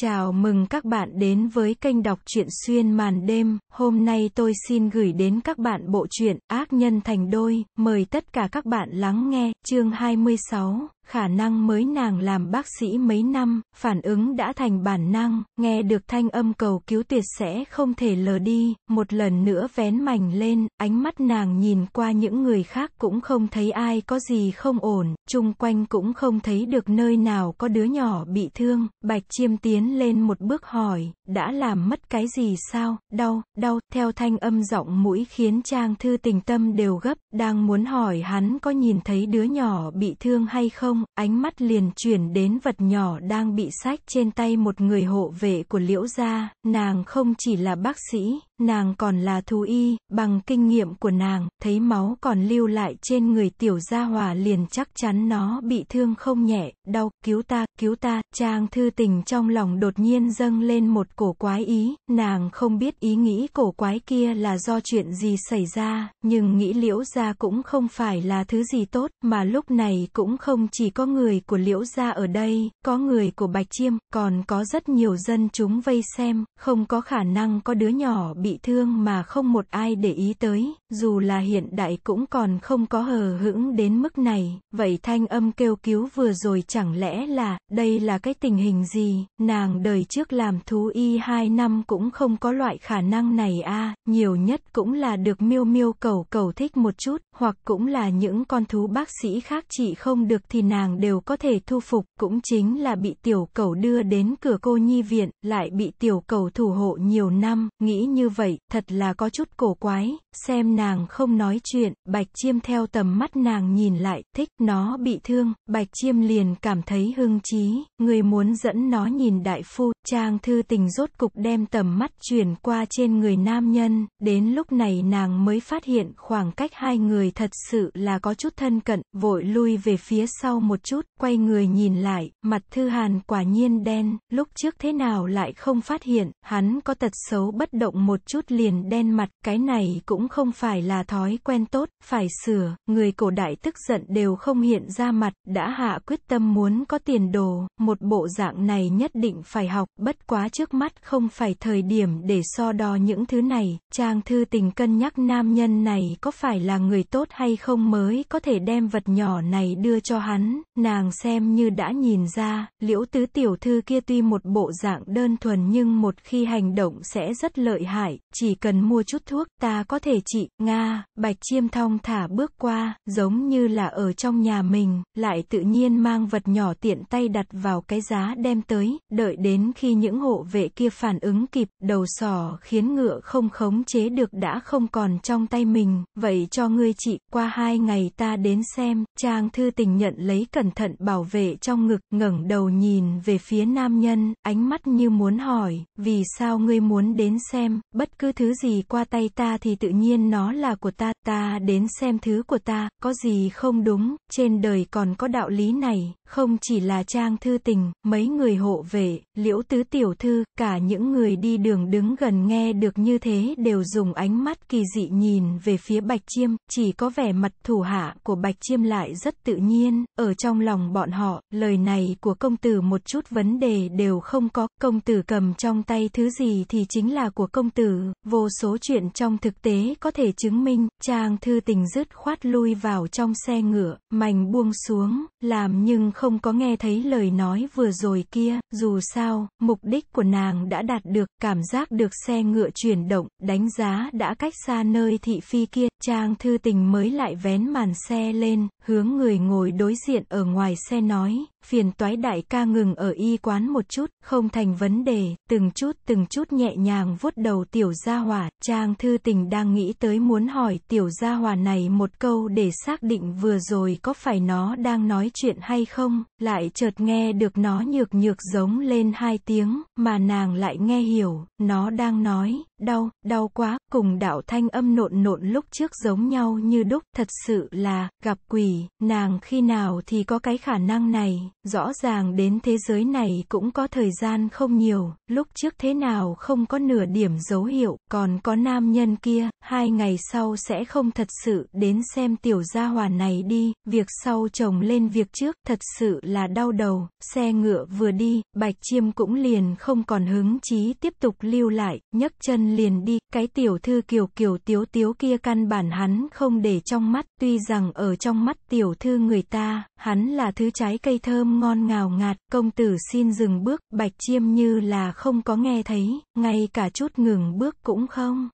Chào mừng các bạn đến với kênh đọc truyện xuyên màn đêm. Hôm nay tôi xin gửi đến các bạn bộ truyện Ác nhân thành đôi. Mời tất cả các bạn lắng nghe chương 26 khả năng mới nàng làm bác sĩ mấy năm, phản ứng đã thành bản năng, nghe được thanh âm cầu cứu tuyệt sẽ không thể lờ đi, một lần nữa vén mảnh lên, ánh mắt nàng nhìn qua những người khác cũng không thấy ai có gì không ổn, chung quanh cũng không thấy được nơi nào có đứa nhỏ bị thương, bạch chiêm tiến lên một bước hỏi, đã làm mất cái gì sao, đau, đau, theo thanh âm giọng mũi khiến trang thư tình tâm đều gấp, đang muốn hỏi hắn có nhìn thấy đứa nhỏ bị thương hay không, không, ánh mắt liền chuyển đến vật nhỏ đang bị sách trên tay một người hộ vệ của liễu gia, nàng không chỉ là bác sĩ, nàng còn là thú y, bằng kinh nghiệm của nàng, thấy máu còn lưu lại trên người tiểu gia hòa liền chắc chắn nó bị thương không nhẹ, đau, cứu ta, cứu ta, trang thư tình trong lòng đột nhiên dâng lên một cổ quái ý, nàng không biết ý nghĩ cổ quái kia là do chuyện gì xảy ra, nhưng nghĩ liễu gia cũng không phải là thứ gì tốt, mà lúc này cũng không chỉ có người của liễu gia ở đây, có người của bạch chiêm, còn có rất nhiều dân chúng vây xem, không có khả năng có đứa nhỏ bị bị thương mà không một ai để ý tới dù là hiện đại cũng còn không có hờ hững đến mức này, vậy thanh âm kêu cứu vừa rồi chẳng lẽ là, đây là cái tình hình gì, nàng đời trước làm thú y hai năm cũng không có loại khả năng này a nhiều nhất cũng là được miêu miêu cầu cầu thích một chút, hoặc cũng là những con thú bác sĩ khác chị không được thì nàng đều có thể thu phục, cũng chính là bị tiểu cầu đưa đến cửa cô nhi viện, lại bị tiểu cầu thủ hộ nhiều năm, nghĩ như vậy, thật là có chút cổ quái, xem nàng không nói chuyện, bạch chiêm theo tầm mắt nàng nhìn lại, thích nó bị thương, bạch chiêm liền cảm thấy hưng trí, người muốn dẫn nó nhìn đại phu, trang thư tình rốt cục đem tầm mắt chuyển qua trên người nam nhân, đến lúc này nàng mới phát hiện khoảng cách hai người thật sự là có chút thân cận, vội lui về phía sau một chút, quay người nhìn lại, mặt thư hàn quả nhiên đen, lúc trước thế nào lại không phát hiện, hắn có tật xấu bất động một chút liền đen mặt, cái này cũng không phải phải là thói quen tốt, phải sửa, người cổ đại tức giận đều không hiện ra mặt, đã hạ quyết tâm muốn có tiền đồ, một bộ dạng này nhất định phải học, bất quá trước mắt không phải thời điểm để so đo những thứ này, trang thư tình cân nhắc nam nhân này có phải là người tốt hay không mới có thể đem vật nhỏ này đưa cho hắn, nàng xem như đã nhìn ra, liễu tứ tiểu thư kia tuy một bộ dạng đơn thuần nhưng một khi hành động sẽ rất lợi hại, chỉ cần mua chút thuốc ta có thể trị Nga, Bạch Chiêm thong thả bước qua, giống như là ở trong nhà mình, lại tự nhiên mang vật nhỏ tiện tay đặt vào cái giá đem tới, đợi đến khi những hộ vệ kia phản ứng kịp, đầu sỏ khiến ngựa không khống chế được đã không còn trong tay mình, vậy cho ngươi chị, qua hai ngày ta đến xem, Trang Thư Tình nhận lấy cẩn thận bảo vệ trong ngực, ngẩng đầu nhìn về phía nam nhân, ánh mắt như muốn hỏi, vì sao ngươi muốn đến xem, bất cứ thứ gì qua tay ta thì tự nhiên nó là của ta, ta đến xem thứ của ta, có gì không đúng, trên đời còn có đạo lý này, không chỉ là trang thư tình, mấy người hộ vệ, liễu tứ tiểu thư, cả những người đi đường đứng gần nghe được như thế đều dùng ánh mắt kỳ dị nhìn về phía Bạch Chiêm, chỉ có vẻ mặt thủ hạ của Bạch Chiêm lại rất tự nhiên, ở trong lòng bọn họ, lời này của công tử một chút vấn đề đều không có, công tử cầm trong tay thứ gì thì chính là của công tử, vô số chuyện trong thực tế có thể chứng minh, chàng thư tình dứt khoát lui vào trong xe ngựa, mảnh buông xuống, làm nhưng không có nghe thấy lời nói vừa rồi kia, dù sao, mục đích của nàng đã đạt được, cảm giác được xe ngựa chuyển động, đánh giá đã cách xa nơi thị phi kia, chàng thư tình mới lại vén màn xe lên, hướng người ngồi đối diện ở ngoài xe nói, phiền toái đại ca ngừng ở y quán một chút, không thành vấn đề, từng chút từng chút nhẹ nhàng vuốt đầu tiểu gia hỏa, Trang Thư Tình đang nghĩ tới muốn hỏi tiểu gia hỏa này một câu để xác định vừa rồi có phải nó đang nói chuyện hay không, lại chợt nghe được nó nhược nhược giống lên hai tiếng, mà nàng lại nghe hiểu, nó đang nói, đau, đau quá, cùng đạo thanh âm nộn nộn lúc trước giống nhau như đúc, thật sự là, gặp quỷ, nàng khi nào thì có cái khả năng này, rõ ràng đến thế giới này cũng có thời gian không nhiều, lúc trước thế nào không có nửa điểm dấu hiệu, còn có nam nhân kia, hai ngày sau sẽ không thật sự đến xem tiểu gia hòa này đi, việc sau chồng lên việc trước, thật sự là đau đầu, xe ngựa vừa đi, bạch chiêm cũng liền không còn hứng chí tiếp tục lưu lại, nhấc chân liền đi, cái tiểu thư kiều kiều tiếu tiếu kia căn bản hắn không để trong mắt, tuy rằng ở trong mắt tiểu thư người ta, hắn là thứ trái cây thơ, thơm ngon ngào ngạt, công tử xin dừng bước, bạch chiêm như là không có nghe thấy, ngay cả chút ngừng bước cũng không.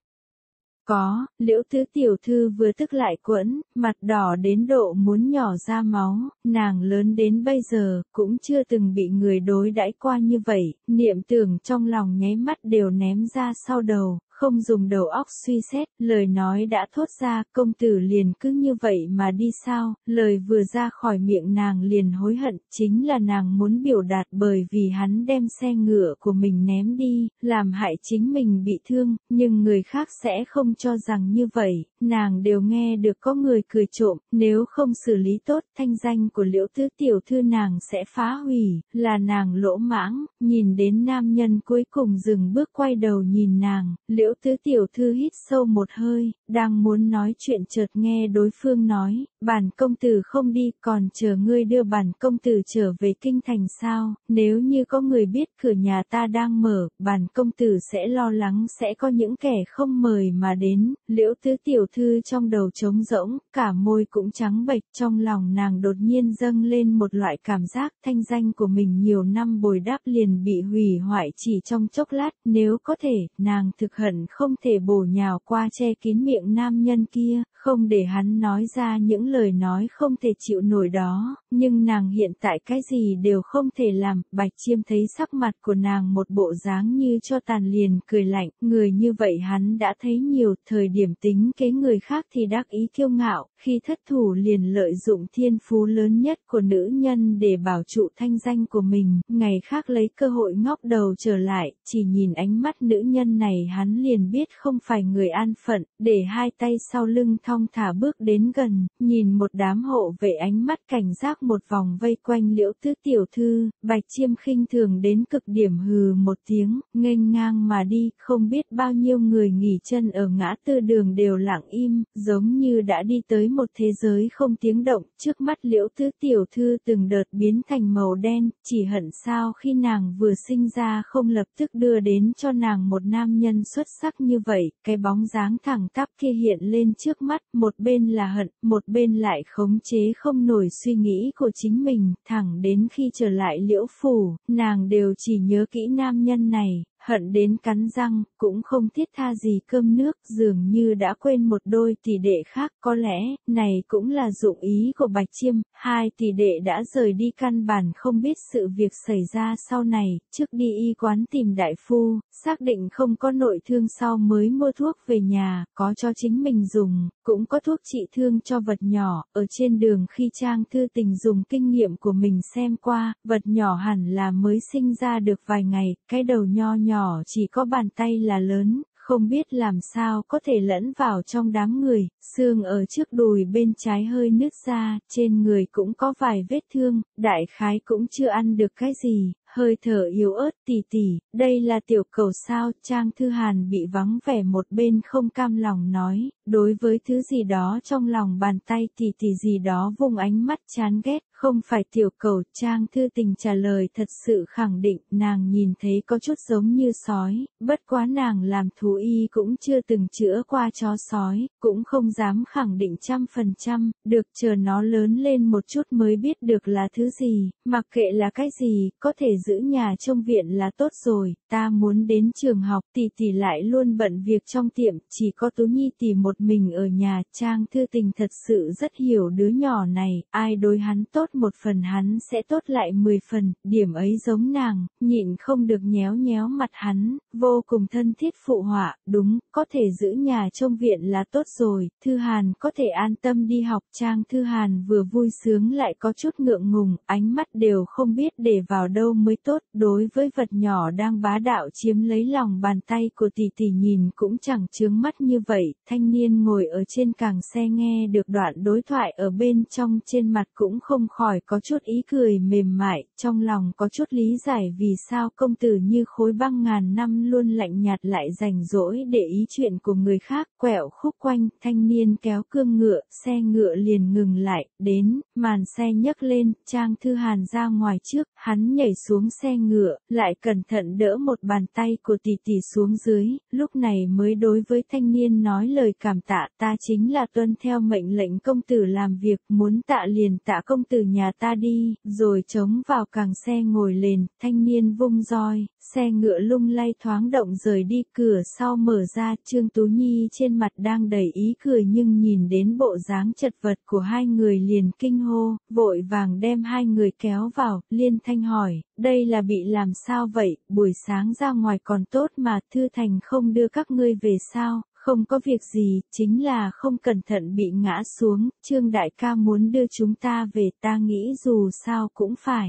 Có, liễu tứ tiểu thư vừa tức lại quẫn, mặt đỏ đến độ muốn nhỏ ra máu, nàng lớn đến bây giờ, cũng chưa từng bị người đối đãi qua như vậy, niệm tưởng trong lòng nháy mắt đều ném ra sau đầu, không dùng đầu óc suy xét, lời nói đã thốt ra, công tử liền cứ như vậy mà đi sao, lời vừa ra khỏi miệng nàng liền hối hận, chính là nàng muốn biểu đạt bởi vì hắn đem xe ngựa của mình ném đi, làm hại chính mình bị thương, nhưng người khác sẽ không cho rằng như vậy, nàng đều nghe được có người cười trộm, nếu không xử lý tốt, thanh danh của liễu tứ tiểu thư nàng sẽ phá hủy, là nàng lỗ mãng, nhìn đến nam nhân cuối cùng dừng bước quay đầu nhìn nàng, liễu liễu tứ tiểu thư hít sâu một hơi, đang muốn nói chuyện chợt nghe đối phương nói, bản công tử không đi còn chờ ngươi đưa bản công tử trở về kinh thành sao, nếu như có người biết cửa nhà ta đang mở, bản công tử sẽ lo lắng sẽ có những kẻ không mời mà đến, liễu tứ tiểu thư trong đầu trống rỗng, cả môi cũng trắng bệch trong lòng nàng đột nhiên dâng lên một loại cảm giác thanh danh của mình nhiều năm bồi đáp liền bị hủy hoại chỉ trong chốc lát, nếu có thể, nàng thực hận Bẩn không thể bổ nhào qua che kín miệng nam nhân kia, không để hắn nói ra những lời nói không thể chịu nổi đó, nhưng nàng hiện tại cái gì đều không thể làm, bạch chiêm thấy sắc mặt của nàng một bộ dáng như cho tàn liền cười lạnh, người như vậy hắn đã thấy nhiều, thời điểm tính kế người khác thì đắc ý kiêu ngạo, khi thất thủ liền lợi dụng thiên phú lớn nhất của nữ nhân để bảo trụ thanh danh của mình, ngày khác lấy cơ hội ngóc đầu trở lại, chỉ nhìn ánh mắt nữ nhân này hắn liền biết không phải người an phận, để hai tay sau lưng thong thả bước đến gần, nhìn một đám hộ vệ ánh mắt cảnh giác một vòng vây quanh liễu tứ tiểu thư, bạch chiêm khinh thường đến cực điểm hừ một tiếng, nghênh ngang mà đi, không biết bao nhiêu người nghỉ chân ở ngã tư đường đều lặng im, giống như đã đi tới một thế giới không tiếng động, trước mắt liễu tứ tiểu thư từng đợt biến thành màu đen, chỉ hận sao khi nàng vừa sinh ra không lập tức đưa đến cho nàng một nam nhân xuất sắc như vậy, cái bóng dáng thẳng tắp kia hiện lên trước mắt, một bên là hận, một bên lại khống chế không nổi suy nghĩ của chính mình, thẳng đến khi trở lại liễu phủ, nàng đều chỉ nhớ kỹ nam nhân này, hận đến cắn răng, cũng không thiết tha gì cơm nước, dường như đã quên một đôi tỷ đệ khác, có lẽ, này cũng là dụng ý của Bạch Chiêm, hai tỷ đệ đã rời đi căn bản không biết sự việc xảy ra sau này, trước đi y quán tìm đại phu, xác định không có nội thương sau mới mua thuốc về nhà, có cho chính mình dùng, cũng có thuốc trị thương cho vật nhỏ, ở trên đường khi Trang Thư Tình dùng kinh nghiệm của mình xem qua, vật nhỏ hẳn là mới sinh ra được vài ngày, cái đầu nho nhỏ nhỏ chỉ có bàn tay là lớn, không biết làm sao có thể lẫn vào trong đám người, xương ở trước đùi bên trái hơi nứt ra, trên người cũng có vài vết thương, đại khái cũng chưa ăn được cái gì, hơi thở yếu ớt tỉ tỉ, đây là tiểu cầu sao, Trang Thư Hàn bị vắng vẻ một bên không cam lòng nói, đối với thứ gì đó trong lòng bàn tay tỉ tỉ gì đó vùng ánh mắt chán ghét, không phải tiểu cầu Trang Thư Tình trả lời thật sự khẳng định nàng nhìn thấy có chút giống như sói, bất quá nàng làm thú y cũng chưa từng chữa qua chó sói, cũng không dám khẳng định trăm phần trăm, được chờ nó lớn lên một chút mới biết được là thứ gì, mặc kệ là cái gì, có thể giữ nhà trong viện là tốt rồi, ta muốn đến trường học tỷ tỷ lại luôn bận việc trong tiệm, chỉ có Tú Nhi tỷ một mình ở nhà, Trang Thư Tình thật sự rất hiểu đứa nhỏ này, ai đối hắn tốt một phần hắn sẽ tốt lại mười phần, điểm ấy giống nàng, nhịn không được nhéo nhéo mặt hắn, vô cùng thân thiết phụ họa, đúng, có thể giữ nhà trông viện là tốt rồi, Thư Hàn có thể an tâm đi học Trang Thư Hàn vừa vui sướng lại có chút ngượng ngùng, ánh mắt đều không biết để vào đâu mới tốt, đối với vật nhỏ đang bá đạo chiếm lấy lòng bàn tay của tỷ tỷ nhìn cũng chẳng chướng mắt như vậy, thanh niên ngồi ở trên càng xe nghe được đoạn đối thoại ở bên trong trên mặt cũng không khó khỏi có chút ý cười mềm mại, trong lòng có chút lý giải vì sao công tử như khối băng ngàn năm luôn lạnh nhạt lại rảnh rỗi để ý chuyện của người khác, quẹo khúc quanh, thanh niên kéo cương ngựa, xe ngựa liền ngừng lại, đến, màn xe nhấc lên, Trang Thư Hàn ra ngoài trước, hắn nhảy xuống xe ngựa, lại cẩn thận đỡ một bàn tay của tỷ tỷ xuống dưới, lúc này mới đối với thanh niên nói lời cảm tạ ta chính là tuân theo mệnh lệnh công tử làm việc, muốn tạ liền tạ công tử nhà ta đi, rồi chống vào càng xe ngồi lên, thanh niên vung roi, xe ngựa lung lay thoáng động rời đi cửa sau mở ra, Trương Tú Nhi trên mặt đang đầy ý cười nhưng nhìn đến bộ dáng chật vật của hai người liền kinh hô, vội vàng đem hai người kéo vào, liên thanh hỏi, đây là bị làm sao vậy, buổi sáng ra ngoài còn tốt mà Thư Thành không đưa các ngươi về sao, không có việc gì, chính là không cẩn thận bị ngã xuống, Trương Đại ca muốn đưa chúng ta về ta nghĩ dù sao cũng phải.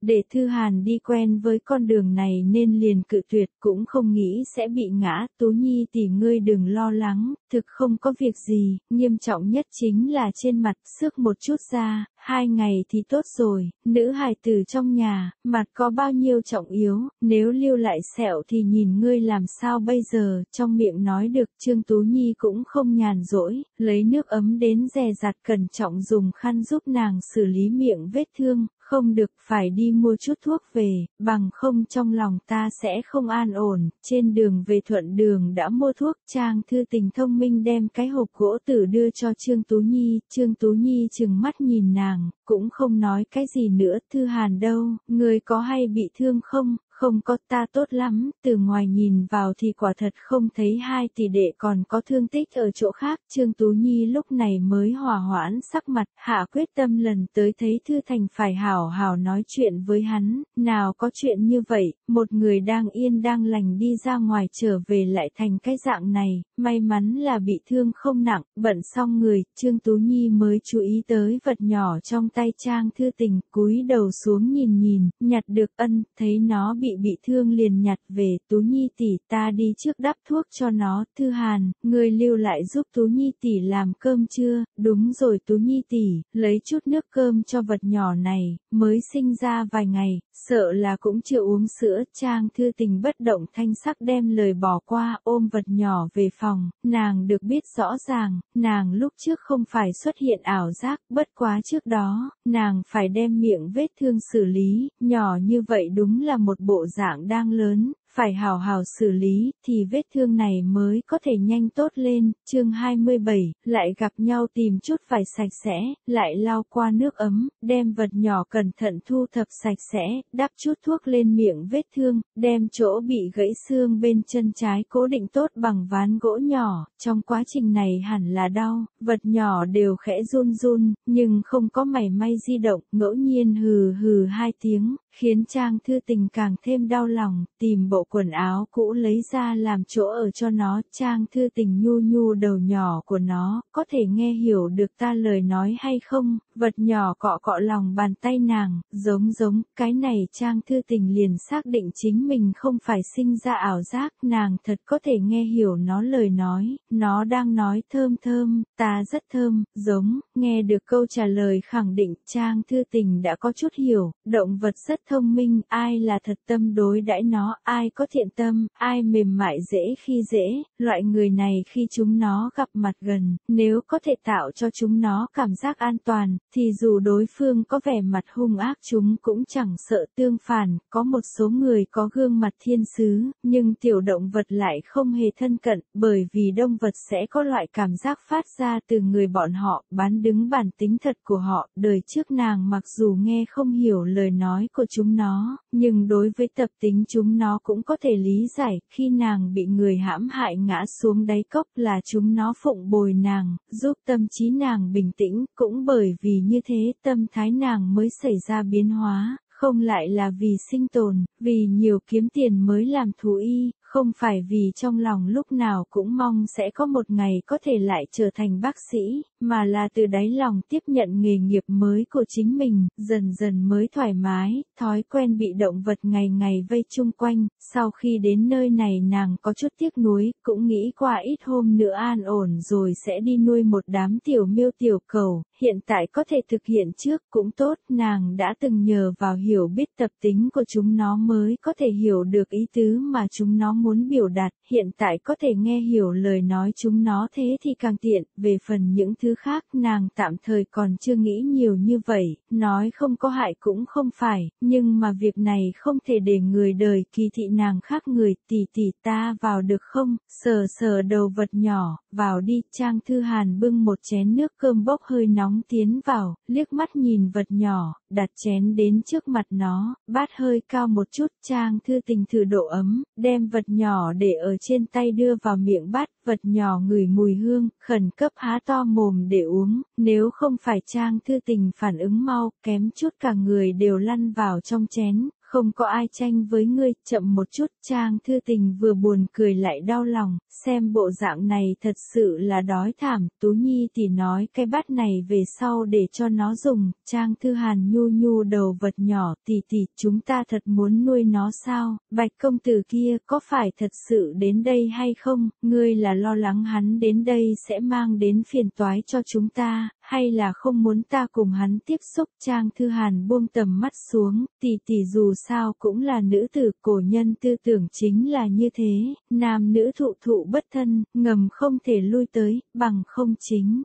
Để Thư Hàn đi quen với con đường này nên liền cự tuyệt cũng không nghĩ sẽ bị ngã, Tú Nhi tỷ ngươi đừng lo lắng, thực không có việc gì, nghiêm trọng nhất chính là trên mặt xước một chút ra, hai ngày thì tốt rồi, nữ hài tử trong nhà, mặt có bao nhiêu trọng yếu, nếu lưu lại sẹo thì nhìn ngươi làm sao bây giờ, trong miệng nói được Trương Tú Nhi cũng không nhàn rỗi, lấy nước ấm đến dè dặt cẩn trọng dùng khăn giúp nàng xử lý miệng vết thương, không được phải đi mua chút thuốc về, bằng không trong lòng ta sẽ không an ổn, trên đường về thuận đường đã mua thuốc, Trang Thư Tình thông minh đem cái hộp gỗ tử đưa cho Trương Tú Nhi, Trương Tú Nhi chừng mắt nhìn nàng, nàng, cũng không nói cái gì nữa, Thư Hàn đâu, người có hay bị thương không, không có ta tốt lắm, từ ngoài nhìn vào thì quả thật không thấy hai tỷ đệ còn có thương tích ở chỗ khác. Trương Tú Nhi lúc này mới hòa hoãn sắc mặt, hạ quyết tâm lần tới thấy Thư Thành phải hảo hảo nói chuyện với hắn, nào có chuyện như vậy, một người đang yên đang lành đi ra ngoài trở về lại thành cái dạng này, may mắn là bị thương không nặng, bận xong người, Trương Tú Nhi mới chú ý tới vật nhỏ trong tay trang thư tình, cúi đầu xuống nhìn nhìn, nhặt được ân, thấy nó bị bị bị thương liền nhặt về, Tú Nhi tỷ ta đi trước đắp thuốc cho nó, Thư Hàn, người lưu lại giúp Tú Nhi tỷ làm cơm chưa, đúng rồi Tú Nhi tỷ, lấy chút nước cơm cho vật nhỏ này, mới sinh ra vài ngày, sợ là cũng chưa uống sữa, Trang Thư Tình bất động thanh sắc đem lời bỏ qua ôm vật nhỏ về phòng, nàng được biết rõ ràng, nàng lúc trước không phải xuất hiện ảo giác, bất quá trước đó, nàng phải đem miệng vết thương xử lý, nhỏ như vậy đúng là một bộ bộ dạng đang lớn, phải hào hào xử lý, thì vết thương này mới có thể nhanh tốt lên. chương 27, lại gặp nhau tìm chút vải sạch sẽ, lại lau qua nước ấm, đem vật nhỏ cẩn thận thu thập sạch sẽ, đắp chút thuốc lên miệng vết thương, đem chỗ bị gãy xương bên chân trái cố định tốt bằng ván gỗ nhỏ, trong quá trình này hẳn là đau, vật nhỏ đều khẽ run run, nhưng không có mảy may di động, ngẫu nhiên hừ hừ hai tiếng, khiến Trang Thư Tình càng thêm đau lòng, tìm bộ quần áo cũ lấy ra làm chỗ ở cho nó, Trang Thư Tình nhu nhu đầu nhỏ của nó, có thể nghe hiểu được ta lời nói hay không, vật nhỏ cọ cọ lòng bàn tay nàng, giống giống, cái này Trang Thư Tình liền xác định chính mình không phải sinh ra ảo giác, nàng thật có thể nghe hiểu nó lời nói, nó đang nói thơm thơm, ta rất thơm, giống, nghe được câu trả lời khẳng định Trang Thư Tình đã có chút hiểu, động vật rất thông minh, ai là thật tâm đối đãi nó, ai có thiện tâm, ai mềm mại dễ khi dễ, loại người này khi chúng nó gặp mặt gần, nếu có thể tạo cho chúng nó cảm giác an toàn, thì dù đối phương có vẻ mặt hung ác chúng cũng chẳng sợ tương phản, có một số người có gương mặt thiên sứ, nhưng tiểu động vật lại không hề thân cận, bởi vì đông vật sẽ có loại cảm giác phát ra từ người bọn họ, bán đứng bản tính thật của họ, đời trước nàng mặc dù nghe không hiểu lời nói của chúng nó, nhưng đối với tập tính chúng nó cũng có thể lý giải, khi nàng bị người hãm hại ngã xuống đáy cốc là chúng nó phụng bồi nàng, giúp tâm trí nàng bình tĩnh, cũng bởi vì như thế tâm thái nàng mới xảy ra biến hóa, không lại là vì sinh tồn, vì nhiều kiếm tiền mới làm thú y, không phải vì trong lòng lúc nào cũng mong sẽ có một ngày có thể lại trở thành bác sĩ, mà là từ đáy lòng tiếp nhận nghề nghiệp mới của chính mình, dần dần mới thoải mái, thói quen bị động vật ngày ngày vây chung quanh, sau khi đến nơi này nàng có chút tiếc nuối, cũng nghĩ qua ít hôm nữa an ổn rồi sẽ đi nuôi một đám tiểu miêu tiểu cầu, hiện tại có thể thực hiện trước cũng tốt, nàng đã từng nhờ vào hiểu biết tập tính của chúng nó mới có thể hiểu được ý tứ mà chúng nó muốn biểu đạt, hiện tại có thể nghe hiểu lời nói chúng nó thế thì càng tiện, về phần những thứ khác nàng tạm thời còn chưa nghĩ nhiều như vậy, nói không có hại cũng không phải, nhưng mà việc này không thể để người đời kỳ thị nàng khác người tỷ tỷ ta vào được không, sờ sờ đầu vật nhỏ, vào đi, Trang Thư Hàn bưng một chén nước cơm bốc hơi nóng chóng tiến vào, liếc mắt nhìn vật nhỏ, đặt chén đến trước mặt nó, bát hơi cao một chút, trang thư tình thử độ ấm, đem vật nhỏ để ở trên tay đưa vào miệng bát, vật nhỏ ngửi mùi hương, khẩn cấp há to mồm để uống, nếu không phải trang thư tình phản ứng mau, kém chút cả người đều lăn vào trong chén, không có ai tranh với ngươi, chậm một chút, Trang Thư Tình vừa buồn cười lại đau lòng, xem bộ dạng này thật sự là đói thảm, Tú Nhi thì nói cái bát này về sau để cho nó dùng, Trang Thư Hàn nhu nhu đầu vật nhỏ, tỷ tỷ, chúng ta thật muốn nuôi nó sao, bạch công tử kia có phải thật sự đến đây hay không, ngươi là lo lắng hắn đến đây sẽ mang đến phiền toái cho chúng ta, hay là không muốn ta cùng hắn tiếp xúc Trang Thư Hàn buông tầm mắt xuống, tỷ tỷ dù sao cũng là nữ tử cổ nhân tư tưởng chính là như thế, nam nữ thụ thụ bất thân, ngầm không thể lui tới, bằng không chính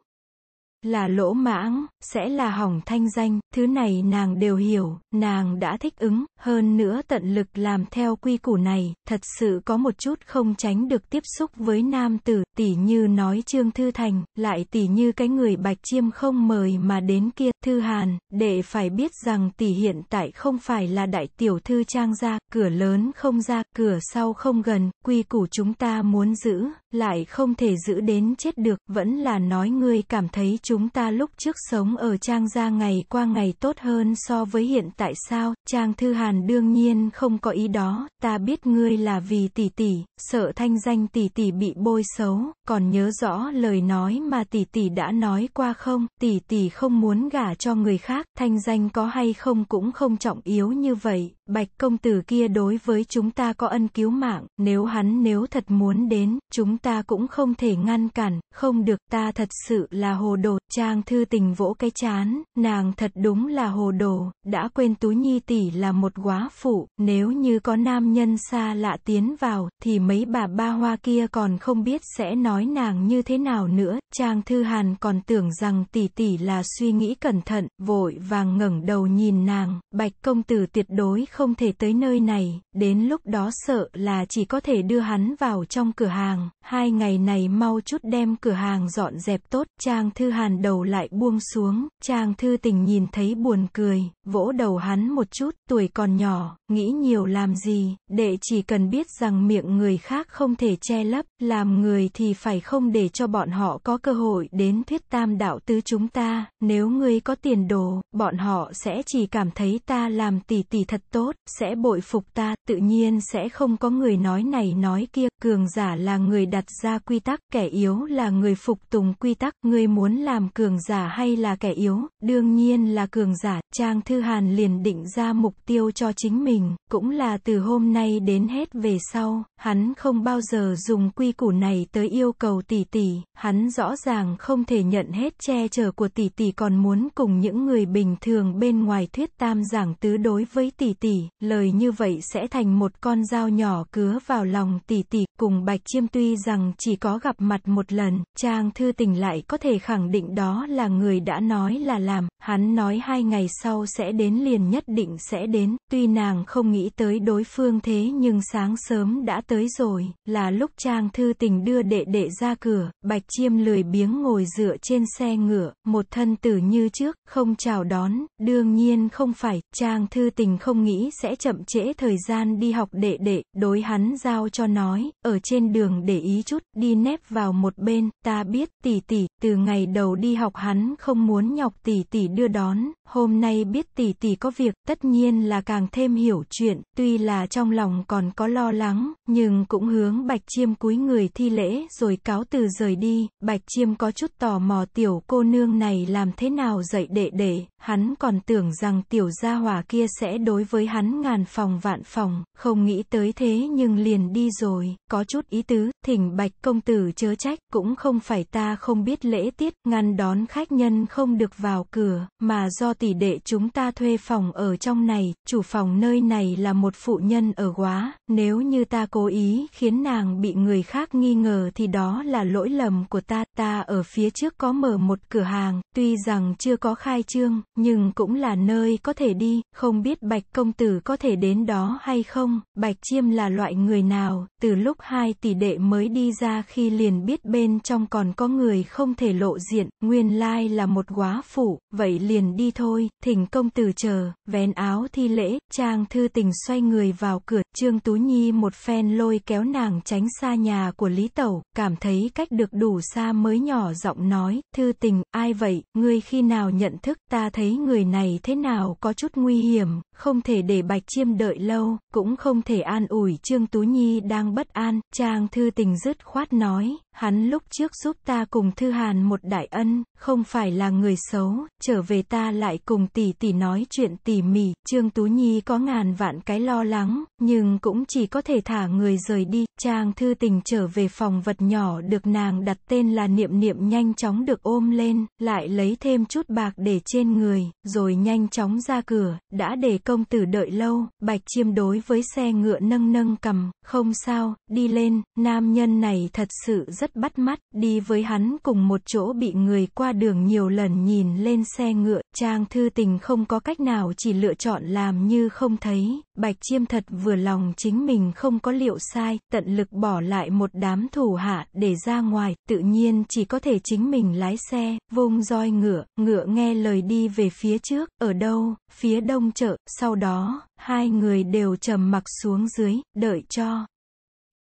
là lỗ mãng, sẽ là hỏng thanh danh, thứ này nàng đều hiểu, nàng đã thích ứng, hơn nữa tận lực làm theo quy củ này, thật sự có một chút không tránh được tiếp xúc với nam tử, tỉ như nói Trương Thư Thành, lại tỉ như cái người bạch chiêm không mời mà đến kia, Thư Hàn, để phải biết rằng tỷ hiện tại không phải là đại tiểu thư trang ra, cửa lớn không ra, cửa sau không gần, quy củ chúng ta muốn giữ, lại không thể giữ đến chết được, vẫn là nói người cảm thấy chúng ta lúc trước sống ở Trang Gia ngày qua ngày tốt hơn so với hiện tại sao, Trang Thư Hàn đương nhiên không có ý đó, ta biết ngươi là vì tỷ tỷ, sợ thanh danh tỷ tỷ bị bôi xấu, còn nhớ rõ lời nói mà tỷ tỷ đã nói qua không, tỷ tỷ không muốn gả cho người khác, thanh danh có hay không cũng không trọng yếu như vậy, bạch công tử kia đối với chúng ta có ân cứu mạng, nếu hắn nếu thật muốn đến, chúng ta cũng không thể ngăn cản, không được ta thật sự là hồ đồ trang thư tình vỗ cái chán, nàng thật đúng là hồ đồ, đã quên Tú Nhi tỷ là một quá phụ, nếu như có nam nhân xa lạ tiến vào, thì mấy bà ba hoa kia còn không biết sẽ nói nàng như thế nào nữa, trang thư hàn còn tưởng rằng tỷ tỷ là suy nghĩ cẩn thận, vội vàng ngẩng đầu nhìn nàng, bạch công tử tuyệt đối không thể tới nơi này, đến lúc đó sợ là chỉ có thể đưa hắn vào trong cửa hàng, hai ngày này mau chút đem cửa hàng dọn dẹp tốt, trang thư hàn màn đầu lại buông xuống, chàng thư tình nhìn thấy buồn cười, vỗ đầu hắn một chút, tuổi còn nhỏ, nghĩ nhiều làm gì, đệ chỉ cần biết rằng miệng người khác không thể che lấp, làm người thì phải không để cho bọn họ có cơ hội đến thuyết tam đạo tứ chúng ta, nếu ngươi có tiền đồ, bọn họ sẽ chỉ cảm thấy ta làm tỷ tỷ thật tốt, sẽ bội phục ta, tự nhiên sẽ không có người nói này nói kia, cường giả là người đặt ra quy tắc, kẻ yếu là người phục tùng quy tắc, ngươi muốn làm làm cường giả hay là kẻ yếu, đương nhiên là cường giả, Trang Thư Hàn liền định ra mục tiêu cho chính mình, cũng là từ hôm nay đến hết về sau, hắn không bao giờ dùng quy củ này tới yêu cầu tỷ tỷ, hắn rõ ràng không thể nhận hết che chở của tỷ tỷ còn muốn cùng những người bình thường bên ngoài thuyết tam giảng tứ đối với tỷ tỷ, lời như vậy sẽ thành một con dao nhỏ cứa vào lòng tỷ tỷ, cùng Bạch Chiêm tuy rằng chỉ có gặp mặt một lần, Trang Thư Tình lại có thể khẳng định định đó là người đã nói là làm, hắn nói hai ngày sau sẽ đến liền nhất định sẽ đến, tuy nàng không nghĩ tới đối phương thế nhưng sáng sớm đã tới rồi, là lúc Trang Thư Tình đưa đệ đệ ra cửa, Bạch Chiêm lười biếng ngồi dựa trên xe ngựa, một thân tử như trước, không chào đón, đương nhiên không phải, Trang Thư Tình không nghĩ sẽ chậm trễ thời gian đi học đệ đệ, đối hắn giao cho nói, ở trên đường để ý chút, đi nép vào một bên, ta biết tỷ tỷ, từ ngày đầu đi học hắn không muốn nhọc tỷ tỷ đưa đón, hôm nay biết tỷ tỷ có việc, tất nhiên là càng thêm hiểu chuyện, tuy là trong lòng còn có lo lắng, nhưng cũng hướng Bạch Chiêm cúi người thi lễ rồi cáo từ rời đi, Bạch Chiêm có chút tò mò tiểu cô nương này làm thế nào dạy đệ đệ, hắn còn tưởng rằng tiểu gia hỏa kia sẽ đối với hắn ngàn phòng vạn phòng, không nghĩ tới thế nhưng liền đi rồi, có chút ý tứ, thỉnh bạch công tử chớ trách, cũng không phải ta không biết lễ tiết, ngăn đón khách nhân không được vào cửa, mà do tỷ đệ chúng ta thuê phòng ở trong này, chủ phòng nơi này là một phụ nhân ở quá, nếu như ta cố ý khiến nàng bị người khác nghi ngờ thì đó là lỗi lầm của ta, ta ở phía trước có mở một cửa hàng, tuy rằng chưa có khai trương, nhưng cũng là nơi có thể đi, không biết Bạch công tử có thể đến đó hay không, Bạch Chiêm là loại người nào, từ lúc hai tỷ đệ mới đi ra khi liền biết bên trong còn có người không thể lộ diện, nguyên lai là một quá phủ, vậy liền đi thôi, thỉnh công tử chờ, vén áo thi lễ, trang thư tình xoay người vào cửa, Trương Tú Nhi một phen lôi kéo nàng tránh xa nhà của Lý Tẩu, cảm thấy cách được đủ xa mới nhỏ giọng nói, thư tình, ai vậy, ngươi khi nào nhận thức, ta thấy thấy người này thế nào có chút nguy hiểm, không thể để Bạch Chiêm đợi lâu, cũng không thể an ủi Trương Tú Nhi đang bất an, Trang Thư Tình dứt khoát nói, hắn lúc trước giúp ta cùng Thư Hàn một đại ân, không phải là người xấu, trở về ta lại cùng tỷ tỷ nói chuyện tỉ mỉ, Trương Tú Nhi có ngàn vạn cái lo lắng, nhưng cũng chỉ có thể thả người rời đi, Trang Thư Tình trở về phòng vật nhỏ được nàng đặt tên là Niệm Niệm nhanh chóng được ôm lên, lại lấy thêm chút bạc để trên người, rồi nhanh chóng ra cửa, đã để công tử đợi lâu, Bạch Chiêm đối với xe ngựa nâng nâng cầm, không sao, đi lên, nam nhân này thật sự rất rất bắt mắt, đi với hắn cùng một chỗ bị người qua đường nhiều lần nhìn lên xe ngựa, Trang Thư Tình không có cách nào chỉ lựa chọn làm như không thấy, Bạch Chiêm thật vừa lòng chính mình không có liệu sai, tận lực bỏ lại một đám thủ hạ để ra ngoài, tự nhiên chỉ có thể chính mình lái xe, vung roi ngựa, ngựa nghe lời đi về phía trước, ở đâu, phía đông chợ, sau đó, hai người đều trầm mặc xuống dưới, đợi cho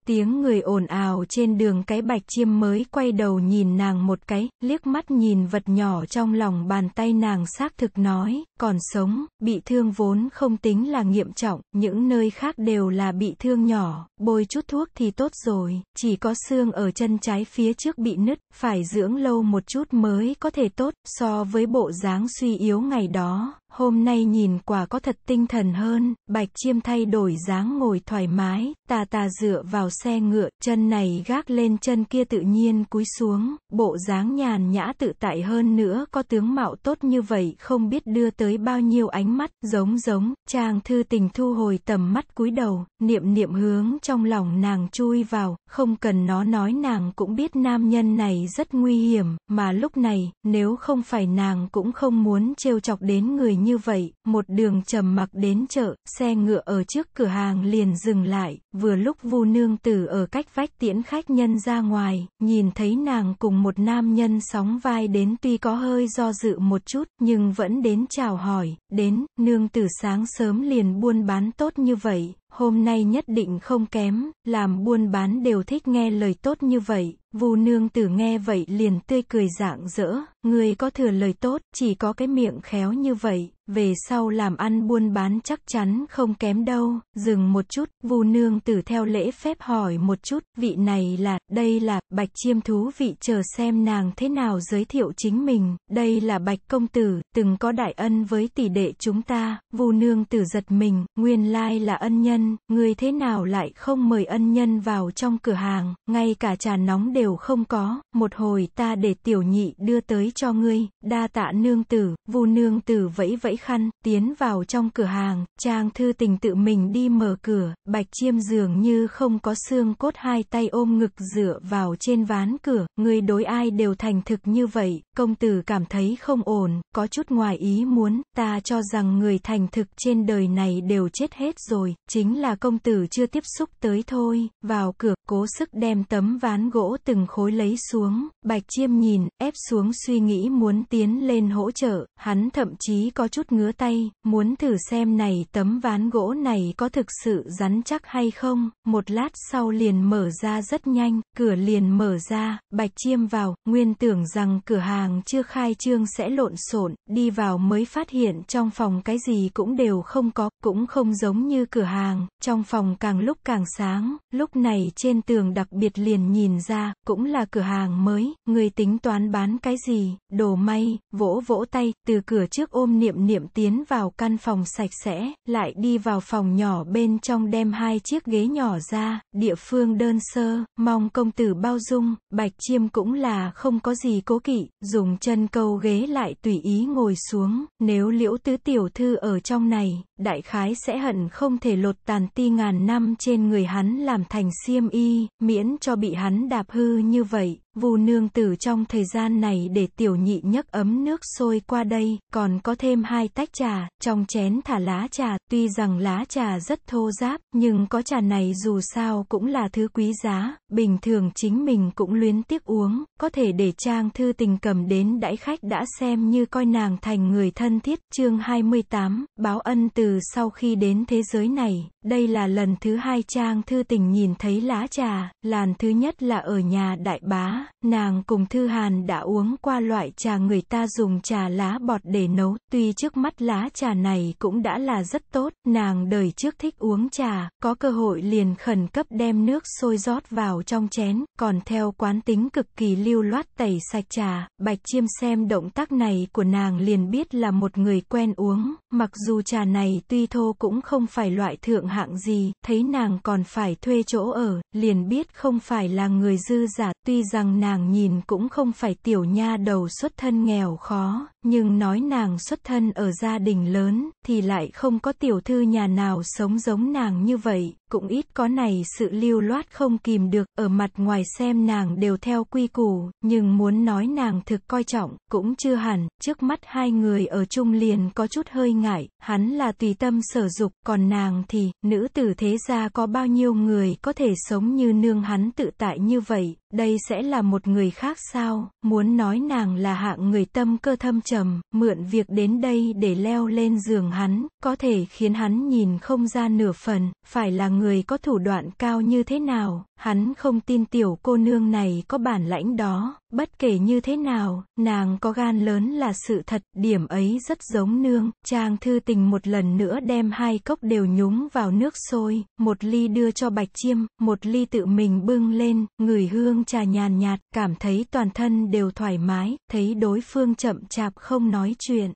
Tiếng người ồn ào trên đường cái bạch chiêm mới quay đầu nhìn nàng một cái, liếc mắt nhìn vật nhỏ trong lòng bàn tay nàng xác thực nói, còn sống, bị thương vốn không tính là nghiêm trọng, những nơi khác đều là bị thương nhỏ, bôi chút thuốc thì tốt rồi, chỉ có xương ở chân trái phía trước bị nứt, phải dưỡng lâu một chút mới có thể tốt, so với bộ dáng suy yếu ngày đó, hôm nay nhìn quả có thật tinh thần hơn, bạch chiêm thay đổi dáng ngồi thoải mái, tà tà dựa vào xe ngựa, chân này gác lên chân kia tự nhiên cúi xuống, bộ dáng nhàn nhã tự tại hơn nữa có tướng mạo tốt như vậy không biết đưa tới bao nhiêu ánh mắt, giống giống, chàng thư tình thu hồi tầm mắt cúi đầu, niệm niệm hướng trong lòng nàng chui vào, không cần nó nói nàng cũng biết nam nhân này rất nguy hiểm, mà lúc này, nếu không phải nàng cũng không muốn trêu chọc đến người như vậy, một đường trầm mặc đến chợ, xe ngựa ở trước cửa hàng liền dừng lại, vừa lúc Vu nương tử ở cách vách tiễn khách nhân ra ngoài, nhìn thấy nàng cùng một nam nhân sóng vai đến tuy có hơi do dự một chút, nhưng vẫn đến chào hỏi, đến, nương tử sáng sớm liền buôn bán tốt như vậy, hôm nay nhất định không kém, làm buôn bán đều thích nghe lời tốt như vậy, Vu nương tử nghe vậy liền tươi cười rạng rỡ, người có thừa lời tốt, chỉ có cái miệng khéo như vậy, về sau làm ăn buôn bán chắc chắn không kém đâu. Dừng một chút, Vu nương tử theo lễ phép hỏi một chút, vị này là, đây là, Bạch Chiêm thú vị chờ xem nàng thế nào giới thiệu chính mình, đây là Bạch công tử, từng có đại ân với tỷ đệ chúng ta. Vu nương tử giật mình, nguyên lai là ân nhân, người thế nào lại không mời ân nhân vào trong cửa hàng, ngay cả trà nóng để đều không có, một hồi ta để tiểu nhị đưa tới cho ngươi, đa tạ nương tử, vu nương tử vẫy vẫy khăn, tiến vào trong cửa hàng, trang thư tình tự mình đi mở cửa, bạch chiêm dường như không có xương cốt hai tay ôm ngực dựa vào trên ván cửa, ngươi đối ai đều thành thực như vậy, công tử cảm thấy không ổn, có chút ngoài ý muốn, ta cho rằng người thành thực trên đời này đều chết hết rồi, chính là công tử chưa tiếp xúc tới thôi, vào cửa, cố sức đem tấm ván gỗ từ từng khối lấy xuống, bạch chiêm nhìn, ép xuống suy nghĩ muốn tiến lên hỗ trợ, hắn thậm chí có chút ngứa tay, muốn thử xem này tấm ván gỗ này có thực sự rắn chắc hay không, một lát sau liền mở ra rất nhanh, cửa liền mở ra, bạch chiêm vào, nguyên tưởng rằng cửa hàng chưa khai trương sẽ lộn xộn, đi vào mới phát hiện trong phòng cái gì cũng đều không có, cũng không giống như cửa hàng, trong phòng càng lúc càng sáng, lúc này trên tường đặc biệt liền nhìn ra, cũng là cửa hàng mới, người tính toán bán cái gì, đồ may, vỗ vỗ tay, từ cửa trước ôm niệm niệm tiến vào căn phòng sạch sẽ, lại đi vào phòng nhỏ bên trong đem hai chiếc ghế nhỏ ra, địa phương đơn sơ, mong công tử bao dung, bạch chiêm cũng là không có gì cố kỵ, dùng chân câu ghế lại tùy ý ngồi xuống, nếu liễu tứ tiểu thư ở trong này, đại khái sẽ hận không thể lột tàn ti ngàn năm trên người hắn làm thành xiêm y, miễn cho bị hắn đạp hư như vậy Vu nương tử trong thời gian này để tiểu nhị nhấc ấm nước sôi qua đây, còn có thêm hai tách trà, trong chén thả lá trà, tuy rằng lá trà rất thô giáp, nhưng có trà này dù sao cũng là thứ quý giá, bình thường chính mình cũng luyến tiếc uống, có thể để trang thư tình cầm đến đãi khách đã xem như coi nàng thành người thân thiết. Chương 28, báo ân từ sau khi đến thế giới này, đây là lần thứ hai trang thư tình nhìn thấy lá trà, làn thứ nhất là ở nhà đại bá, nàng cùng Thư Hàn đã uống qua loại trà người ta dùng trà lá bọt để nấu, tuy trước mắt lá trà này cũng đã là rất tốt, nàng đời trước thích uống trà, có cơ hội liền khẩn cấp đem nước sôi rót vào trong chén, còn theo quán tính cực kỳ lưu loát tẩy sạch trà, Bạch Chiêm xem động tác này của nàng liền biết là một người quen uống, mặc dù trà này tuy thô cũng không phải loại thượng hạng gì, thấy nàng còn phải thuê chỗ ở, liền biết không phải là người dư giả, tuy rằng nàng nhìn cũng không phải tiểu nha đầu xuất thân nghèo khó, nhưng nói nàng xuất thân ở gia đình lớn, thì lại không có tiểu thư nhà nào sống giống nàng như vậy, cũng ít có này sự lưu loát không kìm được, ở mặt ngoài xem nàng đều theo quy củ, nhưng muốn nói nàng thực coi trọng, cũng chưa hẳn, trước mắt hai người ở chung liền có chút hơi ngại, hắn là tùy tâm sở dục, còn nàng thì, nữ tử thế gia có bao nhiêu người có thể sống như nương hắn tự tại như vậy, đây sẽ là một người khác sao, muốn nói nàng là hạng người tâm cơ thâm trầm, mượn việc đến đây để leo lên giường hắn, có thể khiến hắn nhìn không ra nửa phần, phải là người có thủ đoạn cao như thế nào, Hắn không tin tiểu cô nương này có bản lãnh đó, bất kể như thế nào, nàng có gan lớn là sự thật, điểm ấy rất giống nương, trang thư tình một lần nữa đem hai cốc đều nhúng vào nước sôi, một ly đưa cho bạch chiêm, một ly tự mình bưng lên, người hương trà nhàn nhạt, cảm thấy toàn thân đều thoải mái, thấy đối phương chậm chạp không nói chuyện.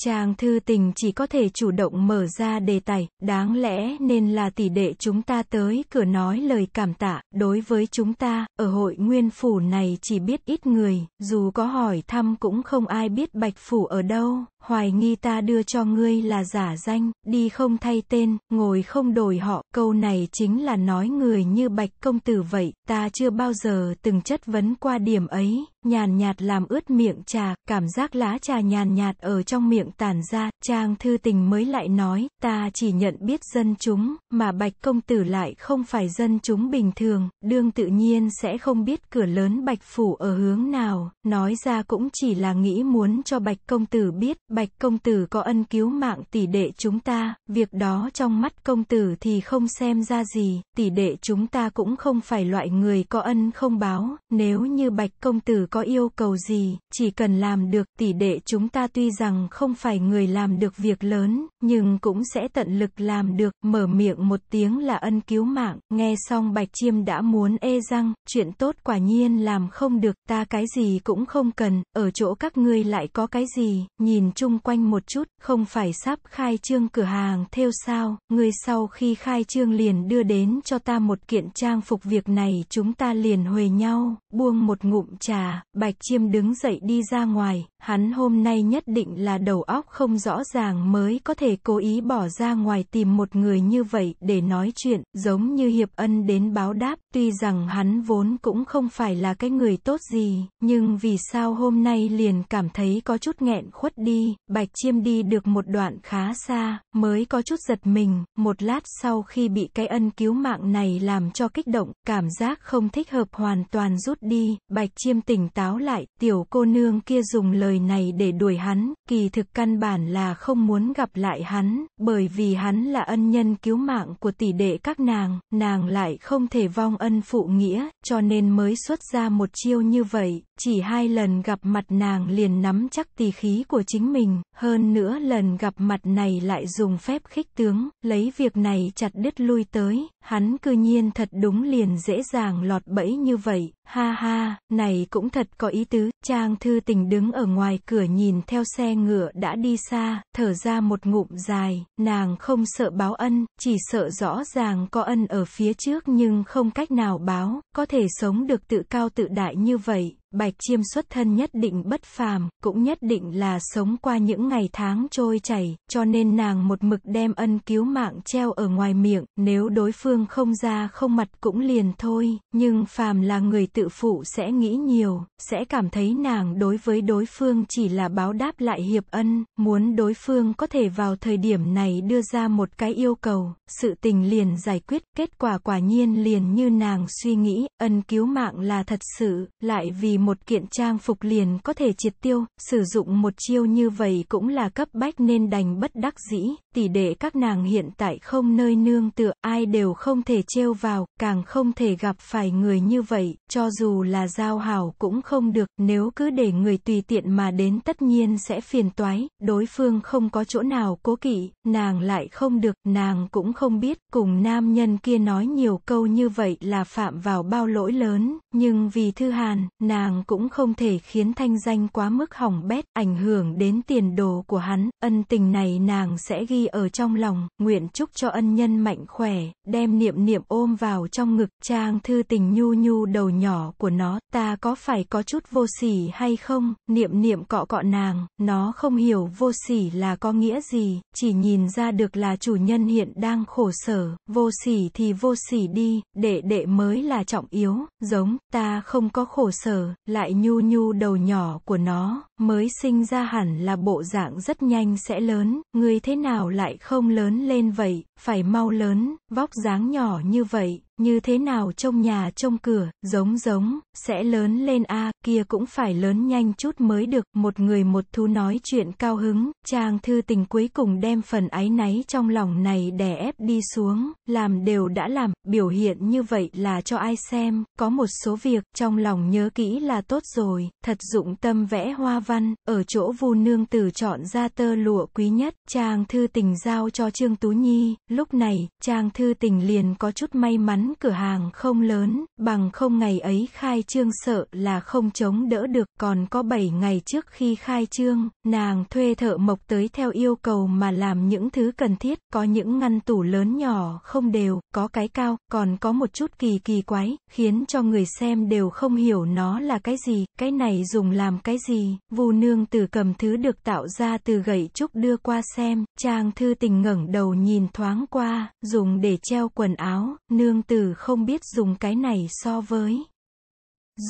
Chàng thư tình chỉ có thể chủ động mở ra đề tài, đáng lẽ nên là tỷ đệ chúng ta tới cửa nói lời cảm tạ, đối với chúng ta, ở hội nguyên phủ này chỉ biết ít người, dù có hỏi thăm cũng không ai biết bạch phủ ở đâu, hoài nghi ta đưa cho ngươi là giả danh, đi không thay tên, ngồi không đổi họ, câu này chính là nói người như bạch công tử vậy, ta chưa bao giờ từng chất vấn qua điểm ấy, nhàn nhạt làm ướt miệng trà, cảm giác lá trà nhàn nhạt ở trong miệng tàn ra, trang thư tình mới lại nói, ta chỉ nhận biết dân chúng, mà bạch công tử lại không phải dân chúng bình thường, đương tự nhiên sẽ không biết cửa lớn bạch phủ ở hướng nào, nói ra cũng chỉ là nghĩ muốn cho bạch công tử biết, Bạch công tử có ân cứu mạng tỷ đệ chúng ta, việc đó trong mắt công tử thì không xem ra gì, tỷ đệ chúng ta cũng không phải loại người có ân không báo, nếu như bạch công tử có yêu cầu gì, chỉ cần làm được tỷ đệ chúng ta tuy rằng không phải người làm được việc lớn, nhưng cũng sẽ tận lực làm được, mở miệng một tiếng là ân cứu mạng, nghe xong bạch chiêm đã muốn ê răng, chuyện tốt quả nhiên làm không được, ta cái gì cũng không cần, ở chỗ các ngươi lại có cái gì, nhìn chung chung quanh một chút, không phải sắp khai trương cửa hàng theo sao, người sau khi khai trương liền đưa đến cho ta một kiện trang phục việc này chúng ta liền huề nhau, buông một ngụm trà, bạch chiêm đứng dậy đi ra ngoài, hắn hôm nay nhất định là đầu óc không rõ ràng mới có thể cố ý bỏ ra ngoài tìm một người như vậy để nói chuyện, giống như hiệp ân đến báo đáp, tuy rằng hắn vốn cũng không phải là cái người tốt gì, nhưng vì sao hôm nay liền cảm thấy có chút nghẹn khuất đi, Bạch Chiêm đi được một đoạn khá xa, mới có chút giật mình, một lát sau khi bị cái ân cứu mạng này làm cho kích động, cảm giác không thích hợp hoàn toàn rút đi, Bạch Chiêm tỉnh táo lại, tiểu cô nương kia dùng lời này để đuổi hắn, kỳ thực căn bản là không muốn gặp lại hắn, bởi vì hắn là ân nhân cứu mạng của tỷ đệ các nàng, nàng lại không thể vong ân phụ nghĩa, cho nên mới xuất ra một chiêu như vậy, chỉ hai lần gặp mặt nàng liền nắm chắc tì khí của chính mình, hơn nữa lần gặp mặt này lại dùng phép khích tướng, lấy việc này chặt đứt lui tới, hắn cư nhiên thật đúng liền dễ dàng lọt bẫy như vậy, ha ha, này cũng thật có ý tứ, Trang Thư Tình đứng ở ngoài cửa nhìn theo xe ngựa đã đi xa, thở ra một ngụm dài, nàng không sợ báo ân, chỉ sợ rõ ràng có ân ở phía trước nhưng không cách nào báo, có thể sống được tự cao tự đại như vậy, Bạch Chiêm xuất thân nhất định bất phàm, cũng nhất định là sống qua những ngày tháng trôi chảy, cho nên nàng một mực đem ân cứu mạng treo ở ngoài miệng, nếu đối phương không ra không mặt cũng liền thôi, nhưng phàm là người tự phụ sẽ nghĩ nhiều, sẽ cảm thấy nàng đối với đối phương chỉ là báo đáp lại hiệp ân, muốn đối phương có thể vào thời điểm này đưa ra một cái yêu cầu, sự tình liền giải quyết, kết quả quả nhiên liền như nàng suy nghĩ, ân cứu mạng là thật sự, lại vì một kiện trang phục liền có thể triệt tiêu, sử dụng một chiêu như vậy cũng là cấp bách nên đành bất đắc dĩ, tỷ đệ các nàng hiện tại không nơi nương tựa, ai đều không thể trêu vào, càng không thể gặp phải người như vậy, cho dù là giao hảo cũng không được, nếu cứ để người tùy tiện mà đến tất nhiên sẽ phiền toái, đối phương không có chỗ nào cố kỵ, nàng lại không được, nàng cũng không biết, cùng nam nhân kia nói nhiều câu như vậy là phạm vào bao lỗi lớn, nhưng vì Thư Hàn, nàng nàng cũng không thể khiến thanh danh quá mức hỏng bét, ảnh hưởng đến tiền đồ của hắn, ân tình này nàng sẽ ghi ở trong lòng, nguyện chúc cho ân nhân mạnh khỏe, đem niệm niệm ôm vào trong ngực, trang thư tình nhu nhu đầu nhỏ của nó, ta có phải có chút vô sỉ hay không, niệm niệm cọ cọ nàng, nó không hiểu vô sỉ là có nghĩa gì, chỉ nhìn ra được là chủ nhân hiện đang khổ sở, vô sỉ thì vô sỉ đi, đệ đệ mới là trọng yếu, giống, ta không có khổ sở, lại nhu nhu đầu nhỏ của nó, mới sinh ra hẳn là bộ dạng rất nhanh sẽ lớn, người thế nào lại không lớn lên vậy, phải mau lớn, vóc dáng nhỏ như vậy, như thế nào trông nhà trông cửa, giống giống, sẽ lớn lên a kia cũng phải lớn nhanh chút mới được. Một người một thú nói chuyện cao hứng, chàng thư tình cuối cùng đem phần ái náy trong lòng này đè ép đi xuống, làm đều đã làm, biểu hiện như vậy là cho ai xem, có một số việc, trong lòng nhớ kỹ là tốt rồi, thật dụng tâm vẽ hoa văn, ở chỗ vu nương tử chọn ra tơ lụa quý nhất, chàng thư tình giao cho Trương Tú Nhi, lúc này, chàng thư tình liền có chút may mắn cửa hàng không lớn, bằng không ngày ấy khai trương sợ là không chống đỡ được, còn có 7 ngày trước khi khai trương, nàng thuê thợ mộc tới theo yêu cầu mà làm những thứ cần thiết, có những ngăn tủ lớn nhỏ không đều, có cái cao, còn có một chút kỳ kỳ quái, khiến cho người xem đều không hiểu nó là cái gì, cái này dùng làm cái gì, vu nương từ cầm thứ được tạo ra từ gậy trúc đưa qua xem, trang thư tình ngẩng đầu nhìn thoáng qua, dùng để treo quần áo, nương từ tử không biết dùng cái này so với.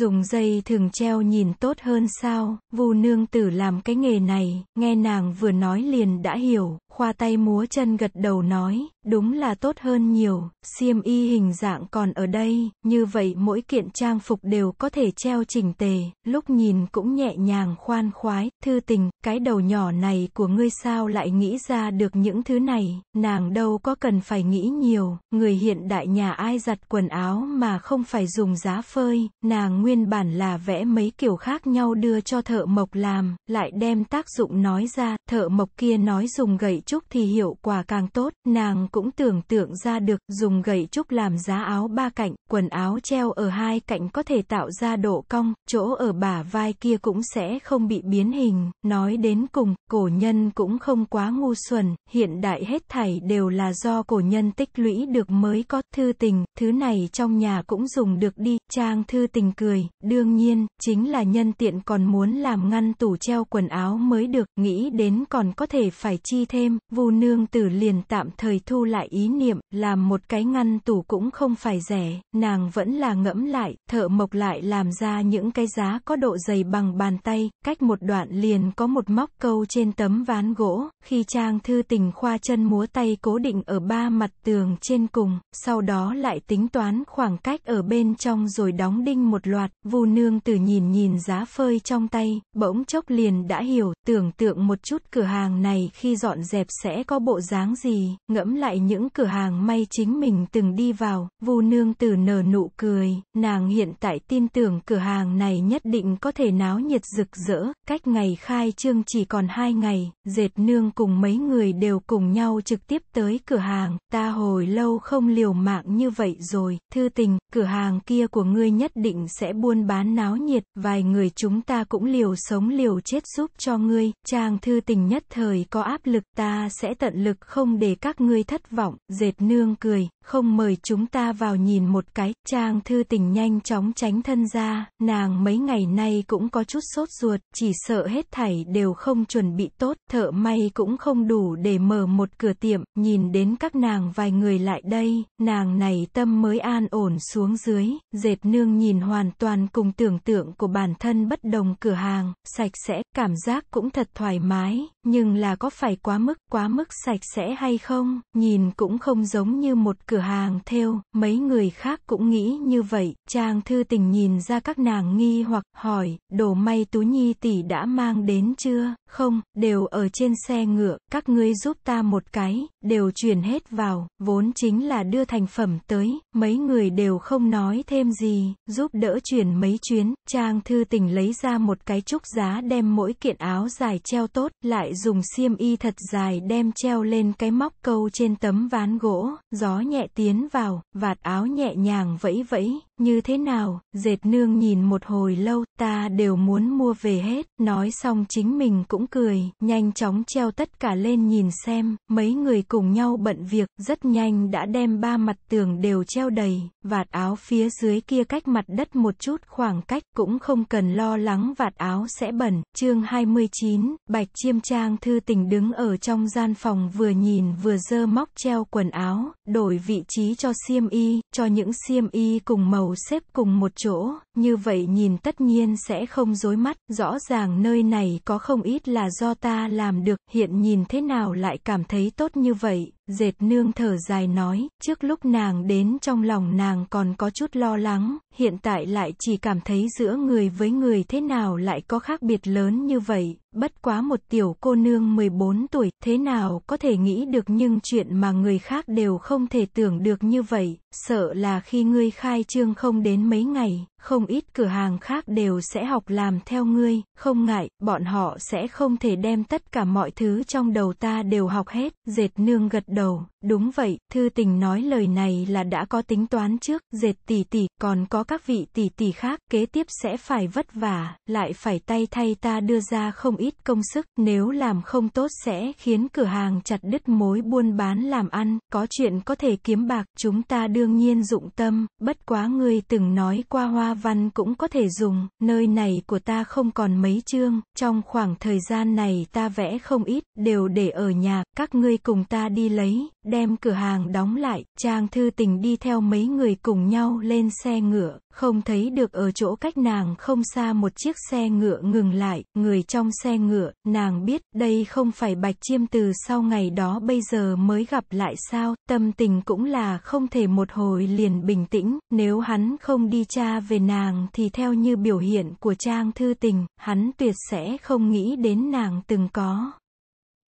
Dùng dây thường treo nhìn tốt hơn sao, vu nương tử làm cái nghề này, nghe nàng vừa nói liền đã hiểu, khoa tay múa chân gật đầu nói, đúng là tốt hơn nhiều, xiêm y hình dạng còn ở đây, như vậy mỗi kiện trang phục đều có thể treo chỉnh tề, lúc nhìn cũng nhẹ nhàng khoan khoái, thư tình, cái đầu nhỏ này của ngươi sao lại nghĩ ra được những thứ này, nàng đâu có cần phải nghĩ nhiều, người hiện đại nhà ai giặt quần áo mà không phải dùng giá phơi, nàng nguyên bản là vẽ mấy kiểu khác nhau đưa cho thợ mộc làm, lại đem tác dụng nói ra, thợ mộc kia nói dùng gậy trúc thì hiệu quả càng tốt, nàng cũng tưởng tượng ra được, dùng gậy trúc làm giá áo ba cạnh, quần áo treo ở hai cạnh có thể tạo ra độ cong, chỗ ở bả vai kia cũng sẽ không bị biến hình, nói đến cùng, cổ nhân cũng không quá ngu xuẩn, hiện đại hết thảy đều là do cổ nhân tích lũy được mới có thư tình, thứ này trong nhà cũng dùng được đi, trang thư tình cười, đương nhiên, chính là nhân tiện còn muốn làm ngăn tủ treo quần áo mới được, nghĩ đến còn có thể phải chi thêm, xem, Vu nương tử liền tạm thời thu lại ý niệm, làm một cái ngăn tủ cũng không phải rẻ, nàng vẫn là ngẫm lại, thợ mộc lại làm ra những cái giá có độ dày bằng bàn tay, cách một đoạn liền có một móc câu trên tấm ván gỗ, khi trang thư tình khoa chân múa tay cố định ở ba mặt tường trên cùng, sau đó lại tính toán khoảng cách ở bên trong rồi đóng đinh một loạt, Vu nương tử nhìn nhìn giá phơi trong tay, bỗng chốc liền đã hiểu, tưởng tượng một chút cửa hàng này khi dọn dẹp đẹp sẽ có bộ dáng gì, ngẫm lại những cửa hàng may chính mình từng đi vào, Vu nương tử nở nụ cười, nàng hiện tại tin tưởng cửa hàng này nhất định có thể náo nhiệt rực rỡ, cách ngày khai trương chỉ còn hai ngày, dệt nương cùng mấy người đều cùng nhau trực tiếp tới cửa hàng, ta hồi lâu không liều mạng như vậy rồi, thư tình, cửa hàng kia của ngươi nhất định sẽ buôn bán náo nhiệt, vài người chúng ta cũng liều sống liều chết giúp cho ngươi, chàng thư tình nhất thời có áp lực ta ta sẽ tận lực không để các ngươi thất vọng, dệt nương cười không mời chúng ta vào nhìn một cái, Trang Thư Tình nhanh chóng tránh thân ra, nàng mấy ngày nay cũng có chút sốt ruột, chỉ sợ hết thảy đều không chuẩn bị tốt, thợ may cũng không đủ để mở một cửa tiệm, nhìn đến các nàng vài người lại đây, nàng này tâm mới an ổn xuống dưới, dệt nương nhìn hoàn toàn cùng tưởng tượng của bản thân bất đồng cửa hàng, sạch sẽ, cảm giác cũng thật thoải mái, nhưng là có phải quá mức, quá mức sạch sẽ hay không, nhìn cũng không giống như một cửa cửa hàng theo, mấy người khác cũng nghĩ như vậy, Trang Thư Tình nhìn ra các nàng nghi hoặc hỏi, đồ may Tú Nhi tỷ đã mang đến chưa, không, đều ở trên xe ngựa, các ngươi giúp ta một cái, đều chuyển hết vào, vốn chính là đưa thành phẩm tới, mấy người đều không nói thêm gì, giúp đỡ chuyển mấy chuyến, Trang Thư Tình lấy ra một cái trúc giá đem mỗi kiện áo dài treo tốt, lại dùng xiêm y thật dài đem treo lên cái móc câu trên tấm ván gỗ, gió nhẹ tiến vào, vạt áo nhẹ nhàng vẫy vẫy như thế nào, dệt nương nhìn một hồi lâu, ta đều muốn mua về hết, nói xong chính mình cũng cười, nhanh chóng treo tất cả lên nhìn xem, mấy người cùng nhau bận việc, rất nhanh đã đem ba mặt tường đều treo đầy, vạt áo phía dưới kia cách mặt đất một chút khoảng cách, cũng không cần lo lắng vạt áo sẽ bẩn, chương 29, Bạch Chiêm Trang thư tình đứng ở trong gian phòng vừa nhìn vừa dơ móc treo quần áo, đổi vị trí cho xiêm y, cho những xiêm y cùng màu đầu xếp cùng một chỗ, như vậy nhìn tất nhiên sẽ không rối mắt, rõ ràng nơi này có không ít là do ta làm được, hiện nhìn thế nào lại cảm thấy tốt như vậy. Dệt nương thở dài nói, trước lúc nàng đến trong lòng nàng còn có chút lo lắng, hiện tại lại chỉ cảm thấy giữa người với người thế nào lại có khác biệt lớn như vậy, bất quá một tiểu cô nương 14 tuổi, thế nào có thể nghĩ được nhưng chuyện mà người khác đều không thể tưởng được như vậy, sợ là khi ngươi khai trương không đến mấy ngày, không ít cửa hàng khác đều sẽ học làm theo ngươi, không ngại, bọn họ sẽ không thể đem tất cả mọi thứ trong đầu ta đều học hết, dệt nương gật đầu, đúng vậy, thư tình nói lời này là đã có tính toán trước, dệt tỷ tỷ, còn có các vị tỷ tỷ khác, kế tiếp sẽ phải vất vả, lại phải tay thay ta đưa ra không ít công sức, nếu làm không tốt sẽ khiến cửa hàng chặt đứt mối buôn bán làm ăn, có chuyện có thể kiếm bạc, chúng ta đương nhiên dụng tâm, bất quá ngươi từng nói qua hoa văn cũng có thể dùng, nơi này của ta không còn mấy chương, trong khoảng thời gian này ta vẽ không ít, đều để ở nhà, các ngươi cùng ta đi lấy, đem cửa hàng đóng lại, Trang Thư Tình đi theo mấy người cùng nhau lên xe ngựa. Không thấy được ở chỗ cách nàng không xa một chiếc xe ngựa ngừng lại, người trong xe ngựa, nàng biết, đây không phải bạch chiêm từ sau ngày đó bây giờ mới gặp lại sao, tâm tình cũng là không thể một hồi liền bình tĩnh, nếu hắn không đi cha về nàng thì theo như biểu hiện của trang thư tình, hắn tuyệt sẽ không nghĩ đến nàng từng có.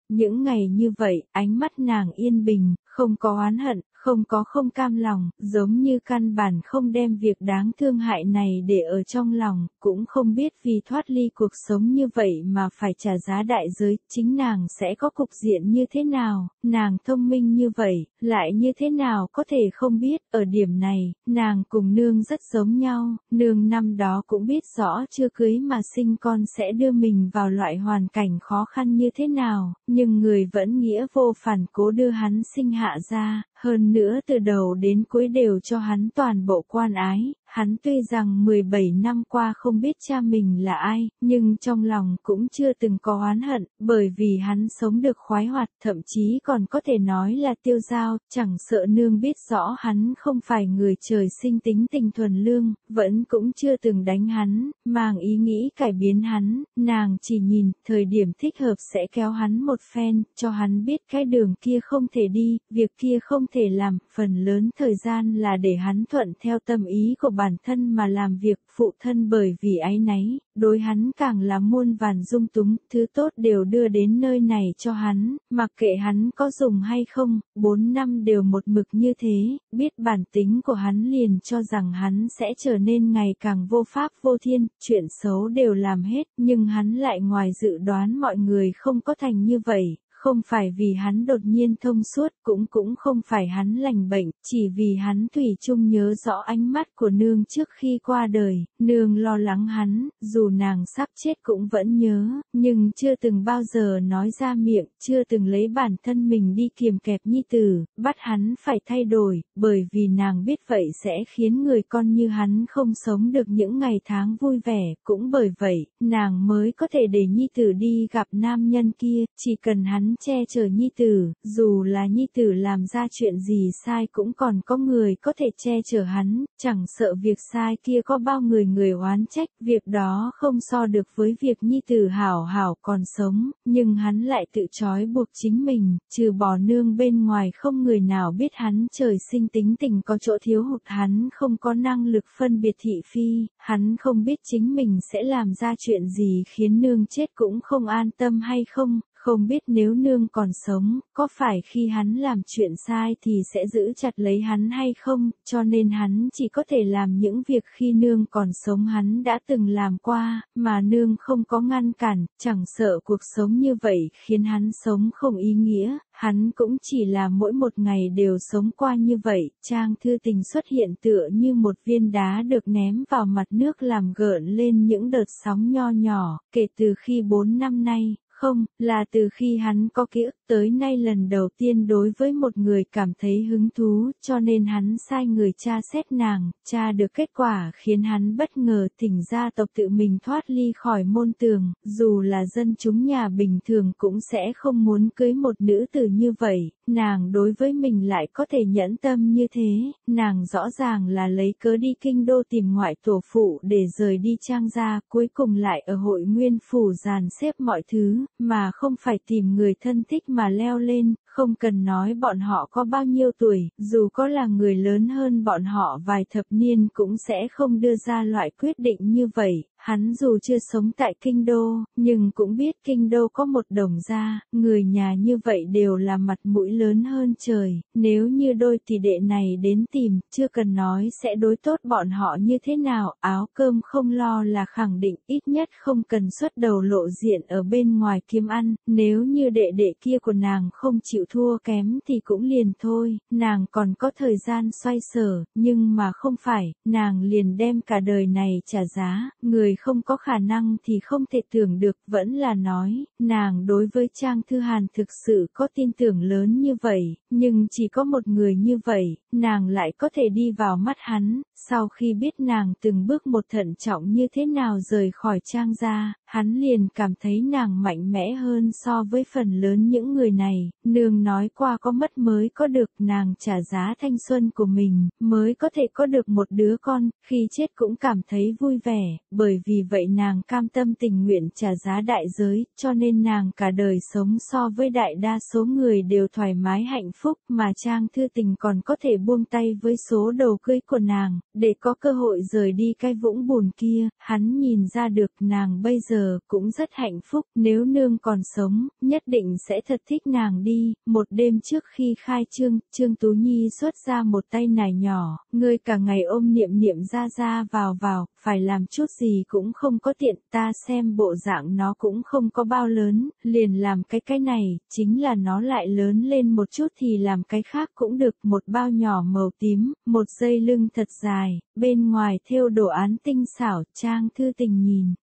Những ngày như vậy, ánh mắt nàng yên bình, không có oán hận, không có không cam lòng, giống như căn bản không đem việc đáng thương hại này để ở trong lòng, cũng không biết vì thoát ly cuộc sống như vậy mà phải trả giá đại giới, chính nàng sẽ có cục diện như thế nào, nàng thông minh như vậy, lại như thế nào có thể không biết, ở điểm này, nàng cùng nương rất giống nhau, nương năm đó cũng biết rõ chưa cưới mà sinh con sẽ đưa mình vào loại hoàn cảnh khó khăn như thế nào, nhưng người vẫn nghĩa vô phản cố đưa hắn sinh hạ ra, hơn nữa từ đầu đến cuối đều cho hắn toàn bộ quan ái. Hắn tuy rằng 17 năm qua không biết cha mình là ai, nhưng trong lòng cũng chưa từng có oán hận, bởi vì hắn sống được khoái hoạt, thậm chí còn có thể nói là tiêu giao, chẳng sợ nương biết rõ hắn không phải người trời sinh tính tình thuần lương, vẫn cũng chưa từng đánh hắn, mang ý nghĩ cải biến hắn, nàng chỉ nhìn, thời điểm thích hợp sẽ kéo hắn một phen, cho hắn biết cái đường kia không thể đi, việc kia không thể làm, phần lớn thời gian là để hắn thuận theo tâm ý của bản bản thân mà làm việc phụ thân bởi vì ái náy, đối hắn càng là muôn vàn dung túng, thứ tốt đều đưa đến nơi này cho hắn, mặc kệ hắn có dùng hay không, bốn năm đều một mực như thế, biết bản tính của hắn liền cho rằng hắn sẽ trở nên ngày càng vô pháp vô thiên, chuyện xấu đều làm hết, nhưng hắn lại ngoài dự đoán mọi người không có thành như vậy, không phải vì hắn đột nhiên thông suốt, cũng cũng không phải hắn lành bệnh, chỉ vì hắn thủy chung nhớ rõ ánh mắt của nương trước khi qua đời, nương lo lắng hắn, dù nàng sắp chết cũng vẫn nhớ, nhưng chưa từng bao giờ nói ra miệng, chưa từng lấy bản thân mình đi kiềm kẹp nhi tử, bắt hắn phải thay đổi, bởi vì nàng biết vậy sẽ khiến người con như hắn không sống được những ngày tháng vui vẻ, cũng bởi vậy, nàng mới có thể để nhi tử đi gặp nam nhân kia, chỉ cần hắn che chở nhi tử, dù là nhi tử làm ra chuyện gì sai cũng còn có người có thể che chở hắn, chẳng sợ việc sai kia có bao người người oán trách, việc đó không so được với việc nhi tử hảo hảo còn sống, nhưng hắn lại tự trói buộc chính mình, trừ bỏ nương bên ngoài không người nào biết hắn trời sinh tính tình có chỗ thiếu hụt hắn không có năng lực phân biệt thị phi, hắn không biết chính mình sẽ làm ra chuyện gì khiến nương chết cũng không an tâm hay không, không biết nếu nương còn sống, có phải khi hắn làm chuyện sai thì sẽ giữ chặt lấy hắn hay không, cho nên hắn chỉ có thể làm những việc khi nương còn sống hắn đã từng làm qua, mà nương không có ngăn cản, chẳng sợ cuộc sống như vậy khiến hắn sống không ý nghĩa, hắn cũng chỉ là mỗi một ngày đều sống qua như vậy, trang thư tình xuất hiện tựa như một viên đá được ném vào mặt nước làm gợn lên những đợt sóng nho nhỏ, kể từ khi 4 năm nay, không, là từ khi hắn có ký ức tới nay lần đầu tiên đối với một người cảm thấy hứng thú cho nên hắn sai người cha xét nàng, cha được kết quả khiến hắn bất ngờ thỉnh gia tộc tự mình thoát ly khỏi môn tường, dù là dân chúng nhà bình thường cũng sẽ không muốn cưới một nữ tử như vậy, nàng đối với mình lại có thể nhẫn tâm như thế, nàng rõ ràng là lấy cớ đi kinh đô tìm ngoại tổ phụ để rời đi trang gia cuối cùng lại ở hội nguyên phủ dàn xếp mọi thứ, mà không phải tìm người thân thích mà leo lên, không cần nói bọn họ có bao nhiêu tuổi, dù có là người lớn hơn bọn họ vài thập niên cũng sẽ không đưa ra loại quyết định như vậy, Hắn dù chưa sống tại kinh đô, nhưng cũng biết kinh đô có một đồng gia, người nhà như vậy đều là mặt mũi lớn hơn trời, nếu như đôi tỷ đệ này đến tìm, chưa cần nói sẽ đối tốt bọn họ như thế nào, áo cơm không lo là khẳng định ít nhất không cần xuất đầu lộ diện ở bên ngoài kiếm ăn, nếu như đệ đệ kia của nàng không chịu thua kém thì cũng liền thôi, nàng còn có thời gian xoay sở, nhưng mà không phải, nàng liền đem cả đời này trả giá, người không có khả năng thì không thể tưởng được vẫn là nói, nàng đối với Trang Thư Hàn thực sự có tin tưởng lớn như vậy, nhưng chỉ có một người như vậy, nàng lại có thể đi vào mắt hắn, sau khi biết nàng từng bước một thận trọng như thế nào rời khỏi Trang ra hắn liền cảm thấy nàng mạnh mẽ hơn so với phần lớn những người này, nương nói qua có mất mới có được nàng trả giá thanh xuân của mình, mới có thể có được một đứa con, khi chết cũng cảm thấy vui vẻ, bởi vì vậy nàng cam tâm tình nguyện trả giá đại giới, cho nên nàng cả đời sống so với đại đa số người đều thoải mái hạnh phúc mà Trang Thư Tình còn có thể buông tay với số đầu cưới của nàng, để có cơ hội rời đi cái vũng bùn kia, hắn nhìn ra được nàng bây giờ cũng rất hạnh phúc, nếu nương còn sống, nhất định sẽ thật thích nàng đi, một đêm trước khi khai trương, Trương Tú Nhi xuất ra một tay nải nhỏ, người cả ngày ôm niệm niệm ra ra vào vào, phải làm chút gì cũng không có tiện ta xem bộ dạng nó cũng không có bao lớn, liền làm cái cái này, chính là nó lại lớn lên một chút thì làm cái khác cũng được một bao nhỏ màu tím, một dây lưng thật dài, bên ngoài thêu đồ án tinh xảo trang thư tình nhìn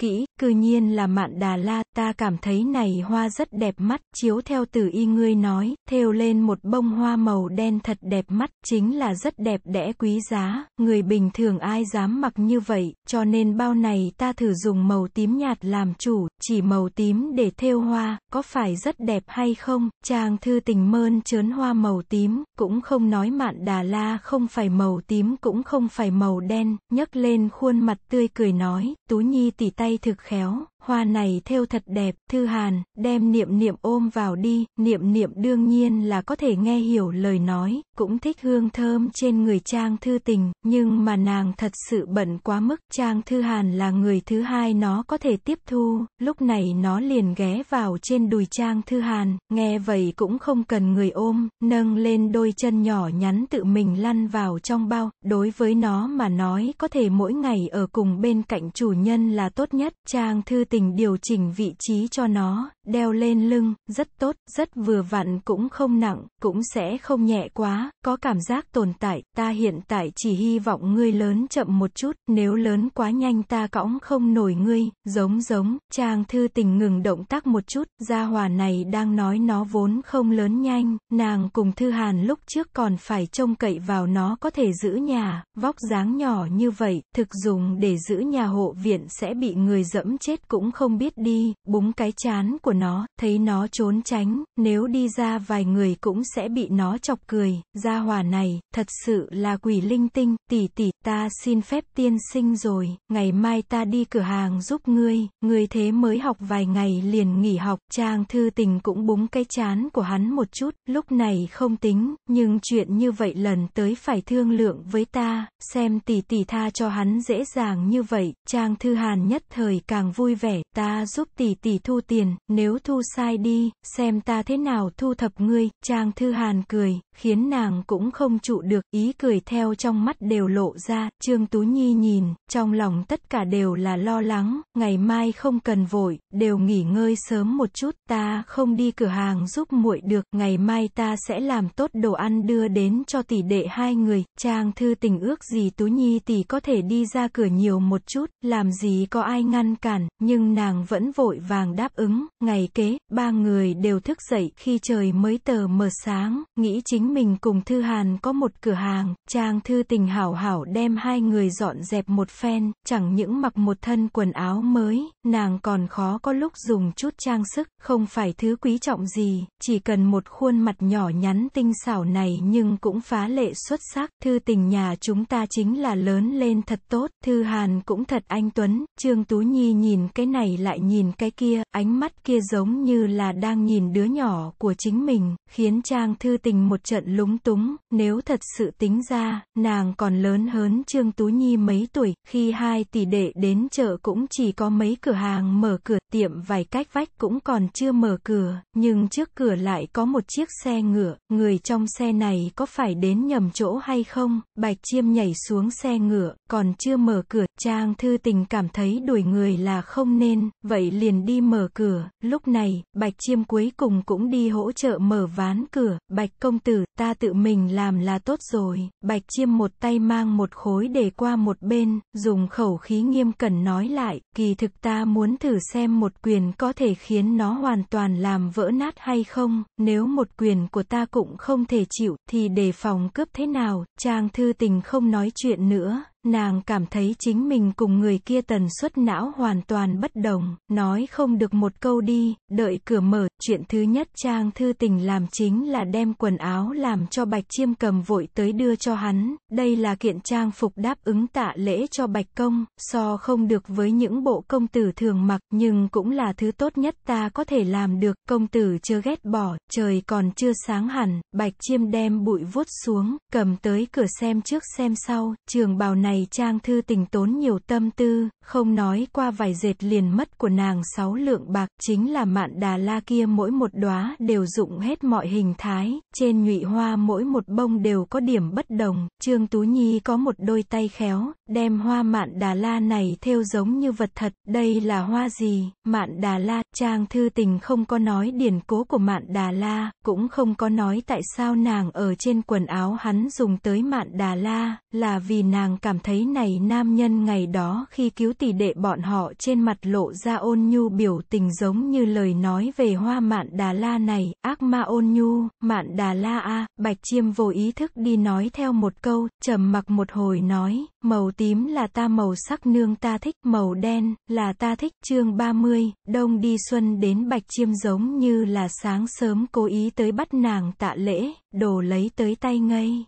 kỹ, cư nhiên là mạn đà la, ta cảm thấy này hoa rất đẹp mắt, chiếu theo từ y ngươi nói, thêu lên một bông hoa màu đen thật đẹp mắt, chính là rất đẹp đẽ quý giá, người bình thường ai dám mặc như vậy, cho nên bao này ta thử dùng màu tím nhạt làm chủ, chỉ màu tím để thêu hoa, có phải rất đẹp hay không, chàng thư tình mơn chớn hoa màu tím, cũng không nói mạn đà la không phải màu tím cũng không phải màu đen, nhấc lên khuôn mặt tươi cười nói, tú nhi tỷ ta tay thực khéo hoa này theo thật đẹp, Thư Hàn, đem niệm niệm ôm vào đi, niệm niệm đương nhiên là có thể nghe hiểu lời nói, cũng thích hương thơm trên người Trang Thư Tình, nhưng mà nàng thật sự bận quá mức, Trang Thư Hàn là người thứ hai nó có thể tiếp thu, lúc này nó liền ghé vào trên đùi Trang Thư Hàn, nghe vậy cũng không cần người ôm, nâng lên đôi chân nhỏ nhắn tự mình lăn vào trong bao, đối với nó mà nói có thể mỗi ngày ở cùng bên cạnh chủ nhân là tốt nhất, Trang Thư Tình tình điều chỉnh vị trí cho nó đeo lên lưng, rất tốt, rất vừa vặn cũng không nặng, cũng sẽ không nhẹ quá, có cảm giác tồn tại, ta hiện tại chỉ hy vọng ngươi lớn chậm một chút, nếu lớn quá nhanh ta cõng không nổi ngươi, giống giống, chàng thư tình ngừng động tác một chút, gia hòa này đang nói nó vốn không lớn nhanh, nàng cùng thư hàn lúc trước còn phải trông cậy vào nó có thể giữ nhà, vóc dáng nhỏ như vậy, thực dùng để giữ nhà hộ viện sẽ bị người dẫm chết cũng không biết đi, búng cái chán của nó, thấy nó trốn tránh, nếu đi ra vài người cũng sẽ bị nó chọc cười, gia hỏa này, thật sự là quỷ linh tinh, tỷ tỷ, ta xin phép tiên sinh rồi, ngày mai ta đi cửa hàng giúp ngươi, ngươi thế mới học vài ngày liền nghỉ học, trang thư tình cũng búng cái chán của hắn một chút, lúc này không tính, nhưng chuyện như vậy lần tới phải thương lượng với ta, xem tỷ tỷ tha cho hắn dễ dàng như vậy, trang thư hàn nhất thời càng vui vẻ, ta giúp tỷ tỷ thu tiền, nếu nếu thu sai đi, xem ta thế nào thu thập ngươi, Trang Thư Hàn cười, khiến nàng cũng không trụ được, ý cười theo trong mắt đều lộ ra, Trương Tú Nhi nhìn, trong lòng tất cả đều là lo lắng, ngày mai không cần vội, đều nghỉ ngơi sớm một chút, ta không đi cửa hàng giúp muội được, ngày mai ta sẽ làm tốt đồ ăn đưa đến cho tỷ đệ hai người, Trang Thư tình ước gì Tú Nhi tỷ có thể đi ra cửa nhiều một chút, làm gì có ai ngăn cản, nhưng nàng vẫn vội vàng đáp ứng, ngày ngày kế, ba người đều thức dậy khi trời mới tờ mờ sáng, nghĩ chính mình cùng Thư Hàn có một cửa hàng, Trang Thư Tình hảo hảo đem hai người dọn dẹp một phen, chẳng những mặc một thân quần áo mới, nàng còn khó có lúc dùng chút trang sức, không phải thứ quý trọng gì, chỉ cần một khuôn mặt nhỏ nhắn tinh xảo này nhưng cũng phá lệ xuất sắc, Thư Tình nhà chúng ta chính là lớn lên thật tốt, Thư Hàn cũng thật anh Tuấn, Trương Tú Nhi nhìn cái này lại nhìn cái kia, ánh mắt kia giống như là đang nhìn đứa nhỏ của chính mình, khiến Trang Thư Tình một trận lúng túng, nếu thật sự tính ra, nàng còn lớn hơn Trương Tú Nhi mấy tuổi, khi hai tỷ đệ đến chợ cũng chỉ có mấy cửa hàng mở cửa, tiệm vài cách vách cũng còn chưa mở cửa, nhưng trước cửa lại có một chiếc xe ngựa, người trong xe này có phải đến nhầm chỗ hay không, Bạch Chiêm nhảy xuống xe ngựa, còn chưa mở cửa, Trang Thư Tình cảm thấy đuổi người là không nên, vậy liền đi mở cửa, lúc Lúc này, Bạch Chiêm cuối cùng cũng đi hỗ trợ mở ván cửa, Bạch công tử, ta tự mình làm là tốt rồi, Bạch Chiêm một tay mang một khối để qua một bên, dùng khẩu khí nghiêm cẩn nói lại, kỳ thực ta muốn thử xem một quyền có thể khiến nó hoàn toàn làm vỡ nát hay không, nếu một quyền của ta cũng không thể chịu, thì đề phòng cướp thế nào, trang thư tình không nói chuyện nữa, nàng cảm thấy chính mình cùng người kia tần suất não hoàn toàn bất đồng, nói không được một câu đi, đợi cửa mở, chuyện thứ nhất Trang Thư Tình làm chính là đem quần áo làm cho Bạch Chiêm cầm vội tới đưa cho hắn, đây là kiện trang phục đáp ứng tạ lễ cho Bạch Công, so không được với những bộ công tử thường mặc, nhưng cũng là thứ tốt nhất ta có thể làm được, công tử chưa ghét bỏ, trời còn chưa sáng hẳn, Bạch Chiêm đem bụi vuốt xuống, cầm tới cửa xem trước xem sau, trường bào này này Trang Thư tình tốn nhiều tâm tư, không nói qua vài dệt liền mất của nàng sáu lượng bạc, chính là mạn đà la kia mỗi một đóa đều dụng hết mọi hình thái, trên nhụy hoa mỗi một bông đều có điểm bất đồng, Trương Tú Nhi có một đôi tay khéo, đem hoa mạn đà la này theo giống như vật thật, đây là hoa gì, mạn đà la, Trang Thư tình không có nói điển cố của mạn đà la, cũng không có nói tại sao nàng ở trên quần áo hắn dùng tới mạn đà la, là vì nàng cảm thấy này nam nhân ngày đó khi cứu tỷ đệ bọn họ trên mặt lộ ra ôn nhu biểu tình giống như lời nói về hoa mạn đà la này, ác ma ôn nhu, mạn đà la a bạch chiêm vô ý thức đi nói theo một câu, trầm mặc một hồi nói, màu tím là ta màu sắc nương ta thích, màu đen là ta thích, chương 30, đông đi xuân đến bạch chiêm giống như là sáng sớm cố ý tới bắt nàng tạ lễ, đồ lấy tới tay ngây.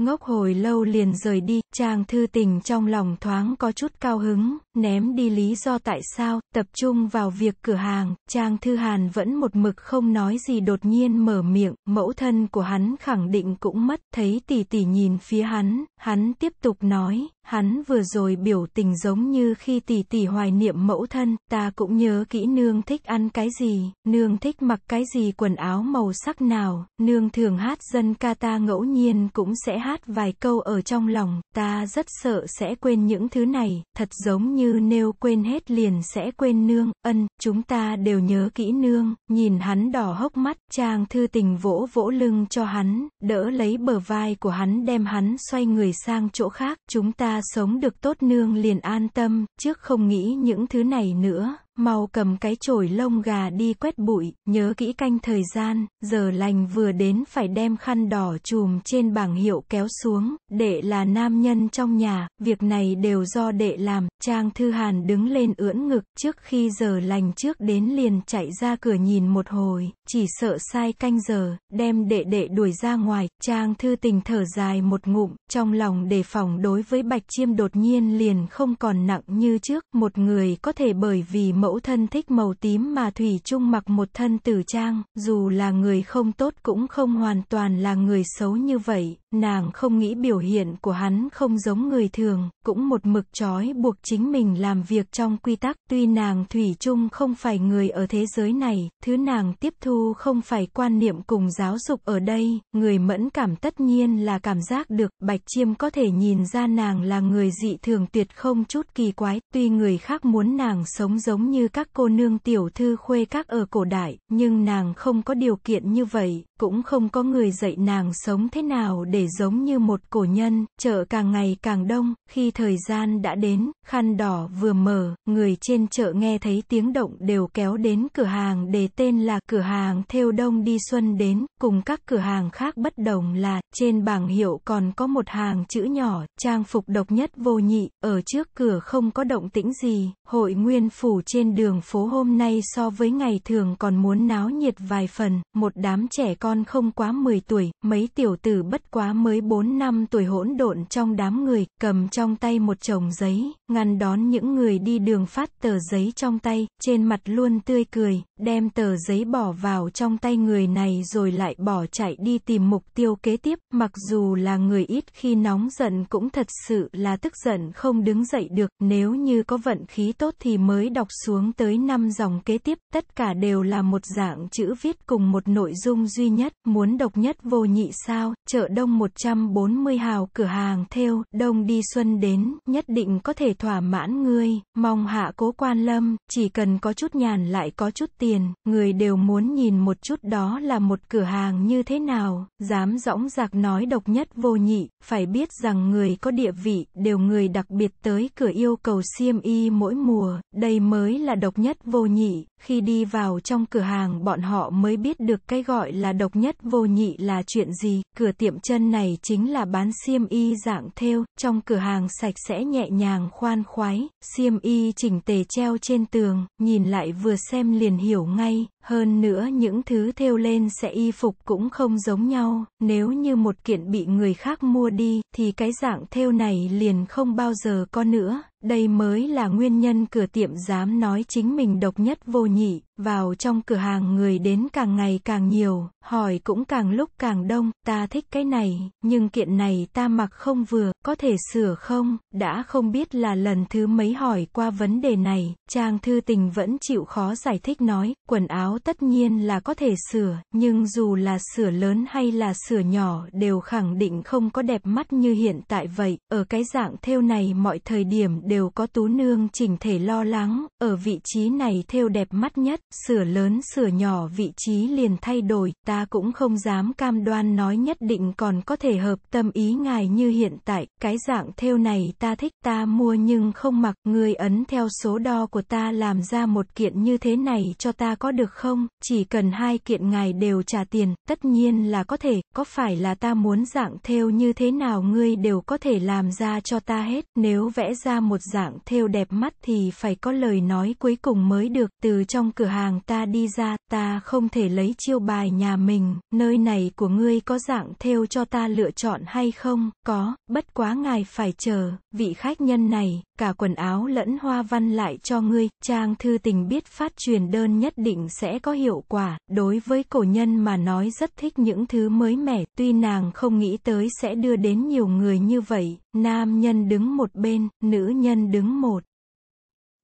Ngốc hồi lâu liền rời đi, chàng thư tình trong lòng thoáng có chút cao hứng, ném đi lý do tại sao, tập trung vào việc cửa hàng, chàng thư hàn vẫn một mực không nói gì đột nhiên mở miệng, mẫu thân của hắn khẳng định cũng mất, thấy tỷ tỷ nhìn phía hắn, hắn tiếp tục nói, Hắn vừa rồi biểu tình giống như khi tỷ tỷ hoài niệm mẫu thân, ta cũng nhớ kỹ nương thích ăn cái gì, nương thích mặc cái gì quần áo màu sắc nào, nương thường hát dân ca ta ngẫu nhiên cũng sẽ hát vài câu ở trong lòng, ta rất sợ sẽ quên những thứ này, thật giống như nêu quên hết liền sẽ quên nương, ân, chúng ta đều nhớ kỹ nương, nhìn hắn đỏ hốc mắt, trang thư tình vỗ vỗ lưng cho hắn, đỡ lấy bờ vai của hắn đem hắn xoay người sang chỗ khác, chúng ta ta sống được tốt nương liền an tâm, trước không nghĩ những thứ này nữa. Mau cầm cái chổi lông gà đi quét bụi, nhớ kỹ canh thời gian, giờ lành vừa đến phải đem khăn đỏ chùm trên bảng hiệu kéo xuống, đệ là nam nhân trong nhà, việc này đều do đệ làm, Trang Thư Hàn đứng lên ưỡn ngực trước khi giờ lành trước đến liền chạy ra cửa nhìn một hồi, chỉ sợ sai canh giờ, đem đệ đệ đuổi ra ngoài, Trang Thư Tình thở dài một ngụm, trong lòng đề phòng đối với Bạch Chiêm đột nhiên liền không còn nặng như trước, một người có thể bởi vì mẫu thân thích màu tím mà Thủy chung mặc một thân tử trang, dù là người không tốt cũng không hoàn toàn là người xấu như vậy. Nàng không nghĩ biểu hiện của hắn không giống người thường, cũng một mực trói buộc chính mình làm việc trong quy tắc. Tuy nàng Thủy chung không phải người ở thế giới này, thứ nàng tiếp thu không phải quan niệm cùng giáo dục ở đây, người mẫn cảm tất nhiên là cảm giác được. Bạch Chiêm có thể nhìn ra nàng là người dị thường tuyệt không chút kỳ quái. Tuy người khác muốn nàng sống giống như các cô nương tiểu thư khuê các ở cổ đại, nhưng nàng không có điều kiện như vậy, cũng không có người dạy nàng sống thế nào để giống như một cổ nhân, chợ càng ngày càng đông, khi thời gian đã đến, khăn đỏ vừa mở, người trên chợ nghe thấy tiếng động đều kéo đến cửa hàng để tên là cửa hàng theo đông đi xuân đến, cùng các cửa hàng khác bất đồng là, trên bảng hiệu còn có một hàng chữ nhỏ, trang phục độc nhất vô nhị, ở trước cửa không có động tĩnh gì, hội nguyên phủ trên đường phố hôm nay so với ngày thường còn muốn náo nhiệt vài phần, một đám trẻ con không quá 10 tuổi, mấy tiểu tử bất quá mới 4 năm tuổi hỗn độn trong đám người, cầm trong tay một chồng giấy, ngăn đón những người đi đường phát tờ giấy trong tay, trên mặt luôn tươi cười, đem tờ giấy bỏ vào trong tay người này rồi lại bỏ chạy đi tìm mục tiêu kế tiếp, mặc dù là người ít khi nóng giận cũng thật sự là tức giận không đứng dậy được, nếu như có vận khí tốt thì mới đọc xuống tới 5 dòng kế tiếp, tất cả đều là một dạng chữ viết cùng một nội dung duy nhất, muốn độc nhất vô nhị sao, chợ đông 140 hào cửa hàng theo, đông đi xuân đến, nhất định có thể thỏa mãn ngươi, mong hạ cố quan lâm, chỉ cần có chút nhàn lại có chút tiền, người đều muốn nhìn một chút đó là một cửa hàng như thế nào, dám dõng dạc nói độc nhất vô nhị, phải biết rằng người có địa vị, đều người đặc biệt tới cửa yêu cầu xiêm y mỗi mùa, đây mới là độc nhất vô nhị, khi đi vào trong cửa hàng bọn họ mới biết được cái gọi là độc nhất vô nhị là chuyện gì. Cửa tiệm chân này chính là bán xiêm y dạng thêu, trong cửa hàng sạch sẽ nhẹ nhàng khoan khoái, xiêm y chỉnh tề treo trên tường, nhìn lại vừa xem liền hiểu ngay, hơn nữa những thứ thêu lên sẽ y phục cũng không giống nhau, nếu như một kiện bị người khác mua đi, thì cái dạng thêu này liền không bao giờ có nữa, đây mới là nguyên nhân cửa tiệm dám nói chính mình độc nhất vô nhị. Vào trong cửa hàng người đến càng ngày càng nhiều, hỏi cũng càng lúc càng đông, ta thích cái này, nhưng kiện này ta mặc không vừa, có thể sửa không, đã không biết là lần thứ mấy hỏi qua vấn đề này, trang thư tình vẫn chịu khó giải thích nói, quần áo tất nhiên là có thể sửa, nhưng dù là sửa lớn hay là sửa nhỏ đều khẳng định không có đẹp mắt như hiện tại vậy, ở cái dạng thêu này mọi thời điểm đều có tú nương chỉnh thể lo lắng, ở vị trí này thêu đẹp mắt nhất, sửa lớn sửa nhỏ vị trí liền thay đổi, ta cũng không dám cam đoan nói nhất định còn có thể hợp tâm ý ngài như hiện tại, cái dạng theo này ta thích ta mua nhưng không mặc, người ấn theo số đo của ta làm ra một kiện như thế này cho ta có được không, chỉ cần hai kiện ngài đều trả tiền, tất nhiên là có thể, có phải là ta muốn dạng theo như thế nào ngươi đều có thể làm ra cho ta hết, nếu vẽ ra một dạng theo đẹp mắt thì phải có lời nói cuối cùng mới được, từ trong cửa hàng ta đi ra, ta không thể lấy chiêu bài nhà mình, nơi này của ngươi có dạng theo cho ta lựa chọn hay không, có, bất quá ngài phải chờ, vị khách nhân này, cả quần áo lẫn hoa văn lại cho ngươi, trang thư tình biết phát truyền đơn nhất định sẽ có hiệu quả, đối với cổ nhân mà nói rất thích những thứ mới mẻ, tuy nàng không nghĩ tới sẽ đưa đến nhiều người như vậy, nam nhân đứng một bên, nữ nhân đứng một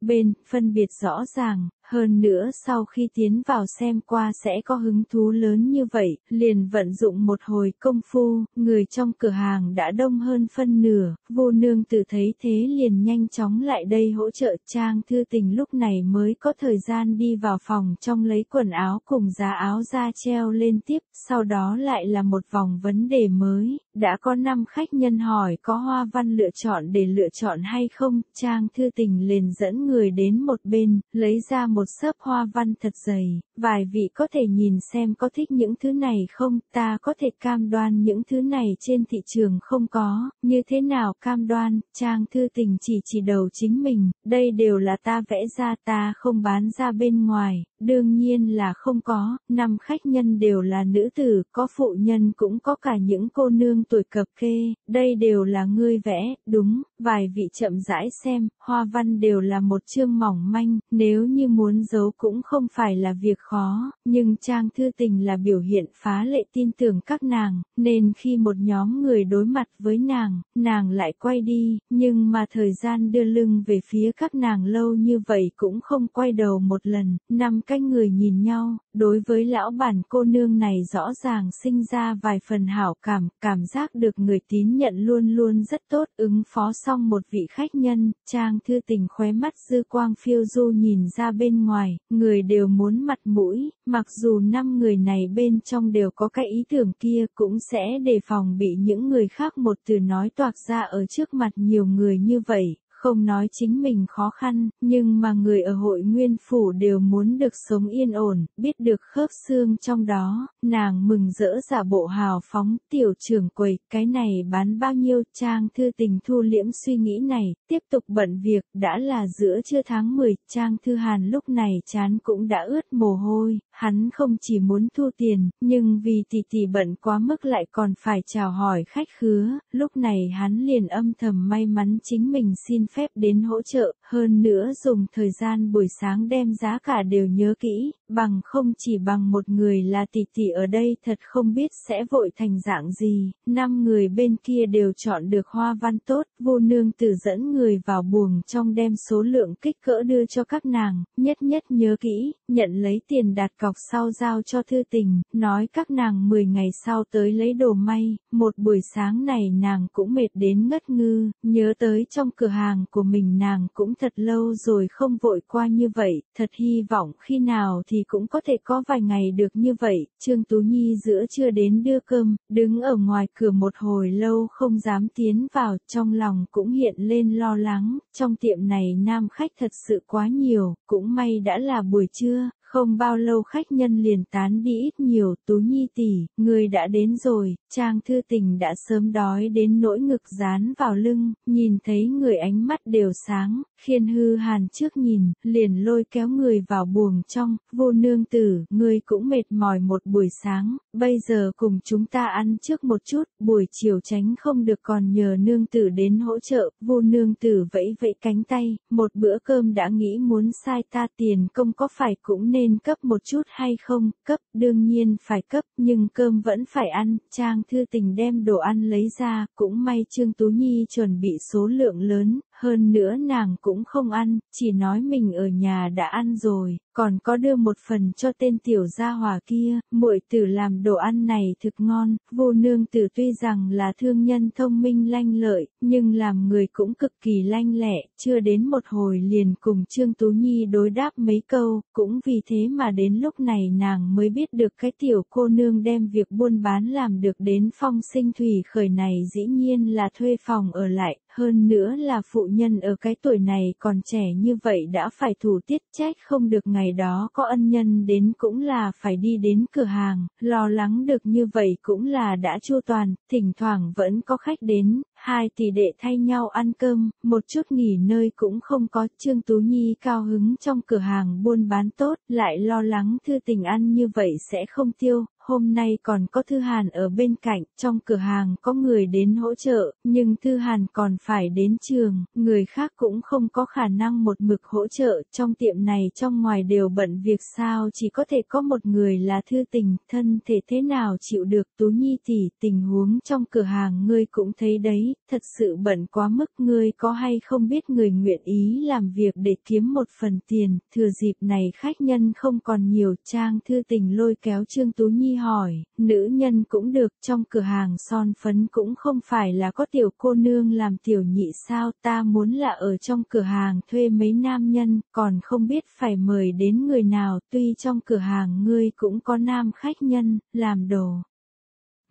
bên, phân biệt rõ ràng, hơn nữa sau khi tiến vào xem qua sẽ có hứng thú lớn như vậy, liền vận dụng một hồi công phu, người trong cửa hàng đã đông hơn phân nửa, vô nương tự thấy thế liền nhanh chóng lại đây hỗ trợ trang thư tình lúc này mới có thời gian đi vào phòng trong lấy quần áo cùng giá áo ra treo lên tiếp, sau đó lại là một vòng vấn đề mới, đã có năm khách nhân hỏi có hoa văn lựa chọn để lựa chọn hay không, trang thư tình liền dẫn người đến một bên, lấy ra một một sớp hoa văn thật dày, vài vị có thể nhìn xem có thích những thứ này không, ta có thể cam đoan những thứ này trên thị trường không có, như thế nào cam đoan, trang thư tình chỉ chỉ đầu chính mình, đây đều là ta vẽ ra ta không bán ra bên ngoài, đương nhiên là không có, năm khách nhân đều là nữ tử, có phụ nhân cũng có cả những cô nương tuổi cập kê, đây đều là ngươi vẽ, đúng, vài vị chậm rãi xem, hoa văn đều là một chương mỏng manh, nếu như muốn giấu cũng không phải là việc khó, nhưng trang thư tình là biểu hiện phá lệ tin tưởng các nàng, nên khi một nhóm người đối mặt với nàng, nàng lại quay đi, nhưng mà thời gian đưa lưng về phía các nàng lâu như vậy cũng không quay đầu một lần, năm cách người nhìn nhau, đối với lão bản cô nương này rõ ràng sinh ra vài phần hảo cảm, cảm giác được người tín nhận luôn luôn rất tốt, ứng phó xong một vị khách nhân, trang thư tình khóe mắt dư quang phiêu du nhìn ra bên ngoài, người đều muốn mặt mũi, mặc dù năm người này bên trong đều có cái ý tưởng kia cũng sẽ đề phòng bị những người khác một từ nói toạc ra ở trước mặt nhiều người như vậy, không nói chính mình khó khăn, nhưng mà người ở hội nguyên phủ đều muốn được sống yên ổn, biết được khớp xương trong đó, nàng mừng rỡ giả bộ hào phóng, tiểu trưởng quầy, cái này bán bao nhiêu trang thư tình thu liễm suy nghĩ này, tiếp tục bận việc, đã là giữa trưa tháng 10, trang thư hàn lúc này chán cũng đã ướt mồ hôi, hắn không chỉ muốn thu tiền, nhưng vì tỷ tỷ bận quá mức lại còn phải chào hỏi khách khứa, lúc này hắn liền âm thầm may mắn chính mình xin phép đến hỗ trợ, hơn nữa dùng thời gian buổi sáng đem giá cả đều nhớ kỹ, bằng không chỉ bằng một người là tỷ tỷ ở đây thật không biết sẽ vội thành dạng gì, năm người bên kia đều chọn được hoa văn tốt, vô nương tử dẫn người vào buồng trong đem số lượng kích cỡ đưa cho các nàng, nhất nhất nhớ kỹ, nhận lấy tiền đặt cọc sau giao cho thư tình, nói các nàng 10 ngày sau tới lấy đồ may, một buổi sáng này nàng cũng mệt đến ngất ngư, nhớ tới trong cửa hàng hàng của mình nàng cũng thật lâu rồi không vội qua như vậy, thật hy vọng khi nào thì cũng có thể có vài ngày được như vậy, Trương Tú Nhi giữa chưa đến đưa cơm, đứng ở ngoài cửa một hồi lâu không dám tiến vào, trong lòng cũng hiện lên lo lắng, trong tiệm này nam khách thật sự quá nhiều, cũng may đã là buổi trưa, không bao lâu khách nhân liền tán đi ít nhiều, Tú Nhi tỷ, người đã đến rồi, Trang Thư Tình đã sớm đói đến nỗi ngực dán vào lưng, nhìn thấy người ánh mắt đều sáng, khiên hư hàn trước nhìn, liền lôi kéo người vào buồng trong, vô nương tử, người cũng mệt mỏi một buổi sáng, bây giờ cùng chúng ta ăn trước một chút, buổi chiều tránh không được còn nhờ nương tử đến hỗ trợ, vô nương tử vẫy vẫy cánh tay, một bữa cơm đã nghĩ muốn sai ta tiền công có phải cũng nên nên cấp một chút hay không, cấp, đương nhiên phải cấp, nhưng cơm vẫn phải ăn, Trang Thư Tình đem đồ ăn lấy ra, cũng may Trương Tú Nhi chuẩn bị số lượng lớn, hơn nữa nàng cũng không ăn, chỉ nói mình ở nhà đã ăn rồi, còn có đưa một phần cho tên tiểu gia hòa kia, muội tử làm đồ ăn này thực ngon, vô nương tử tuy rằng là thương nhân thông minh lanh lợi, nhưng làm người cũng cực kỳ lanh lẹ, chưa đến một hồi liền cùng Trương Tú Nhi đối đáp mấy câu, cũng vì thế mà đến lúc này nàng mới biết được cái tiểu cô nương đem việc buôn bán làm được đến phong sinh thủy khởi này dĩ nhiên là thuê phòng ở lại, hơn nữa là phụ nhân ở cái tuổi này còn trẻ như vậy đã phải thủ tiết trách không được ngày đó có ân nhân đến cũng là phải đi đến cửa hàng, lo lắng được như vậy cũng là đã chu toàn, thỉnh thoảng vẫn có khách đến, hai tỷ đệ thay nhau ăn cơm, một chút nghỉ nơi cũng không có, Trương Tú Nhi cao hứng trong cửa hàng buôn bán tốt, lại lo lắng thư tình ăn như vậy sẽ không tiêu, hôm nay còn có Thư Hàn ở bên cạnh, trong cửa hàng có người đến hỗ trợ, nhưng Thư Hàn còn phải đến trường, người khác cũng không có khả năng một mực hỗ trợ, trong tiệm này trong ngoài đều bận việc sao chỉ có thể có một người là Thư Tình, thân thể thế nào chịu được Tú Nhi tỷ tình huống trong cửa hàng ngươi cũng thấy đấy, thật sự bận quá mức ngươi có hay không biết người nguyện ý làm việc để kiếm một phần tiền, thừa dịp này khách nhân không còn nhiều trang thư tình lôi kéo Trương Tú Nhi hỏi, nữ nhân cũng được trong cửa hàng son phấn cũng không phải là có tiểu cô nương làm tiểu nhị sao ta muốn là ở trong cửa hàng thuê mấy nam nhân, còn không biết phải mời đến người nào tuy trong cửa hàng ngươi cũng có nam khách nhân, làm đồ.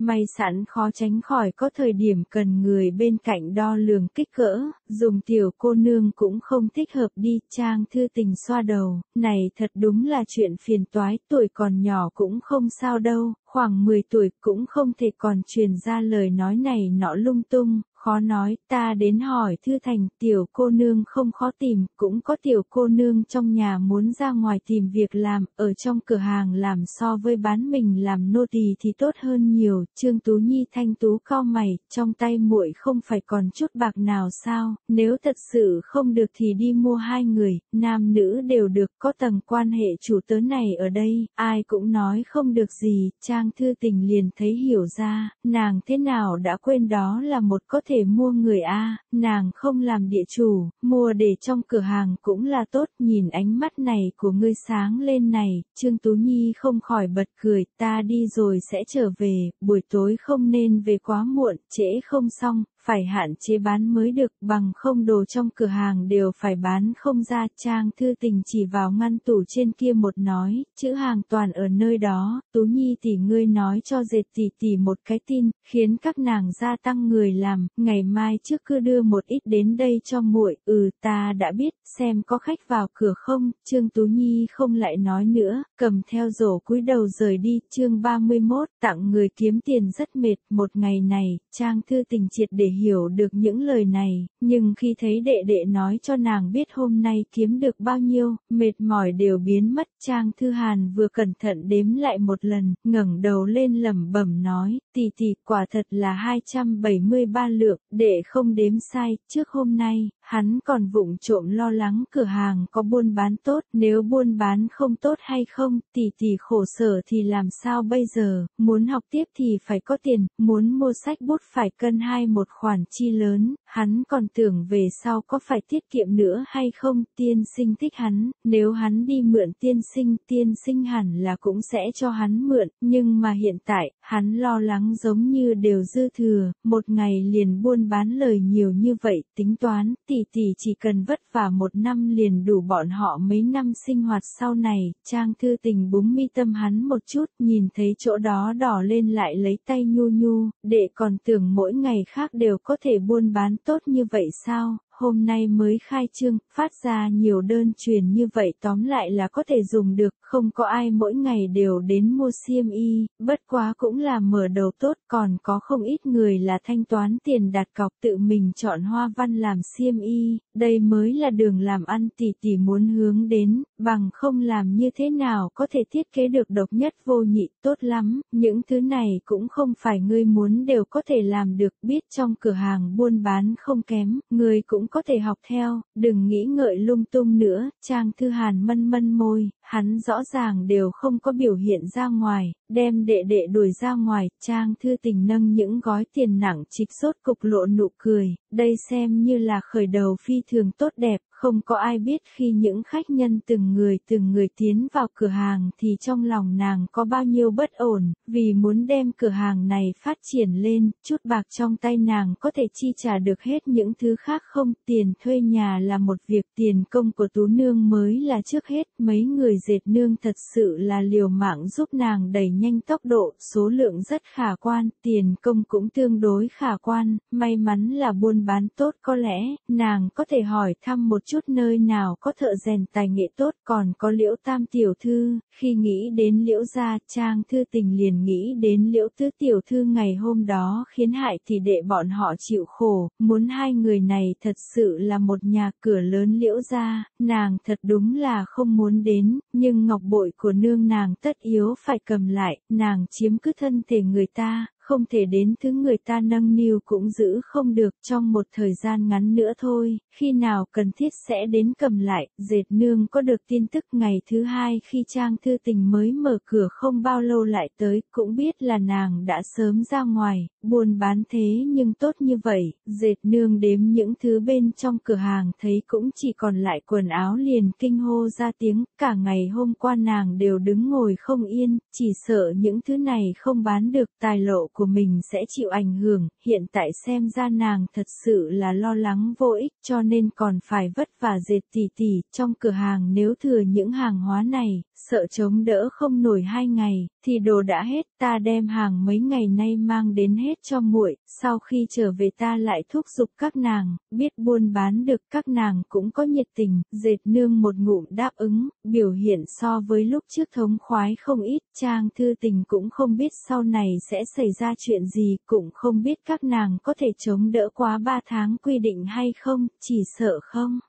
May sẵn khó tránh khỏi có thời điểm cần người bên cạnh đo lường kích cỡ dùng tiểu cô nương cũng không thích hợp đi, trang thư tình xoa đầu, này thật đúng là chuyện phiền toái, tuổi còn nhỏ cũng không sao đâu, khoảng 10 tuổi cũng không thể còn truyền ra lời nói này nọ lung tung, khó nói, ta đến hỏi thư thành, tiểu cô nương không khó tìm, cũng có tiểu cô nương trong nhà muốn ra ngoài tìm việc làm, ở trong cửa hàng làm so với bán mình làm nô tỳ thì tốt hơn nhiều, Trương Tú Nhi thanh tú co mày, trong tay muội không phải còn chút bạc nào sao, nếu thật sự không được thì đi mua hai người, nam nữ đều được có tầng quan hệ chủ tớ này ở đây, ai cũng nói không được gì, Trang Thư Tình liền thấy hiểu ra, nàng thế nào đã quên đó là một có thể mua người A, nàng không làm địa chủ, mua để trong cửa hàng cũng là tốt, nhìn ánh mắt này của ngươi sáng lên này, Trương Tú Nhi không khỏi bật cười, ta đi rồi sẽ trở về, buổi tối không nên về quá muộn, trễ không xong, phải hạn chế bán mới được bằng không đồ trong cửa hàng đều phải bán không ra trang thư tình chỉ vào ngăn tủ trên kia một nói, chữ hàng toàn ở nơi đó, tú nhi tỷ ngươi nói cho dệt tỷ tỷ một cái tin, khiến các nàng gia tăng người làm, ngày mai trước cứ đưa một ít đến đây cho muội ừ ta đã biết, xem có khách vào cửa không, trương tú nhi không lại nói nữa, cầm theo rổ cúi đầu rời đi, chương 31, tặng người kiếm tiền rất mệt, một ngày này, trang thư tình triệt để hiểu được những lời này, nhưng khi thấy đệ đệ nói cho nàng biết hôm nay kiếm được bao nhiêu, mệt mỏi đều biến mất, Trang Thư Hàn vừa cẩn thận đếm lại một lần, ngẩng đầu lên lẩm bẩm nói, tỷ tỷ quả thật là 273 lượng, đệ không đếm sai, trước hôm nay, hắn còn vụng trộm lo lắng cửa hàng có buôn bán tốt, nếu buôn bán không tốt hay không, tỷ tỷ khổ sở thì làm sao bây giờ, muốn học tiếp thì phải có tiền, muốn mua sách bút phải cân hai một khoản chi lớn, hắn còn tưởng về sau có phải tiết kiệm nữa hay không, tiên sinh thích hắn, nếu hắn đi mượn tiên sinh, tiên sinh hẳn là cũng sẽ cho hắn mượn, nhưng mà hiện tại, hắn lo lắng giống như đều dư thừa, một ngày liền buôn bán lời nhiều như vậy, tính toán, tỷ tỷ chỉ cần vất vả một năm liền đủ bọn họ mấy năm sinh hoạt sau này, Trang Thư Tình búng mi tâm hắn một chút, nhìn thấy chỗ đó đỏ lên lại lấy tay nhu nhu, để còn tưởng mỗi ngày khác đều có thể buôn bán tốt như vậy sao, hôm nay mới khai trương, phát ra nhiều đơn truyền như vậy tóm lại là có thể dùng được, không có ai mỗi ngày đều đến mua xiêm y, bất quá cũng là mở đầu tốt, còn có không ít người là thanh toán tiền đặt cọc tự mình chọn hoa văn làm xiêm y, đây mới là đường làm ăn tỷ tỷ muốn hướng đến, bằng không làm như thế nào có thể thiết kế được độc nhất vô nhị, tốt lắm, những thứ này cũng không phải ngươi muốn đều có thể làm được, biết trong cửa hàng buôn bán không kém, ngươi cũng có thể học theo, đừng nghĩ ngợi lung tung nữa, Trang Thư Hàn mân mân môi, hắn rõ ràng đều không có biểu hiện ra ngoài, đem đệ đệ đuổi ra ngoài, Trang Thư Tình nâng những gói tiền nặng trịch sốt cục lộ nụ cười, đây xem như là khởi đầu phi thường tốt đẹp, không có ai biết khi những khách nhân từng người từng người tiến vào cửa hàng thì trong lòng nàng có bao nhiêu bất ổn, vì muốn đem cửa hàng này phát triển lên, chút bạc trong tay nàng có thể chi trả được hết những thứ khác không, tiền thuê nhà là một việc tiền công của tú nương mới là trước hết, mấy người dệt nương thật sự là liều mạng giúp nàng đẩy nhanh tốc độ, số lượng rất khả quan, tiền công cũng tương đối khả quan, may mắn là buôn bán tốt có lẽ, nàng có thể hỏi thăm một chút nơi nào có thợ rèn tài nghệ tốt còn có liễu tam tiểu thư, khi nghĩ đến liễu gia trang thư tình liền nghĩ đến liễu tứ tiểu thư ngày hôm đó khiến hại thì để bọn họ chịu khổ, muốn hai người này thật sự là một nhà cửa lớn liễu gia, nàng thật đúng là không muốn đến, nhưng ngọc bội của nương nàng tất yếu phải cầm lại, nàng chiếm cứ thân thể người ta, không thể đến thứ người ta nâng niu cũng giữ không được trong một thời gian ngắn nữa thôi, khi nào cần thiết sẽ đến cầm lại, dệt nương có được tin tức ngày thứ hai khi trang thư tình mới mở cửa không bao lâu lại tới, cũng biết là nàng đã sớm ra ngoài, buồn bán thế nhưng tốt như vậy, dệt nương đếm những thứ bên trong cửa hàng thấy cũng chỉ còn lại quần áo liền kinh hô ra tiếng, cả ngày hôm qua nàng đều đứng ngồi không yên, chỉ sợ những thứ này không bán được tài lộ của mình sẽ chịu ảnh hưởng, hiện tại xem ra nàng thật sự là lo lắng vô ích cho nên còn phải vất vả dệt tỉ tỉ trong cửa hàng nếu thừa những hàng hóa này, sợ chống đỡ không nổi hai ngày, thì đồ đã hết, ta đem hàng mấy ngày nay mang đến hết cho muội, sau khi trở về ta lại thúc giục các nàng, biết buôn bán được các nàng cũng có nhiệt tình, dệt nương một ngụm đáp ứng, biểu hiện so với lúc trước thống khoái không ít, trang thư tình cũng không biết sau này sẽ xảy ra ra chuyện gì cũng không biết các nàng có thể chống đỡ quá 3 tháng quy định hay không, chỉ sợ không.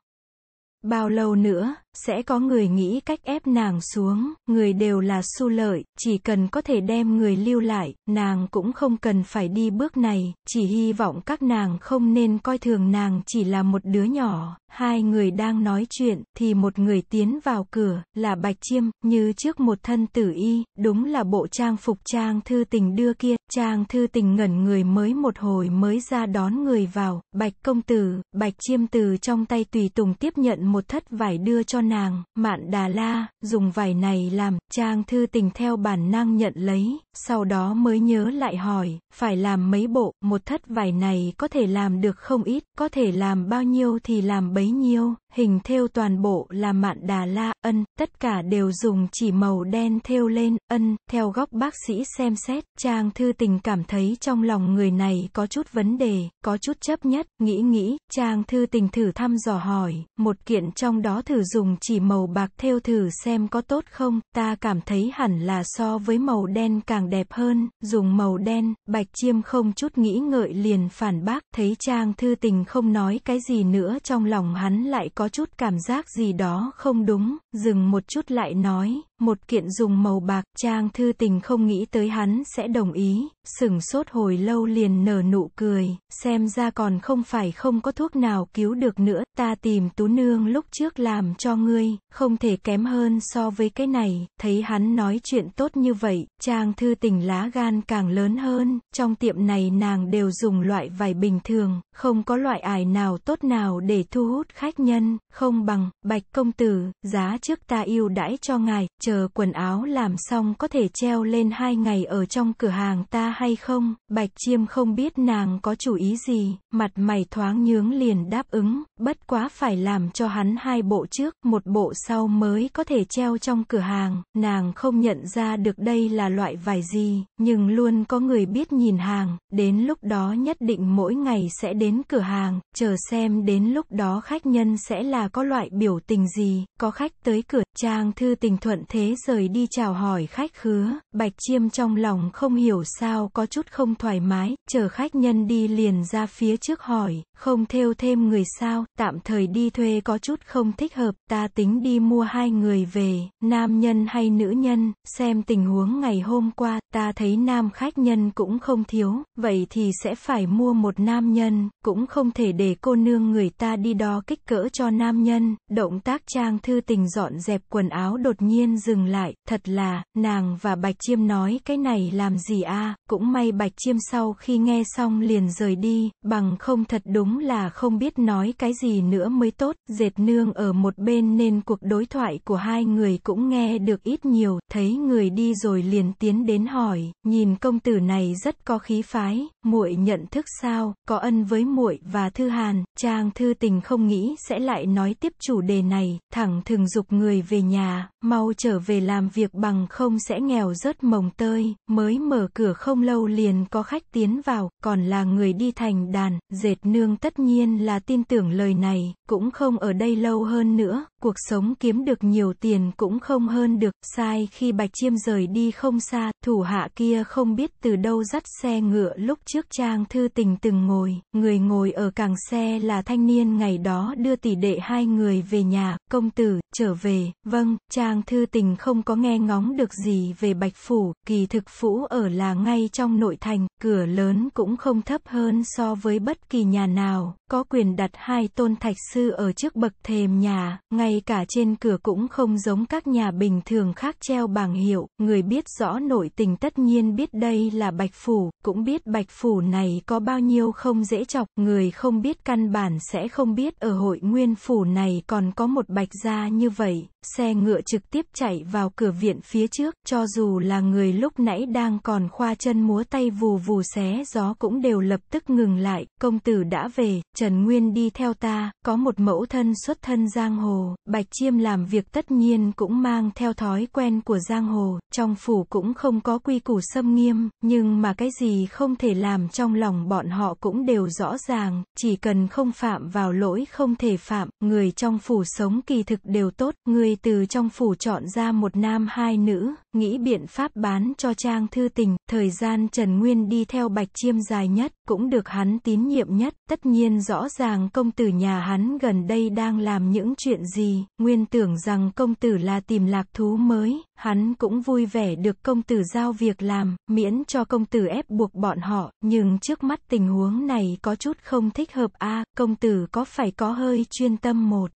Bao lâu nữa, sẽ có người nghĩ cách ép nàng xuống, người đều là su lợi, chỉ cần có thể đem người lưu lại, nàng cũng không cần phải đi bước này, chỉ hy vọng các nàng không nên coi thường nàng chỉ là một đứa nhỏ. Hai người đang nói chuyện, thì một người tiến vào cửa, là Bạch Chiêm, như trước một thân tử y, đúng là bộ trang phục trang thư tình đưa kia, trang thư tình ngẩn người mới một hồi mới ra đón người vào, Bạch Công Tử, Bạch Chiêm từ trong tay tùy tùng tiếp nhận một thất vải đưa cho nàng, mạn đà la, dùng vải này làm, trang thư tình theo bản năng nhận lấy, sau đó mới nhớ lại hỏi, phải làm mấy bộ, một thất vải này có thể làm được không ít, có thể làm bao nhiêu thì làm bấy nhiêu, hình thêu toàn bộ là mạn đà la, ân, tất cả đều dùng chỉ màu đen thêu lên, ân, theo góc bác sĩ xem xét, Trang Thư Tình cảm thấy trong lòng người này có chút vấn đề, có chút chấp nhất, nghĩ nghĩ, Trang Thư Tình thử thăm dò hỏi, một kiện trong đó thử dùng chỉ màu bạc thêu thử xem có tốt không, ta cảm thấy hẳn là so với màu đen càng đẹp hơn, dùng màu đen, bạch chiêm không chút nghĩ ngợi liền phản bác, thấy Trang Thư Tình không nói cái gì nữa trong lòng hắn lại có chút cảm giác gì đó không đúng, dừng một chút lại nói, một kiện dùng màu bạc, Trang Thư Tình không nghĩ tới hắn sẽ đồng ý, sừng sốt hồi lâu liền nở nụ cười, xem ra còn không phải không có thuốc nào cứu được nữa, ta tìm Tú Nương lúc trước làm cho ngươi, không thể kém hơn so với cái này, thấy hắn nói chuyện tốt như vậy, Trang Thư Tình lá gan càng lớn hơn, trong tiệm này nàng đều dùng loại vải bình thường, không có loại ải nào tốt nào để thu hút khách nhân, không bằng, bạch công tử, giá trước ta yêu đãi cho ngài, chờ quần áo làm xong có thể treo lên hai ngày ở trong cửa hàng ta hay không, bạch chiêm không biết nàng có chủ ý gì, mặt mày thoáng nhướng liền đáp ứng, bất quá phải làm cho hắn hai bộ trước, một bộ sau mới có thể treo trong cửa hàng, nàng không nhận ra được đây là loại vải gì, nhưng luôn có người biết nhìn hàng, đến lúc đó nhất định mỗi ngày sẽ đến cửa hàng, chờ xem đến lúc đó khách nhân sẽ là có loại biểu tình gì, có khách tới cửa, Trang Thư Tình thuận thế rời đi chào hỏi khách khứa, Bạch Chiêm trong lòng không hiểu sao có chút không thoải mái, chờ khách nhân đi liền ra phía trước hỏi, không theo thêm người sao, tạm thời đi thuê có chút không thích hợp, ta tính đi mua hai người về, nam nhân hay nữ nhân, xem tình huống ngày hôm qua, ta thấy nam khách nhân cũng không thiếu, vậy thì sẽ phải mua một nam nhân, cũng không thể để cô nương người ta đi đo kích cỡ cho nam nhân, động tác trang thư tình dọn dẹp quần áo đột nhiên dừng lại, thật là, nàng và Bạch Chiêm nói cái này làm gì a cũng may Bạch Chiêm sau khi nghe xong liền rời đi, bằng không thật đúng là không biết nói cái gì nữa mới tốt, dệt nương ở một bên nên cuộc đối thoại của hai người cũng nghe được ít nhiều, thấy người đi rồi liền tiến đến hỏi, nhìn công tử này rất có khí phái, muội nhận thức sao, có ân với muội và Thư Hàn, Trang Thư Tình không nghĩ sẽ lại nói tiếp chủ đề này, thẳng thường dục người về nhà, mau trở về làm việc bằng không sẽ nghèo rớt mồng tơi, mới mở cửa không lâu liền có khách tiến vào, còn là người đi thành đàn, dệt nương tất nhiên là tin tưởng lời này, cũng không ở đây lâu hơn nữa, cuộc sống kiếm được nhiều tiền cũng không hơn được, sai khi Bạch Chiêm rời đi không xa, thủ hạ kia không biết từ đâu dắt xe ngựa lúc trước Trang Thư Tình từng ngồi, người ngồi ở càng xe là thanh niên ngày đó đưa tỷ đệ hai người về nhà, công tử, trở về, vâng, Trang Thư Tình không có nghe ngóng được gì về Bạch Phủ, kỳ thực phủ ở là ngay trong nội thành, cửa lớn cũng không thấp hơn so với bất kỳ nhà nào, có quyền đặt hai tôn thạch sư sư ở trước bậc thềm nhà, ngay cả trên cửa cũng không giống các nhà bình thường khác treo bảng hiệu, người biết rõ nội tình tất nhiên biết đây là bạch phủ, cũng biết bạch phủ này có bao nhiêu không dễ chọc, người không biết căn bản sẽ không biết ở hội nguyên phủ này còn có một bạch gia như vậy, xe ngựa trực tiếp chạy vào cửa viện phía trước, cho dù là người lúc nãy đang còn khoa chân múa tay vù vù xé gió cũng đều lập tức ngừng lại, công tử đã về, Trần Nguyên đi theo ta, có một một mẫu thân xuất thân giang hồ, Bạch Chiêm làm việc tất nhiên cũng mang theo thói quen của giang hồ, trong phủ cũng không có quy củ xâm nghiêm, nhưng mà cái gì không thể làm trong lòng bọn họ cũng đều rõ ràng, chỉ cần không phạm vào lỗi không thể phạm, người trong phủ sống kỳ thực đều tốt, người từ trong phủ chọn ra một nam hai nữ, nghĩ biện pháp bán cho trang thư tình, thời gian Trần Nguyên đi theo Bạch Chiêm dài nhất, cũng được hắn tín nhiệm nhất, tất nhiên rõ ràng công tử nhà hắn gần đây đang làm những chuyện gì, nguyên tưởng rằng công tử là tìm lạc thú mới, hắn cũng vui vẻ được công tử giao việc làm, miễn cho công tử ép buộc bọn họ, nhưng trước mắt tình huống này có chút không thích hợp a công tử có phải có hơi chuyên tâm một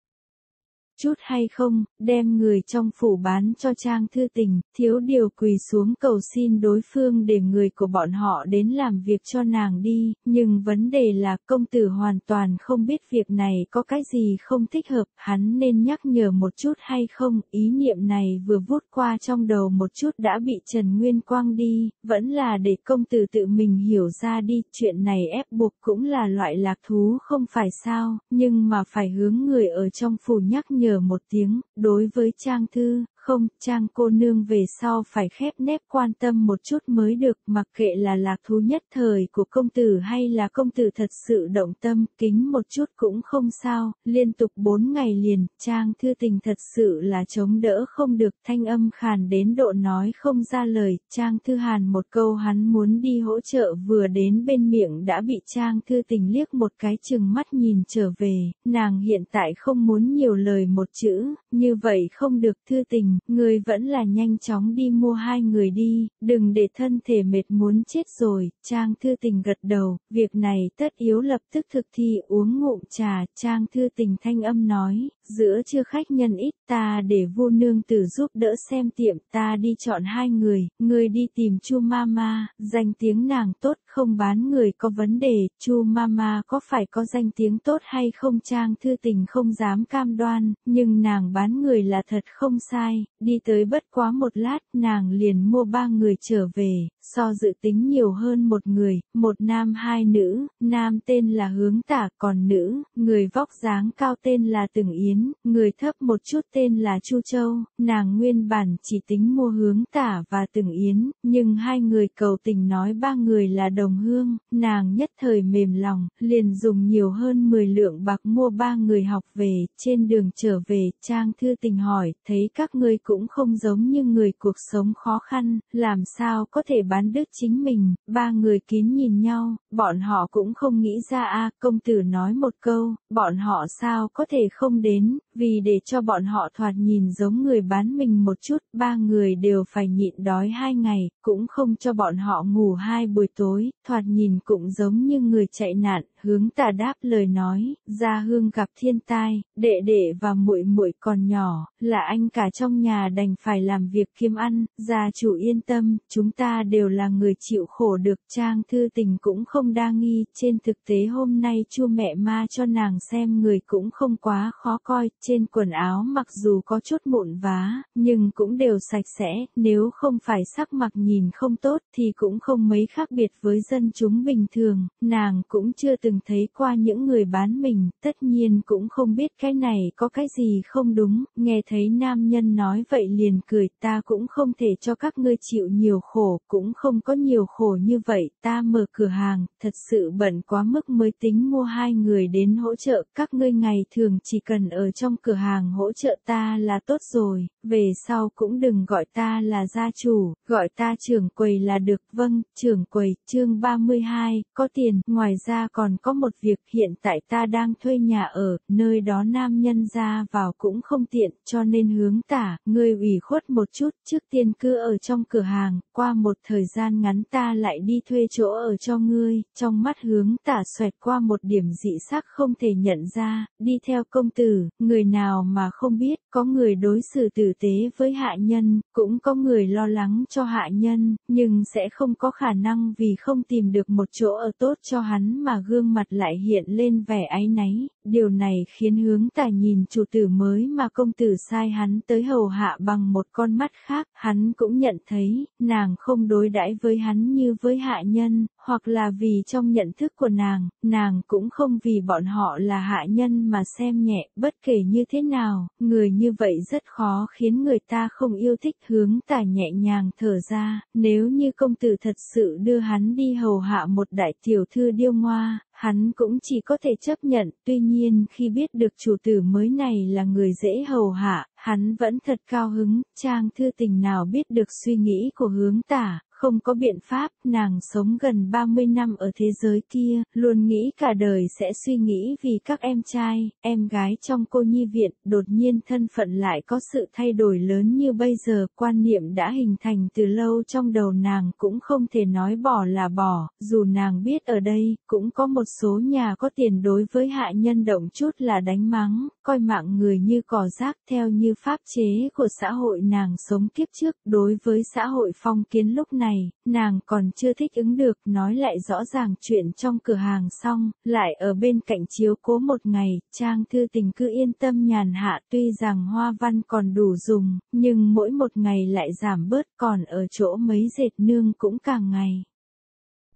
chút hay không, đem người trong phủ bán cho Trang Thư Tình, thiếu điều quỳ xuống cầu xin đối phương để người của bọn họ đến làm việc cho nàng đi, nhưng vấn đề là công tử hoàn toàn không biết việc này có cái gì không thích hợp, hắn nên nhắc nhở một chút hay không, ý niệm này vừa vút qua trong đầu một chút đã bị Trần Nguyên quang đi, vẫn là để công tử tự mình hiểu ra đi, chuyện này ép buộc cũng là loại lạc thú không phải sao, nhưng mà phải hướng người ở trong phủ nhắc nhở nhở một tiếng, đối với Trang Thư không, trang cô nương về sau phải khép nép quan tâm một chút mới được, mặc kệ là lạc thú nhất thời của công tử hay là công tử thật sự động tâm, kính một chút cũng không sao, liên tục bốn ngày liền, trang thư tình thật sự là chống đỡ không được, thanh âm khàn đến độ nói không ra lời, trang thư hàn một câu hắn muốn đi hỗ trợ vừa đến bên miệng đã bị trang thư tình liếc một cái chừng mắt nhìn trở về, nàng hiện tại không muốn nhiều lời một chữ, như vậy không được thư tình người vẫn là nhanh chóng đi mua hai người đi, đừng để thân thể mệt muốn chết rồi, Trang Thư Tình gật đầu, việc này tất yếu lập tức thực thi uống ngụm trà, Trang Thư Tình thanh âm nói, giữa chưa khách nhân ít ta để vô nương tử giúp đỡ xem tiệm ta đi chọn hai người, người đi tìm chu mama, danh tiếng nàng tốt không bán người có vấn đề, chu mama có phải có danh tiếng tốt hay không Trang Thư Tình không dám cam đoan, nhưng nàng bán người là thật không sai, đi tới bất quá một lát nàng liền mua ba người trở về so dự tính nhiều hơn một người, một nam hai nữ, nam tên là Hướng Tả còn nữ, người vóc dáng cao tên là Từng Yến, người thấp một chút tên là Chu Châu, nàng nguyên bản chỉ tính mua Hướng Tả và Từng Yến, nhưng hai người cầu tình nói ba người là đồng hương, nàng nhất thời mềm lòng, liền dùng nhiều hơn 10 lượng bạc mua ba người học về, trên đường trở về, Trang Thư Tình hỏi, thấy các ngươi cũng không giống như người cuộc sống khó khăn, làm sao có thể bán đứt chính mình, ba người kín nhìn nhau, bọn họ cũng không nghĩ ra a à, công tử nói một câu, bọn họ sao có thể không đến, vì để cho bọn họ thoạt nhìn giống người bán mình một chút, ba người đều phải nhịn đói hai ngày, cũng không cho bọn họ ngủ hai buổi tối, thoạt nhìn cũng giống như người chạy nạn, hướng tà đáp lời nói, gia hương gặp thiên tai, đệ đệ và muội muội còn nhỏ, là anh cả trong nhà đành phải làm việc kiếm ăn, gia chủ yên tâm, chúng ta đều đều là người chịu khổ được Trang Thư Tình cũng không đa nghi, trên thực tế hôm nay chua mẹ ma cho nàng xem người cũng không quá khó coi, trên quần áo mặc dù có chút mụn vá, nhưng cũng đều sạch sẽ, nếu không phải sắc mặc nhìn không tốt thì cũng không mấy khác biệt với dân chúng bình thường, nàng cũng chưa từng thấy qua những người bán mình, tất nhiên cũng không biết cái này có cái gì không đúng, nghe thấy nam nhân nói vậy liền cười ta cũng không thể cho các ngươi chịu nhiều khổ, cũng không có nhiều khổ như vậy, ta mở cửa hàng, thật sự bận quá mức mới tính mua hai người đến hỗ trợ, các ngươi ngày thường chỉ cần ở trong cửa hàng hỗ trợ ta là tốt rồi, về sau cũng đừng gọi ta là gia chủ, gọi ta trưởng quầy là được, vâng, trưởng quầy, chương 32, có tiền, ngoài ra còn có một việc hiện tại ta đang thuê nhà ở, nơi đó nam nhân ra vào cũng không tiện, cho nên hướng tả, ngươi ủy khuất một chút, trước tiên cứ ở trong cửa hàng, qua một thời thời gian ngắn ta lại đi thuê chỗ ở cho ngươi, trong mắt hướng tả xoẹt qua một điểm dị sắc không thể nhận ra, đi theo công tử, người nào mà không biết, có người đối xử tử tế với hạ nhân, cũng có người lo lắng cho hạ nhân, nhưng sẽ không có khả năng vì không tìm được một chỗ ở tốt cho hắn mà gương mặt lại hiện lên vẻ áy náy, điều này khiến hướng tả nhìn chủ tử mới mà công tử sai hắn tới hầu hạ bằng một con mắt khác, hắn cũng nhận thấy, nàng không đối đãi với hắn như với hạ nhân, hoặc là vì trong nhận thức của nàng, nàng cũng không vì bọn họ là hạ nhân mà xem nhẹ, bất kể như thế nào, người như vậy rất khó khiến người ta không yêu thích hướng tả nhẹ nhàng thở ra, nếu như công tử thật sự đưa hắn đi hầu hạ một đại tiểu thư điêu ngoa, Hắn cũng chỉ có thể chấp nhận, tuy nhiên khi biết được chủ tử mới này là người dễ hầu hạ, hắn vẫn thật cao hứng, trang thư tình nào biết được suy nghĩ của hướng tả, không có biện pháp, nàng sống gần 30 năm ở thế giới kia, luôn nghĩ cả đời sẽ suy nghĩ vì các em trai, em gái trong cô nhi viện, đột nhiên thân phận lại có sự thay đổi lớn như bây giờ, quan niệm đã hình thành từ lâu trong đầu nàng cũng không thể nói bỏ là bỏ, dù nàng biết ở đây, cũng có một một số nhà có tiền đối với hạ nhân động chút là đánh mắng, coi mạng người như cỏ rác theo như pháp chế của xã hội nàng sống kiếp trước. Đối với xã hội phong kiến lúc này, nàng còn chưa thích ứng được nói lại rõ ràng chuyện trong cửa hàng xong, lại ở bên cạnh chiếu cố một ngày, trang thư tình cứ yên tâm nhàn hạ tuy rằng hoa văn còn đủ dùng, nhưng mỗi một ngày lại giảm bớt còn ở chỗ mấy dệt nương cũng càng ngày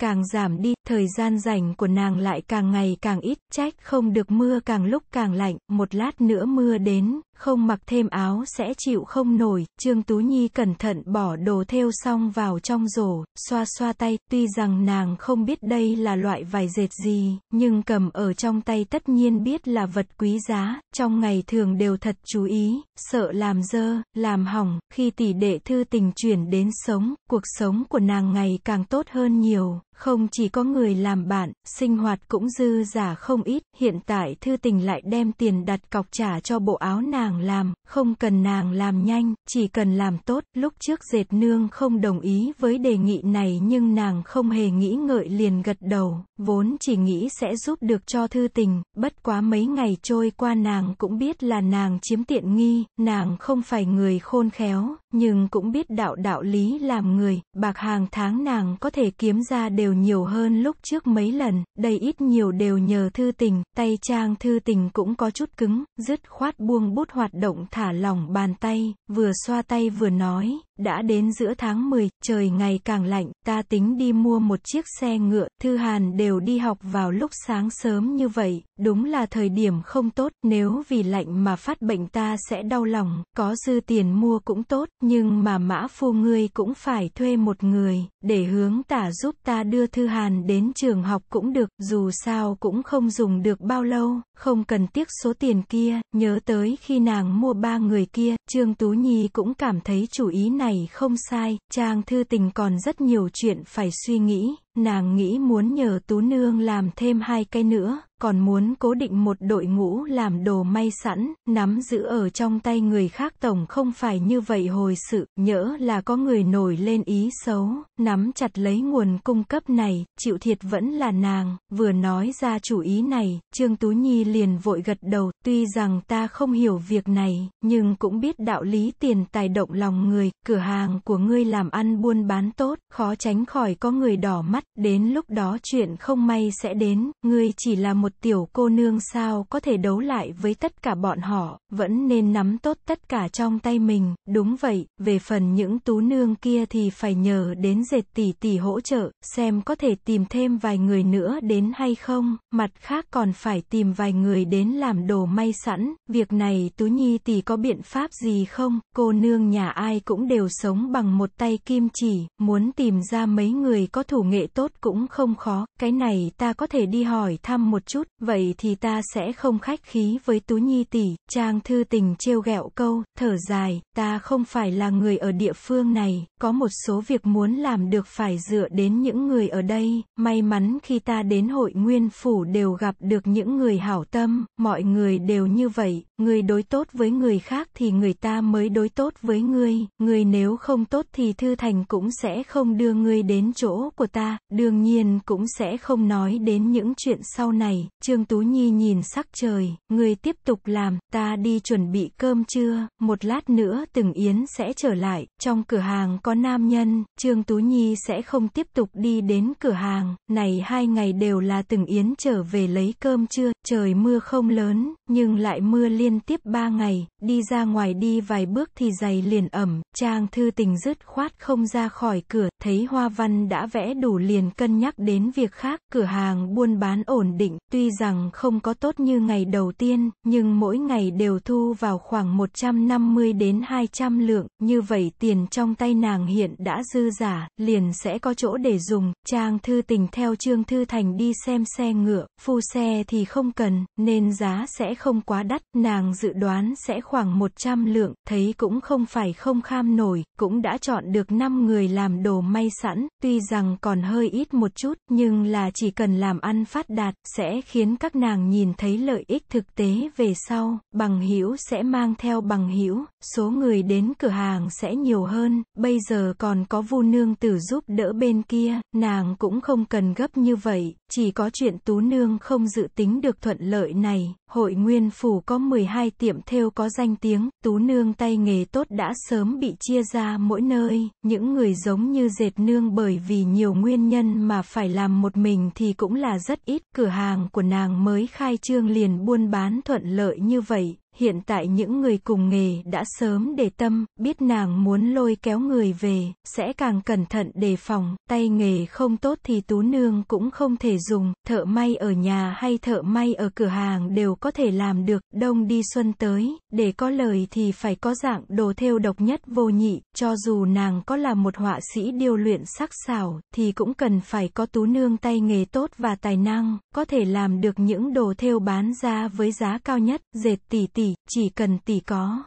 càng giảm đi thời gian rảnh của nàng lại càng ngày càng ít, trách không được mưa càng lúc càng lạnh, một lát nữa mưa đến, không mặc thêm áo sẽ chịu không nổi, Trương Tú Nhi cẩn thận bỏ đồ thêu xong vào trong rổ, xoa xoa tay, tuy rằng nàng không biết đây là loại vải dệt gì, nhưng cầm ở trong tay tất nhiên biết là vật quý giá, trong ngày thường đều thật chú ý, sợ làm dơ, làm hỏng, khi tỷ đệ thư tình chuyển đến sống, cuộc sống của nàng ngày càng tốt hơn nhiều, không chỉ có người làm bạn, sinh hoạt cũng dư giả không ít, hiện tại thư tình lại đem tiền đặt cọc trả cho bộ áo nàng làm, không cần nàng làm nhanh, chỉ cần làm tốt, lúc trước dệt nương không đồng ý với đề nghị này nhưng nàng không hề nghĩ ngợi liền gật đầu, vốn chỉ nghĩ sẽ giúp được cho thư tình, bất quá mấy ngày trôi qua nàng cũng biết là nàng chiếm tiện nghi, nàng không phải người khôn khéo, nhưng cũng biết đạo đạo lý làm người, bạc hàng tháng nàng có thể kiếm ra đều nhiều hơn lúc trước mấy lần, đây ít nhiều đều nhờ thư tình, tay trang thư tình cũng có chút cứng, dứt khoát buông bút hoạt động thả lỏng bàn tay, vừa xoa tay vừa nói, đã đến giữa tháng 10, trời ngày càng lạnh, ta tính đi mua một chiếc xe ngựa, Thư Hàn đều đi học vào lúc sáng sớm như vậy, đúng là thời điểm không tốt, nếu vì lạnh mà phát bệnh ta sẽ đau lòng, có dư tiền mua cũng tốt, nhưng mà mã phu ngươi cũng phải thuê một người, để hướng tả giúp ta đưa Thư Hàn đến trường học cũng được, dù sao cũng không dùng được bao lâu, không cần tiếc số tiền kia, nhớ tới khi nàng mua ba người kia, Trương Tú Nhi cũng cảm thấy chủ ý này này không sai, Trang Thư Tình còn rất nhiều chuyện phải suy nghĩ nàng nghĩ muốn nhờ Tú Nương làm thêm hai cây nữa, còn muốn cố định một đội ngũ làm đồ may sẵn, nắm giữ ở trong tay người khác tổng không phải như vậy hồi sự, nhỡ là có người nổi lên ý xấu, nắm chặt lấy nguồn cung cấp này, chịu thiệt vẫn là nàng, vừa nói ra chủ ý này, Trương Tú Nhi liền vội gật đầu, tuy rằng ta không hiểu việc này, nhưng cũng biết đạo lý tiền tài động lòng người, cửa hàng của ngươi làm ăn buôn bán tốt, khó tránh khỏi có người đỏ mắt, đến lúc đó chuyện không may sẽ đến, ngươi chỉ là một tiểu cô nương sao có thể đấu lại với tất cả bọn họ, vẫn nên nắm tốt tất cả trong tay mình, đúng vậy, về phần những tú nương kia thì phải nhờ đến dệt tỷ tỷ hỗ trợ, xem có thể tìm thêm vài người nữa đến hay không, mặt khác còn phải tìm vài người đến làm đồ may sẵn, việc này tú nhi tỷ có biện pháp gì không, cô nương nhà ai cũng đều sống bằng một tay kim chỉ, muốn tìm ra mấy người có thủ nghệ tốt cũng không khó, cái này ta có thể đi hỏi thăm một chút, vậy thì ta sẽ không khách khí với Tú Nhi tỷ, Trang Thư Tình trêu ghẹo câu, thở dài, ta không phải là người ở địa phương này, có một số việc muốn làm được phải dựa đến những người ở đây, may mắn khi ta đến hội nguyên phủ đều gặp được những người hảo tâm, mọi người đều như vậy, người đối tốt với người khác thì người ta mới đối tốt với ngươi, người nếu không tốt thì Thư Thành cũng sẽ không đưa ngươi đến chỗ của ta, Đương nhiên cũng sẽ không nói đến những chuyện sau này, Trương Tú Nhi nhìn sắc trời, người tiếp tục làm, ta đi chuẩn bị cơm trưa, một lát nữa từng Yến sẽ trở lại, trong cửa hàng có nam nhân, Trương Tú Nhi sẽ không tiếp tục đi đến cửa hàng, này hai ngày đều là từng Yến trở về lấy cơm trưa, trời mưa không lớn, nhưng lại mưa liên tiếp ba ngày, đi ra ngoài đi vài bước thì giày liền ẩm, trang thư tình dứt khoát không ra khỏi cửa, thấy hoa văn đã vẽ đủ liền liền cân nhắc đến việc khác, cửa hàng buôn bán ổn định, tuy rằng không có tốt như ngày đầu tiên, nhưng mỗi ngày đều thu vào khoảng 150 đến 200 lượng, như vậy tiền trong tay nàng hiện đã dư giả, liền sẽ có chỗ để dùng, Trang Thư Tình theo Trương Thư Thành đi xem xe ngựa, phu xe thì không cần, nên giá sẽ không quá đắt, nàng dự đoán sẽ khoảng 100 lượng, thấy cũng không phải không kham nổi, cũng đã chọn được 5 người làm đồ may sẵn, tuy rằng còn hơi hơi ít một chút, nhưng là chỉ cần làm ăn phát đạt, sẽ khiến các nàng nhìn thấy lợi ích thực tế về sau, bằng hữu sẽ mang theo bằng hữu, số người đến cửa hàng sẽ nhiều hơn, bây giờ còn có vu nương tử giúp đỡ bên kia, nàng cũng không cần gấp như vậy, chỉ có chuyện tú nương không dự tính được thuận lợi này, hội nguyên phủ có 12 tiệm thêu có danh tiếng, tú nương tay nghề tốt đã sớm bị chia ra mỗi nơi, những người giống như dệt nương bởi vì nhiều nguyên nhân nhân mà phải làm một mình thì cũng là rất ít, cửa hàng của nàng mới khai trương liền buôn bán thuận lợi như vậy, hiện tại những người cùng nghề đã sớm để tâm, biết nàng muốn lôi kéo người về, sẽ càng cẩn thận đề phòng, tay nghề không tốt thì tú nương cũng không thể dùng, thợ may ở nhà hay thợ may ở cửa hàng đều có thể làm được, đông đi xuân tới, để có lời thì phải có dạng đồ thêu độc nhất vô nhị, cho dù nàng có là một họa sĩ điêu luyện sắc sảo thì cũng cần phải có tú nương tay nghề tốt và tài năng, có thể làm được những đồ thêu bán ra với giá cao nhất, dệt tỉ tỉ chỉ cần tỷ có.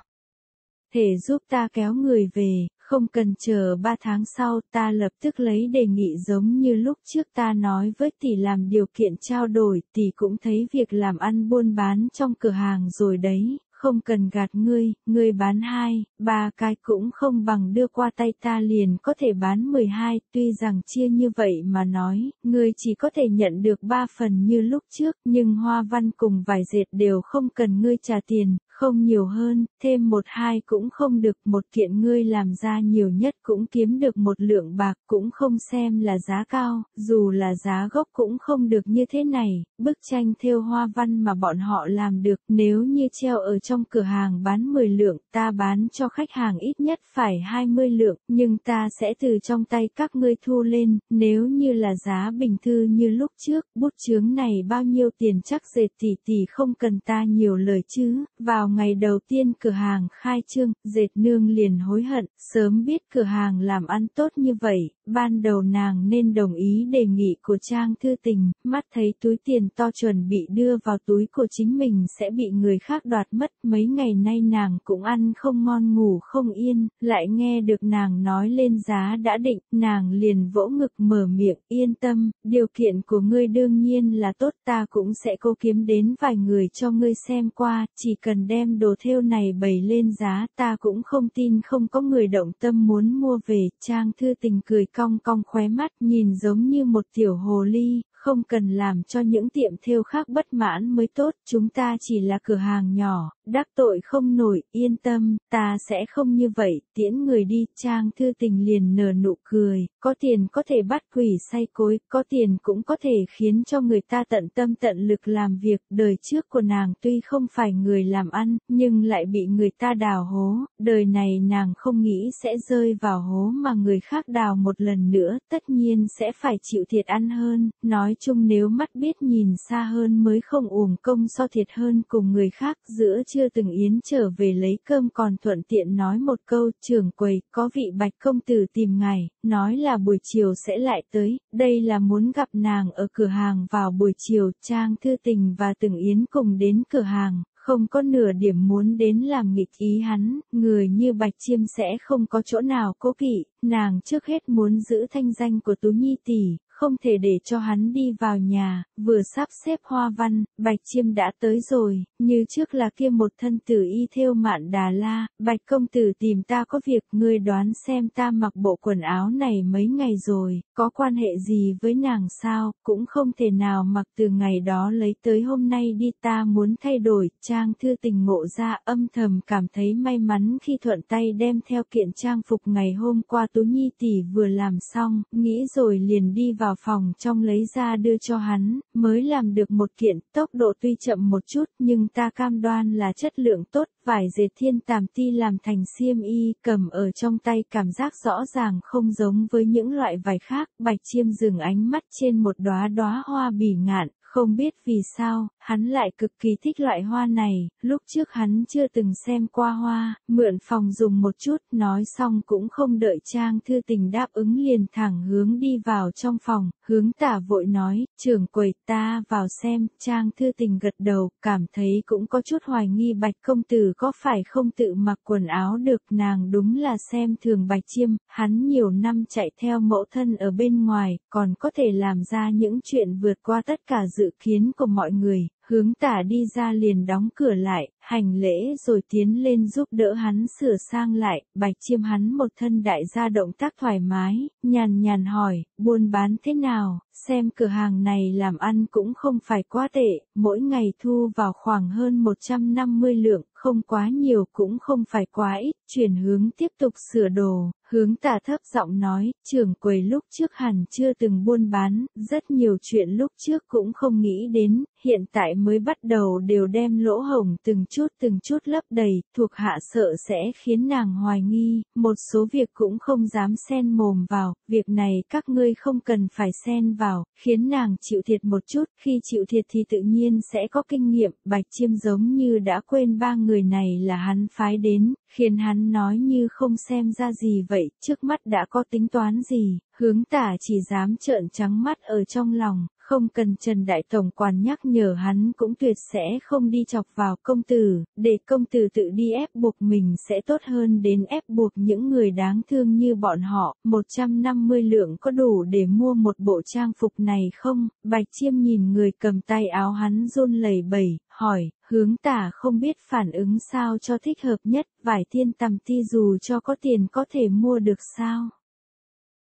Thể giúp ta kéo người về, không cần chờ ba tháng sau, ta lập tức lấy đề nghị giống như lúc trước ta nói với tỷ làm điều kiện trao đổi, tỷ cũng thấy việc làm ăn buôn bán trong cửa hàng rồi đấy, không cần gạt ngươi, ngươi bán hai, ba cái cũng không bằng đưa qua tay ta liền có thể bán 12, tuy rằng chia như vậy mà nói, ngươi chỉ có thể nhận được ba phần như lúc trước, nhưng hoa văn cùng vài dệt đều không cần ngươi trả tiền, không nhiều hơn, thêm một hai cũng không được, một kiện ngươi làm ra nhiều nhất cũng kiếm được một lượng bạc cũng không xem là giá cao, dù là giá gốc cũng không được như thế này, bức tranh thêu hoa văn mà bọn họ làm được nếu như treo ở trong cửa hàng bán 10 lượng, ta bán cho khách hàng ít nhất phải 20 lượng, nhưng ta sẽ từ trong tay các ngươi thu lên, nếu như là giá bình thư như lúc trước, bút chướng này bao nhiêu tiền chắc dệt tỷ tỷ không cần ta nhiều lời chứ, vào ngày đầu tiên cửa hàng khai trương, dệt nương liền hối hận, sớm biết cửa hàng làm ăn tốt như vậy, ban đầu nàng nên đồng ý đề nghị của Trang Thư Tình, mắt thấy túi tiền to chuẩn bị đưa vào túi của chính mình sẽ bị người khác đoạt mất, mấy ngày nay nàng cũng ăn không ngon ngủ không yên, lại nghe được nàng nói lên giá đã định, nàng liền vỗ ngực mở miệng, yên tâm, điều kiện của ngươi đương nhiên là tốt ta cũng sẽ cố kiếm đến vài người cho ngươi xem qua, chỉ cần đem đem đồ thêu này bày lên giá ta cũng không tin không có người động tâm muốn mua về. Trang thư tình cười cong cong khóe mắt nhìn giống như một tiểu hồ ly, không cần làm cho những tiệm thêu khác bất mãn mới tốt, chúng ta chỉ là cửa hàng nhỏ, đắc tội không nổi, yên tâm, ta sẽ không như vậy, tiễn người đi, Trang Thư Tình liền nở nụ cười, có tiền có thể bắt quỷ say cối, có tiền cũng có thể khiến cho người ta tận tâm tận lực làm việc, đời trước của nàng tuy không phải người làm ăn, nhưng lại bị người ta đào hố, đời này nàng không nghĩ sẽ rơi vào hố mà người khác đào một lần nữa, tất nhiên sẽ phải chịu thiệt ăn hơn, nói nói chung nếu mắt biết nhìn xa hơn mới không uổng công so thiệt hơn cùng người khác giữa chưa từng yến trở về lấy cơm còn thuận tiện nói một câu trưởng quầy có vị bạch công tử tìm ngài nói là buổi chiều sẽ lại tới đây là muốn gặp nàng ở cửa hàng vào buổi chiều trang thư tình và từng yến cùng đến cửa hàng không có nửa điểm muốn đến làm nghịch ý hắn, người như bạch chiêm sẽ không có chỗ nào cố kỵ, nàng trước hết muốn giữ thanh danh của Tú Nhi tỷ, không thể để cho hắn đi vào nhà, vừa sắp xếp hoa văn, bạch chiêm đã tới rồi, như trước là kia một thân tử y theo mạn đà la, bạch công tử tìm ta có việc, ngươi đoán xem ta mặc bộ quần áo này mấy ngày rồi, có quan hệ gì với nàng sao, cũng không thể nào mặc từ ngày đó lấy tới hôm nay đi ta muốn thay đổi, trang thư tình ngộ ra âm thầm cảm thấy may mắn khi thuận tay đem theo kiện trang phục ngày hôm qua Tú Nhi tỷ vừa làm xong, nghĩ rồi liền đi vào vào phòng trong lấy ra đưa cho hắn, mới làm được một kiện, tốc độ tuy chậm một chút nhưng ta cam đoan là chất lượng tốt, vải dệt thiên tàm ti làm thành xiêm y, cầm ở trong tay cảm giác rõ ràng không giống với những loại vải khác, bạch chiêm dừng ánh mắt trên một đóa đóa hoa bỉ ngạn, không biết vì sao, hắn lại cực kỳ thích loại hoa này, lúc trước hắn chưa từng xem qua hoa, mượn phòng dùng một chút, nói xong cũng không đợi Trang Thư Tình đáp ứng liền thẳng hướng đi vào trong phòng, hướng tả vội nói, trưởng quầy ta vào xem, Trang Thư Tình gật đầu, cảm thấy cũng có chút hoài nghi Bạch Công Tử có phải không tự mặc quần áo được nàng đúng là xem thường Bạch Chiêm, hắn nhiều năm chạy theo mẫu thân ở bên ngoài, còn có thể làm ra những chuyện vượt qua tất cả giữa dự kiến của mọi người, hướng tả đi ra liền đóng cửa lại, hành lễ rồi tiến lên giúp đỡ hắn sửa sang lại, bạch chiêm hắn một thân đại gia động tác thoải mái, nhàn nhàn hỏi, buôn bán thế nào, xem cửa hàng này làm ăn cũng không phải quá tệ, mỗi ngày thu vào khoảng hơn 150 lượng, không quá nhiều cũng không phải quá ít, chuyển hướng tiếp tục sửa đồ, hướng tả thấp giọng nói, trưởng quầy lúc trước hẳn chưa từng buôn bán, rất nhiều chuyện lúc trước cũng không nghĩ đến, hiện tại mới bắt đầu đều đem lỗ hổng từng chút từng chút lấp đầy, thuộc hạ sợ sẽ khiến nàng hoài nghi, một số việc cũng không dám xen mồm vào, việc này các ngươi không cần phải xen vào, khiến nàng chịu thiệt một chút, khi chịu thiệt thì tự nhiên sẽ có kinh nghiệm, bạch chiêm giống như đã quên ba người này là hắn phái đến, khiến hắn nói như không xem ra gì vậy, trước mắt đã có tính toán gì, hướng tả chỉ dám trợn trắng mắt ở trong lòng, không cần Trần Đại Tổng quản nhắc nhở hắn cũng tuyệt sẽ không đi chọc vào công tử, để công tử tự đi ép buộc mình sẽ tốt hơn đến ép buộc những người đáng thương như bọn họ, 150 lượng có đủ để mua một bộ trang phục này không? Bạch Chiêm nhìn người cầm tay áo hắn run lẩy bẩy, hỏi, hướng tả không biết phản ứng sao cho thích hợp nhất, vải thiên tầm ti dù cho có tiền có thể mua được sao?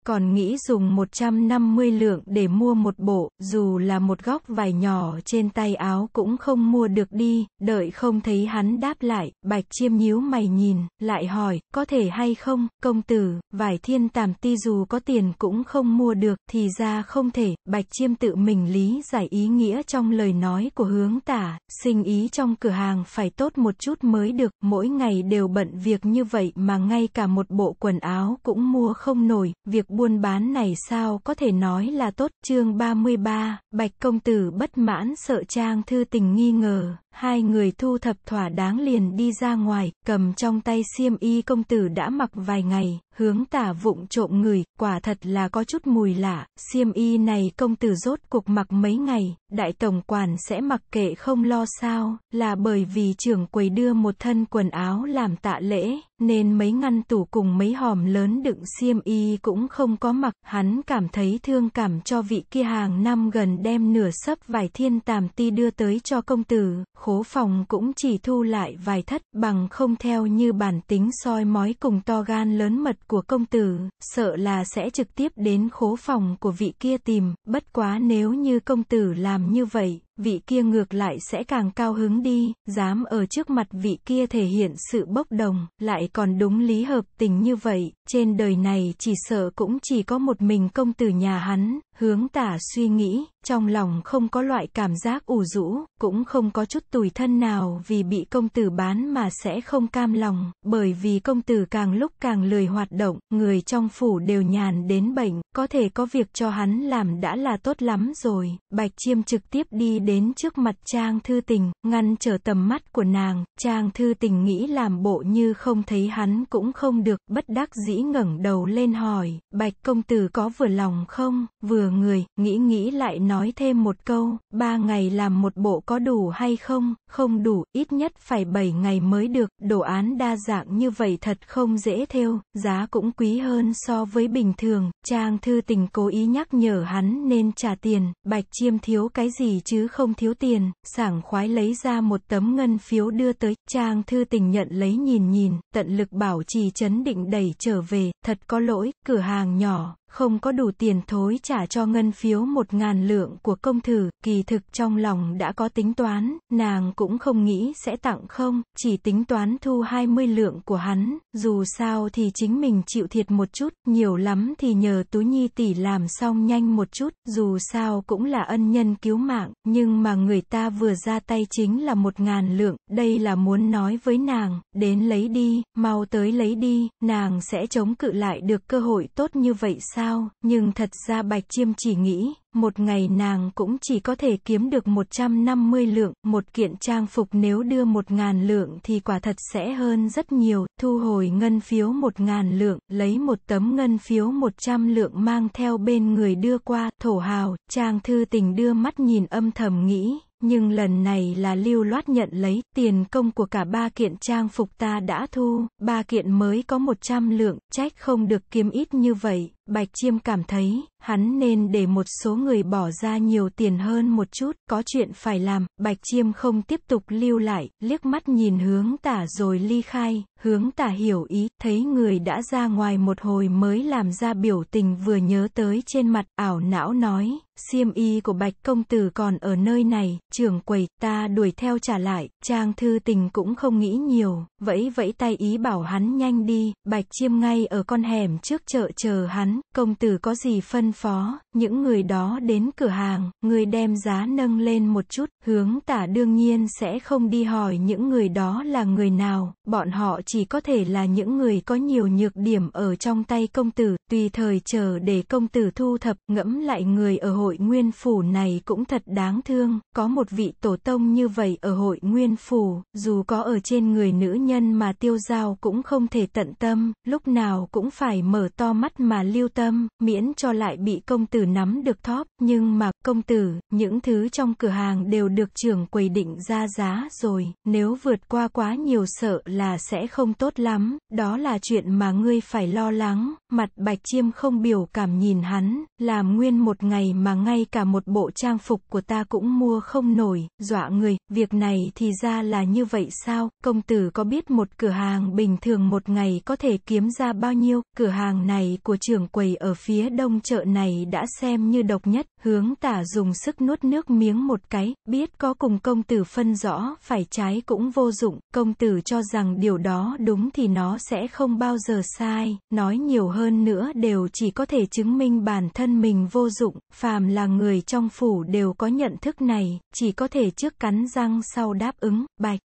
còn nghĩ dùng 150 lượng để mua một bộ, dù là một góc vải nhỏ trên tay áo cũng không mua được đi, đợi không thấy hắn đáp lại, bạch chiêm nhíu mày nhìn, lại hỏi, có thể hay không, công tử, vải thiên tàm ti dù có tiền cũng không mua được, thì ra không thể, bạch chiêm tự mình lý giải ý nghĩa trong lời nói của hướng tả, sinh ý trong cửa hàng phải tốt một chút mới được, mỗi ngày đều bận việc như vậy mà ngay cả một bộ quần áo cũng mua không nổi, việc buôn bán này sao có thể nói là tốt chương 33, Bạch Công Tử bất mãn sợ Trang Thư Tình nghi ngờ, hai người thu thập thỏa đáng liền đi ra ngoài, cầm trong tay xiêm y công tử đã mặc vài ngày, hướng tả vụng trộm người, quả thật là có chút mùi lạ, xiêm y này công tử rốt cuộc mặc mấy ngày, đại tổng quản sẽ mặc kệ không lo sao, là bởi vì trưởng quầy đưa một thân quần áo làm tạ lễ, nên mấy ngăn tủ cùng mấy hòm lớn đựng xiêm y cũng không có mặc, hắn cảm thấy thương cảm cho vị kia hàng năm gần đem nửa sấp vài thiên tàm ti đưa tới cho công tử, khố phòng cũng chỉ thu lại vài thất bằng không theo như bản tính soi mói cùng to gan lớn mật của công tử, sợ là sẽ trực tiếp đến khố phòng của vị kia tìm, bất quá nếu như công tử làm như vậy, vị kia ngược lại sẽ càng cao hứng đi, dám ở trước mặt vị kia thể hiện sự bốc đồng, lại còn đúng lý hợp tình như vậy, trên đời này chỉ sợ cũng chỉ có một mình công tử nhà hắn, hướng tả suy nghĩ, trong lòng không có loại cảm giác ủ rũ, cũng không có chút tủi thân nào vì bị công tử bán mà sẽ không cam lòng, bởi vì công tử càng lúc càng lười hoạt động, người trong phủ đều nhàn đến bệnh, có thể có việc cho hắn làm đã là tốt lắm rồi, bạch chiêm trực tiếp đi đến trước mặt Trang Thư Tình, ngăn trở tầm mắt của nàng, Trang Thư Tình nghĩ làm bộ như không thấy hắn cũng không được, bất đắc dĩ ngẩng đầu lên hỏi, Bạch công tử có vừa lòng không, vừa người, nghĩ nghĩ lại nói thêm một câu, ba ngày làm một bộ có đủ hay không, không đủ, ít nhất phải bảy ngày mới được, đồ án đa dạng như vậy thật không dễ theo, giá cũng quý hơn so với bình thường, Trang Thư Tình cố ý nhắc nhở hắn nên trả tiền, Bạch Chiêm thiếu cái gì chứ không thiếu tiền, sảng khoái lấy ra một tấm ngân phiếu đưa tới, Trang Thư Tình nhận lấy nhìn nhìn, tận lực bảo trì chấn định đẩy trở về, thật có lỗi, cửa hàng nhỏ, không có đủ tiền thối trả cho ngân phiếu một ngàn lượng của công thử, kỳ thực trong lòng đã có tính toán, nàng cũng không nghĩ sẽ tặng không, chỉ tính toán thu 20 lượng của hắn, dù sao thì chính mình chịu thiệt một chút, nhiều lắm thì nhờ Tú Nhi tỷ làm xong nhanh một chút, dù sao cũng là ân nhân cứu mạng, nhưng mà người ta vừa ra tay chính là một ngàn lượng, đây là muốn nói với nàng, đến lấy đi, mau tới lấy đi, nàng sẽ chống cự lại được cơ hội tốt như vậy sao? sao, nhưng thật ra Bạch Chiêm chỉ nghĩ, một ngày nàng cũng chỉ có thể kiếm được 150 lượng, một kiện trang phục nếu đưa 1.000 lượng thì quả thật sẽ hơn rất nhiều, thu hồi ngân phiếu 1.000 lượng, lấy một tấm ngân phiếu 100 lượng mang theo bên người đưa qua, thổ hào, trang thư tình đưa mắt nhìn âm thầm nghĩ, nhưng lần này là lưu loát nhận lấy, tiền công của cả ba kiện trang phục ta đã thu, ba kiện mới có 100 lượng, trách không được kiếm ít như vậy, Bạch Chiêm cảm thấy, hắn nên để một số người bỏ ra nhiều tiền hơn một chút, có chuyện phải làm, Bạch Chiêm không tiếp tục lưu lại, liếc mắt nhìn hướng tả rồi ly khai, hướng tả hiểu ý, thấy người đã ra ngoài một hồi mới làm ra biểu tình vừa nhớ tới trên mặt, ảo não nói, xiêm y của Bạch Công Tử còn ở nơi này, trưởng quầy, ta đuổi theo trả lại, Trang Thư Tình cũng không nghĩ nhiều, vẫy vẫy tay ý bảo hắn nhanh đi, Bạch Chiêm ngay ở con hẻm trước chợ chờ hắn, công tử có gì phân phó, những người đó đến cửa hàng, người đem giá nâng lên một chút, hướng tả đương nhiên sẽ không đi hỏi những người đó là người nào, bọn họ chỉ có thể là những người có nhiều nhược điểm ở trong tay công tử, tùy thời chờ để công tử thu thập, ngẫm lại người ở hội nguyên phủ này cũng thật đáng thương, có một vị tổ tông như vậy ở hội nguyên phủ, dù có ở trên người nữ nhân mà tiêu giao cũng không thể tận tâm, lúc nào cũng phải mở to mắt mà lưu lưu tâm, miễn cho lại bị công tử nắm được thóp, nhưng mà, công tử, những thứ trong cửa hàng đều được trưởng quầy định ra giá rồi, nếu vượt qua quá nhiều sợ là sẽ không tốt lắm, đó là chuyện mà ngươi phải lo lắng, mặt bạch chiêm không biểu cảm nhìn hắn, làm nguyên một ngày mà ngay cả một bộ trang phục của ta cũng mua không nổi, dọa người, việc này thì ra là như vậy sao, công tử có biết một cửa hàng bình thường một ngày có thể kiếm ra bao nhiêu, cửa hàng này của trưởng quầy ở phía đông chợ này đã xem như độc nhất, hướng tả dùng sức nuốt nước miếng một cái, biết có cùng công tử phân rõ, phải trái cũng vô dụng, công tử cho rằng điều đó đúng thì nó sẽ không bao giờ sai, nói nhiều hơn nữa đều chỉ có thể chứng minh bản thân mình vô dụng, phàm là người trong phủ đều có nhận thức này, chỉ có thể trước cắn răng sau đáp ứng, bạch.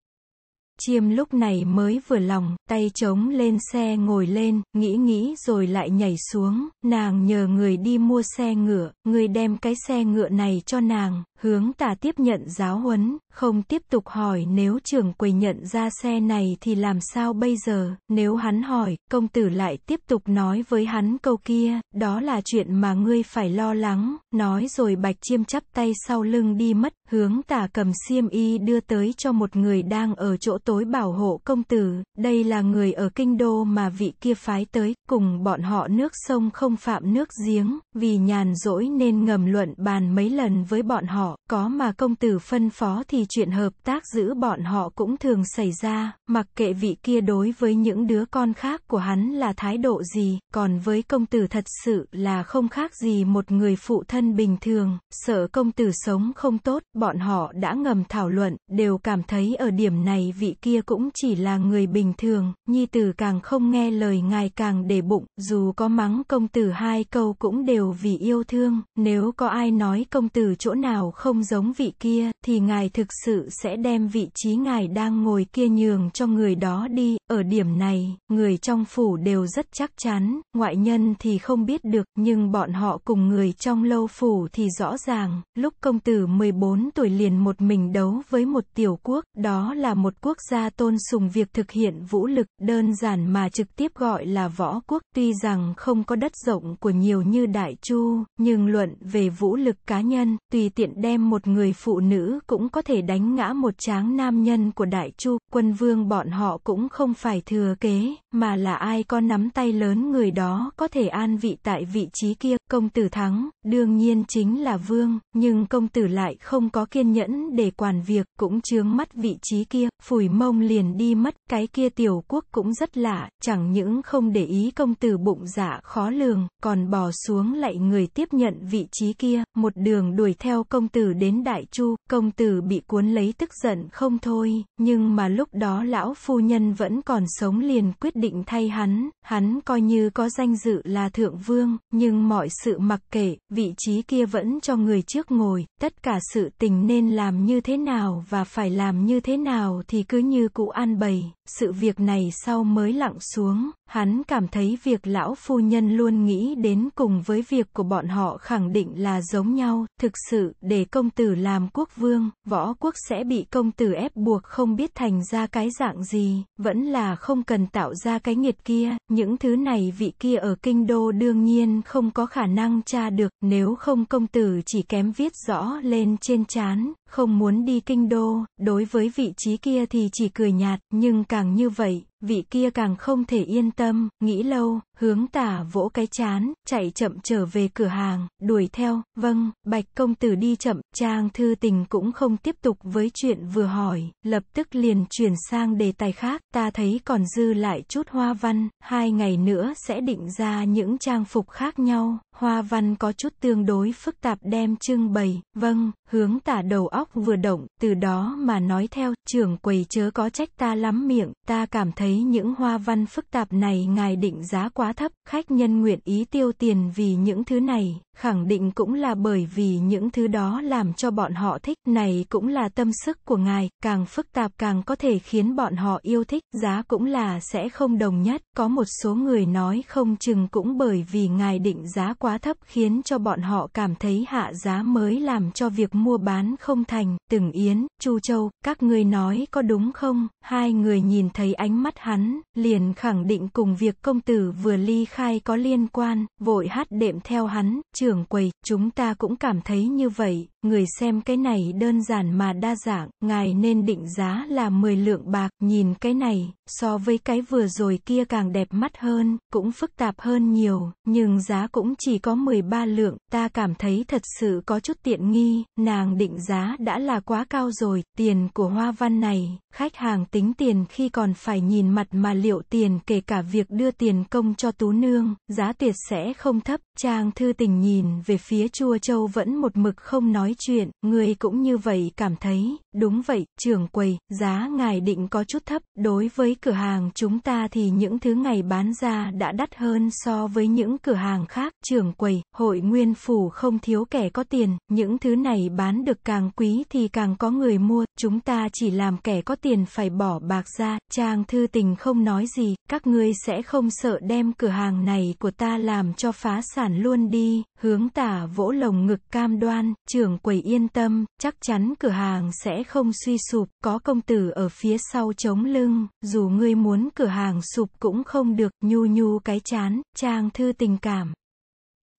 Chiêm lúc này mới vừa lòng, tay trống lên xe ngồi lên, nghĩ nghĩ rồi lại nhảy xuống, nàng nhờ người đi mua xe ngựa, người đem cái xe ngựa này cho nàng, Hướng tả tiếp nhận giáo huấn, không tiếp tục hỏi nếu trưởng quầy nhận ra xe này thì làm sao bây giờ, nếu hắn hỏi, công tử lại tiếp tục nói với hắn câu kia, đó là chuyện mà ngươi phải lo lắng, nói rồi bạch chiêm chắp tay sau lưng đi mất, hướng tả cầm xiêm y đưa tới cho một người đang ở chỗ tối bảo hộ công tử, đây là người ở kinh đô mà vị kia phái tới, cùng bọn họ nước sông không phạm nước giếng, vì nhàn rỗi nên ngầm luận bàn mấy lần với bọn họ, có mà công tử phân phó thì chuyện hợp tác giữa bọn họ cũng thường xảy ra, mặc kệ vị kia đối với những đứa con khác của hắn là thái độ gì, còn với công tử thật sự là không khác gì một người phụ thân bình thường, sợ công tử sống không tốt, bọn họ đã ngầm thảo luận, đều cảm thấy ở điểm này vị kia cũng chỉ là người bình thường, nhi tử càng không nghe lời ngài càng để bụng, dù có mắng công tử hai câu cũng đều vì yêu thương, nếu có ai nói công tử chỗ nào không không giống vị kia, thì ngài thực sự sẽ đem vị trí ngài đang ngồi kia nhường cho người đó đi. Ở điểm này, người trong phủ đều rất chắc chắn, ngoại nhân thì không biết được, nhưng bọn họ cùng người trong lâu phủ thì rõ ràng, lúc công tử 14 tuổi liền một mình đấu với một tiểu quốc, đó là một quốc gia tôn sùng việc thực hiện vũ lực, đơn giản mà trực tiếp gọi là võ quốc, tuy rằng không có đất rộng của nhiều như Đại Chu, nhưng luận về vũ lực cá nhân, tùy tiện đem một người phụ nữ cũng có thể đánh ngã một tráng nam nhân của đại chu, quân vương bọn họ cũng không phải thừa kế, mà là ai có nắm tay lớn người đó có thể an vị tại vị trí kia, công tử thắng, đương nhiên chính là vương, nhưng công tử lại không có kiên nhẫn để quản việc, cũng chướng mắt vị trí kia, phủi mông liền đi mất, cái kia tiểu quốc cũng rất lạ, chẳng những không để ý công tử bụng dạ khó lường, còn bò xuống lại người tiếp nhận vị trí kia, một đường đuổi theo công tử đến Đại Chu, công tử bị cuốn lấy tức giận không thôi, nhưng mà lúc đó lão phu nhân vẫn còn sống liền quyết định thay hắn, hắn coi như có danh dự là thượng vương, nhưng mọi sự mặc kệ, vị trí kia vẫn cho người trước ngồi, tất cả sự tình nên làm như thế nào và phải làm như thế nào thì cứ như cụ an bày. Sự việc này sau mới lặng xuống, hắn cảm thấy việc lão phu nhân luôn nghĩ đến cùng với việc của bọn họ khẳng định là giống nhau, thực sự, để công tử làm quốc vương, võ quốc sẽ bị công tử ép buộc không biết thành ra cái dạng gì, vẫn là không cần tạo ra cái nghiệt kia, những thứ này vị kia ở kinh đô đương nhiên không có khả năng tra được, nếu không công tử chỉ kém viết rõ lên trên chán, không muốn đi kinh đô, đối với vị trí kia thì chỉ cười nhạt, nhưng càng như vậy, vị kia càng không thể yên tâm, nghĩ lâu, hướng tả vỗ cái chán, chạy chậm trở về cửa hàng, đuổi theo, vâng, bạch công tử đi chậm, trang thư tình cũng không tiếp tục với chuyện vừa hỏi, lập tức liền chuyển sang đề tài khác, ta thấy còn dư lại chút hoa văn, hai ngày nữa sẽ định ra những trang phục khác nhau, hoa văn có chút tương đối phức tạp đem trưng bày, vâng, hướng tả đầu óc vừa động, từ đó mà nói theo, trưởng quầy chớ có trách ta lắm miệng, ta cảm thấy thấy những hoa văn phức tạp này ngài định giá quá thấp, khách nhân nguyện ý tiêu tiền vì những thứ này, khẳng định cũng là bởi vì những thứ đó làm cho bọn họ thích, này cũng là tâm sức của ngài, càng phức tạp càng có thể khiến bọn họ yêu thích, giá cũng là sẽ không đồng nhất, có một số người nói không chừng cũng bởi vì ngài định giá quá thấp khiến cho bọn họ cảm thấy hạ giá mới làm cho việc mua bán không thành, từng Yến, Chu Châu, các người nói có đúng không, hai người nhìn thấy ánh mắt hắn, liền khẳng định cùng việc công tử vừa ly khai có liên quan, vội hát đệm theo hắn, chứ trưởng quầy, chúng ta cũng cảm thấy như vậy, người xem cái này đơn giản mà đa dạng, ngài nên định giá là 10 lượng bạc, nhìn cái này, so với cái vừa rồi kia càng đẹp mắt hơn, cũng phức tạp hơn nhiều, nhưng giá cũng chỉ có 13 lượng, ta cảm thấy thật sự có chút tiện nghi, nàng định giá đã là quá cao rồi, tiền của hoa văn này, khách hàng tính tiền khi còn phải nhìn mặt mà liệu tiền kể cả việc đưa tiền công cho tú nương, giá tiệt sẽ không thấp, trang thư tình nhìn nhìn về phía chua châu vẫn một mực không nói chuyện, người cũng như vậy cảm thấy, đúng vậy, trưởng quầy, giá ngài định có chút thấp, đối với cửa hàng chúng ta thì những thứ ngày bán ra đã đắt hơn so với những cửa hàng khác, trưởng quầy, hội nguyên phủ không thiếu kẻ có tiền, những thứ này bán được càng quý thì càng có người mua, chúng ta chỉ làm kẻ có tiền phải bỏ bạc ra, trang thư tình không nói gì, các ngươi sẽ không sợ đem cửa hàng này của ta làm cho phá sản luôn đi, Hướng tả vỗ lồng ngực cam đoan, trưởng quầy yên tâm, chắc chắn cửa hàng sẽ không suy sụp, có công tử ở phía sau chống lưng, dù ngươi muốn cửa hàng sụp cũng không được, nhu nhu cái chán, trang thư tình cảm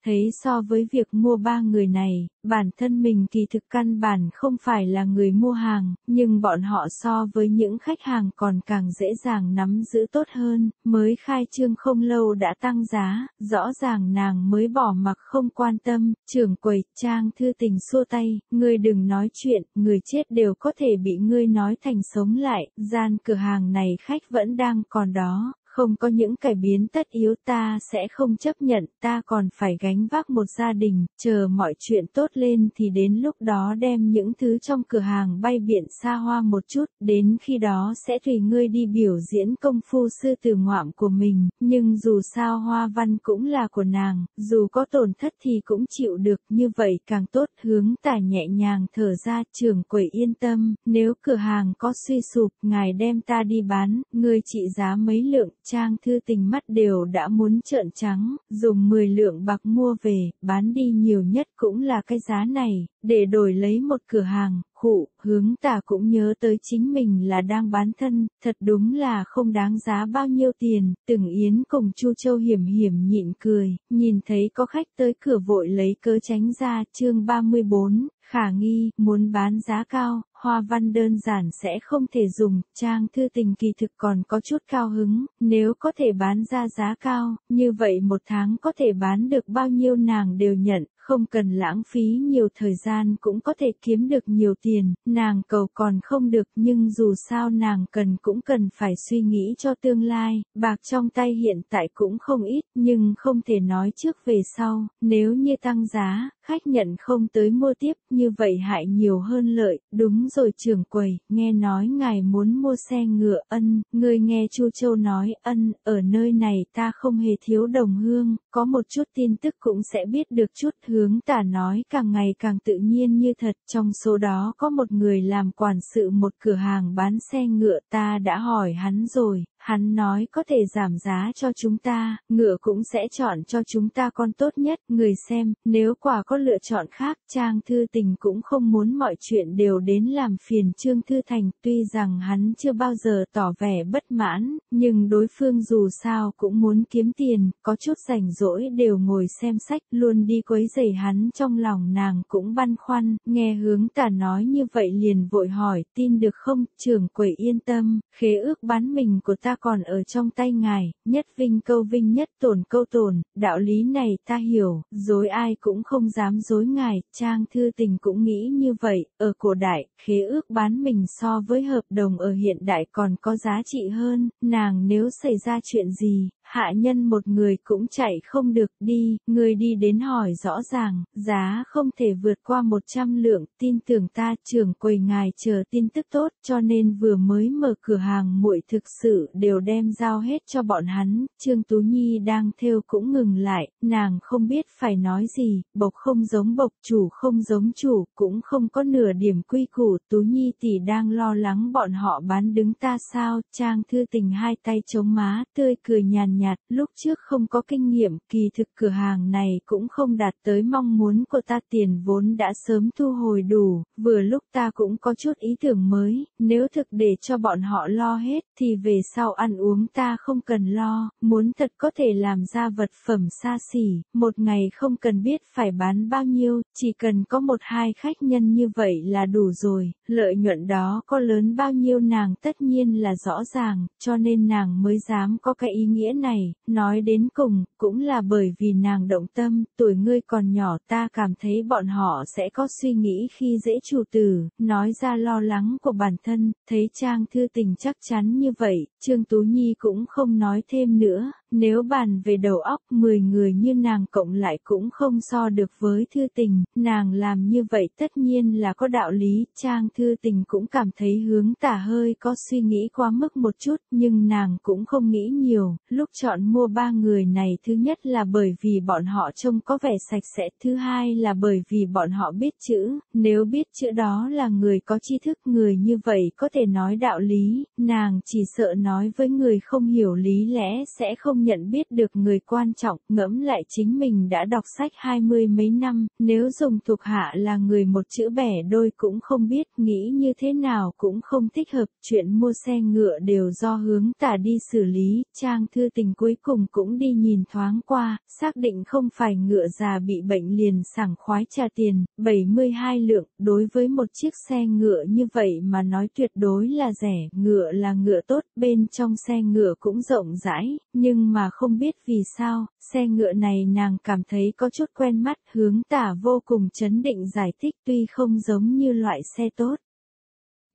thấy so với việc mua ba người này, bản thân mình thì thực căn bản không phải là người mua hàng, nhưng bọn họ so với những khách hàng còn càng dễ dàng nắm giữ tốt hơn, mới khai trương không lâu đã tăng giá, rõ ràng nàng mới bỏ mặc không quan tâm, trưởng quầy, trang thư tình xua tay, ngươi đừng nói chuyện, người chết đều có thể bị ngươi nói thành sống lại, gian cửa hàng này khách vẫn đang còn đó, không có những cải biến tất yếu ta sẽ không chấp nhận, ta còn phải gánh vác một gia đình, chờ mọi chuyện tốt lên thì đến lúc đó đem những thứ trong cửa hàng bay biển xa hoa một chút, đến khi đó sẽ tùy ngươi đi biểu diễn công phu sư tử ngoạm của mình, nhưng dù sao hoa văn cũng là của nàng, dù có tổn thất thì cũng chịu được, như vậy càng tốt, hướng tả nhẹ nhàng thở ra trường quầy yên tâm, nếu cửa hàng có suy sụp, ngài đem ta đi bán, ngươi trị giá mấy lượng, Trang Thư Tình mắt đều đã muốn trợn trắng, dùng 10 lượng bạc mua về, bán đi nhiều nhất cũng là cái giá này, để đổi lấy một cửa hàng, khụ, hướng tả cũng nhớ tới chính mình là đang bán thân, thật đúng là không đáng giá bao nhiêu tiền, từng yến cùng Chu Châu hiểm hiểm nhịn cười, nhìn thấy có khách tới cửa vội lấy cớ tránh ra chương 34, khả nghi, muốn bán giá cao, hoa văn đơn giản sẽ không thể dùng, trang thư tình kỳ thực còn có chút cao hứng, nếu có thể bán ra giá cao, như vậy một tháng có thể bán được bao nhiêu nàng đều nhận, không cần lãng phí nhiều thời gian cũng có thể kiếm được nhiều tiền, nàng cầu còn không được nhưng dù sao nàng cần cũng cần phải suy nghĩ cho tương lai, bạc trong tay hiện tại cũng không ít nhưng không thể nói trước về sau, nếu như tăng giá, khách nhận không tới mua tiếp như như vậy hại nhiều hơn lợi, đúng rồi trưởng quầy, nghe nói ngài muốn mua xe ngựa, ân, người nghe Chu Châu nói, ân, ở nơi này ta không hề thiếu đồng hương, có một chút tin tức cũng sẽ biết được chút hướng tả nói càng ngày càng tự nhiên như thật, trong số đó có một người làm quản sự một cửa hàng bán xe ngựa ta đã hỏi hắn rồi, Hắn nói có thể giảm giá cho chúng ta, ngựa cũng sẽ chọn cho chúng ta con tốt nhất, người xem, nếu quả có lựa chọn khác, Trang Thư Tình cũng không muốn mọi chuyện đều đến làm phiền Trương Thư Thành, tuy rằng hắn chưa bao giờ tỏ vẻ bất mãn, nhưng đối phương dù sao cũng muốn kiếm tiền, có chút rảnh rỗi đều ngồi xem sách, luôn đi quấy rầy hắn trong lòng nàng cũng băn khoăn, nghe hướng tả nói như vậy liền vội hỏi, tin được không, trưởng quầy yên tâm, khế ước bán mình của ta ta còn ở trong tay ngài, nhất vinh câu vinh nhất tổn câu tổn, đạo lý này ta hiểu, dối ai cũng không dám dối ngài, trang thư tình cũng nghĩ như vậy, ở cổ đại, khế ước bán mình so với hợp đồng ở hiện đại còn có giá trị hơn, nàng nếu xảy ra chuyện gì, hạ nhân một người cũng chạy không được đi, người đi đến hỏi rõ ràng, giá không thể vượt qua 100 lượng, tin tưởng ta trưởng quầy ngài chờ tin tức tốt cho nên vừa mới mở cửa hàng muội thực sự đều đem giao hết cho bọn hắn, Trương Tú Nhi đang theo cũng ngừng lại, nàng không biết phải nói gì, bộc không giống bộc chủ không giống chủ, cũng không có nửa điểm quy củ, Tú Nhi tỷ đang lo lắng bọn họ bán đứng ta sao, Trang Thư Tình hai tay chống má, tươi cười nhàn nhạt nhạt, lúc trước không có kinh nghiệm, kỳ thực cửa hàng này cũng không đạt tới mong muốn của ta tiền vốn đã sớm thu hồi đủ, vừa lúc ta cũng có chút ý tưởng mới, nếu thực để cho bọn họ lo hết thì về sau ăn uống ta không cần lo, muốn thật có thể làm ra vật phẩm xa xỉ, một ngày không cần biết phải bán bao nhiêu, chỉ cần có một hai khách nhân như vậy là đủ rồi, lợi nhuận đó có lớn bao nhiêu nàng tất nhiên là rõ ràng, cho nên nàng mới dám có cái ý nghĩa này này, nói đến cùng, cũng là bởi vì nàng động tâm, tuổi ngươi còn nhỏ ta cảm thấy bọn họ sẽ có suy nghĩ khi dễ chủ tử, nói ra lo lắng của bản thân, thấy Trang Thư Tình chắc chắn như vậy, Trương Tú Nhi cũng không nói thêm nữa, nếu bàn về đầu óc 10 người như nàng cộng lại cũng không so được với thư tình, nàng làm như vậy tất nhiên là có đạo lý, trang thư tình cũng cảm thấy hướng tả hơi có suy nghĩ quá mức một chút nhưng nàng cũng không nghĩ nhiều, lúc chọn mua ba người này thứ nhất là bởi vì bọn họ trông có vẻ sạch sẽ, thứ hai là bởi vì bọn họ biết chữ, nếu biết chữ đó là người có tri thức người như vậy có thể nói đạo lý, nàng chỉ sợ nói với người không hiểu lý lẽ sẽ không nhận biết được người quan trọng, ngẫm lại chính mình đã đọc sách hai mươi mấy năm, nếu dùng thuộc hạ là người một chữ bẻ đôi cũng không biết, nghĩ như thế nào cũng không thích hợp, chuyện mua xe ngựa đều do hướng tả đi xử lý, trang thư tình cuối cùng cũng đi nhìn thoáng qua, xác định không phải ngựa già bị bệnh liền sảng khoái trả tiền, 72 lượng, đối với một chiếc xe ngựa như vậy mà nói tuyệt đối là rẻ, ngựa là ngựa tốt, bên trong xe ngựa cũng rộng rãi, nhưng mà không biết vì sao, xe ngựa này nàng cảm thấy có chút quen mắt, hướng tả vô cùng chấn định giải thích tuy không giống như loại xe tốt.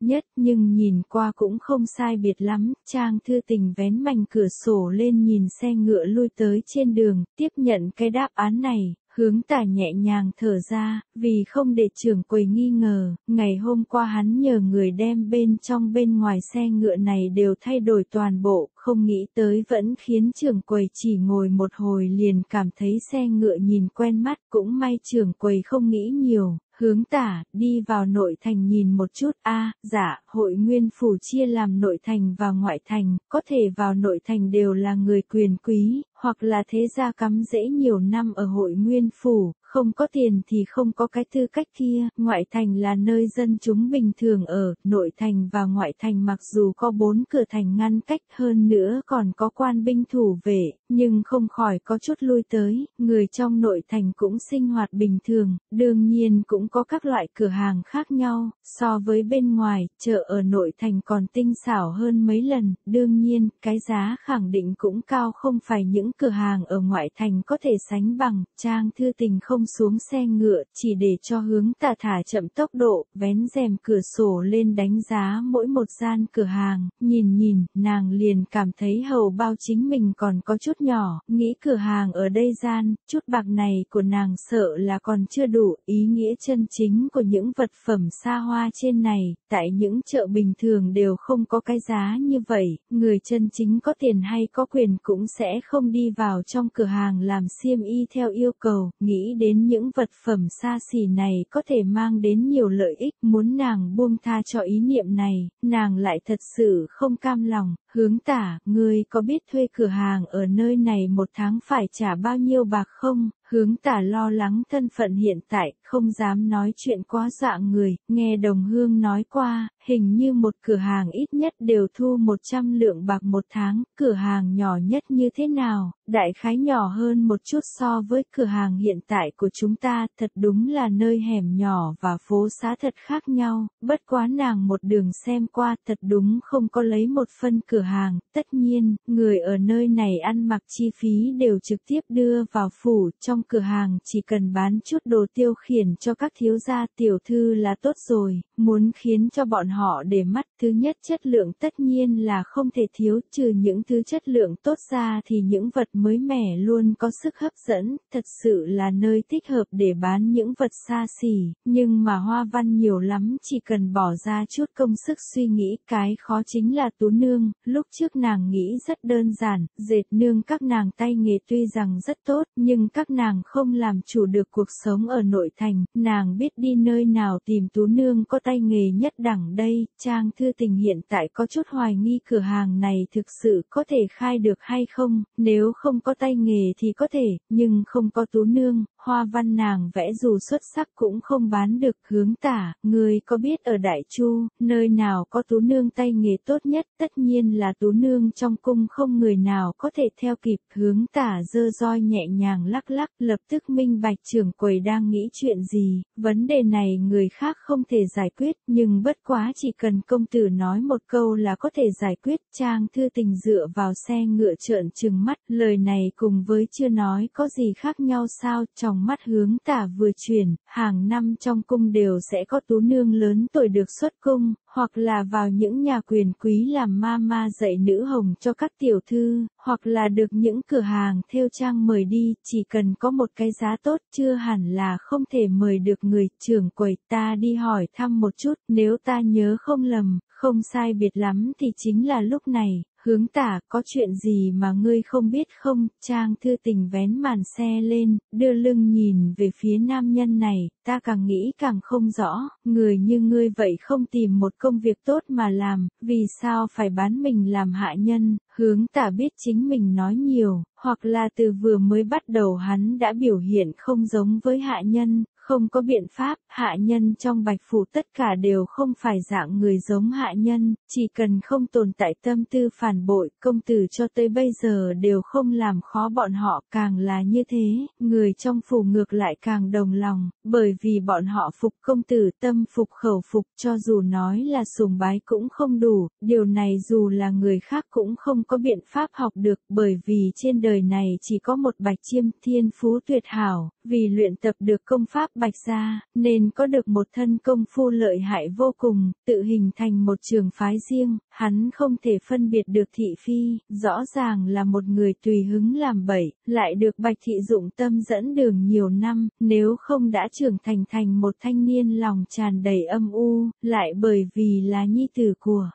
Nhất nhưng nhìn qua cũng không sai biệt lắm, Trang Thư Tình vén mảnh cửa sổ lên nhìn xe ngựa lui tới trên đường, tiếp nhận cái đáp án này, hướng tả nhẹ nhàng thở ra, vì không để trưởng quầy nghi ngờ, ngày hôm qua hắn nhờ người đem bên trong bên ngoài xe ngựa này đều thay đổi toàn bộ, không nghĩ tới vẫn khiến trưởng quầy chỉ ngồi một hồi liền cảm thấy xe ngựa nhìn quen mắt, cũng may trưởng quầy không nghĩ nhiều, hướng tả, đi vào nội thành nhìn một chút, a à, dạ, hội nguyên phủ chia làm nội thành và ngoại thành, có thể vào nội thành đều là người quyền quý, hoặc là thế gia cắm dễ nhiều năm ở hội nguyên phủ, không có tiền thì không có cái tư cách kia, ngoại thành là nơi dân chúng bình thường ở, nội thành và ngoại thành mặc dù có bốn cửa thành ngăn cách hơn nữa còn có quan binh thủ vệ, nhưng không khỏi có chút lui tới, người trong nội thành cũng sinh hoạt bình thường, đương nhiên cũng có các loại cửa hàng khác nhau, so với bên ngoài, chợ ở nội thành còn tinh xảo hơn mấy lần, đương nhiên, cái giá khẳng định cũng cao không phải những cửa hàng ở ngoại thành có thể sánh bằng, trang thư tình không không xuống xe ngựa, chỉ để cho hướng tạ thả chậm tốc độ, vén rèm cửa sổ lên đánh giá mỗi một gian cửa hàng, nhìn nhìn, nàng liền cảm thấy hầu bao chính mình còn có chút nhỏ, nghĩ cửa hàng ở đây gian, chút bạc này của nàng sợ là còn chưa đủ, ý nghĩa chân chính của những vật phẩm xa hoa trên này, tại những chợ bình thường đều không có cái giá như vậy, người chân chính có tiền hay có quyền cũng sẽ không đi vào trong cửa hàng làm xiêm y theo yêu cầu, nghĩ đến đến những vật phẩm xa xỉ này có thể mang đến nhiều lợi ích, muốn nàng buông tha cho ý niệm này, nàng lại thật sự không cam lòng, hướng tả, ngươi có biết thuê cửa hàng ở nơi này một tháng phải trả bao nhiêu bạc không, Hướng tả lo lắng thân phận hiện tại, không dám nói chuyện quá dạng người, nghe đồng hương nói qua, hình như một cửa hàng ít nhất đều thu 100 lượng bạc một tháng, cửa hàng nhỏ nhất như thế nào, đại khái nhỏ hơn một chút so với cửa hàng hiện tại của chúng ta, thật đúng là nơi hẻm nhỏ và phố xá thật khác nhau, bất quá nàng một đường xem qua thật đúng không có lấy một phân cửa hàng, tất nhiên, người ở nơi này ăn mặc chi phí đều trực tiếp đưa vào phủ trong trong cửa hàng chỉ cần bán chút đồ tiêu khiển cho các thiếu gia tiểu thư là tốt rồi, muốn khiến cho bọn họ để mắt thứ nhất chất lượng tất nhiên là không thể thiếu, trừ những thứ chất lượng tốt ra thì những vật mới mẻ luôn có sức hấp dẫn, thật sự là nơi thích hợp để bán những vật xa xỉ, nhưng mà hoa văn nhiều lắm chỉ cần bỏ ra chút công sức suy nghĩ cái khó chính là tú nương, lúc trước nàng nghĩ rất đơn giản, dệt nương các nàng tay nghề tuy rằng rất tốt nhưng các nàng nàng không làm chủ được cuộc sống ở nội thành, nàng biết đi nơi nào tìm tú nương có tay nghề nhất đẳng đây, Trang Thư Tình hiện tại có chút hoài nghi cửa hàng này thực sự có thể khai được hay không, nếu không có tay nghề thì có thể, nhưng không có tú nương, hoa văn nàng vẽ dù xuất sắc cũng không bán được hướng tả, người có biết ở Đại Chu, nơi nào có tú nương tay nghề tốt nhất, tất nhiên là tú nương trong cung không người nào có thể theo kịp hướng tả dơ roi nhẹ nhàng lắc lắc, lập tức minh bạch trưởng quầy đang nghĩ chuyện gì, vấn đề này người khác không thể giải quyết, nhưng bất quá chỉ cần công tử nói một câu là có thể giải quyết, trang thư tình dựa vào xe ngựa trợn trừng mắt, lời này cùng với chưa nói có gì khác nhau sao, cho trong mắt hướng tả vừa chuyển, hàng năm trong cung đều sẽ có tú nương lớn tuổi được xuất cung, hoặc là vào những nhà quyền quý làm ma ma dạy nữ hồng cho các tiểu thư, hoặc là được những cửa hàng theo trang mời đi, chỉ cần có một cái giá tốt chưa hẳn là không thể mời được người trưởng quầy ta đi hỏi thăm một chút, nếu ta nhớ không lầm, không sai biệt lắm thì chính là lúc này, hướng tả, có chuyện gì mà ngươi không biết không, Trang Thư Tình vén màn xe lên, đưa lưng nhìn về phía nam nhân này, ta càng nghĩ càng không rõ, người như ngươi vậy không tìm một công việc tốt mà làm, vì sao phải bán mình làm hạ nhân, hướng tả biết chính mình nói nhiều, hoặc là từ vừa mới bắt đầu hắn đã biểu hiện không giống với hạ nhân, không có biện pháp, hạ nhân trong bạch phủ tất cả đều không phải dạng người giống hạ nhân, chỉ cần không tồn tại tâm tư phản bội, công tử cho tới bây giờ đều không làm khó bọn họ, càng là như thế, người trong phủ ngược lại càng đồng lòng, bởi vì bọn họ phục công tử tâm phục khẩu phục cho dù nói là sùng bái cũng không đủ, điều này dù là người khác cũng không có biện pháp học được, bởi vì trên đời này chỉ có một bạch chiêm thiên phú tuyệt hảo, vì luyện tập được công pháp bạch gia, nên có được một thân công phu lợi hại vô cùng, tự hình thành một trường phái riêng, hắn không thể phân biệt được thị phi, rõ ràng là một người tùy hứng làm bậy, lại được bạch thị dụng tâm dẫn đường nhiều năm, nếu không đã trưởng thành thành một thanh niên lòng tràn đầy âm u, lại bởi vì là nhi tử của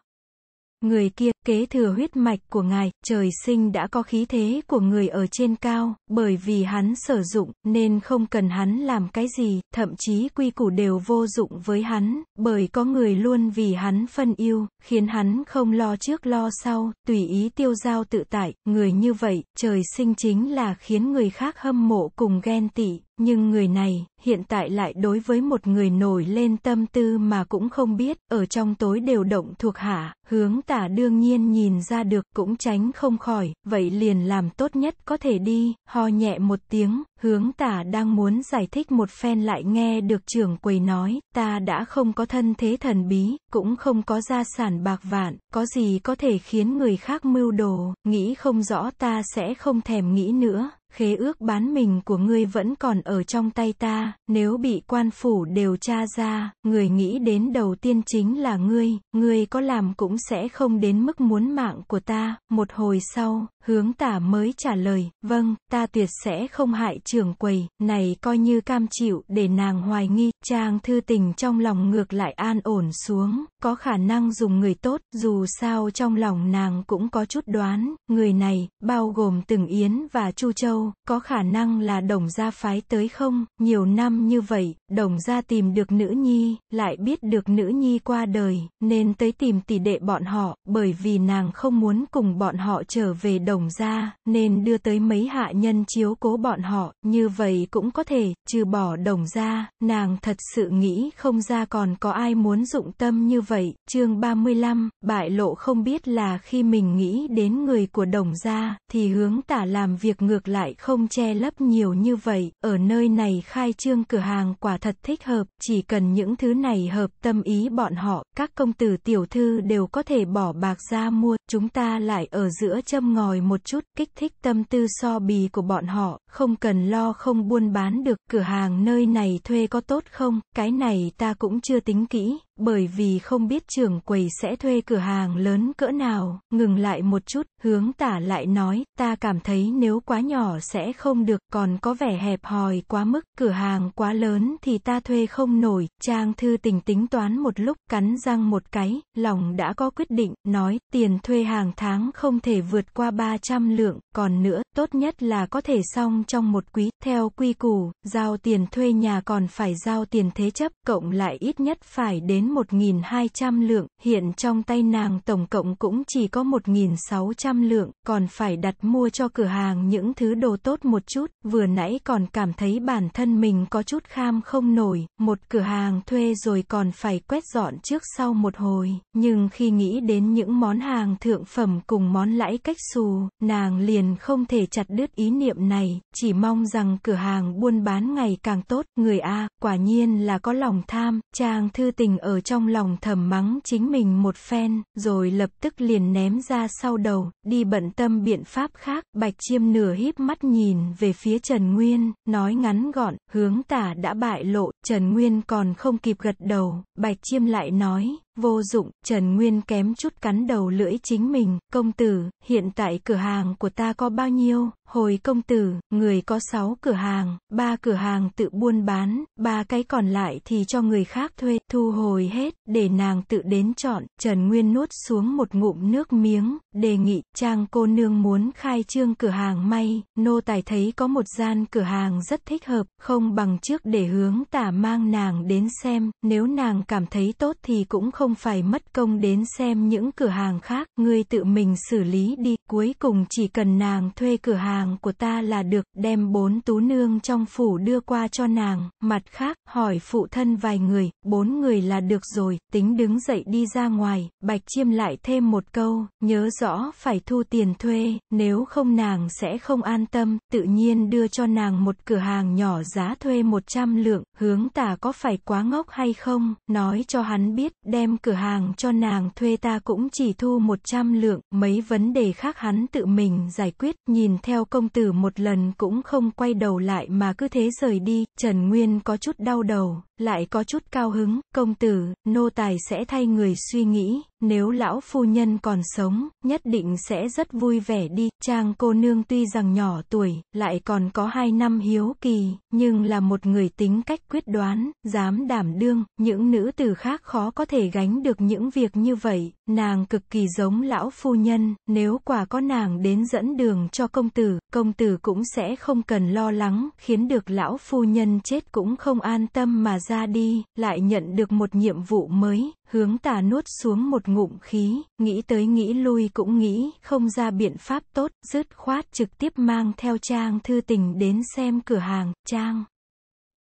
Người kia, kế thừa huyết mạch của ngài, trời sinh đã có khí thế của người ở trên cao, bởi vì hắn sử dụng, nên không cần hắn làm cái gì, thậm chí quy củ đều vô dụng với hắn, bởi có người luôn vì hắn phân yêu, khiến hắn không lo trước lo sau, tùy ý tiêu giao tự tại, người như vậy, trời sinh chính là khiến người khác hâm mộ cùng ghen tị. Nhưng người này, hiện tại lại đối với một người nổi lên tâm tư mà cũng không biết, ở trong tối đều động thuộc hạ, hướng tả đương nhiên nhìn ra được, cũng tránh không khỏi, vậy liền làm tốt nhất có thể đi, ho nhẹ một tiếng, hướng tả đang muốn giải thích một phen lại nghe được trưởng quầy nói, ta đã không có thân thế thần bí, cũng không có gia sản bạc vạn, có gì có thể khiến người khác mưu đồ, nghĩ không rõ ta sẽ không thèm nghĩ nữa, khế ước bán mình của ngươi vẫn còn ở trong tay ta, nếu bị quan phủ điều tra ra, người nghĩ đến đầu tiên chính là ngươi, ngươi có làm cũng sẽ không đến mức muốn mạng của ta, một hồi sau, hướng tả mới trả lời, vâng, ta tuyệt sẽ không hại trưởng quầy, này coi như cam chịu để nàng hoài nghi, trang thư tình trong lòng ngược lại an ổn xuống, có khả năng dùng người tốt, dù sao trong lòng nàng cũng có chút đoán, người này, bao gồm từng Yến và Chu Châu, có khả năng là đồng gia phái tới không, nhiều năm như vậy, đồng gia tìm được nữ nhi, lại biết được nữ nhi qua đời, nên tới tìm tỷ đệ bọn họ, bởi vì nàng không muốn cùng bọn họ trở về đồng gia, nên đưa tới mấy hạ nhân chiếu cố bọn họ, như vậy cũng có thể, trừ bỏ đồng gia, nàng thật sự nghĩ không ra còn có ai muốn dụng tâm như vậy, chương 35, bại lộ không biết là khi mình nghĩ đến người của đồng gia, thì hướng tả làm việc ngược lại, không che lấp nhiều như vậy, ở nơi này khai trương cửa hàng quả thật thích hợp, chỉ cần những thứ này hợp tâm ý bọn họ, các công tử tiểu thư đều có thể bỏ bạc ra mua, chúng ta lại ở giữa châm ngòi một chút, kích thích tâm tư so bì của bọn họ, không cần lo không buôn bán được, cửa hàng nơi này thuê có tốt không, cái này ta cũng chưa tính kỹ, bởi vì không biết trưởng quầy sẽ thuê cửa hàng lớn cỡ nào, ngừng lại một chút, hướng tả lại nói, ta cảm thấy nếu quá nhỏ sẽ không được, còn có vẻ hẹp hòi quá mức, cửa hàng quá lớn thì ta thuê không nổi, Trang Thư Tình tính toán một lúc, cắn răng một cái, lòng đã có quyết định, nói, tiền thuê hàng tháng không thể vượt qua 300 lượng, còn nữa, tốt nhất là có thể xong trong một quý, theo quy củ, giao tiền thuê nhà còn phải giao tiền thế chấp, cộng lại ít nhất phải đến đến 1.200 lượng, hiện trong tay nàng tổng cộng cũng chỉ có 1.600 lượng, còn phải đặt mua cho cửa hàng những thứ đồ tốt một chút, vừa nãy còn cảm thấy bản thân mình có chút kham không nổi, một cửa hàng thuê rồi còn phải quét dọn trước sau một hồi, nhưng khi nghĩ đến những món hàng thượng phẩm cùng món lãi cách xù, nàng liền không thể chặt đứt ý niệm này, chỉ mong rằng cửa hàng buôn bán ngày càng tốt, người A, quả nhiên là có lòng tham, chàng thư tình ở ở trong lòng thầm mắng chính mình một phen, rồi lập tức liền ném ra sau đầu, đi bận tâm biện pháp khác, bạch chiêm nửa híp mắt nhìn về phía Trần Nguyên, nói ngắn gọn, hướng tả đã bại lộ, Trần Nguyên còn không kịp gật đầu, bạch chiêm lại nói, Vô dụng, Trần Nguyên kém chút cắn đầu lưỡi chính mình, công tử, hiện tại cửa hàng của ta có bao nhiêu, hồi công tử, người có 6 cửa hàng, ba cửa hàng tự buôn bán, ba cái còn lại thì cho người khác thuê, thu hồi hết, để nàng tự đến chọn, Trần Nguyên nuốt xuống một ngụm nước miếng, đề nghị, trang cô nương muốn khai trương cửa hàng may, nô tài thấy có một gian cửa hàng rất thích hợp, không bằng trước để hướng tả mang nàng đến xem, nếu nàng cảm thấy tốt thì cũng không không phải mất công đến xem những cửa hàng khác, ngươi tự mình xử lý đi, cuối cùng chỉ cần nàng thuê cửa hàng của ta là được, đem bốn tú nương trong phủ đưa qua cho nàng, mặt khác, hỏi phụ thân vài người, bốn người là được rồi, tính đứng dậy đi ra ngoài, bạch chiêm lại thêm một câu, nhớ rõ phải thu tiền thuê, nếu không nàng sẽ không an tâm, tự nhiên đưa cho nàng một cửa hàng nhỏ giá thuê 100 lượng, hướng tả có phải quá ngốc hay không, nói cho hắn biết, đem cửa hàng cho nàng thuê ta cũng chỉ thu 100 lượng, mấy vấn đề khác hắn tự mình giải quyết, nhìn theo công tử một lần cũng không quay đầu lại mà cứ thế rời đi, Trần Nguyên có chút đau đầu, lại có chút cao hứng, công tử, nô tài sẽ thay người suy nghĩ, nếu lão phu nhân còn sống, nhất định sẽ rất vui vẻ đi. Trang cô nương tuy rằng nhỏ tuổi, lại còn có hai năm hiếu kỳ, nhưng là một người tính cách quyết đoán, dám đảm đương, những nữ tử khác khó có thể gánh được những việc như vậy, nàng cực kỳ giống lão phu nhân, nếu quả có nàng đến dẫn đường cho công tử, công tử cũng sẽ không cần lo lắng, khiến được lão phu nhân chết cũng không an tâm mà ra đi, lại nhận được một nhiệm vụ mới, Hướng tà nuốt xuống một ngụm khí, nghĩ tới nghĩ lui cũng nghĩ không ra biện pháp tốt, dứt khoát trực tiếp mang theo Trang Thư Tình đến xem cửa hàng, Trang.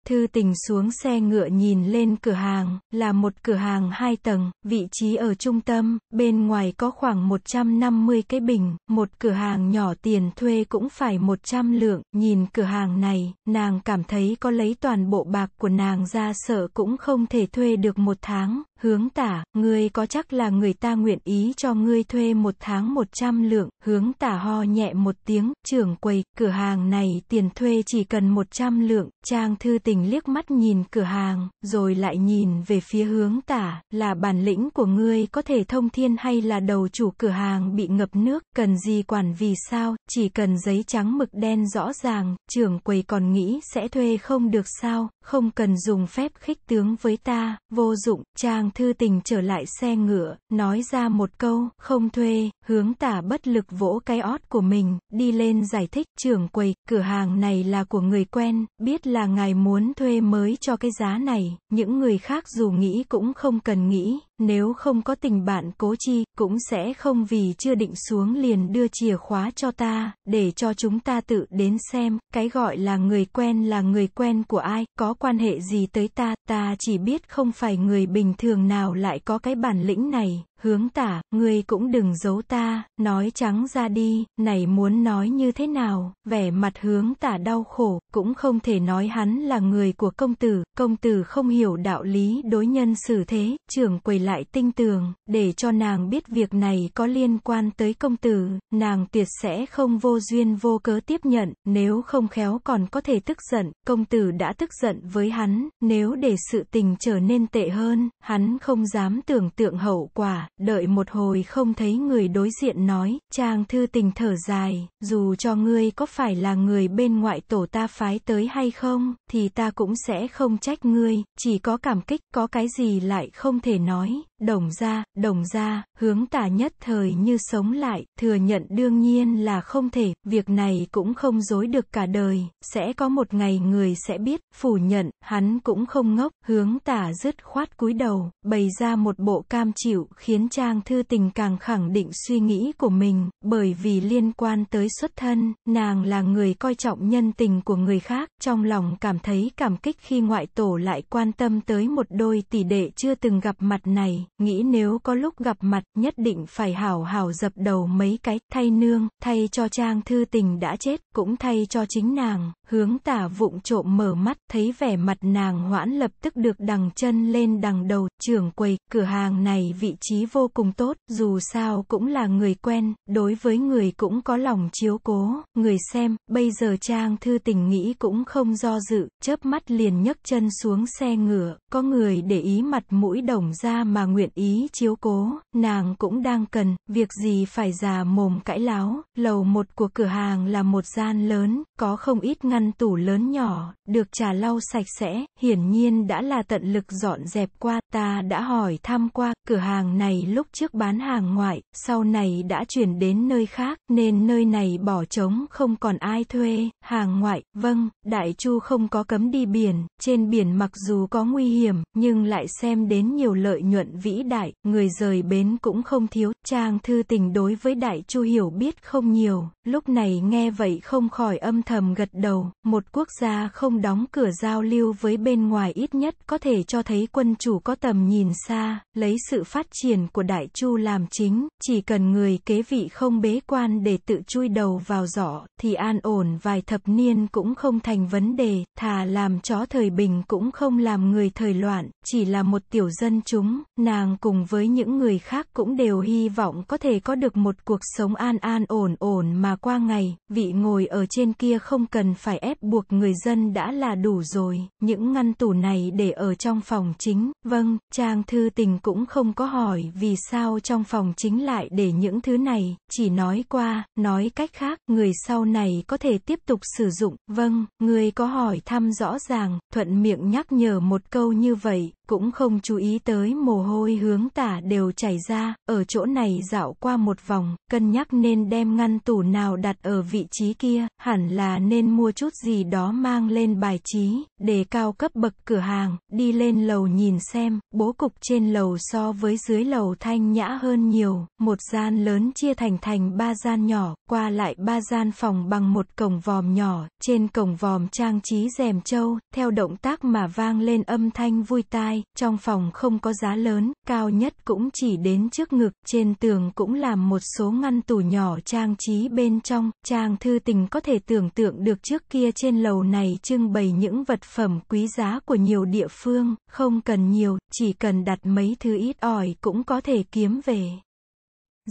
Thư tình xuống xe ngựa nhìn lên cửa hàng, là một cửa hàng hai tầng, vị trí ở trung tâm, bên ngoài có khoảng 150 cái bình, một cửa hàng nhỏ tiền thuê cũng phải 100 lượng, nhìn cửa hàng này, nàng cảm thấy có lấy toàn bộ bạc của nàng ra sợ cũng không thể thuê được một tháng, Hướng tả, ngươi có chắc là người ta nguyện ý cho ngươi thuê một tháng một trăm lượng, hướng tả ho nhẹ một tiếng, trưởng quầy, cửa hàng này tiền thuê chỉ cần một trăm lượng, trang thư tình liếc mắt nhìn cửa hàng, rồi lại nhìn về phía hướng tả, là bản lĩnh của ngươi có thể thông thiên hay là đầu chủ cửa hàng bị ngập nước, cần gì quản vì sao, chỉ cần giấy trắng mực đen rõ ràng, trưởng quầy còn nghĩ sẽ thuê không được sao, không cần dùng phép khích tướng với ta, vô dụng, trang Tang Thư Tình trở lại xe ngựa, nói ra một câu, không thuê, hướng tả bất lực vỗ cái ót của mình, đi lên giải thích, trưởng quầy, cửa hàng này là của người quen, biết là ngài muốn thuê mới cho cái giá này, những người khác dù nghĩ cũng không cần nghĩ, nếu không có tình bạn cố chi, cũng sẽ không vì chưa định xuống liền đưa chìa khóa cho ta, để cho chúng ta tự đến xem, cái gọi là người quen là người quen của ai, có quan hệ gì tới ta, ta chỉ biết không phải người bình thường nào lại có cái bản lĩnh này. Hướng tả, ngươi cũng đừng giấu ta, nói trắng ra đi, này muốn nói như thế nào, vẻ mặt hướng tả đau khổ, cũng không thể nói hắn là người của công tử, công tử không hiểu đạo lý đối nhân xử thế, trưởng quầy lại tinh tường, để cho nàng biết việc này có liên quan tới công tử, nàng tuyệt sẽ không vô duyên vô cớ tiếp nhận, nếu không khéo còn có thể tức giận, công tử đã tức giận với hắn, nếu để sự tình trở nên tệ hơn, hắn không dám tưởng tượng hậu quả, Đợi một hồi không thấy người đối diện nói, chàng thư tình thở dài, dù cho ngươi có phải là người bên ngoại tổ ta phái tới hay không, thì ta cũng sẽ không trách ngươi, chỉ có cảm kích, có cái gì lại không thể nói, Đồng ra, đồng ra, hướng tả nhất thời như sống lại, thừa nhận đương nhiên là không thể, việc này cũng không dối được cả đời, sẽ có một ngày người sẽ biết, phủ nhận, hắn cũng không ngốc, hướng tả dứt khoát cúi đầu, bày ra một bộ cam chịu, khiến Trang Thư Tình càng khẳng định suy nghĩ của mình, bởi vì liên quan tới xuất thân, nàng là người coi trọng nhân tình của người khác, trong lòng cảm thấy cảm kích khi ngoại tổ lại quan tâm tới một đôi tỷ đệ chưa từng gặp mặt này, nghĩ nếu có lúc gặp mặt nhất định phải hảo hảo dập đầu mấy cái, thay nương, thay cho trang thư tình đã chết, cũng thay cho chính nàng, hướng tả vụng trộm mở mắt, thấy vẻ mặt nàng hoãn lập tức được đằng chân lên đằng đầu, trưởng quầy, cửa hàng này vị trí vô cùng tốt, dù sao cũng là người quen, đối với người cũng có lòng chiếu cố, người xem, bây giờ trang thư tình nghĩ cũng không do dự, chớp mắt liền nhấc chân xuống xe ngựa, có người để ý mặt mũi đồng ra mà nguyện ý chiếu cố, nàng cũng đang cần, việc gì phải già mồm cãi láo, lầu một của cửa hàng là một gian lớn, có không ít ngăn tủ lớn nhỏ, được trà lau sạch sẽ, hiển nhiên đã là tận lực dọn dẹp qua, ta đã hỏi thăm qua, cửa hàng này lúc trước bán hàng ngoại, sau này đã chuyển đến nơi khác, nên nơi này bỏ trống không còn ai thuê, hàng ngoại, vâng, Đại Chu không có cấm đi biển, trên biển mặc dù có nguy hiểm, nhưng lại xem đến nhiều lợi nhuận vì vĩ đại, người rời bến cũng không thiếu, Trang Thư Tình đối với Đại Chu hiểu biết không nhiều, lúc này nghe vậy không khỏi âm thầm gật đầu, một quốc gia không đóng cửa giao lưu với bên ngoài ít nhất có thể cho thấy quân chủ có tầm nhìn xa, lấy sự phát triển của đại chu làm chính, chỉ cần người kế vị không bế quan để tự chui đầu vào giỏ, thì an ổn vài thập niên cũng không thành vấn đề, thà làm chó thời bình cũng không làm người thời loạn, chỉ là một tiểu dân chúng, nàng cùng với những người khác cũng đều hy vọng có thể có được một cuộc sống an an ổn ổn mà mà qua ngày, vị ngồi ở trên kia không cần phải ép buộc người dân đã là đủ rồi, những ngăn tủ này để ở trong phòng chính, vâng, Trang Thư Tình cũng không có hỏi vì sao trong phòng chính lại để những thứ này, chỉ nói qua, nói cách khác, người sau này có thể tiếp tục sử dụng, vâng, người có hỏi thăm rõ ràng, thuận miệng nhắc nhở một câu như vậy, cũng không chú ý tới mồ hôi hướng tả đều chảy ra, ở chỗ này dạo qua một vòng, cân nhắc nên đem ngăn tủ nào đặt ở vị trí kia, hẳn là nên mua chút gì đó mang lên bài trí, để cao cấp bậc cửa hàng, đi lên lầu nhìn xem, bố cục trên lầu so với dưới lầu thanh nhã hơn nhiều, một gian lớn chia thành thành ba gian nhỏ, qua lại ba gian phòng bằng một cổng vòm nhỏ, trên cổng vòm trang trí rèm trâu, theo động tác mà vang lên âm thanh vui tai, 2, trong phòng không có giá lớn, cao nhất cũng chỉ đến trước ngực, trên tường cũng làm một số ngăn tủ nhỏ trang trí bên trong, trang thư tình có thể tưởng tượng được trước kia trên lầu này trưng bày những vật phẩm quý giá của nhiều địa phương, không cần nhiều, chỉ cần đặt mấy thứ ít ỏi cũng có thể kiếm về.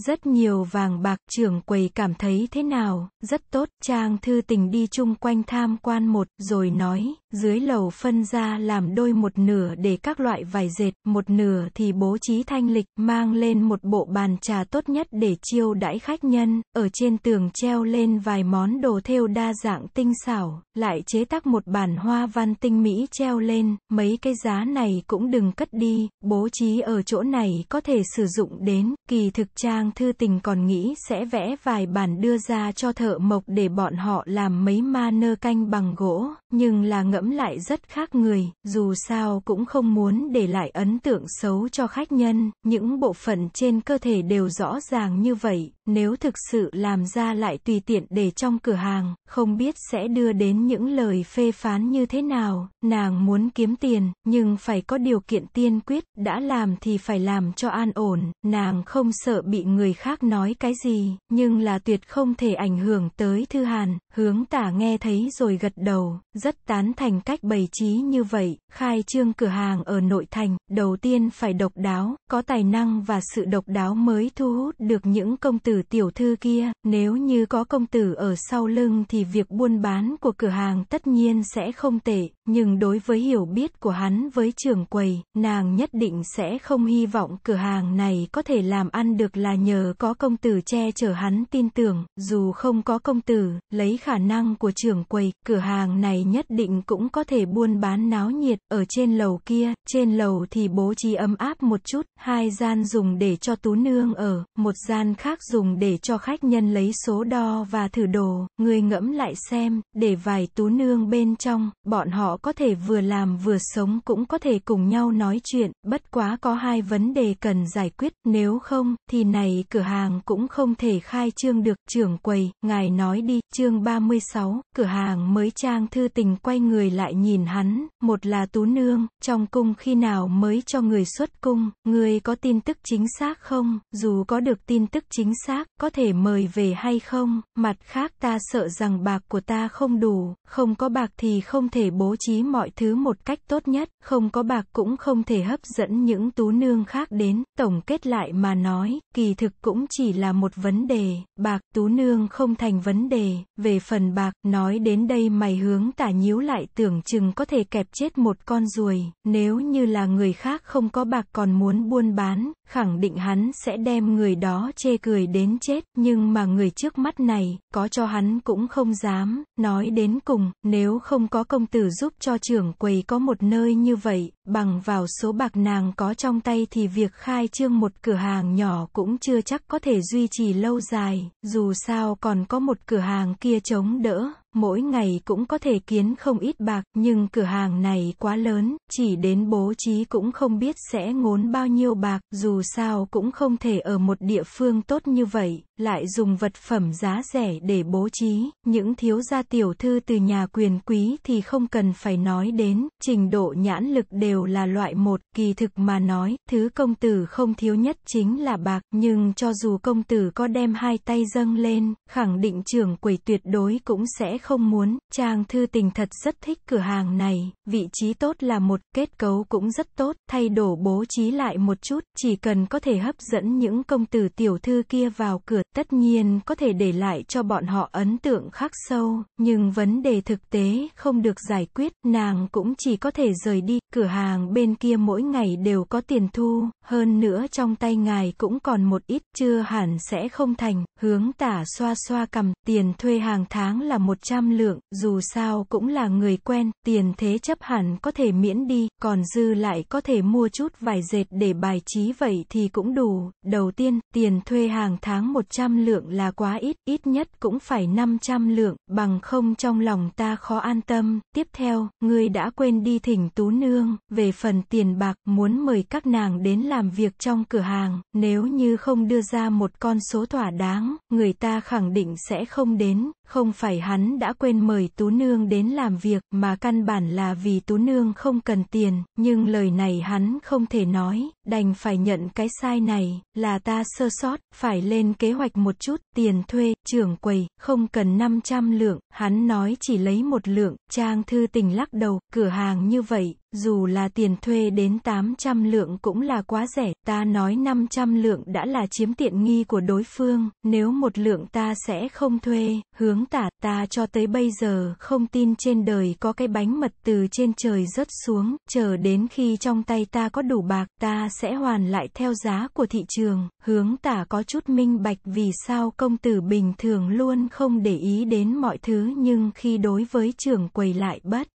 Rất nhiều vàng bạc trưởng quầy cảm thấy thế nào, rất tốt, Trang Thư Tình đi chung quanh tham quan một, rồi nói, dưới lầu phân ra làm đôi một nửa để các loại vải dệt, một nửa thì bố trí thanh lịch, mang lên một bộ bàn trà tốt nhất để chiêu đãi khách nhân, ở trên tường treo lên vài món đồ thêu đa dạng tinh xảo, lại chế tác một bản hoa văn tinh mỹ treo lên, mấy cái giá này cũng đừng cất đi, bố trí ở chỗ này có thể sử dụng đến, kỳ thực trang thư tình còn nghĩ sẽ vẽ vài bản đưa ra cho thợ mộc để bọn họ làm mấy ma nơ canh bằng gỗ, nhưng là ngẫm ngẫm lại rất khác người, dù sao cũng không muốn để lại ấn tượng xấu cho khách nhân, những bộ phận trên cơ thể đều rõ ràng như vậy, nếu thực sự làm ra lại tùy tiện để trong cửa hàng, không biết sẽ đưa đến những lời phê phán như thế nào, nàng muốn kiếm tiền, nhưng phải có điều kiện tiên quyết, đã làm thì phải làm cho an ổn, nàng không sợ bị người khác nói cái gì, nhưng là tuyệt không thể ảnh hưởng tới Thư Hàn, hướng tả nghe thấy rồi gật đầu, rất tán thành thành cách bày trí như vậy, khai trương cửa hàng ở nội thành, đầu tiên phải độc đáo, có tài năng và sự độc đáo mới thu hút được những công tử tiểu thư kia, nếu như có công tử ở sau lưng thì việc buôn bán của cửa hàng tất nhiên sẽ không tệ, nhưng đối với hiểu biết của hắn với trường quầy, nàng nhất định sẽ không hy vọng cửa hàng này có thể làm ăn được là nhờ có công tử che chở hắn tin tưởng, dù không có công tử, lấy khả năng của trường quầy, cửa hàng này nhất định cũng cũng có thể buôn bán náo nhiệt, ở trên lầu kia, trên lầu thì bố trí ấm áp một chút, hai gian dùng để cho tú nương ở, một gian khác dùng để cho khách nhân lấy số đo và thử đồ, người ngẫm lại xem, để vài tú nương bên trong, bọn họ có thể vừa làm vừa sống cũng có thể cùng nhau nói chuyện, bất quá có hai vấn đề cần giải quyết, nếu không, thì này cửa hàng cũng không thể khai trương được, trưởng quầy, ngài nói đi, chương 36, cửa hàng mới trang thư tình quay người người lại nhìn hắn, một là tú nương, trong cung khi nào mới cho người xuất cung, người có tin tức chính xác không, dù có được tin tức chính xác, có thể mời về hay không, mặt khác ta sợ rằng bạc của ta không đủ, không có bạc thì không thể bố trí mọi thứ một cách tốt nhất, không có bạc cũng không thể hấp dẫn những tú nương khác đến, tổng kết lại mà nói, kỳ thực cũng chỉ là một vấn đề, bạc tú nương không thành vấn đề, về phần bạc, nói đến đây mày hướng tả nhíu lại tưởng chừng có thể kẹp chết một con ruồi, nếu như là người khác không có bạc còn muốn buôn bán, khẳng định hắn sẽ đem người đó chê cười đến chết, nhưng mà người trước mắt này, có cho hắn cũng không dám, nói đến cùng, nếu không có công tử giúp cho trưởng quầy có một nơi như vậy, bằng vào số bạc nàng có trong tay thì việc khai trương một cửa hàng nhỏ cũng chưa chắc có thể duy trì lâu dài, dù sao còn có một cửa hàng kia chống đỡ mỗi ngày cũng có thể kiến không ít bạc, nhưng cửa hàng này quá lớn, chỉ đến bố trí cũng không biết sẽ ngốn bao nhiêu bạc, dù sao cũng không thể ở một địa phương tốt như vậy, lại dùng vật phẩm giá rẻ để bố trí, những thiếu gia tiểu thư từ nhà quyền quý thì không cần phải nói đến, trình độ nhãn lực đều là loại một, kỳ thực mà nói, thứ công tử không thiếu nhất chính là bạc, nhưng cho dù công tử có đem hai tay dâng lên, khẳng định trưởng quỷ tuyệt đối cũng sẽ không muốn, trang thư tình thật rất thích cửa hàng này, vị trí tốt là một, kết cấu cũng rất tốt, thay đổi bố trí lại một chút, chỉ cần có thể hấp dẫn những công tử tiểu thư kia vào cửa, tất nhiên có thể để lại cho bọn họ ấn tượng khắc sâu, nhưng vấn đề thực tế không được giải quyết, nàng cũng chỉ có thể rời đi, cửa hàng bên kia mỗi ngày đều có tiền thu, hơn nữa trong tay ngài cũng còn một ít, chưa hẳn sẽ không thành, hướng tả xoa xoa cầm, tiền thuê hàng tháng là 100 100 lượng, dù sao cũng là người quen, tiền thế chấp hẳn có thể miễn đi, còn dư lại có thể mua chút vài dệt để bài trí vậy thì cũng đủ. Đầu tiên, tiền thuê hàng tháng 100 lượng là quá ít, ít nhất cũng phải 500 lượng, bằng không trong lòng ta khó an tâm. Tiếp theo, người đã quên đi thỉnh tú nương, về phần tiền bạc, muốn mời các nàng đến làm việc trong cửa hàng, nếu như không đưa ra một con số thỏa đáng, người ta khẳng định sẽ không đến, không phải hắn đã đã quên mời Tú Nương đến làm việc, mà căn bản là vì Tú Nương không cần tiền, nhưng lời này hắn không thể nói, đành phải nhận cái sai này, là ta sơ sót, phải lên kế hoạch một chút, tiền thuê, trưởng quầy, không cần 500 lượng, hắn nói chỉ lấy một lượng, Trang Thư Tình lắc đầu, cửa hàng như vậy, dù là tiền thuê đến 800 lượng cũng là quá rẻ, ta nói 500 lượng đã là chiếm tiện nghi của đối phương, nếu một lượng ta sẽ không thuê, hướng tả ta cho tới bây giờ không tin trên đời có cái bánh mật từ trên trời rớt xuống, chờ đến khi trong tay ta có đủ bạc ta sẽ hoàn lại theo giá của thị trường, hướng tả có chút minh bạch vì sao công tử bình thường luôn không để ý đến mọi thứ nhưng khi đối với trường quầy lại bất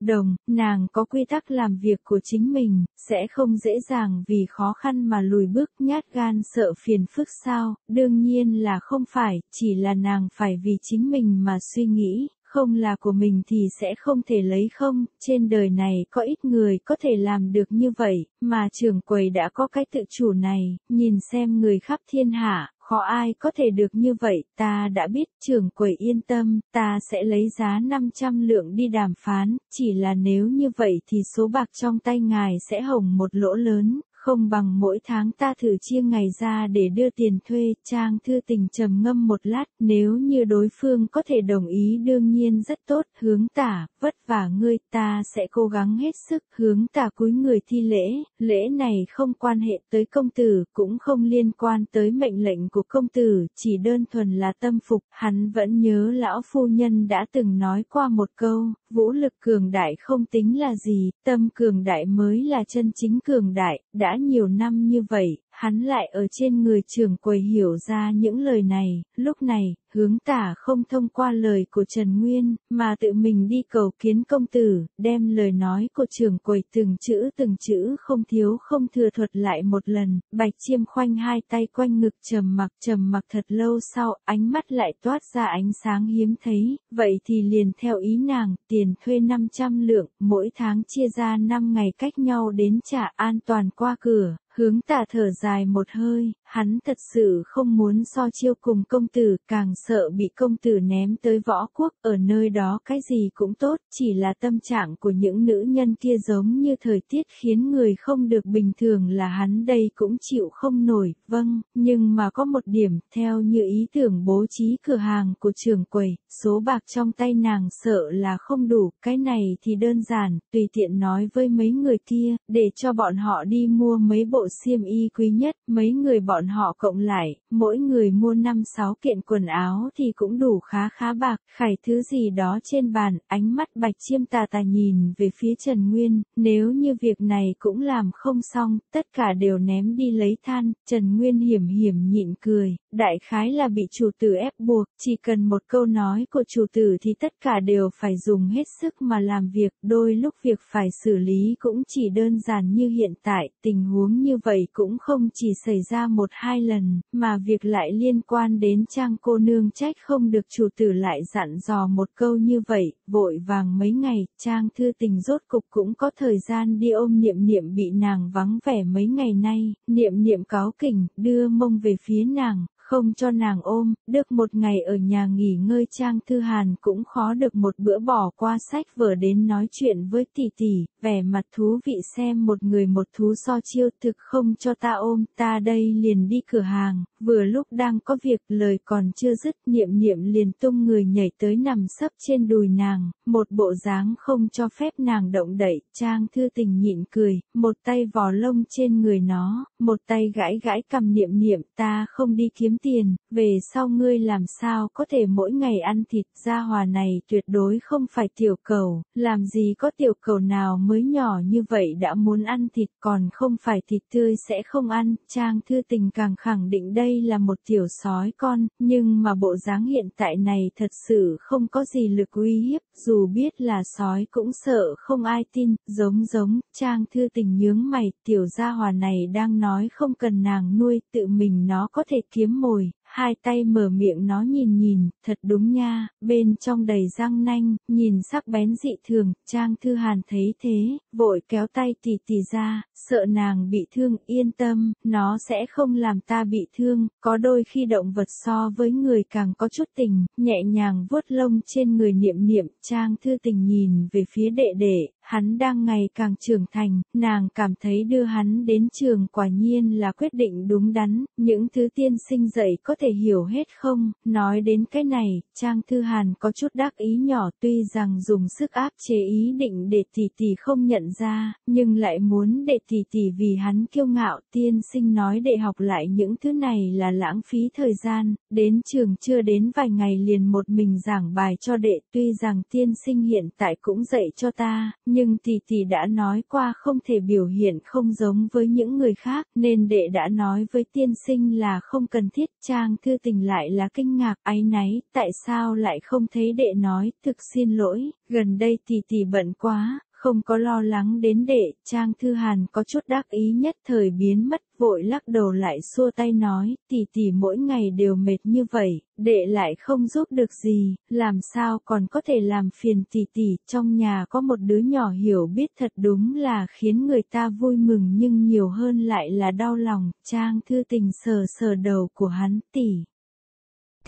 đồng, nàng có quy tắc làm việc của chính mình, sẽ không dễ dàng vì khó khăn mà lùi bước nhát gan sợ phiền phức sao, đương nhiên là không phải, chỉ là nàng phải vì chính mình mà suy nghĩ, không là của mình thì sẽ không thể lấy không, trên đời này có ít người có thể làm được như vậy, mà trưởng quầy đã có cái tự chủ này, nhìn xem người khắp thiên hạ, khó ai có thể được như vậy, ta đã biết, trưởng quầy yên tâm, ta sẽ lấy giá 500 lượng đi đàm phán, chỉ là nếu như vậy thì số bạc trong tay ngài sẽ hồng một lỗ lớn không bằng mỗi tháng ta thử chia ngày ra để đưa tiền thuê, Trang Thư Tình trầm ngâm một lát, nếu như đối phương có thể đồng ý đương nhiên rất tốt, hướng tả, vất vả ngươi, ta sẽ cố gắng hết sức, hướng tả cuối người thi lễ, lễ này không quan hệ tới công tử, cũng không liên quan tới mệnh lệnh của công tử, chỉ đơn thuần là tâm phục, hắn vẫn nhớ lão phu nhân đã từng nói qua một câu, vũ lực cường đại không tính là gì, tâm cường đại mới là chân chính cường đại, đã đã nhiều năm như vậy, hắn lại ở trên người trưởng quầy hiểu ra những lời này, lúc này, hướng tả không thông qua lời của Trần Nguyên, mà tự mình đi cầu kiến công tử, đem lời nói của trưởng quầy từng chữ từng chữ không thiếu không thừa thuật lại một lần, bạch chiêm khoanh hai tay quanh ngực trầm mặc trầm mặc thật lâu sau, ánh mắt lại toát ra ánh sáng hiếm thấy, vậy thì liền theo ý nàng, tiền thuê 500 lượng, mỗi tháng chia ra 5 ngày cách nhau đến trả an toàn qua cửa, hướng tả thở dài một hơi, hắn thật sự không muốn so chiêu cùng công tử, càng sợ bị công tử ném tới võ quốc, ở nơi đó cái gì cũng tốt, chỉ là tâm trạng của những nữ nhân kia giống như thời tiết khiến người không được bình thường là hắn đây cũng chịu không nổi, vâng, nhưng mà có một điểm, theo như ý tưởng bố trí cửa hàng của trường quầy, số bạc trong tay nàng sợ là không đủ, cái này thì đơn giản, tùy tiện nói với mấy người kia, để cho bọn họ đi mua mấy bộ xiêm y quý nhất, mấy người bọn bọn họ cộng lại, mỗi người mua năm sáu kiện quần áo thì cũng đủ khá khá bạc, khải thứ gì đó trên bàn, ánh mắt bạch chiêm tà tà nhìn về phía Trần Nguyên, nếu như việc này cũng làm không xong, tất cả đều ném đi lấy than, Trần Nguyên hiểm hiểm nhịn cười, đại khái là bị chủ tử ép buộc, chỉ cần một câu nói của chủ tử thì tất cả đều phải dùng hết sức mà làm việc, đôi lúc việc phải xử lý cũng chỉ đơn giản như hiện tại, tình huống như vậy cũng không chỉ xảy ra một một hai lần, mà việc lại liên quan đến trang cô nương trách không được chủ tử lại dặn dò một câu như vậy, vội vàng mấy ngày, trang thư tình rốt cục cũng có thời gian đi ôm niệm niệm bị nàng vắng vẻ mấy ngày nay, niệm niệm cáo kỉnh, đưa mông về phía nàng, không cho nàng ôm, được một ngày ở nhà nghỉ ngơi Trang Thư Hàn cũng khó được một bữa bỏ qua sách vở đến nói chuyện với tỷ tỷ, vẻ mặt thú vị xem một người một thú so chiêu thực không cho ta ôm, ta đây liền đi cửa hàng, vừa lúc đang có việc lời còn chưa dứt niệm niệm liền tung người nhảy tới nằm sấp trên đùi nàng, một bộ dáng không cho phép nàng động đậy, Trang Thư Tình nhịn cười, một tay vò lông trên người nó, một tay gãi gãi cầm niệm niệm ta không đi kiếm tiền, về sau ngươi làm sao có thể mỗi ngày ăn thịt gia hòa này tuyệt đối không phải tiểu cầu, làm gì có tiểu cầu nào mới nhỏ như vậy đã muốn ăn thịt còn không phải thịt tươi sẽ không ăn, Trang Thư Tình càng khẳng định đây là một tiểu sói con, nhưng mà bộ dáng hiện tại này thật sự không có gì lực uy hiếp, dù biết là sói cũng sợ không ai tin, giống giống, Trang Thư Tình nhướng mày, tiểu gia hòa này đang nói không cần nàng nuôi, tự mình nó có thể kiếm một mồi, hai tay mở miệng nó nhìn nhìn, thật đúng nha, bên trong đầy răng nanh, nhìn sắc bén dị thường, Trang Thư Hàn thấy thế, vội kéo tay tỷ tỷ ra, sợ nàng bị thương, yên tâm, nó sẽ không làm ta bị thương, có đôi khi động vật so với người càng có chút tình, nhẹ nhàng vuốt lông trên người niệm niệm, Trang Thư Tình nhìn về phía đệ đệ, hắn đang ngày càng trưởng thành, nàng cảm thấy đưa hắn đến trường quả nhiên là quyết định đúng đắn, những thứ tiên sinh dạy có thể hiểu hết không, nói đến cái này, Trang Thư Hàn có chút đắc ý nhỏ tuy rằng dùng sức áp chế ý định để tỷ tỷ không nhận ra, nhưng lại muốn để tỷ tỷ vì hắn kiêu ngạo tiên sinh nói để học lại những thứ này là lãng phí thời gian, đến trường chưa đến vài ngày liền một mình giảng bài cho đệ tuy rằng tiên sinh hiện tại cũng dạy cho ta, nhưng nhưng tỷ tỷ đã nói qua không thể biểu hiện không giống với những người khác nên đệ đã nói với tiên sinh là không cần thiết trang thư tình lại là kinh ngạc áy náy tại sao lại không thấy đệ nói thực xin lỗi gần đây tỷ tỷ bận quá không có lo lắng đến đệ, Trang Thư Hàn có chút đắc ý nhất thời biến mất, vội lắc đầu lại xua tay nói, tỷ tỷ mỗi ngày đều mệt như vậy, đệ lại không giúp được gì, làm sao còn có thể làm phiền tỷ tỷ, trong nhà có một đứa nhỏ hiểu biết thật đúng là khiến người ta vui mừng nhưng nhiều hơn lại là đau lòng, Trang Thư Tình sờ sờ đầu của hắn tỷ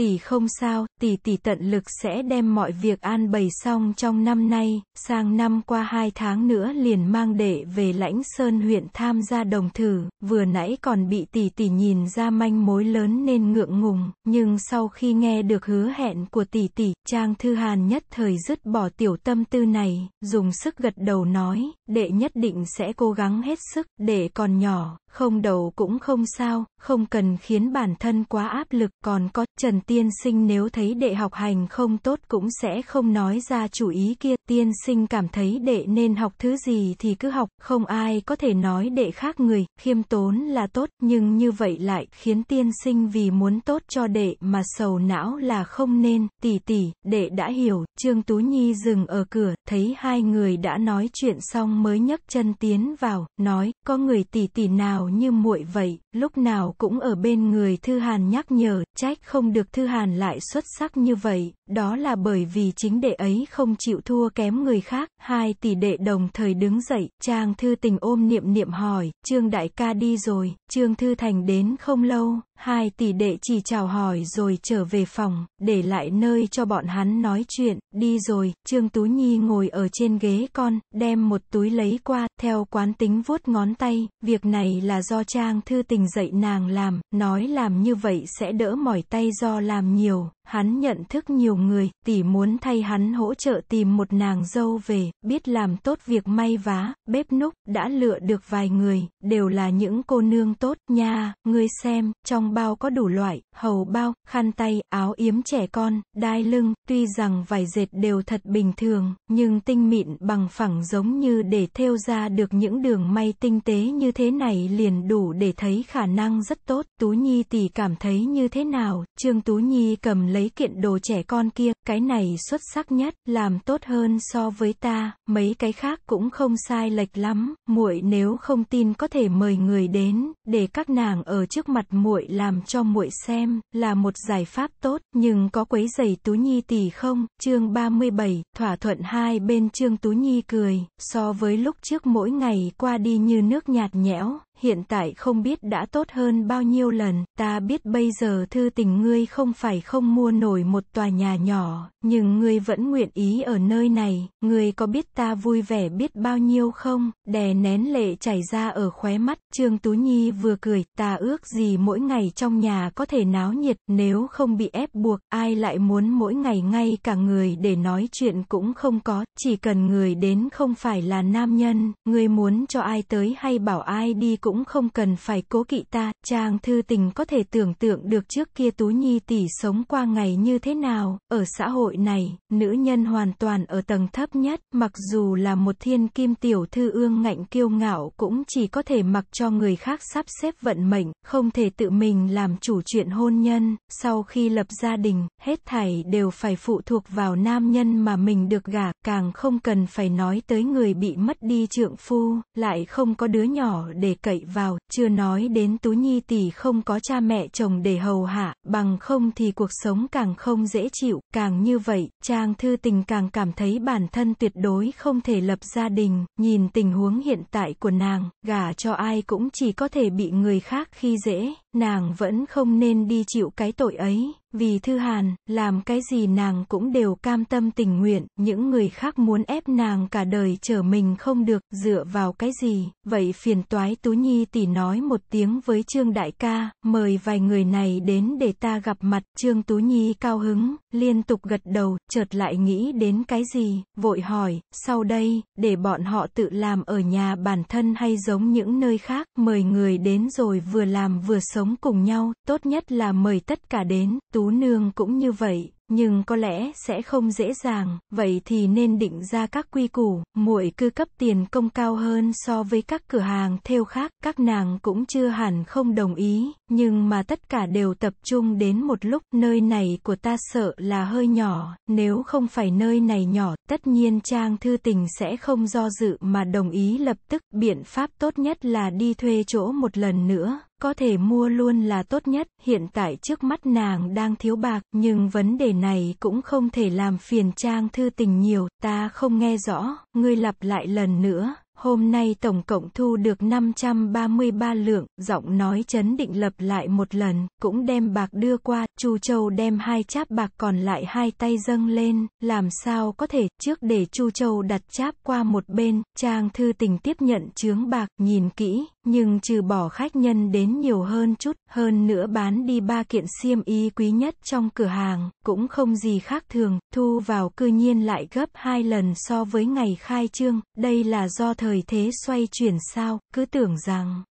tỷ không sao, tỷ tỷ tận lực sẽ đem mọi việc an bày xong trong năm nay, sang năm qua hai tháng nữa liền mang đệ về lãnh sơn huyện tham gia đồng thử, vừa nãy còn bị tỷ tỷ nhìn ra manh mối lớn nên ngượng ngùng, nhưng sau khi nghe được hứa hẹn của tỷ tỷ, Trang Thư Hàn nhất thời dứt bỏ tiểu tâm tư này, dùng sức gật đầu nói, đệ nhất định sẽ cố gắng hết sức, đệ còn nhỏ, không đầu cũng không sao, không cần khiến bản thân quá áp lực, còn có, Trần Tiên Sinh nếu thấy đệ học hành không tốt cũng sẽ không nói ra chủ ý kia, Tiên Sinh cảm thấy đệ nên học thứ gì thì cứ học, không ai có thể nói đệ khác người, khiêm tốn là tốt, nhưng như vậy lại, khiến Tiên Sinh vì muốn tốt cho đệ mà sầu não là không nên, tỷ tỷ, đệ đã hiểu, Trương Tú Nhi dừng ở cửa, thấy hai người đã nói chuyện xong mới nhấc chân tiến vào, nói, có người tỷ tỷ nào, nào như muội vậy lúc nào cũng ở bên người Thư Hàn nhắc nhở, trách không được Thư Hàn lại xuất sắc như vậy, đó là bởi vì chính đệ ấy không chịu thua kém người khác. Hai tỷ đệ đồng thời đứng dậy, Trang Thư Tình ôm niệm niệm hỏi, Trương Đại ca đi rồi, Trương Thư Thành đến không lâu, hai tỷ đệ chỉ chào hỏi rồi trở về phòng, để lại nơi cho bọn hắn nói chuyện, đi rồi, Trương Tú Nhi ngồi ở trên ghế con, đem một túi lấy qua, theo quán tính vuốt ngón tay, việc này là do Trang Thư Tình Bình dạy nàng làm, nói làm như vậy sẽ đỡ mỏi tay do làm nhiều. Hắn nhận thức nhiều người, tỷ muốn thay hắn hỗ trợ tìm một nàng dâu về, biết làm tốt việc may vá, bếp núc, đã lựa được vài người, đều là những cô nương tốt, nha, ngươi xem, trong bao có đủ loại, hầu bao, khăn tay, áo yếm trẻ con, đai lưng, tuy rằng vải dệt đều thật bình thường, nhưng tinh mịn bằng phẳng giống như để thêu ra được những đường may tinh tế như thế này liền đủ để thấy khả năng rất tốt, Tú Nhi tỷ cảm thấy như thế nào, Trương Tú Nhi cầm lấy mấy kiện đồ trẻ con kia, cái này xuất sắc nhất, làm tốt hơn so với ta, mấy cái khác cũng không sai lệch lắm, muội nếu không tin có thể mời người đến, để các nàng ở trước mặt muội làm cho muội xem, là một giải pháp tốt, nhưng có quấy giày Tú Nhi tỷ không? Chương 37, thỏa thuận hai bên Trương Tú Nhi cười, so với lúc trước mỗi ngày qua đi như nước nhạt nhẽo, hiện tại không biết đã tốt hơn bao nhiêu lần, ta biết bây giờ thư tình ngươi không phải không mua nổi một tòa nhà nhỏ, nhưng ngươi vẫn nguyện ý ở nơi này, ngươi có biết ta vui vẻ biết bao nhiêu không, đè nén lệ chảy ra ở khóe mắt, Trương Tú Nhi vừa cười, ta ước gì mỗi ngày trong nhà có thể náo nhiệt, nếu không bị ép buộc, ai lại muốn mỗi ngày ngay cả người để nói chuyện cũng không có, chỉ cần người đến không phải là nam nhân, ngươi muốn cho ai tới hay bảo ai đi cũng cũng không cần phải cố kỵ ta, chàng thư tình có thể tưởng tượng được trước kia Tú Nhi tỷ sống qua ngày như thế nào, ở xã hội này, nữ nhân hoàn toàn ở tầng thấp nhất, mặc dù là một thiên kim tiểu thư ương ngạnh kiêu ngạo cũng chỉ có thể mặc cho người khác sắp xếp vận mệnh, không thể tự mình làm chủ chuyện hôn nhân, sau khi lập gia đình, hết thảy đều phải phụ thuộc vào nam nhân mà mình được gả, càng không cần phải nói tới người bị mất đi trượng phu, lại không có đứa nhỏ để cậy vào, chưa nói đến Tú Nhi tỷ không có cha mẹ chồng để hầu hạ, bằng không thì cuộc sống càng không dễ chịu, càng như vậy, Trang Thư Tình càng cảm thấy bản thân tuyệt đối không thể lập gia đình, nhìn tình huống hiện tại của nàng, gả cho ai cũng chỉ có thể bị người khác khi dễ nàng vẫn không nên đi chịu cái tội ấy, vì Thư Hàn, làm cái gì nàng cũng đều cam tâm tình nguyện, những người khác muốn ép nàng cả đời chờ mình không được, dựa vào cái gì, vậy phiền toái Tú Nhi tỷ nói một tiếng với Trương Đại ca, mời vài người này đến để ta gặp mặt, Trương Tú Nhi cao hứng, liên tục gật đầu, chợt lại nghĩ đến cái gì, vội hỏi, sau đây, để bọn họ tự làm ở nhà bản thân hay giống những nơi khác, mời người đến rồi vừa làm vừa sống sống cùng nhau, tốt nhất là mời tất cả đến, Tú Nương cũng như vậy, nhưng có lẽ sẽ không dễ dàng, vậy thì nên định ra các quy củ, muội cư cấp tiền công cao hơn so với các cửa hàng theo khác, các nàng cũng chưa hẳn không đồng ý, nhưng mà tất cả đều tập trung đến một lúc, nơi này của ta sợ là hơi nhỏ, nếu không phải nơi này nhỏ, tất nhiên Trang Thư Tình sẽ không do dự mà đồng ý lập tức, biện pháp tốt nhất là đi thuê chỗ một lần nữa, có thể mua luôn là tốt nhất, hiện tại trước mắt nàng đang thiếu bạc, nhưng vấn đề này cũng không thể làm phiền trang thư tình nhiều, ta không nghe rõ, ngươi lặp lại lần nữa, Hôm nay tổng cộng thu được 533 lượng, giọng nói chấn định lập lại một lần, cũng đem bạc đưa qua, Chu Châu đem hai cháp bạc còn lại hai tay dâng lên, làm sao có thể, trước để Chu Châu đặt cháp qua một bên, Trang Thư Tình tiếp nhận chướng bạc, nhìn kỹ, nhưng trừ bỏ khách nhân đến nhiều hơn chút, hơn nữa bán đi ba kiện xiêm y quý nhất trong cửa hàng, cũng không gì khác thường, thu vào cư nhiên lại gấp hai lần so với ngày khai trương, đây là do thời thời thế xoay chuyển sao, cứ tưởng rằng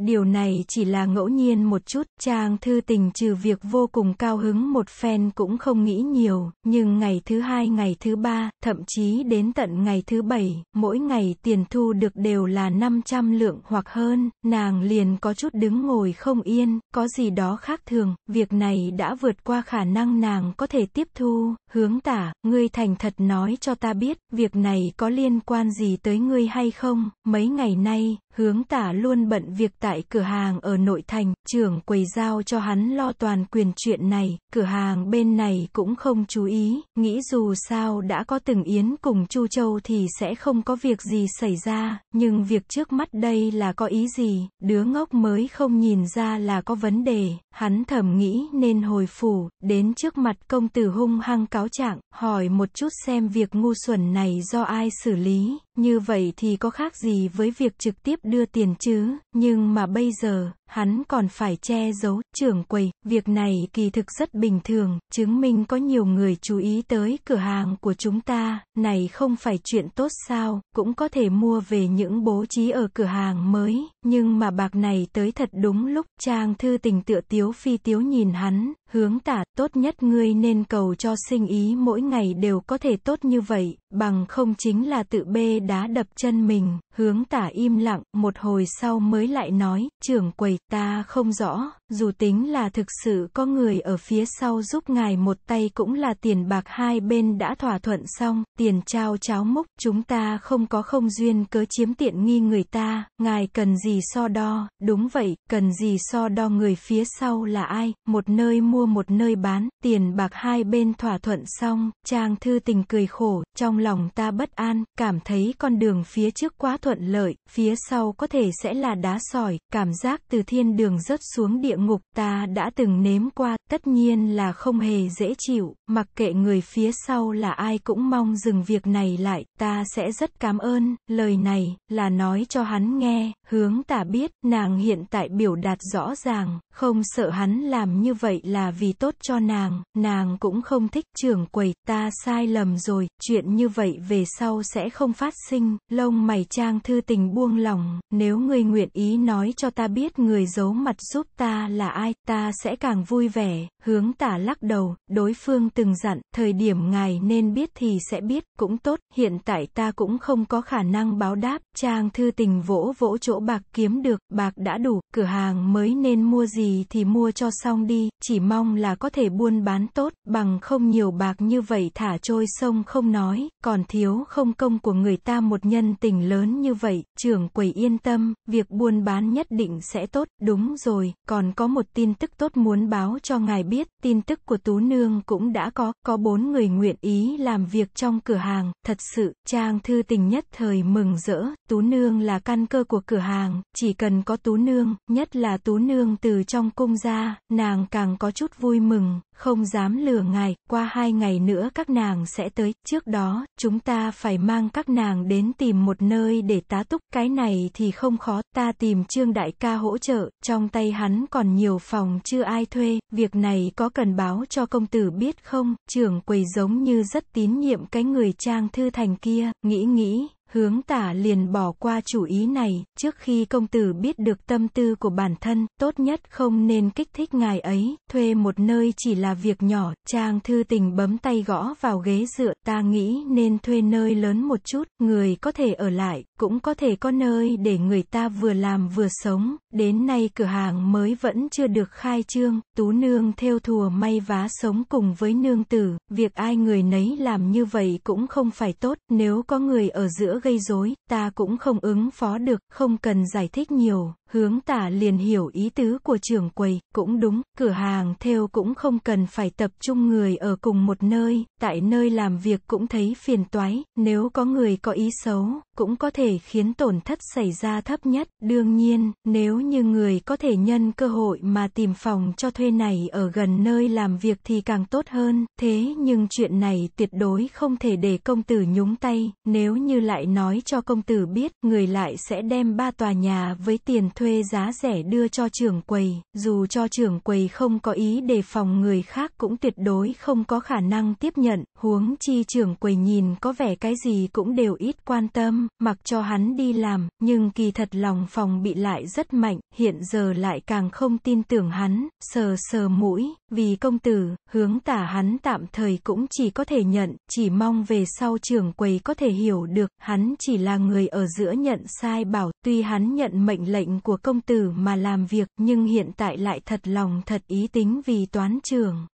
Điều này chỉ là ngẫu nhiên một chút, Trang Thư Tình trừ việc vô cùng cao hứng một phen cũng không nghĩ nhiều, nhưng ngày thứ hai ngày thứ ba, thậm chí đến tận ngày thứ bảy, mỗi ngày tiền thu được đều là 500 lượng hoặc hơn, nàng liền có chút đứng ngồi không yên, có gì đó khác thường, việc này đã vượt qua khả năng nàng có thể tiếp thu, hướng tả, ngươi thành thật nói cho ta biết, việc này có liên quan gì tới ngươi hay không, mấy ngày nay, Hướng tả luôn bận việc tại cửa hàng ở nội thành, trưởng quầy giao cho hắn lo toàn quyền chuyện này, cửa hàng bên này cũng không chú ý, nghĩ dù sao đã có từng yến cùng Chu Châu thì sẽ không có việc gì xảy ra, nhưng việc trước mắt đây là có ý gì, đứa ngốc mới không nhìn ra là có vấn đề, hắn thầm nghĩ nên hồi phủ, đến trước mặt công tử hung hăng cáo trạng, hỏi một chút xem việc ngu xuẩn này do ai xử lý, như vậy thì có khác gì với việc trực tiếp đưa tiền chứ, nhưng mà bây giờ, hắn còn phải che giấu, trưởng quầy, việc này kỳ thực rất bình thường, chứng minh có nhiều người chú ý tới cửa hàng của chúng ta, này không phải chuyện tốt sao, cũng có thể mua về những bố trí ở cửa hàng mới, nhưng mà bạc này tới thật đúng lúc, trang thư tình tựa tiếu phi tiếu nhìn hắn, hướng tả, tốt nhất ngươi nên cầu cho sinh ý mỗi ngày đều có thể tốt như vậy, bằng không chính là tự bê đá đập chân mình, hướng tả im lặng, một hồi sau mới lại nói, trưởng quầy ta không rõ dù tính là thực sự có người ở phía sau giúp ngài một tay cũng là tiền bạc hai bên đã thỏa thuận xong, tiền trao cháo múc, chúng ta không có không duyên cớ chiếm tiện nghi người ta, ngài cần gì so đo, đúng vậy, cần gì so đo người phía sau là ai, một nơi mua một nơi bán, tiền bạc hai bên thỏa thuận xong, trang thư tình cười khổ, trong lòng ta bất an, cảm thấy con đường phía trước quá thuận lợi, phía sau có thể sẽ là đá sỏi, cảm giác từ thiên đường rớt xuống địa địa ngục ta đã từng nếm qua, tất nhiên là không hề dễ chịu, mặc kệ người phía sau là ai cũng mong dừng việc này lại, ta sẽ rất cảm ơn, lời này, là nói cho hắn nghe, hướng tả biết, nàng hiện tại biểu đạt rõ ràng, không sợ hắn làm như vậy là vì tốt cho nàng, nàng cũng không thích trưởng quầy, ta sai lầm rồi, chuyện như vậy về sau sẽ không phát sinh, lông mày trang thư tình buông lòng, nếu người nguyện ý nói cho ta biết người giấu mặt giúp ta, là ai, ta sẽ càng vui vẻ, hướng tả lắc đầu, đối phương từng dặn, thời điểm ngài nên biết thì sẽ biết, cũng tốt, hiện tại ta cũng không có khả năng báo đáp, trang thư tình vỗ vỗ chỗ bạc kiếm được, bạc đã đủ, cửa hàng mới nên mua gì thì mua cho xong đi, chỉ mong là có thể buôn bán tốt, bằng không nhiều bạc như vậy thả trôi sông không nói, còn thiếu không công của người ta một nhân tình lớn như vậy, trưởng quầy yên tâm, việc buôn bán nhất định sẽ tốt, đúng rồi, còn có một tin tức tốt muốn báo cho ngài biết, tin tức của Tú Nương cũng đã có, có bốn người nguyện ý làm việc trong cửa hàng, thật sự, Trang Thư Tình nhất thời mừng rỡ, Tú Nương là căn cơ của cửa hàng, chỉ cần có Tú Nương, nhất là Tú Nương từ trong cung ra, nàng càng có chút vui mừng, không dám lừa ngài, qua hai ngày nữa các nàng sẽ tới, trước đó, chúng ta phải mang các nàng đến tìm một nơi để tá túc, cái này thì không khó, ta tìm Trương Đại ca hỗ trợ, trong tay hắn còn nhiều phòng chưa ai thuê, việc này có cần báo cho công tử biết không, trưởng quầy giống như rất tín nhiệm cái người trang thư thành kia, nghĩ nghĩ, Hướng tả liền bỏ qua chủ ý này, trước khi công tử biết được tâm tư của bản thân, tốt nhất không nên kích thích ngài ấy, thuê một nơi chỉ là việc nhỏ, trang thư tình bấm tay gõ vào ghế dựa, ta nghĩ nên thuê nơi lớn một chút, người có thể ở lại, cũng có thể có nơi để người ta vừa làm vừa sống, đến nay cửa hàng mới vẫn chưa được khai trương, tú nương theo thùa may vá sống cùng với nương tử, việc ai người nấy làm như vậy cũng không phải tốt, nếu có người ở giữa gây rối, ta cũng không ứng phó được, không cần giải thích nhiều. Hướng tả liền hiểu ý tứ của trưởng quầy, cũng đúng, cửa hàng theo cũng không cần phải tập trung người ở cùng một nơi, tại nơi làm việc cũng thấy phiền toái, nếu có người có ý xấu, cũng có thể khiến tổn thất xảy ra thấp nhất. Đương nhiên, nếu như người có thể nhân cơ hội mà tìm phòng cho thuê này ở gần nơi làm việc thì càng tốt hơn, thế nhưng chuyện này tuyệt đối không thể để công tử nhúng tay, nếu như lại nói cho công tử biết, người lại sẽ đem ba tòa nhà với tiền thuê giá rẻ đưa cho trưởng quầy, dù cho trưởng quầy không có ý đề phòng người khác cũng tuyệt đối không có khả năng tiếp nhận, huống chi trưởng quầy nhìn có vẻ cái gì cũng đều ít quan tâm, mặc cho hắn đi làm, nhưng kỳ thật lòng phòng bị lại rất mạnh, hiện giờ lại càng không tin tưởng hắn, sờ sờ mũi, vì công tử, hướng tả hắn tạm thời cũng chỉ có thể nhận, chỉ mong về sau trưởng quầy có thể hiểu được, hắn chỉ là người ở giữa nhận sai bảo, tuy hắn nhận mệnh lệnh của công tử mà làm việc, nhưng hiện tại lại thật lòng thật ý tính vì toán trường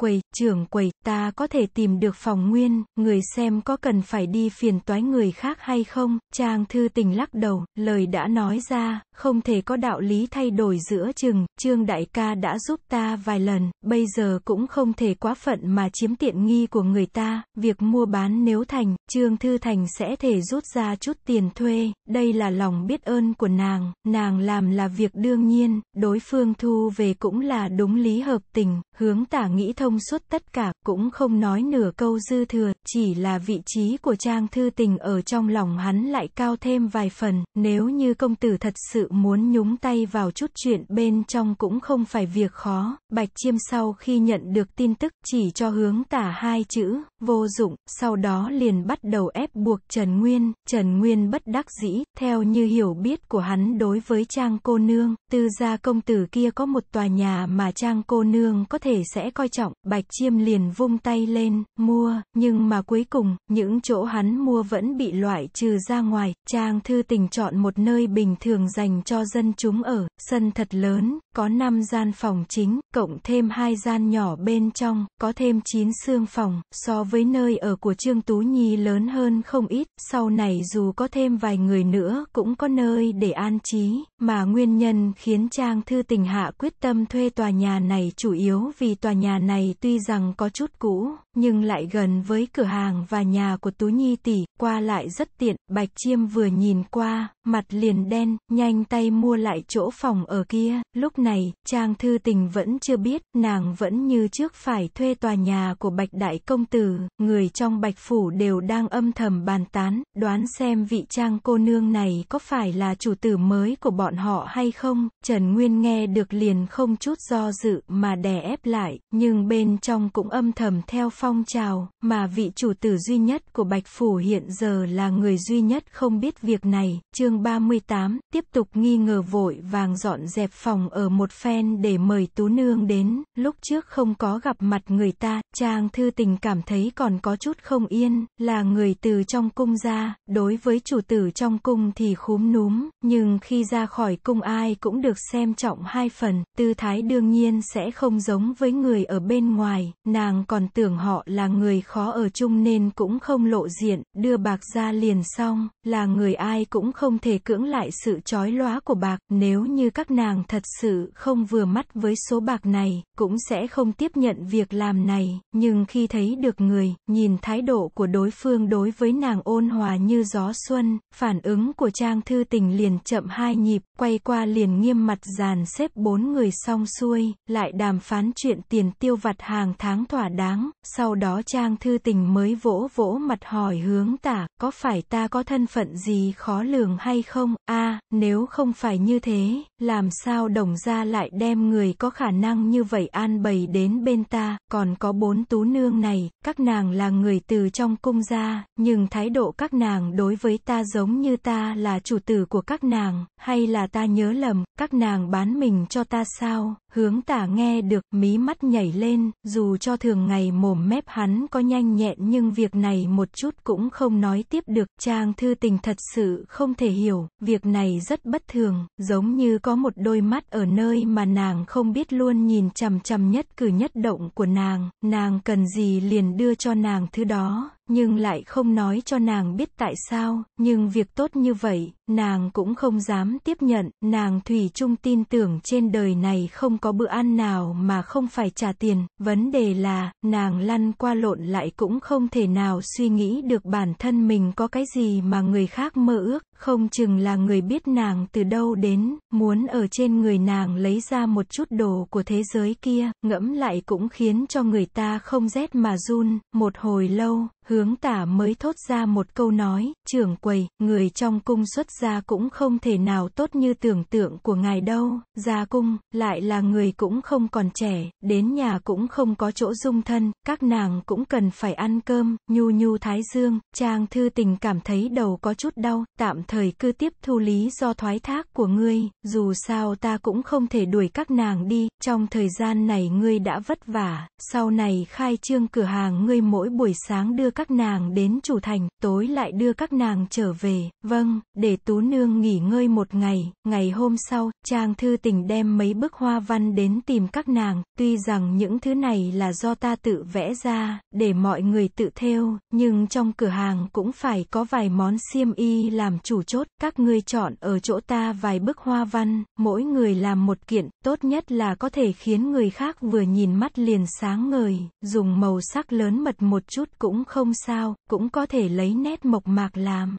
quầy, trưởng quầy, ta có thể tìm được phòng nguyên, người xem có cần phải đi phiền toái người khác hay không, Trang Thư Tình lắc đầu, lời đã nói ra, không thể có đạo lý thay đổi giữa chừng, Trương Đại ca đã giúp ta vài lần, bây giờ cũng không thể quá phận mà chiếm tiện nghi của người ta, việc mua bán nếu thành, Trương Thư Thành sẽ thể rút ra chút tiền thuê, đây là lòng biết ơn của nàng, nàng làm là việc đương nhiên, đối phương thu về cũng là đúng lý hợp tình, hướng tả nghĩ thầm thông suốt tất cả, cũng không nói nửa câu dư thừa, chỉ là vị trí của Trang Thư Tình ở trong lòng hắn lại cao thêm vài phần, nếu như công tử thật sự muốn nhúng tay vào chút chuyện bên trong cũng không phải việc khó, Bạch Chiêm sau khi nhận được tin tức chỉ cho hướng tả hai chữ, vô dụng, sau đó liền bắt đầu ép buộc Trần Nguyên, Trần Nguyên bất đắc dĩ, theo như hiểu biết của hắn đối với Trang cô nương, tư gia công tử kia có một tòa nhà mà Trang cô nương có thể sẽ coi trọng, Bạch Chiêm liền vung tay lên, mua, nhưng mà cuối cùng, những chỗ hắn mua vẫn bị loại trừ ra ngoài, Trang Thư Tình chọn một nơi bình thường dành cho dân chúng ở, sân thật lớn, có 5 gian phòng chính, cộng thêm 2 gian nhỏ bên trong, có thêm 9 xương phòng, so với nơi ở của Trương Tú Nhi lớn hơn không ít, sau này dù có thêm vài người nữa cũng có nơi để an trí, mà nguyên nhân khiến Trang Thư Tình hạ quyết tâm thuê tòa nhà này chủ yếu vì tòa nhà này tuy rằng có chút cũ nhưng lại gần với cửa hàng và nhà của Tú Nhi tỷ, qua lại rất tiện, Bạch Chiêm vừa nhìn qua, mặt liền đen, nhanh tay mua lại chỗ phòng ở kia, lúc này, Trang Thư Tình vẫn chưa biết, nàng vẫn như trước phải thuê tòa nhà của Bạch Đại Công Tử, người trong Bạch Phủ đều đang âm thầm bàn tán, đoán xem vị Trang cô nương này có phải là chủ tử mới của bọn họ hay không, Trần Nguyên nghe được liền không chút do dự mà đè ép lại, nhưng bên trong cũng âm thầm theo phòng phong trào, mà vị chủ tử duy nhất của Bạch Phủ hiện giờ là người duy nhất không biết việc này. Chương 38, tiếp tục nghi ngờ vội vàng dọn dẹp phòng ở một phen để mời Tú Nương đến, lúc trước không có gặp mặt người ta, Trang Thư Tình cảm thấy còn có chút không yên, là người từ trong cung ra, đối với chủ tử trong cung thì khúm núm, nhưng khi ra khỏi cung ai cũng được xem trọng hai phần, tư thái đương nhiên sẽ không giống với người ở bên ngoài, nàng còn tưởng họ là người khó ở chung nên cũng không lộ diện, đưa bạc ra liền xong, là người ai cũng không thể cưỡng lại sự trói lóa của bạc, nếu như các nàng thật sự không vừa mắt với số bạc này, cũng sẽ không tiếp nhận việc làm này, nhưng khi thấy được người, nhìn thái độ của đối phương đối với nàng ôn hòa như gió xuân, phản ứng của trang thư tình liền chậm hai nhịp, quay qua liền nghiêm mặt dàn xếp bốn người xong xuôi, lại đàm phán chuyện tiền tiêu vặt hàng tháng thỏa đáng, sau sau đó Trang Thư Tình mới vỗ vỗ mặt hỏi hướng tả, có phải ta có thân phận gì khó lường hay không? a nếu không phải như thế, làm sao đồng gia lại đem người có khả năng như vậy an bày đến bên ta, còn có bốn tú nương này, các nàng là người từ trong cung gia, nhưng thái độ các nàng đối với ta giống như ta là chủ tử của các nàng, hay là ta nhớ lầm, các nàng bán mình cho ta sao, Hướng tả nghe được, mí mắt nhảy lên, dù cho thường ngày mồm mép hắn có nhanh nhẹn nhưng việc này một chút cũng không nói tiếp được. Trang thư tình thật sự không thể hiểu, việc này rất bất thường, giống như có một đôi mắt ở nơi mà nàng không biết luôn nhìn chằm chằm nhất cử nhất động của nàng, nàng cần gì liền đưa cho nàng thứ đó, nhưng lại không nói cho nàng biết tại sao, nhưng việc tốt như vậy, nàng cũng không dám tiếp nhận, nàng Thủy chung tin tưởng trên đời này không có bữa ăn nào mà không phải trả tiền, vấn đề là, nàng lăn qua lộn lại cũng không thể nào suy nghĩ được bản thân mình có cái gì mà người khác mơ ước, không chừng là người biết nàng từ đâu đến, muốn ở trên người nàng lấy ra một chút đồ của thế giới kia, ngẫm lại cũng khiến cho người ta không rét mà run, một hồi lâu, Hướng tả mới thốt ra một câu nói, trưởng quầy, người trong cung xuất gia cũng không thể nào tốt như tưởng tượng của ngài đâu, gia cung, lại là người cũng không còn trẻ, đến nhà cũng không có chỗ dung thân, các nàng cũng cần phải ăn cơm, nhu nhu thái dương, trang thư tình cảm thấy đầu có chút đau, tạm thời cứ tiếp thu lý do thoái thác của ngươi, dù sao ta cũng không thể đuổi các nàng đi, trong thời gian này ngươi đã vất vả, sau này khai trương cửa hàng ngươi mỗi buổi sáng đưa các nàng đến chủ thành, tối lại đưa các nàng trở về, vâng, để tú nương nghỉ ngơi một ngày, ngày hôm sau, trang thư tình đem mấy bức hoa văn đến tìm các nàng, tuy rằng những thứ này là do ta tự vẽ ra, để mọi người tự theo nhưng trong cửa hàng cũng phải có vài món xiêm y làm chủ chốt, các ngươi chọn ở chỗ ta vài bức hoa văn, mỗi người làm một kiện, tốt nhất là có thể khiến người khác vừa nhìn mắt liền sáng ngời, dùng màu sắc lớn mật một chút cũng không không sao, cũng có thể lấy nét mộc mạc làm.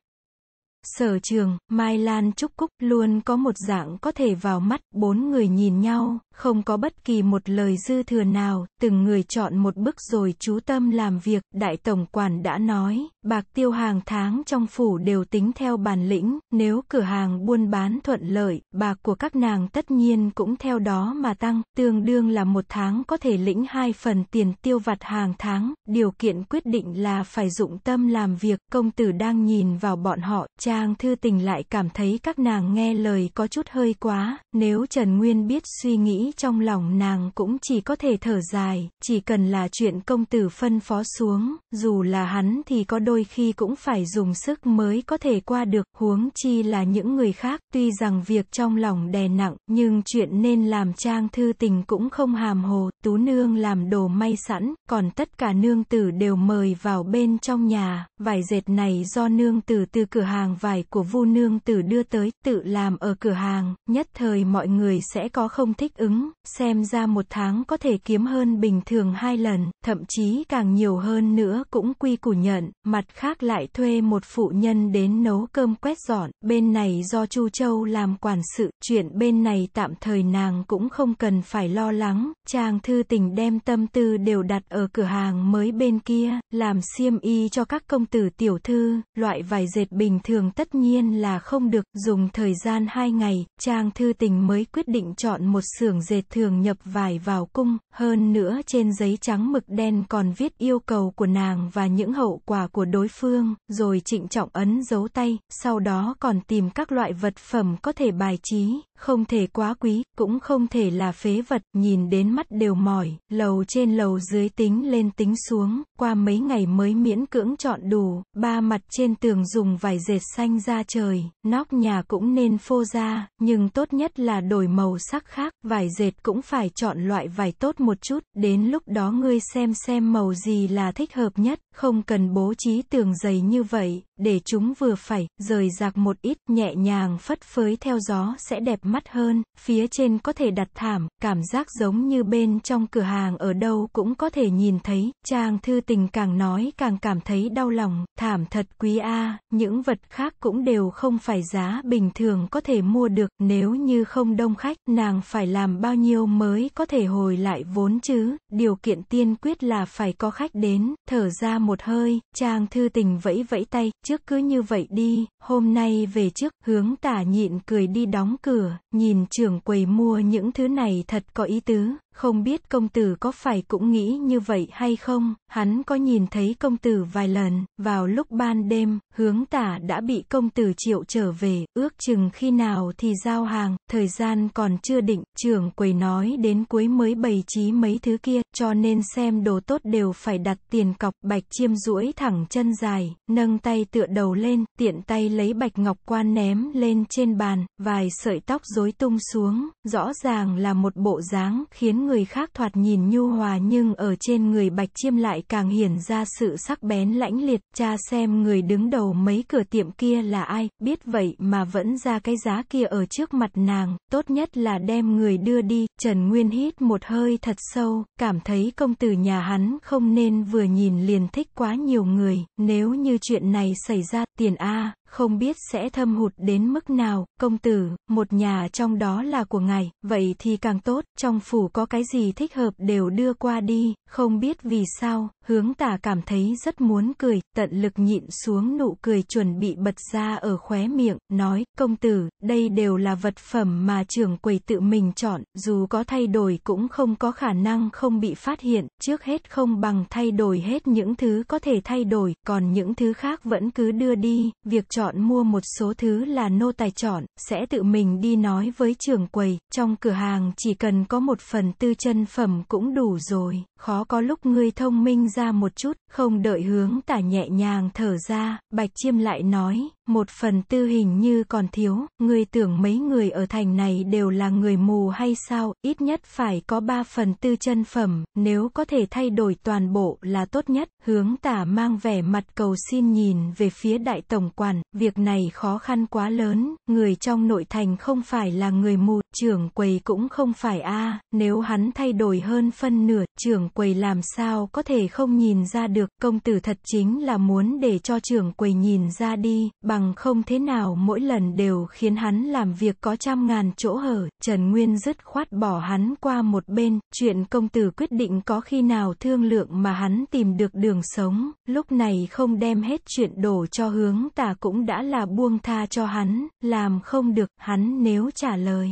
Sở trường, Mai Lan Trúc Cúc luôn có một dạng có thể vào mắt, bốn người nhìn nhau, không có bất kỳ một lời dư thừa nào, từng người chọn một bức rồi chú tâm làm việc, đại tổng quản đã nói, bạc tiêu hàng tháng trong phủ đều tính theo bản lĩnh, nếu cửa hàng buôn bán thuận lợi, bạc của các nàng tất nhiên cũng theo đó mà tăng, tương đương là một tháng có thể lĩnh hai phần tiền tiêu vặt hàng tháng, điều kiện quyết định là phải dụng tâm làm việc, công tử đang nhìn vào bọn họ, trang thư tình lại cảm thấy các nàng nghe lời có chút hơi quá, nếu Trần Nguyên biết suy nghĩ trong lòng nàng cũng chỉ có thể thở dài, chỉ cần là chuyện công tử phân phó xuống, dù là hắn thì có đôi khi cũng phải dùng sức mới có thể qua được, huống chi là những người khác, tuy rằng việc trong lòng đè nặng, nhưng chuyện nên làm trang thư tình cũng không hàm hồ, tú nương làm đồ may sẵn, còn tất cả nương tử đều mời vào bên trong nhà, vải dệt này do nương tử từ cửa hàng vải của vu nương tử đưa tới, tự làm ở cửa hàng, nhất thời mọi người sẽ có không thích ứng tính, xem ra một tháng có thể kiếm hơn bình thường hai lần, thậm chí càng nhiều hơn nữa cũng quy củ nhận, mặt khác lại thuê một phụ nhân đến nấu cơm quét dọn, bên này do Chu Châu làm quản sự, chuyện bên này tạm thời nàng cũng không cần phải lo lắng, chàng thư tình đem tâm tư đều đặt ở cửa hàng mới bên kia, làm xiêm y cho các công tử tiểu thư, loại vải dệt bình thường tất nhiên là không được, dùng thời gian hai ngày, chàng thư tình mới quyết định chọn một xưởng dệt thường nhập vải vào cung, hơn nữa trên giấy trắng mực đen còn viết yêu cầu của nàng và những hậu quả của đối phương, rồi trịnh trọng ấn dấu tay, sau đó còn tìm các loại vật phẩm có thể bài trí, không thể quá quý, cũng không thể là phế vật, nhìn đến mắt đều mỏi, lầu trên lầu dưới tính lên tính xuống, qua mấy ngày mới miễn cưỡng chọn đủ, ba mặt trên tường dùng vải dệt xanh ra trời, nóc nhà cũng nên phô ra, nhưng tốt nhất là đổi màu sắc khác, vải vải dệt cũng phải chọn loại vải tốt một chút, đến lúc đó ngươi xem xem màu gì là thích hợp nhất, không cần bố trí tường dày như vậy, để chúng vừa phải, rời rạc một ít, nhẹ nhàng phất phới theo gió sẽ đẹp mắt hơn, phía trên có thể đặt thảm, cảm giác giống như bên trong cửa hàng ở đâu cũng có thể nhìn thấy, trang thư tình càng nói càng cảm thấy đau lòng, thảm thật quý a, những vật khác cũng đều không phải giá bình thường có thể mua được, nếu như không đông khách, nàng phải làm bao nhiêu mới có thể hồi lại vốn chứ, điều kiện tiên quyết là phải có khách đến, thở ra một hơi, chàng thư tình vẫy vẫy tay, trước cứ như vậy đi, hôm nay về trước, hướng tả nhịn cười đi đóng cửa, nhìn trưởng quầy mua những thứ này thật có ý tứ, không biết công tử có phải cũng nghĩ như vậy hay không, hắn có nhìn thấy công tử vài lần, vào lúc ban đêm, hướng tả đã bị công tử triệu trở về, ước chừng khi nào thì giao hàng, thời gian còn chưa định, trưởng quầy nói đến cuối mới bày trí mấy thứ kia, cho nên xem đồ tốt đều phải đặt tiền cọc, bạch chiêm duỗi thẳng chân dài, nâng tay tựa đầu lên, tiện tay lấy bạch ngọc quan ném lên trên bàn, vài sợi tóc rối tung xuống, rõ ràng là một bộ dáng khiến người khác thoạt nhìn nhu hòa nhưng ở trên người Bạch Chiêm lại càng hiển ra sự sắc bén lãnh liệt, cha xem người đứng đầu mấy cửa tiệm kia là ai, biết vậy mà vẫn ra cái giá kia ở trước mặt nàng, tốt nhất là đem người đưa đi, Trần Nguyên hít một hơi thật sâu, cảm thấy công tử nhà hắn không nên vừa nhìn liền thích quá nhiều người, nếu như chuyện này xảy ra, tiền A, không biết sẽ thâm hụt đến mức nào, công tử, một nhà trong đó là của ngài, vậy thì càng tốt, trong phủ có cái gì thích hợp đều đưa qua đi, không biết vì sao, hướng tả cảm thấy rất muốn cười, tận lực nhịn xuống nụ cười chuẩn bị bật ra ở khóe miệng, nói, công tử, đây đều là vật phẩm mà trưởng quầy tự mình chọn, dù có thay đổi cũng không có khả năng không bị phát hiện, trước hết không bằng thay đổi hết những thứ có thể thay đổi, còn những thứ khác vẫn cứ đưa đi, việc chọn mua một số thứ là nô tài chọn, sẽ tự mình đi nói với trưởng quầy, trong cửa hàng chỉ cần có một phần tư chân phẩm cũng đủ rồi, khó có lúc ngươi thông minh ra một chút, không đợi hướng tả nhẹ nhàng thở ra, bạch chiêm lại nói, một phần tư hình như còn thiếu, người tưởng mấy người ở thành này đều là người mù hay sao, ít nhất phải có ba phần tư chân phẩm, nếu có thể thay đổi toàn bộ là tốt nhất, hướng tả mang vẻ mặt cầu xin nhìn về phía đại tổng quản, việc này khó khăn quá lớn, người trong nội thành không phải là người mù, trưởng quầy cũng không phải a à, nếu hắn thay đổi hơn phân nửa, trưởng quầy làm sao có thể không nhìn ra được, công tử thật chính là muốn để cho trưởng quầy nhìn ra đi, bà bằng không thế nào mỗi lần đều khiến hắn làm việc có trăm ngàn chỗ hở, Trần Nguyên dứt khoát bỏ hắn qua một bên, chuyện công tử quyết định có khi nào thương lượng mà hắn tìm được đường sống, lúc này không đem hết chuyện đổ cho hướng Tả cũng đã là buông tha cho hắn, làm không được, hắn nếu trả lời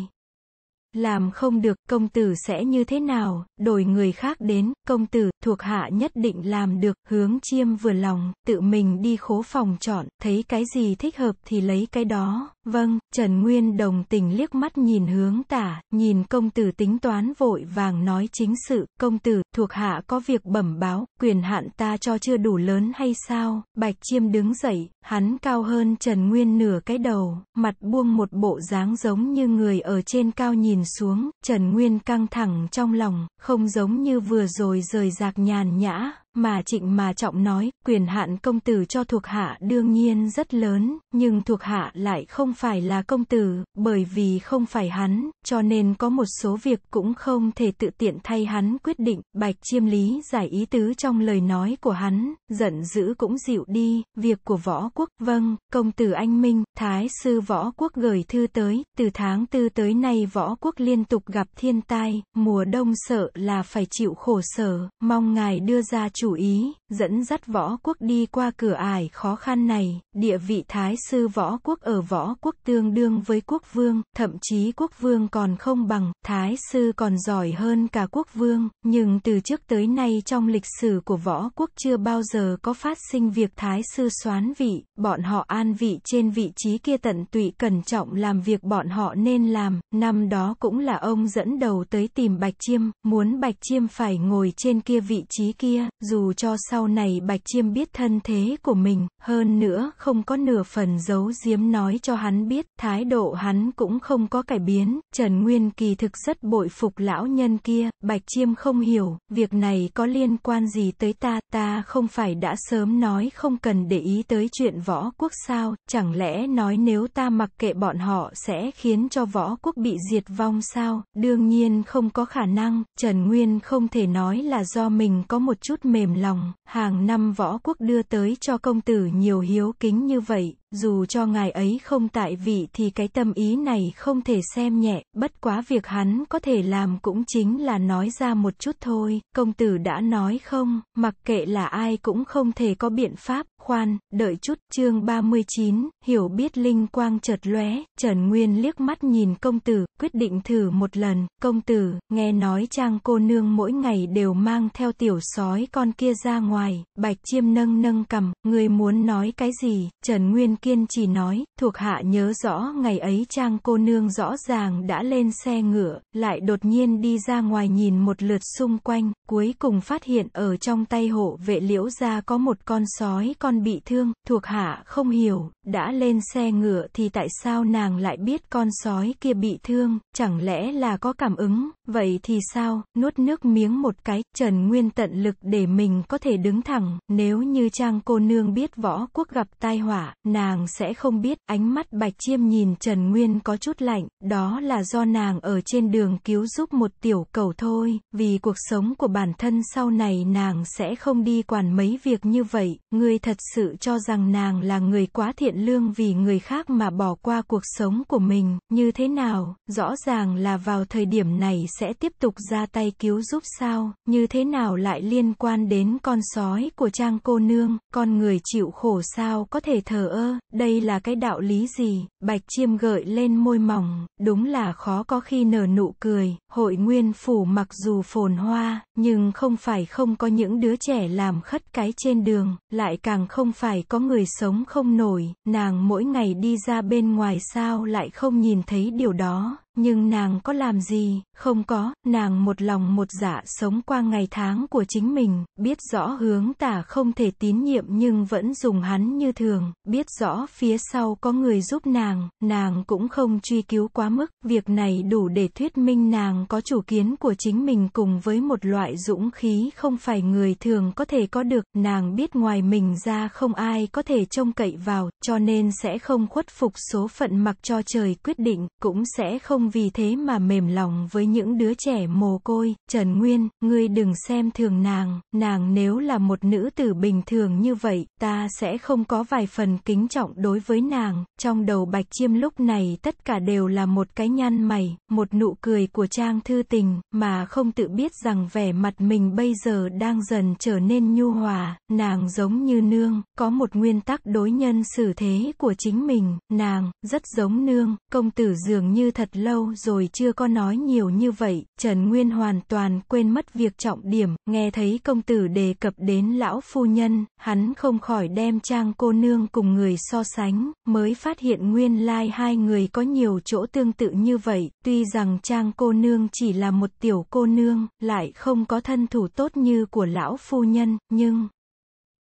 làm không được, công tử sẽ như thế nào, đổi người khác đến, công tử, thuộc hạ nhất định làm được, hướng chiêm vừa lòng, tự mình đi khố phòng chọn, thấy cái gì thích hợp thì lấy cái đó. Vâng, Trần Nguyên đồng tình liếc mắt nhìn hướng tả, nhìn công tử tính toán vội vàng nói chính sự, công tử, thuộc hạ có việc bẩm báo, quyền hạn ta cho chưa đủ lớn hay sao, bạch chiêm đứng dậy, hắn cao hơn Trần Nguyên nửa cái đầu, mặt buông một bộ dáng giống như người ở trên cao nhìn xuống, Trần Nguyên căng thẳng trong lòng, không giống như vừa rồi rời rạc nhàn nhã, mà trịnh mà trọng nói, quyền hạn công tử cho thuộc hạ đương nhiên rất lớn, nhưng thuộc hạ lại không phải là công tử, bởi vì không phải hắn, cho nên có một số việc cũng không thể tự tiện thay hắn quyết định, bạch chiêm lý giải ý tứ trong lời nói của hắn, giận dữ cũng dịu đi, việc của võ quốc, vâng, công tử anh minh, thái sư võ quốc gửi thư tới, từ tháng tư tới nay võ quốc liên tục gặp thiên tai, mùa đông sợ là phải chịu khổ sở, mong ngài đưa ra chủ chủ ý, dẫn dắt võ quốc đi qua cửa ải khó khăn này, địa vị thái sư võ quốc ở võ quốc tương đương với quốc vương, thậm chí quốc vương còn không bằng, thái sư còn giỏi hơn cả quốc vương, nhưng từ trước tới nay trong lịch sử của võ quốc chưa bao giờ có phát sinh việc thái sư soán vị, bọn họ an vị trên vị trí kia tận tụy cẩn trọng làm việc bọn họ nên làm, năm đó cũng là ông dẫn đầu tới tìm Bạch Chiêm, muốn Bạch Chiêm phải ngồi trên kia vị trí kia, dù dù cho sau này Bạch Chiêm biết thân thế của mình, hơn nữa không có nửa phần giấu giếm nói cho hắn biết, thái độ hắn cũng không có cải biến, Trần Nguyên kỳ thực rất bội phục lão nhân kia, Bạch Chiêm không hiểu, việc này có liên quan gì tới ta, ta không phải đã sớm nói không cần để ý tới chuyện võ quốc sao, chẳng lẽ nói nếu ta mặc kệ bọn họ sẽ khiến cho võ quốc bị diệt vong sao, đương nhiên không có khả năng, Trần Nguyên không thể nói là do mình có một chút mềm mềm lòng, hàng năm võ quốc đưa tới cho công tử nhiều hiếu kính như vậy, dù cho ngài ấy không tại vị thì cái tâm ý này không thể xem nhẹ, bất quá việc hắn có thể làm cũng chính là nói ra một chút thôi, công tử đã nói không, mặc kệ là ai cũng không thể có biện pháp, Khoan, đợi chút, chương 39, hiểu biết linh quang chợt lóe, Trần Nguyên liếc mắt nhìn công tử, quyết định thử một lần, công tử, nghe nói trang cô nương mỗi ngày đều mang theo tiểu sói con kia ra ngoài, bạch chiêm nâng nâng cầm, người muốn nói cái gì, Trần Nguyên kiên chỉ nói, thuộc hạ nhớ rõ ngày ấy trang cô nương rõ ràng đã lên xe ngựa, lại đột nhiên đi ra ngoài nhìn một lượt xung quanh, cuối cùng phát hiện ở trong tay hộ vệ liễu ra có một con sói con con bị thương, thuộc hạ không hiểu, đã lên xe ngựa thì tại sao nàng lại biết con sói kia bị thương, chẳng lẽ là có cảm ứng, vậy thì sao, nuốt nước miếng một cái, Trần Nguyên tận lực để mình có thể đứng thẳng, nếu như trang cô nương biết võ quốc gặp tai họa, nàng sẽ không biết, ánh mắt bạch chiêm nhìn Trần Nguyên có chút lạnh, đó là do nàng ở trên đường cứu giúp một tiểu cầu thôi, vì cuộc sống của bản thân sau này nàng sẽ không đi quản mấy việc như vậy, người thật sự cho rằng nàng là người quá thiện lương vì người khác mà bỏ qua cuộc sống của mình, như thế nào, rõ ràng là vào thời điểm này sẽ tiếp tục ra tay cứu giúp sao, như thế nào lại liên quan đến con sói của trang cô nương, con người chịu khổ sao có thể thờ ơ, đây là cái đạo lý gì, bạch chiêm gợi lên môi mỏng, đúng là khó có khi nở nụ cười, hội nguyên phủ mặc dù phồn hoa, nhưng không phải không có những đứa trẻ làm khất cái trên đường, lại càng không không phải có người sống không nổi, nàng mỗi ngày đi ra bên ngoài sao lại không nhìn thấy điều đó, nhưng nàng có làm gì, không có, nàng một lòng một dạ sống qua ngày tháng của chính mình, biết rõ hướng tả không thể tín nhiệm nhưng vẫn dùng hắn như thường, biết rõ phía sau có người giúp nàng, nàng cũng không truy cứu quá mức, việc này đủ để thuyết minh nàng có chủ kiến của chính mình cùng với một loại dũng khí không phải người thường có thể có được, nàng biết ngoài mình ra không ai có thể trông cậy vào, cho nên sẽ không khuất phục số phận mặc cho trời quyết định, cũng sẽ không không vì thế mà mềm lòng với những đứa trẻ mồ côi. Trần Nguyên, ngươi đừng xem thường nàng, nàng nếu là một nữ tử bình thường như vậy, ta sẽ không có vài phần kính trọng đối với nàng. Trong đầu Bạch Chiêm lúc này tất cả đều là một cái nhăn mày, một nụ cười của Trang Thư Tình, mà không tự biết rằng vẻ mặt mình bây giờ đang dần trở nên nhu hòa, nàng giống như nương, có một nguyên tắc đối nhân xử thế của chính mình, nàng, rất giống nương, công tử dường như thật lâu lâu rồi chưa có nói nhiều như vậy, Trần Nguyên hoàn toàn quên mất việc trọng điểm, nghe thấy công tử đề cập đến lão phu nhân, hắn không khỏi đem trang cô nương cùng người so sánh, mới phát hiện nguyên lai like hai người có nhiều chỗ tương tự như vậy, tuy rằng trang cô nương chỉ là một tiểu cô nương, lại không có thân thủ tốt như của lão phu nhân, nhưng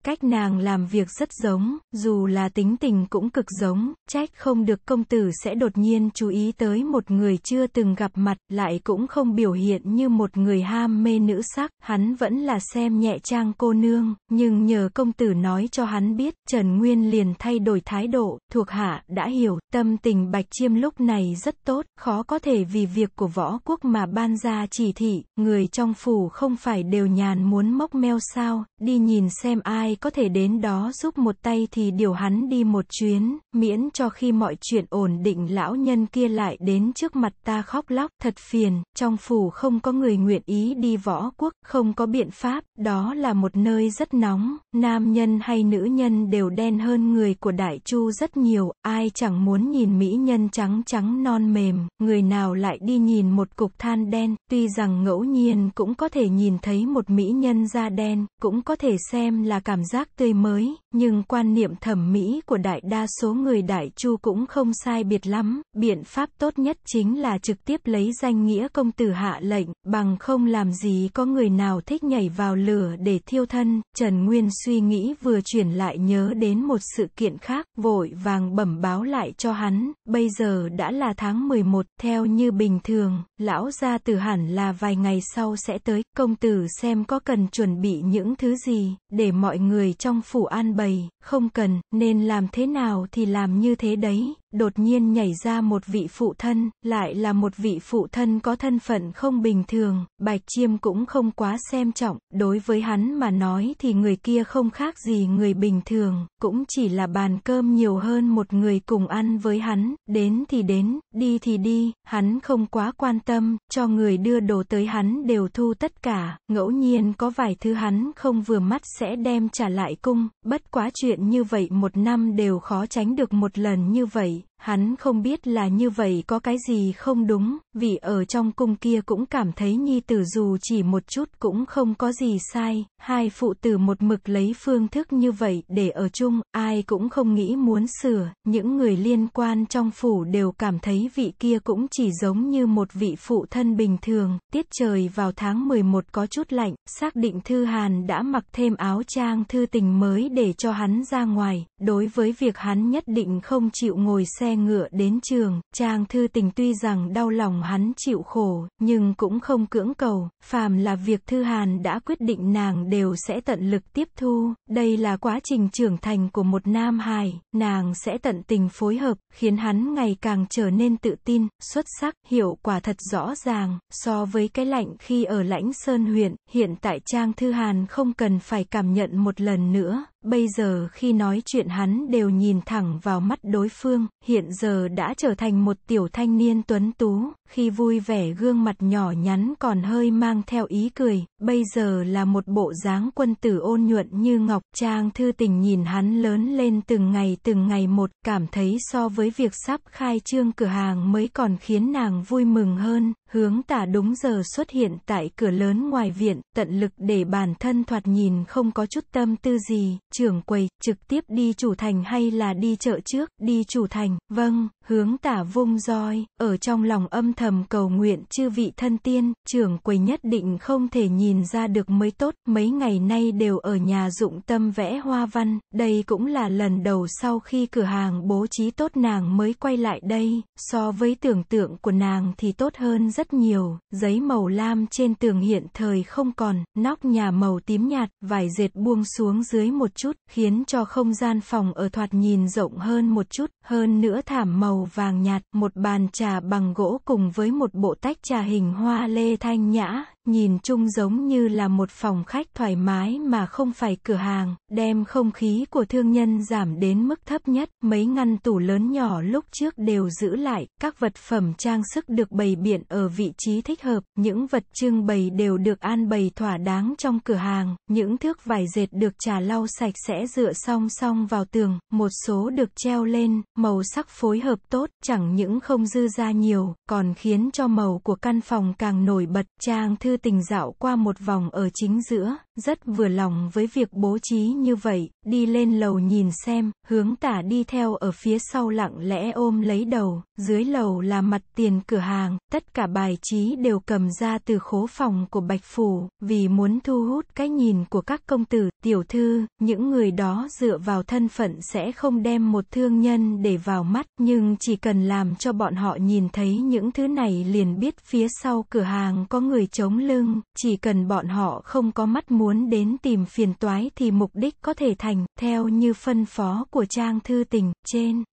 cách nàng làm việc rất giống, dù là tính tình cũng cực giống, trách không được công tử sẽ đột nhiên chú ý tới một người chưa từng gặp mặt, lại cũng không biểu hiện như một người ham mê nữ sắc, hắn vẫn là xem nhẹ trang cô nương, nhưng nhờ công tử nói cho hắn biết, Trần Nguyên liền thay đổi thái độ, thuộc hạ đã hiểu, tâm tình Bạch Chiêm lúc này rất tốt, khó có thể vì việc của võ quốc mà ban ra chỉ thị, người trong phủ không phải đều nhàn muốn mốc meo sao, đi nhìn xem ai ai có thể đến đó giúp một tay thì điều hắn đi một chuyến, miễn cho khi mọi chuyện ổn định lão nhân kia lại đến trước mặt ta khóc lóc, thật phiền, trong phủ không có người nguyện ý đi võ quốc, không có biện pháp, đó là một nơi rất nóng, nam nhân hay nữ nhân đều đen hơn người của đại chu rất nhiều, ai chẳng muốn nhìn mỹ nhân trắng trắng non mềm, người nào lại đi nhìn một cục than đen, tuy rằng ngẫu nhiên cũng có thể nhìn thấy một mỹ nhân da đen, cũng có thể xem là cảm giác tươi mới, nhưng quan niệm thẩm mỹ của đại đa số người đại chu cũng không sai biệt lắm, biện pháp tốt nhất chính là trực tiếp lấy danh nghĩa công tử hạ lệnh, bằng không làm gì có người nào thích nhảy vào lửa để thiêu thân, Trần Nguyên suy nghĩ vừa chuyển lại nhớ đến một sự kiện khác, vội vàng bẩm báo lại cho hắn, bây giờ đã là tháng 11, theo như bình thường, lão gia tử hẳn là vài ngày sau sẽ tới, công tử xem có cần chuẩn bị những thứ gì, để mọi người người trong phủ an bày, không cần, nên làm thế nào thì làm như thế đấy đột nhiên nhảy ra một vị phụ thân, lại là một vị phụ thân có thân phận không bình thường, Bạch Chiêm cũng không quá xem trọng, đối với hắn mà nói thì người kia không khác gì người bình thường, cũng chỉ là bàn cơm nhiều hơn một người cùng ăn với hắn, đến thì đến, đi thì đi, hắn không quá quan tâm, cho người đưa đồ tới hắn đều thu tất cả, ngẫu nhiên có vài thứ hắn không vừa mắt sẽ đem trả lại cung, bất quá chuyện như vậy một năm đều khó tránh được một lần như vậy, me Hắn không biết là như vậy có cái gì không đúng, vì ở trong cung kia cũng cảm thấy nhi tử dù chỉ một chút cũng không có gì sai, hai phụ tử một mực lấy phương thức như vậy để ở chung, ai cũng không nghĩ muốn sửa, những người liên quan trong phủ đều cảm thấy vị kia cũng chỉ giống như một vị phụ thân bình thường, tiết trời vào tháng 11 có chút lạnh, xác định Thư Hàn đã mặc thêm áo trang thư tình mới để cho hắn ra ngoài, đối với việc hắn nhất định không chịu ngồi xe ngựa đến trường, Trang Thư Tình tuy rằng đau lòng hắn chịu khổ, nhưng cũng không cưỡng cầu, phàm là việc Thư Hàn đã quyết định nàng đều sẽ tận lực tiếp thu, đây là quá trình trưởng thành của một nam hài, nàng sẽ tận tình phối hợp, khiến hắn ngày càng trở nên tự tin, xuất sắc, hiệu quả thật rõ ràng, so với cái lạnh khi ở lãnh Sơn huyện, hiện tại Trang Thư Hàn không cần phải cảm nhận một lần nữa, Bây giờ khi nói chuyện hắn đều nhìn thẳng vào mắt đối phương, hiện giờ đã trở thành một tiểu thanh niên tuấn tú, khi vui vẻ gương mặt nhỏ nhắn còn hơi mang theo ý cười, bây giờ là một bộ dáng quân tử ôn nhuận như ngọc, trang thư tình nhìn hắn lớn lên từng ngày từng ngày một, cảm thấy so với việc sắp khai trương cửa hàng mới còn khiến nàng vui mừng hơn, Hướng tả đúng giờ xuất hiện tại cửa lớn ngoài viện, tận lực để bản thân thoạt nhìn không có chút tâm tư gì, trưởng quầy, trực tiếp đi chủ thành hay là đi chợ trước, đi chủ thành, vâng, hướng tả vung roi, ở trong lòng âm thầm cầu nguyện chư vị thân tiên, trưởng quầy nhất định không thể nhìn ra được mới tốt, mấy ngày nay đều ở nhà dụng tâm vẽ hoa văn, đây cũng là lần đầu sau khi cửa hàng bố trí tốt nàng mới quay lại đây, so với tưởng tượng của nàng thì tốt hơn rất nhiều, giấy màu lam trên tường hiện thời không còn, nóc nhà màu tím nhạt, vài dệt buông xuống dưới một chút, khiến cho không gian phòng ở thoạt nhìn rộng hơn một chút, hơn nữa thảm màu màu vàng nhạt, một bàn trà bằng gỗ cùng với một bộ tách trà hình hoa lê thanh nhã, nhìn chung giống như là một phòng khách thoải mái mà không phải cửa hàng, đem không khí của thương nhân giảm đến mức thấp nhất, mấy ngăn tủ lớn nhỏ lúc trước đều giữ lại, các vật phẩm trang sức được bày biện ở vị trí thích hợp, những vật trưng bày đều được an bày thỏa đáng trong cửa hàng, những thước vải dệt được trà lau sạch sẽ dựa song song vào tường, một số được treo lên, màu sắc phối hợp tốt, chẳng những không dư ra nhiều, còn khiến cho màu của căn phòng càng nổi bật, trang thư Tình dạo qua một vòng ở chính giữa, rất vừa lòng với việc bố trí như vậy, đi lên lầu nhìn xem, hướng tả đi theo ở phía sau lặng lẽ ôm lấy đầu, dưới lầu là mặt tiền cửa hàng, tất cả bài trí đều cầm ra từ khố phòng của Bạch Phủ, vì muốn thu hút cái nhìn của các công tử, tiểu thư, những người đó dựa vào thân phận sẽ không đem một thương nhân để vào mắt, nhưng chỉ cần làm cho bọn họ nhìn thấy những thứ này liền biết phía sau cửa hàng có người chống lưng, chỉ cần bọn họ không có mắt muốn đến tìm phiền toái thì mục đích có thể thành, theo như phân phó của Trang Thư Tình, trên.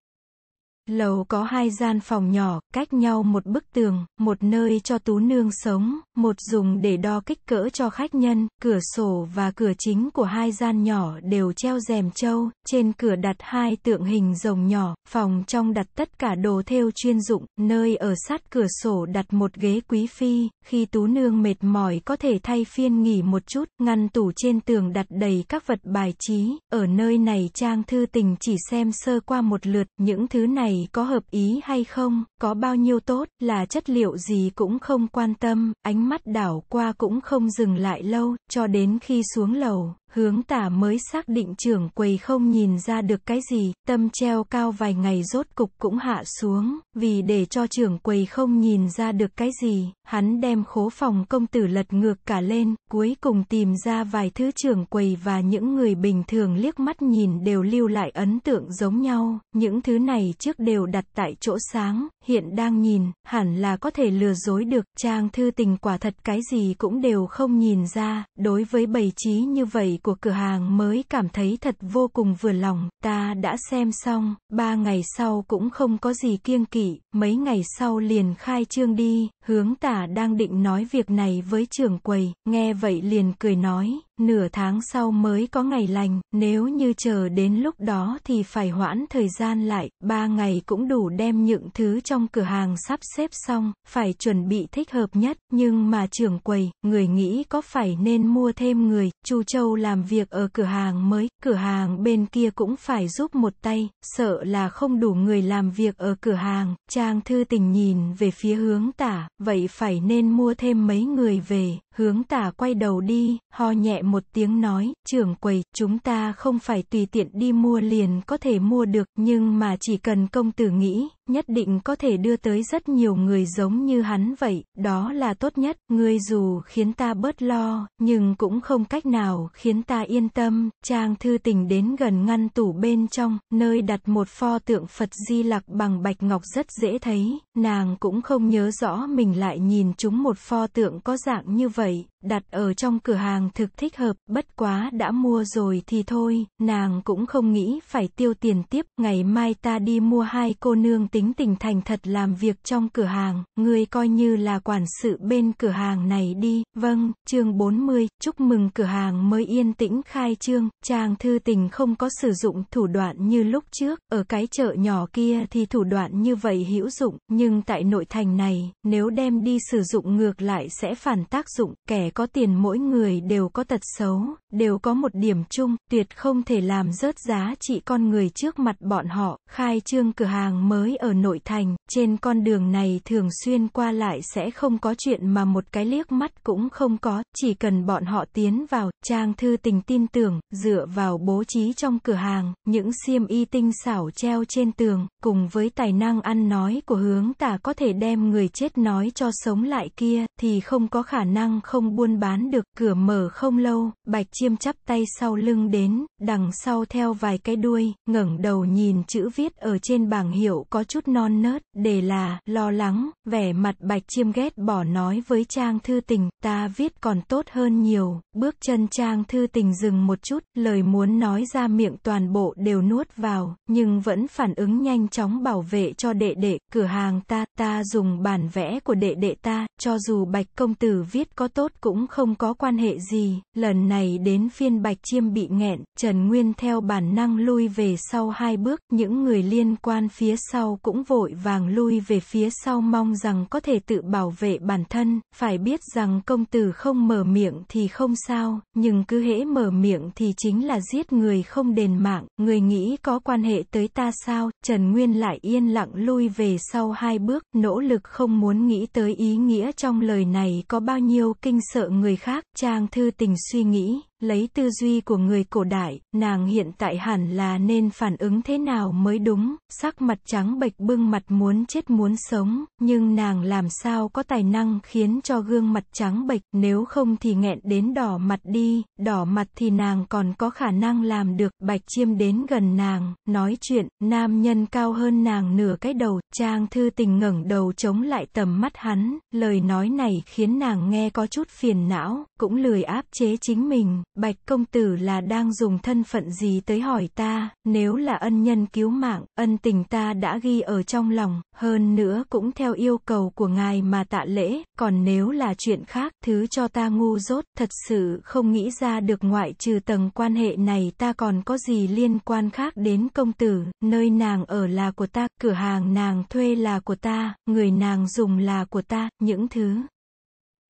Lầu có hai gian phòng nhỏ, cách nhau một bức tường, một nơi cho tú nương sống, một dùng để đo kích cỡ cho khách nhân, cửa sổ và cửa chính của hai gian nhỏ đều treo rèm trâu, trên cửa đặt hai tượng hình rồng nhỏ, phòng trong đặt tất cả đồ thêu chuyên dụng, nơi ở sát cửa sổ đặt một ghế quý phi, khi tú nương mệt mỏi có thể thay phiên nghỉ một chút, ngăn tủ trên tường đặt đầy các vật bài trí, ở nơi này trang thư tình chỉ xem sơ qua một lượt, những thứ này có hợp ý hay không, có bao nhiêu tốt, là chất liệu gì cũng không quan tâm, ánh mắt đảo qua cũng không dừng lại lâu, cho đến khi xuống lầu, Hướng tả mới xác định trưởng quầy không nhìn ra được cái gì, tâm treo cao vài ngày rốt cục cũng hạ xuống, vì để cho trưởng quầy không nhìn ra được cái gì, hắn đem khố phòng công tử lật ngược cả lên, cuối cùng tìm ra vài thứ trưởng quầy và những người bình thường liếc mắt nhìn đều lưu lại ấn tượng giống nhau, những thứ này trước đều đặt tại chỗ sáng, hiện đang nhìn, hẳn là có thể lừa dối được, trang thư tình quả thật cái gì cũng đều không nhìn ra, đối với bầy trí như vậy của cửa hàng mới cảm thấy thật vô cùng vừa lòng, ta đã xem xong, ba ngày sau cũng không có gì kiêng kỵ, mấy ngày sau liền khai trương đi, hướng tả đang định nói việc này với trưởng quầy, nghe vậy liền cười nói, nửa tháng sau mới có ngày lành, nếu như chờ đến lúc đó thì phải hoãn thời gian lại, ba ngày cũng đủ đem những thứ trong cửa hàng sắp xếp xong, phải chuẩn bị thích hợp nhất, nhưng mà trưởng quầy, người nghĩ có phải nên mua thêm người, Chu Châu làm việc ở cửa hàng mới, cửa hàng bên kia cũng phải giúp một tay, sợ là không đủ người làm việc ở cửa hàng, Trang Thư Tình nhìn về phía hướng tả, vậy phải nên mua thêm mấy người về, hướng tả quay đầu đi, ho nhẹ một tiếng nói, trưởng quầy, chúng ta không phải tùy tiện đi mua liền có thể mua được, nhưng mà chỉ cần công tử nghĩ, nhất định có thể đưa tới rất nhiều người giống như hắn vậy, đó là tốt nhất, ngươi dù khiến ta bớt lo, nhưng cũng không cách nào khiến ta yên tâm, Trang Thư Tình đến gần ngăn tủ bên trong, nơi đặt một pho tượng Phật Di Lặc bằng bạch ngọc rất dễ thấy, nàng cũng không nhớ rõ mình lại nhìn chúng một pho tượng có dạng như vậy, đặt ở trong cửa hàng thực thích hợp, bất quá đã mua rồi thì thôi, nàng cũng không nghĩ phải tiêu tiền tiếp, ngày mai ta đi mua hai cô nương tình tính tình thành thật làm việc trong cửa hàng, người coi như là quản sự bên cửa hàng này đi. Vâng, chương 40, chúc mừng cửa hàng mới yên tĩnh khai trương, chàng thư tình không có sử dụng thủ đoạn như lúc trước, ở cái chợ nhỏ kia thì thủ đoạn như vậy hữu dụng, nhưng tại nội thành này, nếu đem đi sử dụng ngược lại sẽ phản tác dụng, kẻ có tiền mỗi người đều có tật xấu, đều có một điểm chung, tuyệt không thể làm rớt giá trị con người trước mặt bọn họ, khai trương cửa hàng mới ở ở nội thành, trên con đường này thường xuyên qua lại sẽ không có chuyện mà một cái liếc mắt cũng không có, chỉ cần bọn họ tiến vào, Trang Thư Tình tin tưởng, dựa vào bố trí trong cửa hàng, những xiêm y tinh xảo treo trên tường, cùng với tài năng ăn nói của hướng tả có thể đem người chết nói cho sống lại kia, thì không có khả năng không buôn bán được, cửa mở không lâu, Bạch Chiêm chắp tay sau lưng đến, đằng sau theo vài cái đuôi, ngẩng đầu nhìn chữ viết ở trên bảng hiệu có chút chút non nớt, để là, lo lắng, vẻ mặt bạch chiêm ghét bỏ nói với Trang Thư Tình, ta viết còn tốt hơn nhiều, bước chân Trang Thư Tình dừng một chút, lời muốn nói ra miệng toàn bộ đều nuốt vào, nhưng vẫn phản ứng nhanh chóng bảo vệ cho đệ đệ, cửa hàng ta, ta dùng bản vẽ của đệ đệ ta, cho dù bạch công tử viết có tốt cũng không có quan hệ gì, lần này đến phiên bạch chiêm bị nghẹn, Trần Nguyên theo bản năng lui về sau hai bước, những người liên quan phía sau cũng vội vàng lui về phía sau mong rằng có thể tự bảo vệ bản thân, phải biết rằng công tử không mở miệng thì không sao, nhưng cứ hễ mở miệng thì chính là giết người không đền mạng, người nghĩ có quan hệ tới ta sao, Trần Nguyên lại yên lặng lui về sau hai bước, nỗ lực không muốn nghĩ tới ý nghĩa trong lời này có bao nhiêu kinh sợ người khác, trang thư tình suy nghĩ lấy tư duy của người cổ đại, nàng hiện tại hẳn là nên phản ứng thế nào mới đúng, sắc mặt trắng bệch bưng mặt muốn chết muốn sống, nhưng nàng làm sao có tài năng khiến cho gương mặt trắng bệch, nếu không thì nghẹn đến đỏ mặt đi, đỏ mặt thì nàng còn có khả năng làm được, bạch chiêm đến gần nàng, nói chuyện, nam nhân cao hơn nàng nửa cái đầu, trang thư tình ngẩng đầu chống lại tầm mắt hắn, lời nói này khiến nàng nghe có chút phiền não, cũng lười áp chế chính mình, bạch công tử là đang dùng thân phận gì tới hỏi ta, nếu là ân nhân cứu mạng, ân tình ta đã ghi ở trong lòng, hơn nữa cũng theo yêu cầu của ngài mà tạ lễ, còn nếu là chuyện khác, thứ cho ta ngu dốt, thật sự không nghĩ ra được ngoại trừ tầng quan hệ này ta còn có gì liên quan khác đến công tử, nơi nàng ở là của ta, cửa hàng nàng thuê là của ta, người nàng dùng là của ta, những thứ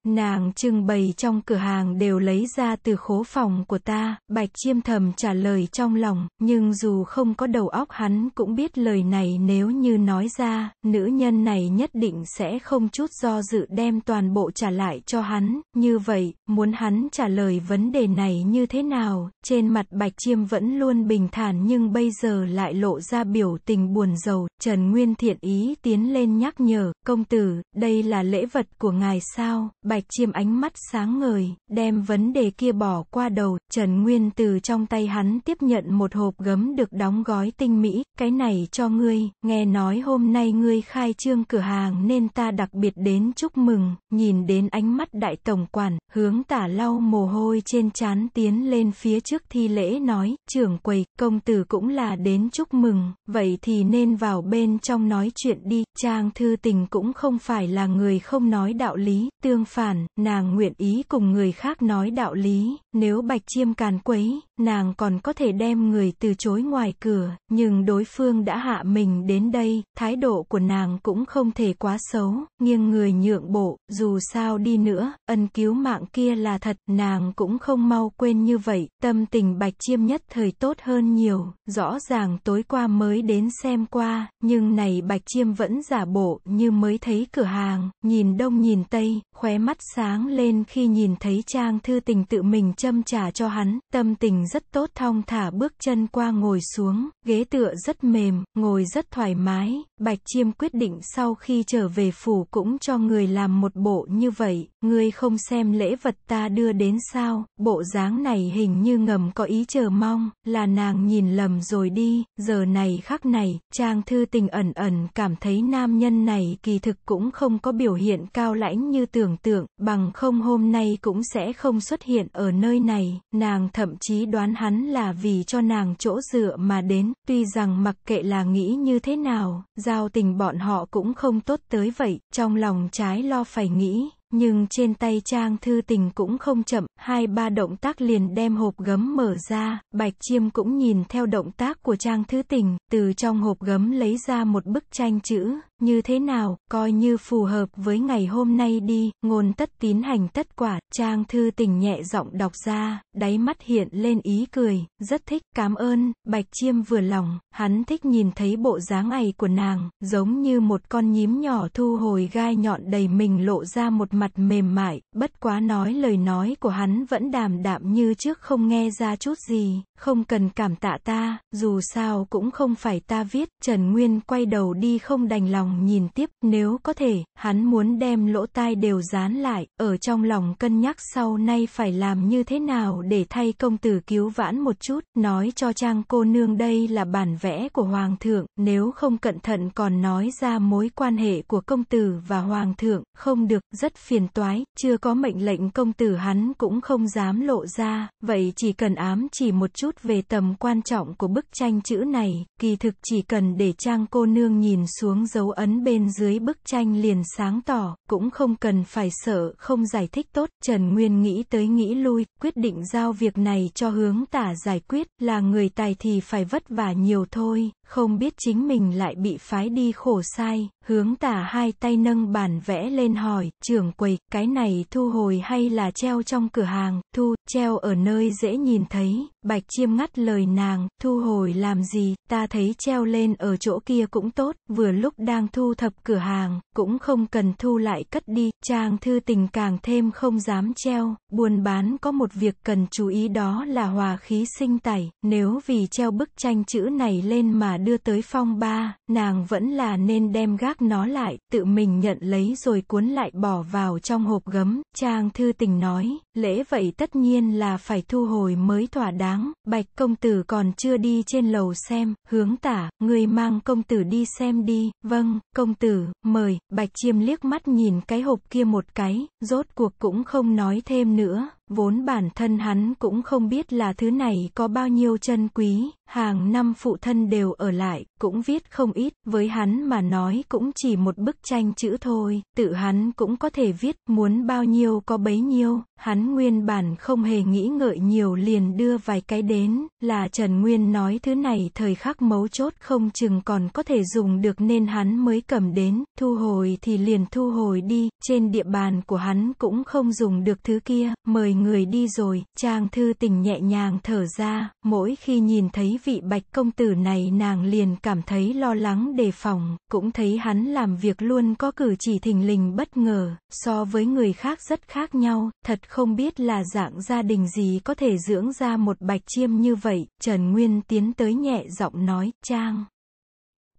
Nàng trưng bày trong cửa hàng đều lấy ra từ khố phòng của ta, Bạch Chiêm thầm trả lời trong lòng, nhưng dù không có đầu óc hắn cũng biết lời này nếu như nói ra, nữ nhân này nhất định sẽ không chút do dự đem toàn bộ trả lại cho hắn, như vậy, muốn hắn trả lời vấn đề này như thế nào, trên mặt Bạch Chiêm vẫn luôn bình thản nhưng bây giờ lại lộ ra biểu tình buồn rầu, Trần Nguyên thiện ý tiến lên nhắc nhở, công tử, đây là lễ vật của ngài sao, Bạch Chiêm ánh mắt sáng ngời, đem vấn đề kia bỏ qua đầu, Trần Nguyên từ trong tay hắn tiếp nhận một hộp gấm được đóng gói tinh mỹ, cái này cho ngươi, nghe nói hôm nay ngươi khai trương cửa hàng nên ta đặc biệt đến chúc mừng, nhìn đến ánh mắt đại tổng quản, hướng tả lau mồ hôi trên trán tiến lên phía trước thi lễ nói, trưởng quầy, công tử cũng là đến chúc mừng, vậy thì nên vào bên trong nói chuyện đi, trang thư tình cũng không phải là người không nói đạo lý, tương phản phản, nàng nguyện ý cùng người khác nói đạo lý, nếu Bạch Chiêm càn quấy, nàng còn có thể đem người từ chối ngoài cửa, nhưng đối phương đã hạ mình đến đây, thái độ của nàng cũng không thể quá xấu, nghiêng người nhượng bộ, dù sao đi nữa, ân cứu mạng kia là thật, nàng cũng không mau quên như vậy, tâm tình bạch chiêm nhất thời tốt hơn nhiều, rõ ràng tối qua mới đến xem qua, nhưng này bạch chiêm vẫn giả bộ như mới thấy cửa hàng, nhìn đông nhìn tây, khóe mắt sáng lên khi nhìn thấy trang thư tình tự mình châm trả cho hắn, tâm tình rất tốt thong thả bước chân qua ngồi xuống, ghế tựa rất mềm, ngồi rất thoải mái, Bạch Chiêm quyết định sau khi trở về phủ cũng cho người làm một bộ như vậy, người không xem lễ vật ta đưa đến sao, bộ dáng này hình như ngầm có ý chờ mong, là nàng nhìn lầm rồi đi, giờ này khắc này, Trang Thư Tình ẩn ẩn cảm thấy nam nhân này kỳ thực cũng không có biểu hiện cao lãnh như tưởng tượng, bằng không hôm nay cũng sẽ không xuất hiện ở nơi này, nàng thậm chí đoán đoán hắn là vì cho nàng chỗ dựa mà đến, tuy rằng mặc kệ là nghĩ như thế nào, giao tình bọn họ cũng không tốt tới vậy, trong lòng trái lo phải nghĩ, nhưng trên tay Trang Thư Tình cũng không chậm, hai ba động tác liền đem hộp gấm mở ra, Bạch Chiêm cũng nhìn theo động tác của Trang Thư Tình, từ trong hộp gấm lấy ra một bức tranh chữ, như thế nào, coi như phù hợp với ngày hôm nay đi, ngôn tất tín hành tất quả, trang thư tình nhẹ giọng đọc ra, đáy mắt hiện lên ý cười, rất thích, cảm ơn, bạch chiêm vừa lòng, hắn thích nhìn thấy bộ dáng ấy của nàng, giống như một con nhím nhỏ thu hồi gai nhọn đầy mình lộ ra một mặt mềm mại, bất quá nói lời nói của hắn vẫn đàm đạm như trước không nghe ra chút gì, không cần cảm tạ ta, dù sao cũng không phải ta viết, Trần Nguyên quay đầu đi không đành lòng nhìn tiếp, nếu có thể, hắn muốn đem lỗ tai đều dán lại, ở trong lòng cân nhắc sau nay phải làm như thế nào để thay công tử cứu vãn một chút, nói cho trang cô nương đây là bản vẽ của Hoàng thượng, nếu không cẩn thận còn nói ra mối quan hệ của công tử và Hoàng thượng, không được, rất phiền toái, chưa có mệnh lệnh công tử hắn cũng không dám lộ ra, vậy chỉ cần ám chỉ một chút, chút về tầm quan trọng của bức tranh chữ này, kỳ thực chỉ cần để trang cô nương nhìn xuống dấu ấn bên dưới bức tranh liền sáng tỏ, cũng không cần phải sợ không giải thích tốt. Trần Nguyên nghĩ tới nghĩ lui, quyết định giao việc này cho hướng tả giải quyết, là người tài thì phải vất vả nhiều thôi, không biết chính mình lại bị phái đi khổ sai, hướng tả hai tay nâng bản vẽ lên hỏi, trưởng quầy, cái này thu hồi hay là treo trong cửa hàng, thu, treo ở nơi dễ nhìn thấy, bạch chỉ chiêm ngắt lời nàng, thu hồi làm gì, ta thấy treo lên ở chỗ kia cũng tốt, vừa lúc đang thu thập cửa hàng, cũng không cần thu lại cất đi, trang thư tình càng thêm không dám treo, buôn bán có một việc cần chú ý đó là hòa khí sinh tẩy, nếu vì treo bức tranh chữ này lên mà đưa tới phong ba, nàng vẫn là nên đem gác nó lại, tự mình nhận lấy rồi cuốn lại bỏ vào trong hộp gấm, trang thư tình nói, lễ vậy tất nhiên là phải thu hồi mới thỏa đáng, Bạch công tử còn chưa đi trên lầu xem, hướng tả, người mang công tử đi xem đi, vâng, công tử, mời, bạch chiêm liếc mắt nhìn cái hộp kia một cái, rốt cuộc cũng không nói thêm nữa, vốn bản thân hắn cũng không biết là thứ này có bao nhiêu chân quý, hàng năm phụ thân đều ở lại, cũng viết không ít, với hắn mà nói cũng chỉ một bức tranh chữ thôi, tự hắn cũng có thể viết, muốn bao nhiêu có bấy nhiêu, Hắn nguyên bản không hề nghĩ ngợi nhiều liền đưa vài cái đến, là Trần Nguyên nói thứ này thời khắc mấu chốt không chừng còn có thể dùng được nên hắn mới cầm đến, thu hồi thì liền thu hồi đi, trên địa bàn của hắn cũng không dùng được thứ kia, mời người đi rồi, Trang Thư Tình nhẹ nhàng thở ra, mỗi khi nhìn thấy vị bạch công tử này nàng liền cảm thấy lo lắng đề phòng, cũng thấy hắn làm việc luôn có cử chỉ thình lình bất ngờ, so với người khác rất khác nhau, thật không biết là dạng gia đình gì có thể dưỡng ra một bạch chiêm như vậy, Trần Nguyên tiến tới nhẹ giọng nói, Trang.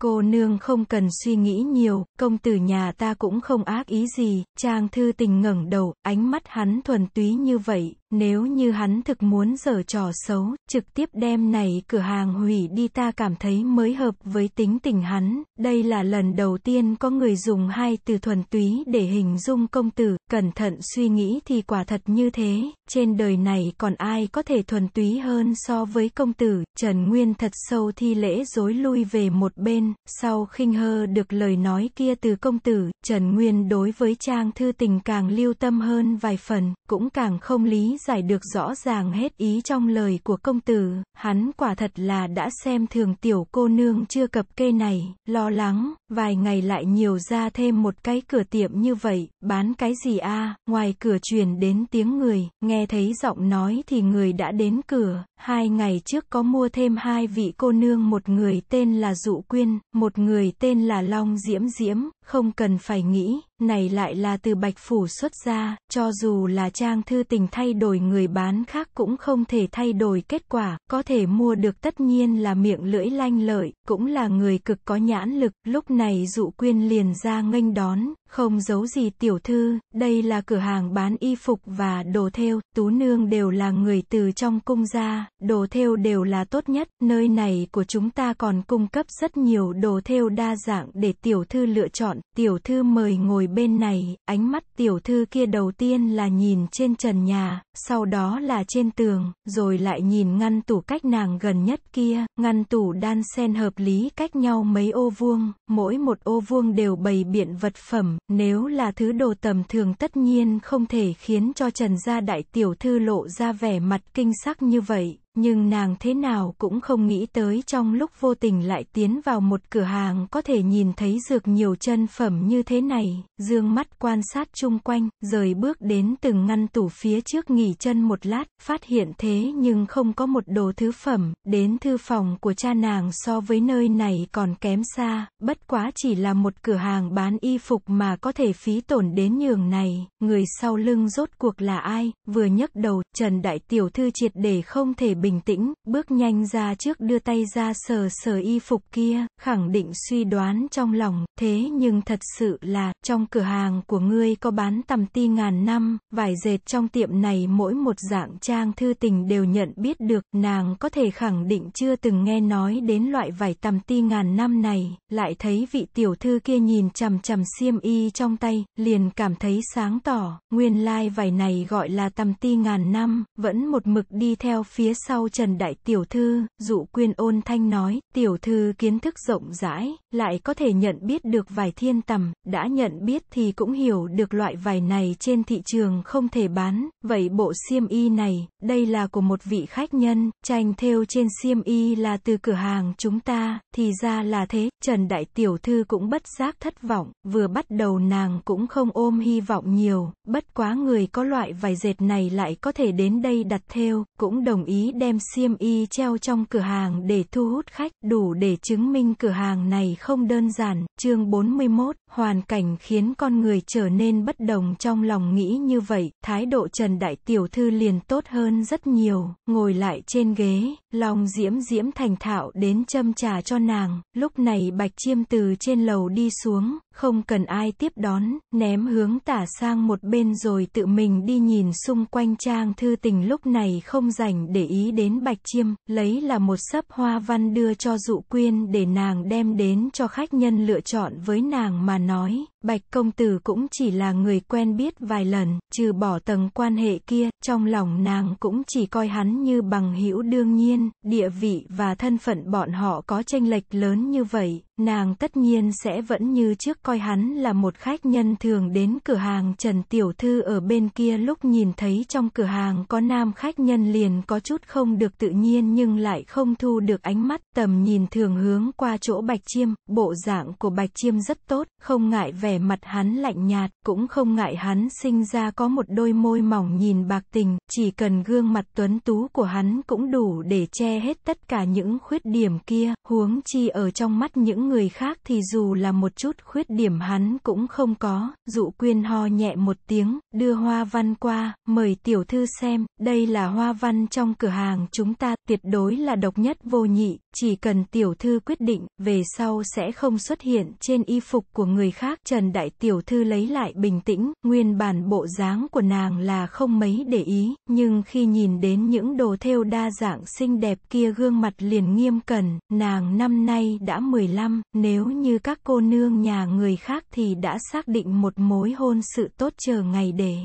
Cô nương không cần suy nghĩ nhiều, công tử nhà ta cũng không ác ý gì, Trang Thư Tình ngẩng đầu, ánh mắt hắn thuần túy như vậy, nếu như hắn thực muốn dở trò xấu, trực tiếp đem này cửa hàng hủy đi ta cảm thấy mới hợp với tính tình hắn, đây là lần đầu tiên có người dùng hai từ thuần túy để hình dung công tử, cẩn thận suy nghĩ thì quả thật như thế, trên đời này còn ai có thể thuần túy hơn so với công tử, Trần Nguyên thật sâu thi lễ dối lui về một bên, sau khinh hơ được lời nói kia từ công tử, Trần Nguyên đối với Trang Thư Tình càng lưu tâm hơn vài phần, cũng càng không lý giải được rõ ràng hết ý trong lời của công tử, hắn quả thật là đã xem thường tiểu cô nương chưa cập kê này, lo lắng, vài ngày lại nhiều ra thêm một cái cửa tiệm như vậy, bán cái gì a? ngoài cửa truyền đến tiếng người, nghe thấy giọng nói thì người đã đến cửa, hai ngày trước có mua thêm hai vị cô nương một người tên là Dụ Quyên, một người tên là Long Diễm Diễm, không cần phải nghĩ, này lại là từ Bạch Phủ xuất ra, cho dù là Trang Thư Tình thay đổi người bán khác cũng không thể thay đổi kết quả, có thể mua được tất nhiên là miệng lưỡi lanh lợi, cũng là người cực có nhãn lực, lúc này dụ quyên liền ra nghênh đón, không giấu gì tiểu thư, đây là cửa hàng bán y phục và đồ thêu, tú nương đều là người từ trong cung ra, đồ thêu đều là tốt nhất, nơi này của chúng ta còn cung cấp rất nhiều đồ thêu đa dạng để tiểu thư lựa chọn tiểu thư mời ngồi bên này, ánh mắt tiểu thư kia đầu tiên là nhìn trên trần nhà, sau đó là trên tường, rồi lại nhìn ngăn tủ cách nàng gần nhất kia, ngăn tủ đan sen hợp lý cách nhau mấy ô vuông, mỗi một ô vuông đều bày biện vật phẩm, nếu là thứ đồ tầm thường tất nhiên không thể khiến cho trần gia đại tiểu thư lộ ra vẻ mặt kinh sắc như vậy, nhưng nàng thế nào cũng không nghĩ tới trong lúc vô tình lại tiến vào một cửa hàng có thể nhìn thấy dược nhiều chân phẩm như thế này, dương mắt quan sát chung quanh, rời bước đến từng ngăn tủ phía trước nghỉ chân một lát, phát hiện thế nhưng không có một đồ thứ phẩm, đến thư phòng của cha nàng so với nơi này còn kém xa, bất quá chỉ là một cửa hàng bán y phục mà có thể phí tổn đến nhường này, người sau lưng rốt cuộc là ai, vừa nhấc đầu, Trần Đại Tiểu Thư triệt để không thể bình tĩnh, bước nhanh ra trước đưa tay ra sờ sờ y phục kia, khẳng định suy đoán trong lòng, thế nhưng thật sự là, trong cửa hàng của ngươi có bán tầm ti ngàn năm, vải dệt trong tiệm này mỗi một dạng trang thư tình đều nhận biết được, nàng có thể khẳng định chưa từng nghe nói đến loại vải tầm ti ngàn năm này, lại thấy vị tiểu thư kia nhìn chằm chằm xiêm y trong tay, liền cảm thấy sáng tỏ, nguyên lai like vải này gọi là tầm ti ngàn năm, vẫn một mực đi theo phía sau sau Trần Đại Tiểu Thư, dụ quyên ôn thanh nói, Tiểu Thư kiến thức rộng rãi, lại có thể nhận biết được vài thiên tầm, đã nhận biết thì cũng hiểu được loại vải này trên thị trường không thể bán, vậy bộ xiêm y này, đây là của một vị khách nhân, tranh theo trên xiêm y là từ cửa hàng chúng ta, thì ra là thế, Trần Đại Tiểu Thư cũng bất giác thất vọng, vừa bắt đầu nàng cũng không ôm hy vọng nhiều, bất quá người có loại vải dệt này lại có thể đến đây đặt theo cũng đồng ý đem xiêm y treo trong cửa hàng để thu hút khách, đủ để chứng minh cửa hàng này không đơn giản. Chương 41 hoàn cảnh khiến con người trở nên bất đồng trong lòng nghĩ như vậy, thái độ Trần Đại Tiểu Thư liền tốt hơn rất nhiều, ngồi lại trên ghế, lòng diễm diễm thành thạo đến châm trà cho nàng, lúc này Bạch Chiêm từ trên lầu đi xuống, không cần ai tiếp đón, ném hướng tả sang một bên rồi tự mình đi nhìn xung quanh trang thư tình lúc này không dành để ý đến Bạch Chiêm, lấy là một sấp hoa văn đưa cho dụ quyên để nàng đem đến cho khách nhân lựa chọn với nàng mà nói, Bạch Công Tử cũng chỉ là người quen biết vài lần, trừ bỏ tầng quan hệ kia, trong lòng nàng cũng chỉ coi hắn như bằng hữu đương nhiên, địa vị và thân phận bọn họ có tranh lệch lớn như vậy, nàng tất nhiên sẽ vẫn như trước coi hắn là một khách nhân thường đến cửa hàng Trần Tiểu Thư ở bên kia lúc nhìn thấy trong cửa hàng có nam khách nhân liền có chút không được tự nhiên nhưng lại không thu được ánh mắt tầm nhìn thường hướng qua chỗ Bạch Chiêm, bộ dạng của Bạch Chiêm rất tốt, không ngại vẻ mặt hắn lạnh nhạt, cũng không ngại hắn sinh ra có một đôi môi mỏng nhìn bạc tình, chỉ cần gương mặt tuấn tú của hắn cũng đủ để che hết tất cả những khuyết điểm kia, huống chi ở trong mắt những người khác thì dù là một chút khuyết điểm hắn cũng không có, dụ quyên ho nhẹ một tiếng, đưa hoa văn qua, mời tiểu thư xem, đây là hoa văn trong cửa hàng chúng ta, tuyệt đối là độc nhất vô nhị, chỉ cần tiểu thư quyết định, về sau sẽ không xuất hiện trên y phục của người khác. Trần Đại tiểu thư lấy lại bình tĩnh, nguyên bản bộ dáng của nàng là không mấy để ý, nhưng khi nhìn đến những đồ thêu đa dạng xinh đẹp kia gương mặt liền nghiêm cẩn, nàng năm nay đã 15, nếu như các cô nương nhà người khác thì đã xác định một mối hôn sự tốt chờ ngày để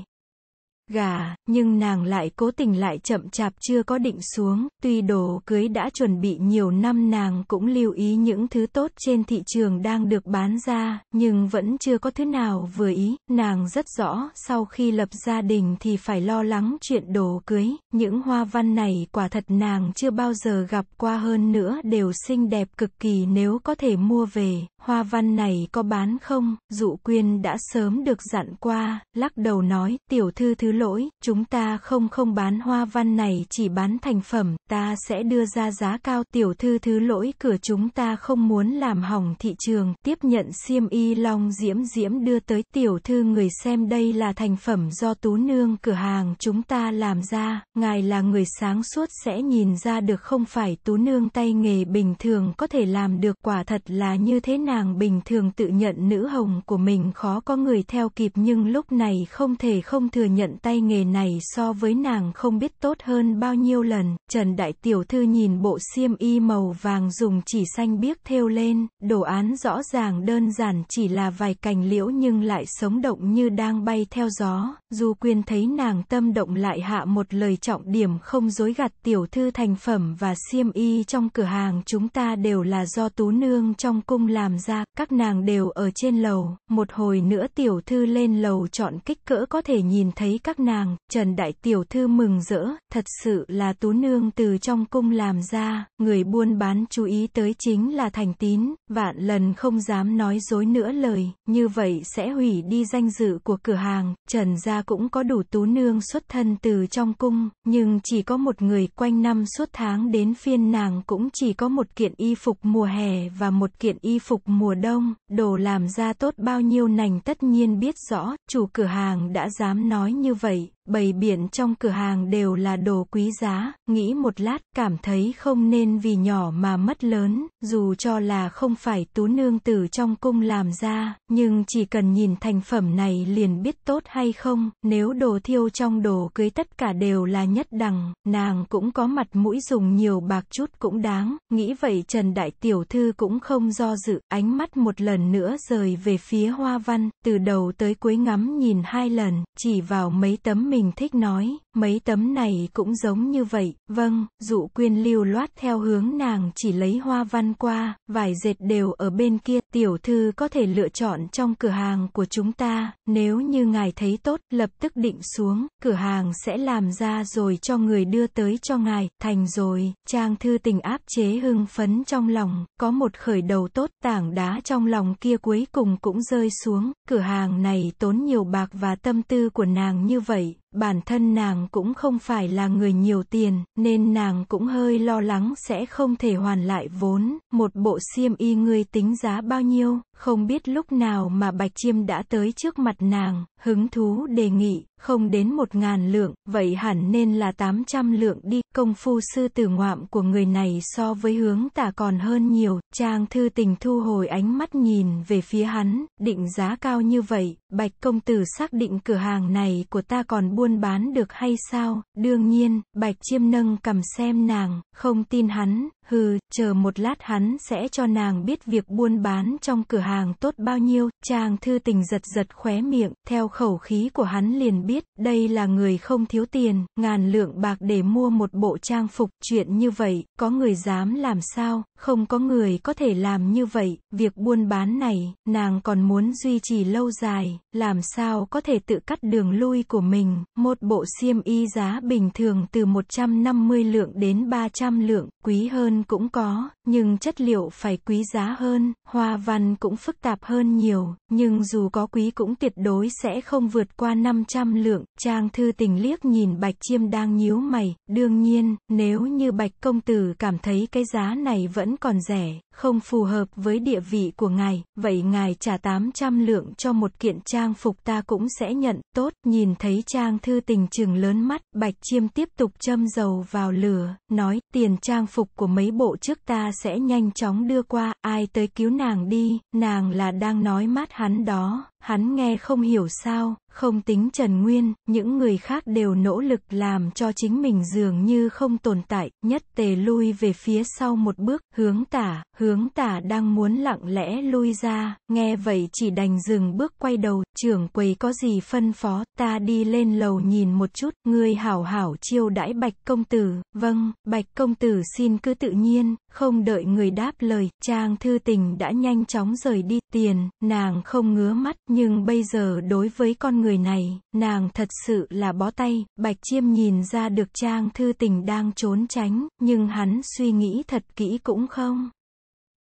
gà, nhưng nàng lại cố tình lại chậm chạp chưa có định xuống, tuy đồ cưới đã chuẩn bị nhiều năm nàng cũng lưu ý những thứ tốt trên thị trường đang được bán ra, nhưng vẫn chưa có thứ nào vừa ý, nàng rất rõ sau khi lập gia đình thì phải lo lắng chuyện đồ cưới, những hoa văn này quả thật nàng chưa bao giờ gặp qua hơn nữa đều xinh đẹp cực kỳ nếu có thể mua về, hoa văn này có bán không? Dụ quyên đã sớm được dặn qua, lắc đầu nói, tiểu thư thứ lỗi, chúng ta không không bán hoa văn này chỉ bán thành phẩm, ta sẽ đưa ra giá cao. Tiểu thư thứ lỗi cửa chúng ta không muốn làm hỏng thị trường, tiếp nhận xiêm y long diễm diễm đưa tới tiểu thư người xem đây là thành phẩm do tú nương cửa hàng chúng ta làm ra, ngài là người sáng suốt sẽ nhìn ra được không phải tú nương tay nghề bình thường có thể làm được quả thật là như thế nào nàng bình thường tự nhận nữ hồng của mình khó có người theo kịp nhưng lúc này không thể không thừa nhận tay nghề này so với nàng không biết tốt hơn bao nhiêu lần. Trần Đại Tiểu Thư nhìn bộ xiêm y màu vàng dùng chỉ xanh biếc thêu lên, đồ án rõ ràng đơn giản chỉ là vài cành liễu nhưng lại sống động như đang bay theo gió. Du Quyên thấy nàng tâm động lại hạ một lời trọng điểm không dối gạt tiểu thư thành phẩm và xiêm y trong cửa hàng chúng ta đều là do tú nương trong cung làm ra, các nàng đều ở trên lầu, một hồi nữa tiểu thư lên lầu chọn kích cỡ có thể nhìn thấy các nàng, Trần Đại tiểu thư mừng rỡ, thật sự là tú nương từ trong cung làm ra, người buôn bán chú ý tới chính là thành tín, vạn lần không dám nói dối nữa lời, như vậy sẽ hủy đi danh dự của cửa hàng, Trần gia cũng có đủ tú nương xuất thân từ trong cung, nhưng chỉ có một người quanh năm suốt tháng đến phiên nàng cũng chỉ có một kiện y phục mùa hè và một kiện y phục mùa đông, đồ làm ra tốt bao nhiêu nành tất nhiên biết rõ, chủ cửa hàng đã dám nói như vậy, bầy biển trong cửa hàng đều là đồ quý giá, nghĩ một lát, cảm thấy không nên vì nhỏ mà mất lớn, dù cho là không phải tú nương tử trong cung làm ra, nhưng chỉ cần nhìn thành phẩm này liền biết tốt hay không, nếu đồ thiêu trong đồ cưới tất cả đều là nhất đẳng, nàng cũng có mặt mũi dùng nhiều bạc chút cũng đáng, nghĩ vậy Trần Đại Tiểu Thư cũng không do dự, ánh mắt một lần nữa rời về phía hoa văn, từ đầu tới cuối ngắm nhìn hai lần, chỉ vào mấy tấm mình mình thích nói, mấy tấm này cũng giống như vậy, vâng, dụ quyên lưu loát theo hướng nàng chỉ lấy hoa văn qua, vài dệt đều ở bên kia, tiểu thư có thể lựa chọn trong cửa hàng của chúng ta, nếu như ngài thấy tốt, lập tức định xuống, cửa hàng sẽ làm ra rồi cho người đưa tới cho ngài, thành rồi, trang thư tình áp chế hưng phấn trong lòng, có một khởi đầu tốt, tảng đá trong lòng kia cuối cùng cũng rơi xuống, cửa hàng này tốn nhiều bạc và tâm tư của nàng như vậy, bản thân nàng cũng không phải là người nhiều tiền, nên nàng cũng hơi lo lắng sẽ không thể hoàn lại vốn. Một bộ xiêm y ngươi tính giá bao nhiêu, không biết lúc nào mà Bạch Chiêm đã tới trước mặt nàng, hứng thú đề nghị, không đến một ngàn lượng, vậy hẳn nên là tám trăm lượng đi, công phu sư tử ngoạm của người này so với hướng tả còn hơn nhiều, trang thư tình thu hồi ánh mắt nhìn về phía hắn, định giá cao như vậy, bạch công tử xác định cửa hàng này của ta còn buôn bán được hay sao, đương nhiên, bạch chiêm nâng cầm xem nàng, không tin hắn, hừ, chờ một lát hắn sẽ cho nàng biết việc buôn bán trong cửa hàng tốt bao nhiêu, trang thư tình giật giật khóe miệng, theo khẩu khí của hắn liền biết, đây là người không thiếu tiền, ngàn lượng bạc để mua một bộ trang phục, chuyện như vậy, có người dám làm sao, không có người có thể làm như vậy, việc buôn bán này, nàng còn muốn duy trì lâu dài, làm sao có thể tự cắt đường lui của mình, một bộ xiêm y giá bình thường từ 150 lượng đến 300 lượng, quý hơn cũng có, nhưng chất liệu phải quý giá hơn, hoa văn cũng phức tạp hơn nhiều, nhưng dù có quý cũng tuyệt đối sẽ không vượt qua 500 lượng, Trang Thư Tình liếc nhìn Bạch Chiêm đang nhíu mày, đương nhiên, nếu như Bạch Công Tử cảm thấy cái giá này vẫn còn rẻ, không phù hợp với địa vị của ngài, vậy ngài trả 800 lượng cho một kiện trang phục ta cũng sẽ nhận, tốt, nhìn thấy Trang Thư Tình trừng lớn mắt, Bạch Chiêm tiếp tục châm dầu vào lửa, nói, tiền trang phục của mấy bộ trước ta sẽ nhanh chóng đưa qua, ai tới cứu nàng đi, nàng là đang nói mát hắn đó, Hắn nghe không hiểu sao, không tính Trần Nguyên, những người khác đều nỗ lực làm cho chính mình dường như không tồn tại, nhất tề lui về phía sau một bước, hướng tả, hướng tả đang muốn lặng lẽ lui ra, nghe vậy chỉ đành dừng bước quay đầu, trưởng quầy có gì phân phó, ta đi lên lầu nhìn một chút, người hảo hảo chiêu đãi bạch công tử, vâng, bạch công tử xin cứ tự nhiên, không đợi người đáp lời, Trang Thư Tình đã nhanh chóng rời đi tiền, nàng không ngứa mắt, nhưng bây giờ đối với con người này, nàng thật sự là bó tay, Bạch Chiêm nhìn ra được Trang Thư Tình đang trốn tránh, nhưng hắn suy nghĩ thật kỹ cũng không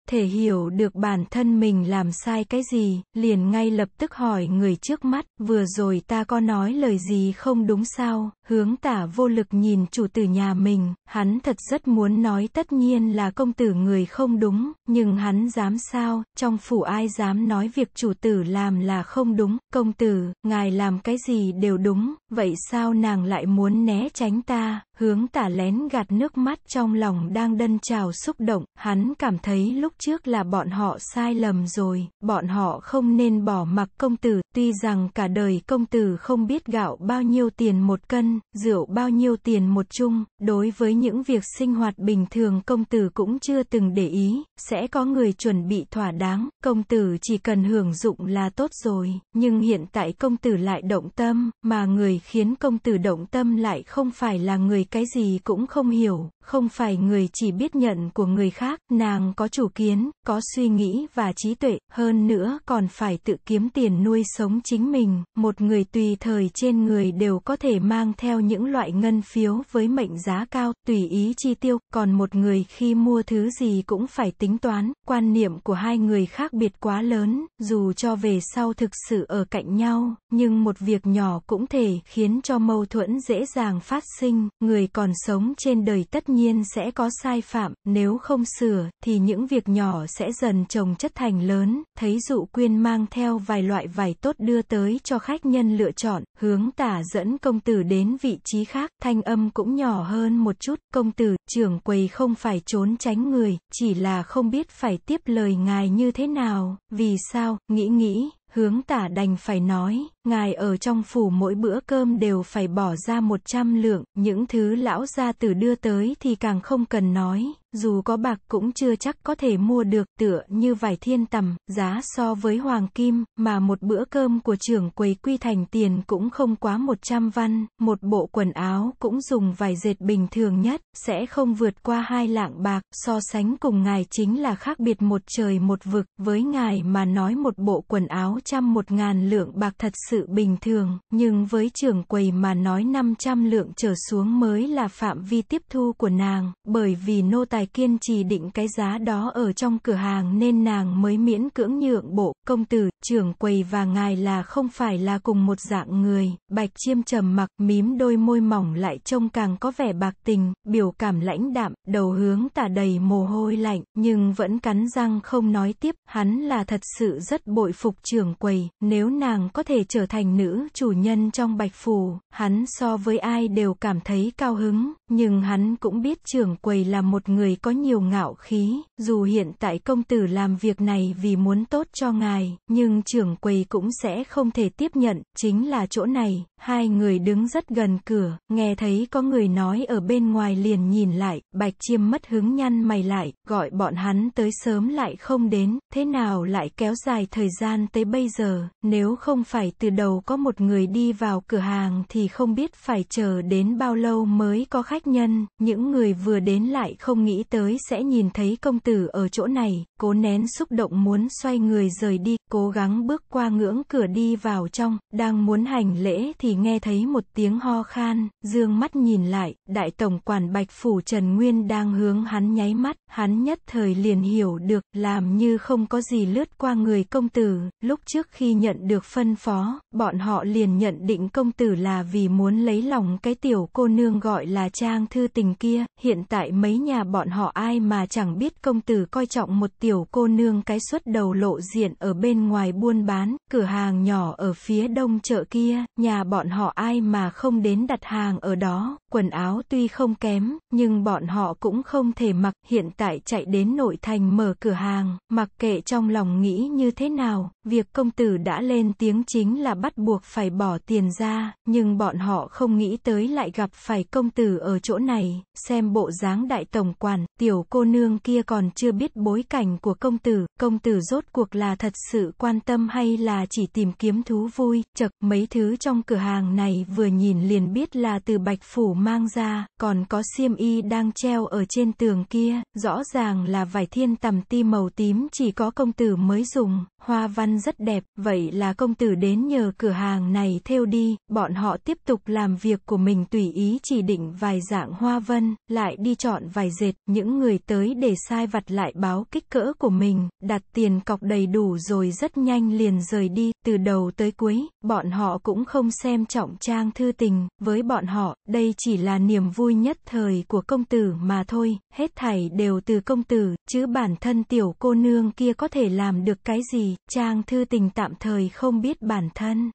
thể hiểu được bản thân mình làm sai cái gì, liền ngay lập tức hỏi người trước mắt, vừa rồi ta có nói lời gì không đúng sao, Hướng tả vô lực nhìn chủ tử nhà mình, hắn thật rất muốn nói tất nhiên là công tử người không đúng, nhưng hắn dám sao, trong phủ ai dám nói việc chủ tử làm là không đúng, công tử, ngài làm cái gì đều đúng, vậy sao nàng lại muốn né tránh ta, hướng tả lén gạt nước mắt trong lòng đang đân trào xúc động, hắn cảm thấy lúc trước là bọn họ sai lầm rồi, bọn họ không nên bỏ mặc công tử, tuy rằng cả đời công tử không biết gạo bao nhiêu tiền một cân, rượu bao nhiêu tiền một chung, đối với những việc sinh hoạt bình thường công tử cũng chưa từng để ý, sẽ có người chuẩn bị thỏa đáng, công tử chỉ cần hưởng dụng là tốt rồi, nhưng hiện tại công tử lại động tâm, mà người khiến công tử động tâm lại không phải là người cái gì cũng không hiểu, không phải người chỉ biết nhận của người khác, nàng có chủ kiến, có suy nghĩ và trí tuệ, hơn nữa còn phải tự kiếm tiền nuôi sống chính mình, một người tùy thời trên người đều có thể mang theo theo những loại ngân phiếu với mệnh giá cao, tùy ý chi tiêu, còn một người khi mua thứ gì cũng phải tính toán, quan niệm của hai người khác biệt quá lớn, dù cho về sau thực sự ở cạnh nhau, nhưng một việc nhỏ cũng thể khiến cho mâu thuẫn dễ dàng phát sinh, người còn sống trên đời tất nhiên sẽ có sai phạm, nếu không sửa, thì những việc nhỏ sẽ dần trồng chất thành lớn, thấy dụ quyên mang theo vài loại vải tốt đưa tới cho khách nhân lựa chọn, hướng tả dẫn công tử đến vị trí khác, thanh âm cũng nhỏ hơn một chút, công tử, trưởng quầy không phải trốn tránh người, chỉ là không biết phải tiếp lời ngài như thế nào, vì sao, nghĩ nghĩ, hướng tả đành phải nói, ngài ở trong phủ mỗi bữa cơm đều phải bỏ ra 100 lượng, những thứ lão gia tử đưa tới thì càng không cần nói, dù có bạc cũng chưa chắc có thể mua được tựa như vải thiên tầm, giá so với hoàng kim, mà một bữa cơm của trưởng quầy quy thành tiền cũng không quá 100 văn, một bộ quần áo cũng dùng vải dệt bình thường nhất, sẽ không vượt qua hai lạng bạc, so sánh cùng ngài chính là khác biệt một trời một vực, với ngài mà nói một bộ quần áo trăm một ngàn lượng bạc thật sự bình thường, nhưng với trưởng quầy mà nói 500 lượng trở xuống mới là phạm vi tiếp thu của nàng, bởi vì nô tài phải kiên trì định cái giá đó ở trong cửa hàng nên nàng mới miễn cưỡng nhượng bộ, công tử, trưởng quầy và ngài là không phải là cùng một dạng người, bạch chiêm trầm mặc, mím đôi môi mỏng lại trông càng có vẻ bạc tình, biểu cảm lãnh đạm, đầu hướng tả đầy mồ hôi lạnh, nhưng vẫn cắn răng không nói tiếp, hắn là thật sự rất bội phục trưởng quầy, nếu nàng có thể trở thành nữ chủ nhân trong bạch phủ, hắn so với ai đều cảm thấy cao hứng, nhưng hắn cũng biết trưởng quầy là một người có nhiều ngạo khí, dù hiện tại công tử làm việc này vì muốn tốt cho ngài, nhưng trưởng quầy cũng sẽ không thể tiếp nhận, chính là chỗ này, hai người đứng rất gần cửa, nghe thấy có người nói ở bên ngoài liền nhìn lại, bạch chiêm mất hứng nhăn mày lại, gọi bọn hắn tới sớm lại không đến, thế nào lại kéo dài thời gian tới bây giờ, nếu không phải từ đầu có một người đi vào cửa hàng thì không biết phải chờ đến bao lâu mới có khách khách nhân, những người vừa đến lại không nghĩ tới sẽ nhìn thấy công tử ở chỗ này, cố nén xúc động muốn xoay người rời đi, cố gắng bước qua ngưỡng cửa đi vào trong, đang muốn hành lễ thì nghe thấy một tiếng ho khan, dương mắt nhìn lại, đại tổng quản Bạch Phủ Trần Nguyên đang hướng hắn nháy mắt, hắn nhất thời liền hiểu được, làm như không có gì lướt qua người công tử, lúc trước khi nhận được phân phó, bọn họ liền nhận định công tử là vì muốn lấy lòng cái tiểu cô nương gọi là cha trang thư tình kia, hiện tại mấy nhà bọn họ ai mà chẳng biết công tử coi trọng một tiểu cô nương cái suất đầu lộ diện ở bên ngoài buôn bán, cửa hàng nhỏ ở phía đông chợ kia, nhà bọn họ ai mà không đến đặt hàng ở đó, quần áo tuy không kém, nhưng bọn họ cũng không thể mặc, hiện tại chạy đến nội thành mở cửa hàng, mặc kệ trong lòng nghĩ như thế nào, việc công tử đã lên tiếng chính là bắt buộc phải bỏ tiền ra, nhưng bọn họ không nghĩ tới lại gặp phải công tử ở ở chỗ này, xem bộ dáng đại tổng quản, tiểu cô nương kia còn chưa biết bối cảnh của công tử, công tử rốt cuộc là thật sự quan tâm hay là chỉ tìm kiếm thú vui, chật, mấy thứ trong cửa hàng này vừa nhìn liền biết là từ bạch phủ mang ra, còn có xiêm y đang treo ở trên tường kia, rõ ràng là vải thiên tầm ti màu tím chỉ có công tử mới dùng, hoa văn rất đẹp, vậy là công tử đến nhờ cửa hàng này theo đi, bọn họ tiếp tục làm việc của mình tùy ý chỉ định vài dạng hoa vân, lại đi chọn vài dệt, những người tới để sai vặt lại báo kích cỡ của mình, đặt tiền cọc đầy đủ rồi rất nhanh liền rời đi, từ đầu tới cuối, bọn họ cũng không xem trọng trang thư tình, với bọn họ, đây chỉ là niềm vui nhất thời của công tử mà thôi, hết thảy đều từ công tử, chứ bản thân tiểu cô nương kia có thể làm được cái gì, Trang thư tình tạm thời không biết bản thân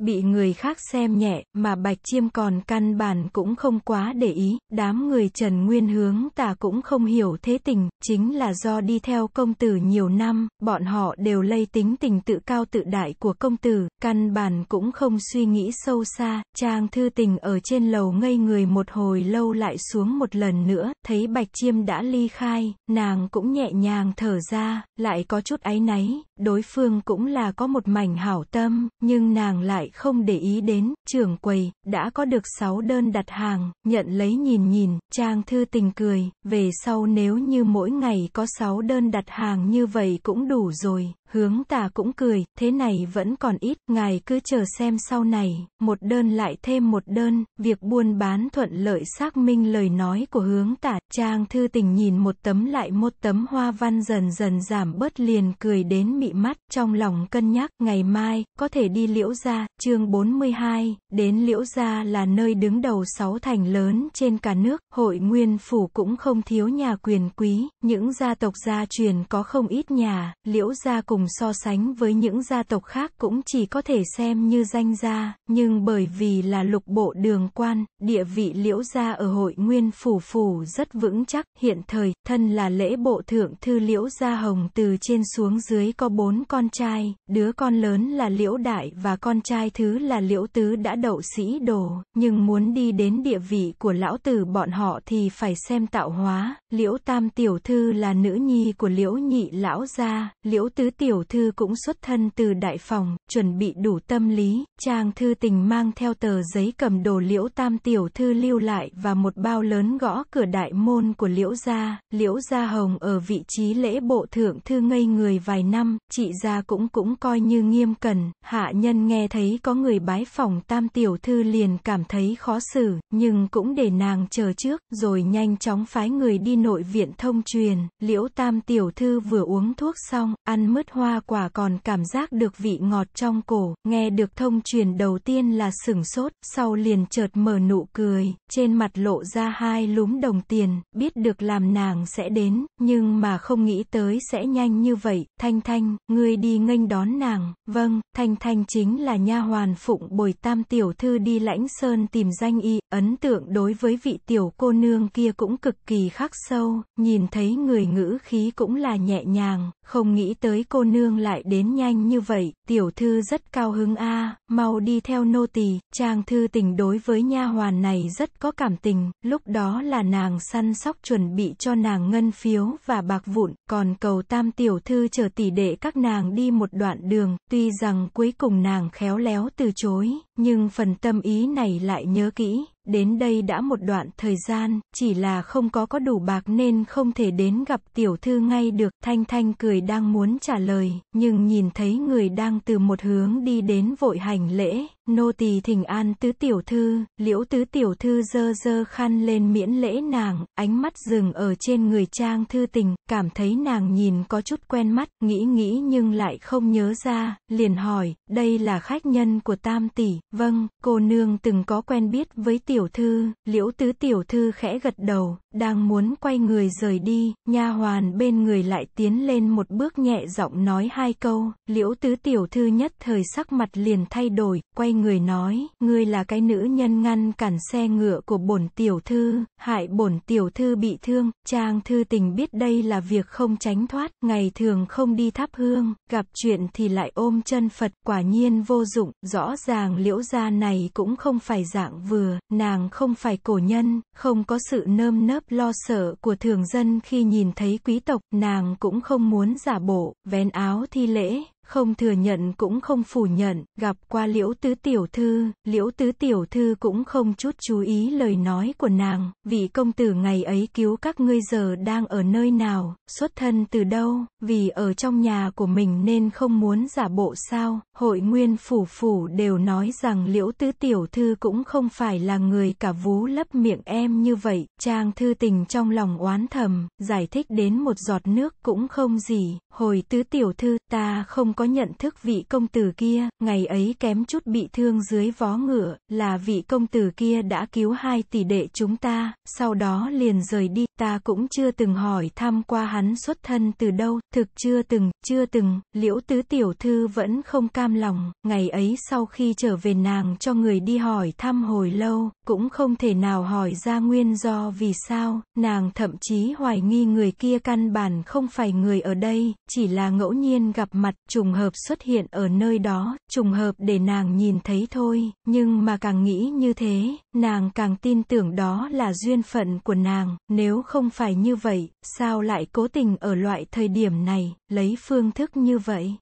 bị người khác xem nhẹ, mà Bạch Chiêm còn căn bản cũng không quá để ý, đám người Trần Nguyên hướng tà cũng không hiểu thế tình, chính là do đi theo công tử nhiều năm, bọn họ đều lây tính tình tự cao tự đại của công tử, căn bản cũng không suy nghĩ sâu xa, trang thư tình ở trên lầu ngây người một hồi lâu lại xuống một lần nữa, thấy Bạch Chiêm đã ly khai, nàng cũng nhẹ nhàng thở ra, lại có chút áy náy, đối phương cũng là có một mảnh hảo tâm, nhưng nàng lại không để ý đến, trưởng quầy, đã có được 6 đơn đặt hàng, nhận lấy nhìn nhìn, Trang Thư tình cười, về sau nếu như mỗi ngày có 6 đơn đặt hàng như vậy cũng đủ rồi, Hướng tả cũng cười, thế này vẫn còn ít, ngài cứ chờ xem sau này, một đơn lại thêm một đơn, việc buôn bán thuận lợi xác minh lời nói của hướng tả, trang thư tình nhìn một tấm lại một tấm hoa văn dần dần giảm bớt liền cười đến mị mắt, trong lòng cân nhắc, ngày mai, có thể đi liễu gia, chương 42, đến liễu gia là nơi đứng đầu sáu thành lớn trên cả nước, hội nguyên phủ cũng không thiếu nhà quyền quý, những gia tộc gia truyền có không ít nhà, liễu gia cùng cùng so sánh với những gia tộc khác cũng chỉ có thể xem như danh gia, nhưng bởi vì là lục bộ đường quan, địa vị liễu gia ở hội nguyên phủ phủ rất vững chắc, hiện thời, thân là lễ bộ thượng thư liễu gia hồng từ trên xuống dưới có bốn con trai, đứa con lớn là liễu đại và con trai thứ là liễu tứ đã đậu sĩ đồ, nhưng muốn đi đến địa vị của lão tử bọn họ thì phải xem tạo hóa, liễu tam tiểu thư là nữ nhi của liễu nhị lão gia, liễu tứ tiểu tiểu thư cũng xuất thân từ đại phòng, chuẩn bị đủ tâm lý, trang thư tình mang theo tờ giấy cầm đồ liễu tam tiểu thư lưu lại và một bao lớn gõ cửa đại môn của liễu gia, liễu gia hồng ở vị trí lễ bộ thượng thư ngây người vài năm, chị gia cũng cũng coi như nghiêm cẩn, hạ nhân nghe thấy có người bái phòng tam tiểu thư liền cảm thấy khó xử, nhưng cũng để nàng chờ trước, rồi nhanh chóng phái người đi nội viện thông truyền, liễu tam tiểu thư vừa uống thuốc xong, ăn mứt hoa hoa quả còn cảm giác được vị ngọt trong cổ, nghe được thông truyền đầu tiên là sửng sốt, sau liền chợt mở nụ cười, trên mặt lộ ra hai lúm đồng tiền, biết được làm nàng sẽ đến, nhưng mà không nghĩ tới sẽ nhanh như vậy, Thanh Thanh, ngươi đi nghênh đón nàng, vâng, Thanh Thanh chính là nha hoàn phụng bồi tam tiểu thư đi lãnh sơn tìm danh y, ấn tượng đối với vị tiểu cô nương kia cũng cực kỳ khắc sâu, nhìn thấy người ngữ khí cũng là nhẹ nhàng, không nghĩ tới cô nương lại đến nhanh như vậy, tiểu thư rất cao hứng a, mau đi theo nô tỳ. Trang thư tình đối với nha hoàn này rất có cảm tình, lúc đó là nàng săn sóc chuẩn bị cho nàng ngân phiếu và bạc vụn, còn cầu tam tiểu thư chờ tỷ đệ các nàng đi một đoạn đường, tuy rằng cuối cùng nàng khéo léo từ chối, nhưng phần tâm ý này lại nhớ kỹ, đến đây đã một đoạn thời gian, chỉ là không có có đủ bạc nên không thể đến gặp tiểu thư ngay được. Thanh Thanh cười đang muốn trả lời, nhưng nhìn thấy người đang từ một hướng đi đến vội hành lễ, nô tỳ thỉnh an tứ tiểu thư, liễu tứ tiểu thư dơ dơ khăn lên miễn lễ nàng, ánh mắt dừng ở trên người trang thư tình, cảm thấy nàng nhìn có chút quen mắt, nghĩ nghĩ nhưng lại không nhớ ra, liền hỏi, đây là khách nhân của tam tỷ, vâng, cô nương từng có quen biết với tiểu thư, liễu tứ tiểu thư khẽ gật đầu, đang muốn quay người rời đi, nha hoàn bên người lại tiến lên một bước nhẹ giọng nói hai câu, liễu tứ tiểu thư nhất thời sắc mặt liền thay đổi, quay người nói, ngươi là cái nữ nhân ngăn cản xe ngựa của bổn tiểu thư, hại bổn tiểu thư bị thương, trang thư tình biết đây là việc không tránh thoát, ngày thường không đi thắp hương, gặp chuyện thì lại ôm chân Phật, quả nhiên vô dụng, rõ ràng liễu gia này cũng không phải dạng vừa, nàng không phải cổ nhân, không có sự nơm nớp lo sợ của thường dân khi nhìn thấy quý tộc, nàng cũng không muốn giả bộ, vén áo thi lễ, không thừa nhận cũng không phủ nhận, gặp qua liễu tứ tiểu thư, liễu tứ tiểu thư cũng không chút chú ý lời nói của nàng, vị công tử ngày ấy cứu các ngươi giờ đang ở nơi nào, xuất thân từ đâu, vì ở trong nhà của mình nên không muốn giả bộ sao, hội nguyên phủ phủ đều nói rằng liễu tứ tiểu thư cũng không phải là người cả vú lấp miệng em như vậy, trang thư tình trong lòng oán thầm, giải thích đến một giọt nước cũng không gì, hồi tứ tiểu thư ta không có có nhận thức vị công tử kia, ngày ấy kém chút bị thương dưới vó ngựa, là vị công tử kia đã cứu hai tỷ đệ chúng ta, sau đó liền rời đi, ta cũng chưa từng hỏi thăm qua hắn xuất thân từ đâu, thực chưa từng, chưa từng, liễu tứ tiểu thư vẫn không cam lòng, ngày ấy sau khi trở về nàng cho người đi hỏi thăm hồi lâu, cũng không thể nào hỏi ra nguyên do vì sao, nàng thậm chí hoài nghi người kia căn bản không phải người ở đây, chỉ là ngẫu nhiên gặp mặt trùng trùng hợp xuất hiện ở nơi đó, trùng hợp để nàng nhìn thấy thôi, nhưng mà càng nghĩ như thế, nàng càng tin tưởng đó là duyên phận của nàng, nếu không phải như vậy, sao lại cố tình ở loại thời điểm này, lấy phương thức như vậy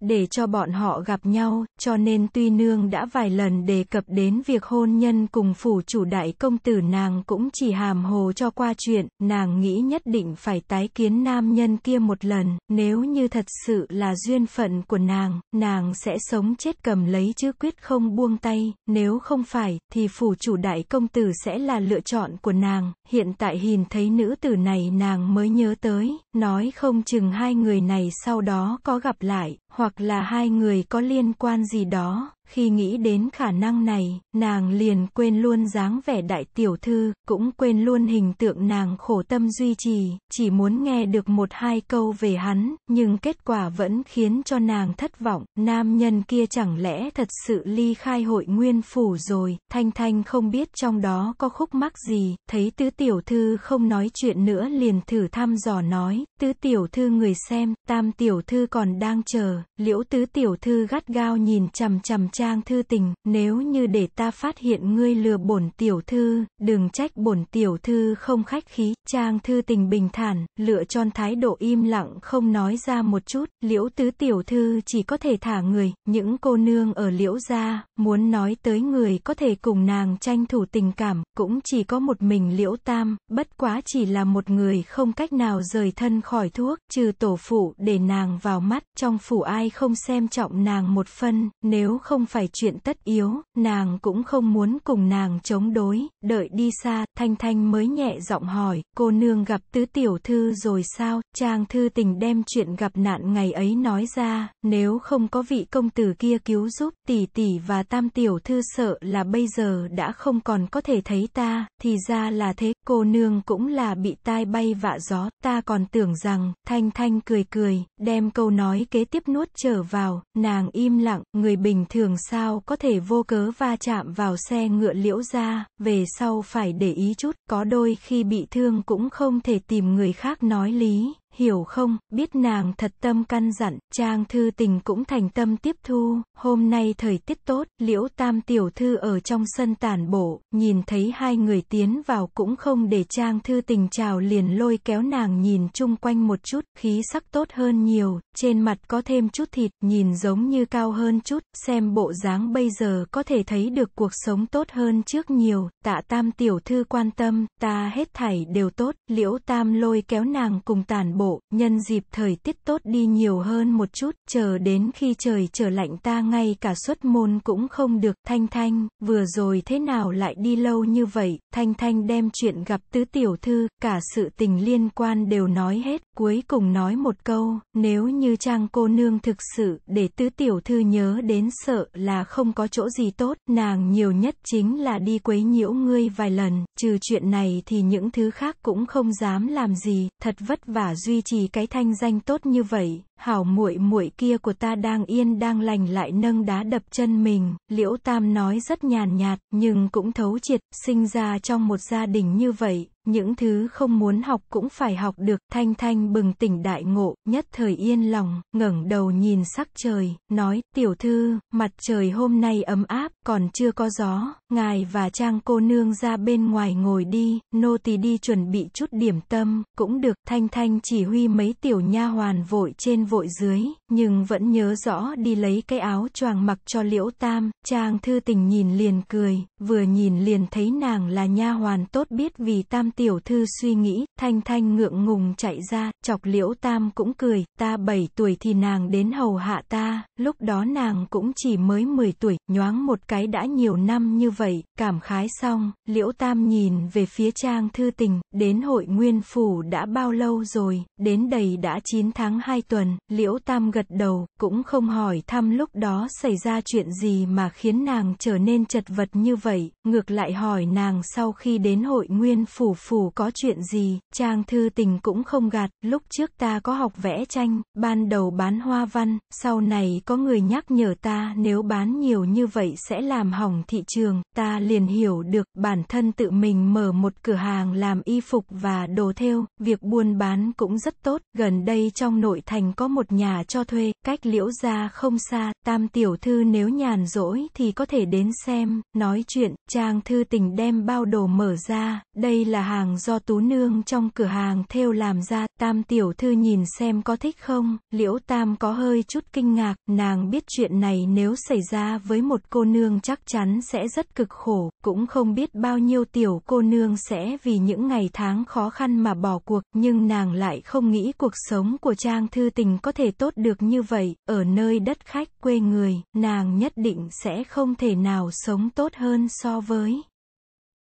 để cho bọn họ gặp nhau, cho nên tuy nương đã vài lần đề cập đến việc hôn nhân cùng phủ chủ đại công tử nàng cũng chỉ hàm hồ cho qua chuyện, nàng nghĩ nhất định phải tái kiến nam nhân kia một lần, nếu như thật sự là duyên phận của nàng, nàng sẽ sống chết cầm lấy chứ quyết không buông tay, nếu không phải, thì phủ chủ đại công tử sẽ là lựa chọn của nàng, hiện tại hình thấy nữ tử này nàng mới nhớ tới, nói không chừng hai người này sau đó có gặp lại, hoặc hoặc là hai người có liên quan gì đó khi nghĩ đến khả năng này, nàng liền quên luôn dáng vẻ đại tiểu thư, cũng quên luôn hình tượng nàng khổ tâm duy trì, chỉ muốn nghe được một hai câu về hắn, nhưng kết quả vẫn khiến cho nàng thất vọng. Nam nhân kia chẳng lẽ thật sự ly khai hội nguyên phủ rồi, Thanh Thanh không biết trong đó có khúc mắc gì, thấy tứ tiểu thư không nói chuyện nữa liền thử thăm dò nói, tứ tiểu thư người xem, tam tiểu thư còn đang chờ, liễu tứ tiểu thư gắt gao nhìn chằm chằm trang thư tình, nếu như để ta phát hiện ngươi lừa bổn tiểu thư, đừng trách bổn tiểu thư không khách khí, trang thư tình bình thản, lựa chọn thái độ im lặng không nói ra một chút, liễu tứ tiểu thư chỉ có thể thả người, những cô nương ở liễu gia, muốn nói tới người có thể cùng nàng tranh thủ tình cảm, cũng chỉ có một mình liễu tam, bất quá chỉ là một người không cách nào rời thân khỏi thuốc, trừ tổ phụ để nàng vào mắt, trong phủ ai không xem trọng nàng một phân, nếu không phải chuyện tất yếu, nàng cũng không muốn cùng nàng chống đối, đợi đi xa, Thanh Thanh mới nhẹ giọng hỏi, cô nương gặp tứ tiểu thư rồi sao, trang thư tình đem chuyện gặp nạn ngày ấy nói ra, nếu không có vị công tử kia cứu giúp, tỷ tỷ và tam tiểu thư sợ là bây giờ đã không còn có thể thấy ta, thì ra là thế, cô nương cũng là bị tai bay vạ gió, ta còn tưởng rằng, Thanh Thanh cười cười, đem câu nói kế tiếp nuốt trở vào, nàng im lặng, người bình thường sao có thể vô cớ va chạm vào xe ngựa liễu ra, về sau phải để ý chút, có đôi khi bị thương cũng không thể tìm người khác nói lý, hiểu không, biết nàng thật tâm căn dặn, Trang Thư Tình cũng thành tâm tiếp thu, hôm nay thời tiết tốt, liễu tam tiểu thư ở trong sân tàn bộ, nhìn thấy hai người tiến vào cũng không để Trang Thư Tình chào liền lôi kéo nàng nhìn chung quanh một chút, khí sắc tốt hơn nhiều, trên mặt có thêm chút thịt, nhìn giống như cao hơn chút, xem bộ dáng bây giờ có thể thấy được cuộc sống tốt hơn trước nhiều, tạ tam tiểu thư quan tâm, ta hết thảy đều tốt, liễu tam lôi kéo nàng cùng tàn bộ bộ, nhân dịp thời tiết tốt đi nhiều hơn một chút, chờ đến khi trời trở lạnh ta ngay cả xuất môn cũng không được. Thanh Thanh, vừa rồi thế nào lại đi lâu như vậy? Thanh Thanh đem chuyện gặp tứ tiểu thư, cả sự tình liên quan đều nói hết, cuối cùng nói một câu, nếu như trang cô nương thực sự, để tứ tiểu thư nhớ đến sợ là không có chỗ gì tốt, nàng nhiều nhất chính là đi quấy nhiễu ngươi vài lần, trừ chuyện này thì những thứ khác cũng không dám làm gì, thật vất vả duy duy trì cái thanh danh tốt như vậy, hảo muội muội kia của ta đang yên đang lành lại nâng đá đập chân mình, liễu tam nói rất nhàn nhạt, nhưng cũng thấu triệt, sinh ra trong một gia đình như vậy, những thứ không muốn học cũng phải học được, Thanh Thanh bừng tỉnh đại ngộ, nhất thời yên lòng, ngẩng đầu nhìn sắc trời, nói, tiểu thư, mặt trời hôm nay ấm áp, còn chưa có gió, ngài và trang cô nương ra bên ngoài ngồi đi, nô tỳ đi chuẩn bị chút điểm tâm, cũng được, Thanh Thanh chỉ huy mấy tiểu nha hoàn vội trên vội dưới, nhưng vẫn nhớ rõ đi lấy cái áo choàng mặc cho Liễu Tam, trang thư tình nhìn liền cười, vừa nhìn liền thấy nàng là nha hoàn tốt biết vì Tam tiểu thư suy nghĩ, thanh thanh ngượng ngùng chạy ra, chọc liễu tam cũng cười, ta 7 tuổi thì nàng đến hầu hạ ta, lúc đó nàng cũng chỉ mới 10 tuổi, nhoáng một cái đã nhiều năm như vậy, cảm khái xong, liễu tam nhìn về phía trang thư tình, đến hội nguyên phủ đã bao lâu rồi, đến đầy đã 9 tháng 2 tuần, liễu tam gật đầu, cũng không hỏi thăm lúc đó xảy ra chuyện gì mà khiến nàng trở nên chật vật như vậy, ngược lại hỏi nàng sau khi đến hội nguyên phủ phủ có chuyện gì, trang thư tình cũng không gạt, lúc trước ta có học vẽ tranh, ban đầu bán hoa văn, sau này có người nhắc nhở ta nếu bán nhiều như vậy sẽ làm hỏng thị trường, ta liền hiểu được bản thân tự mình mở một cửa hàng làm y phục và đồ thêu, việc buôn bán cũng rất tốt, gần đây trong nội thành có một nhà cho thuê, cách liễu ra không xa, tam tiểu thư nếu nhàn rỗi thì có thể đến xem, nói chuyện, trang thư tình đem bao đồ mở ra, đây là hàng do tú nương trong cửa hàng thêu làm ra, tam tiểu thư nhìn xem có thích không, liễu tam có hơi chút kinh ngạc, nàng biết chuyện này nếu xảy ra với một cô nương chắc chắn sẽ rất cực khổ, cũng không biết bao nhiêu tiểu cô nương sẽ vì những ngày tháng khó khăn mà bỏ cuộc, nhưng nàng lại không nghĩ cuộc sống của trang thư tình có thể tốt được như vậy, ở nơi đất khách quê người, nàng nhất định sẽ không thể nào sống tốt hơn so với.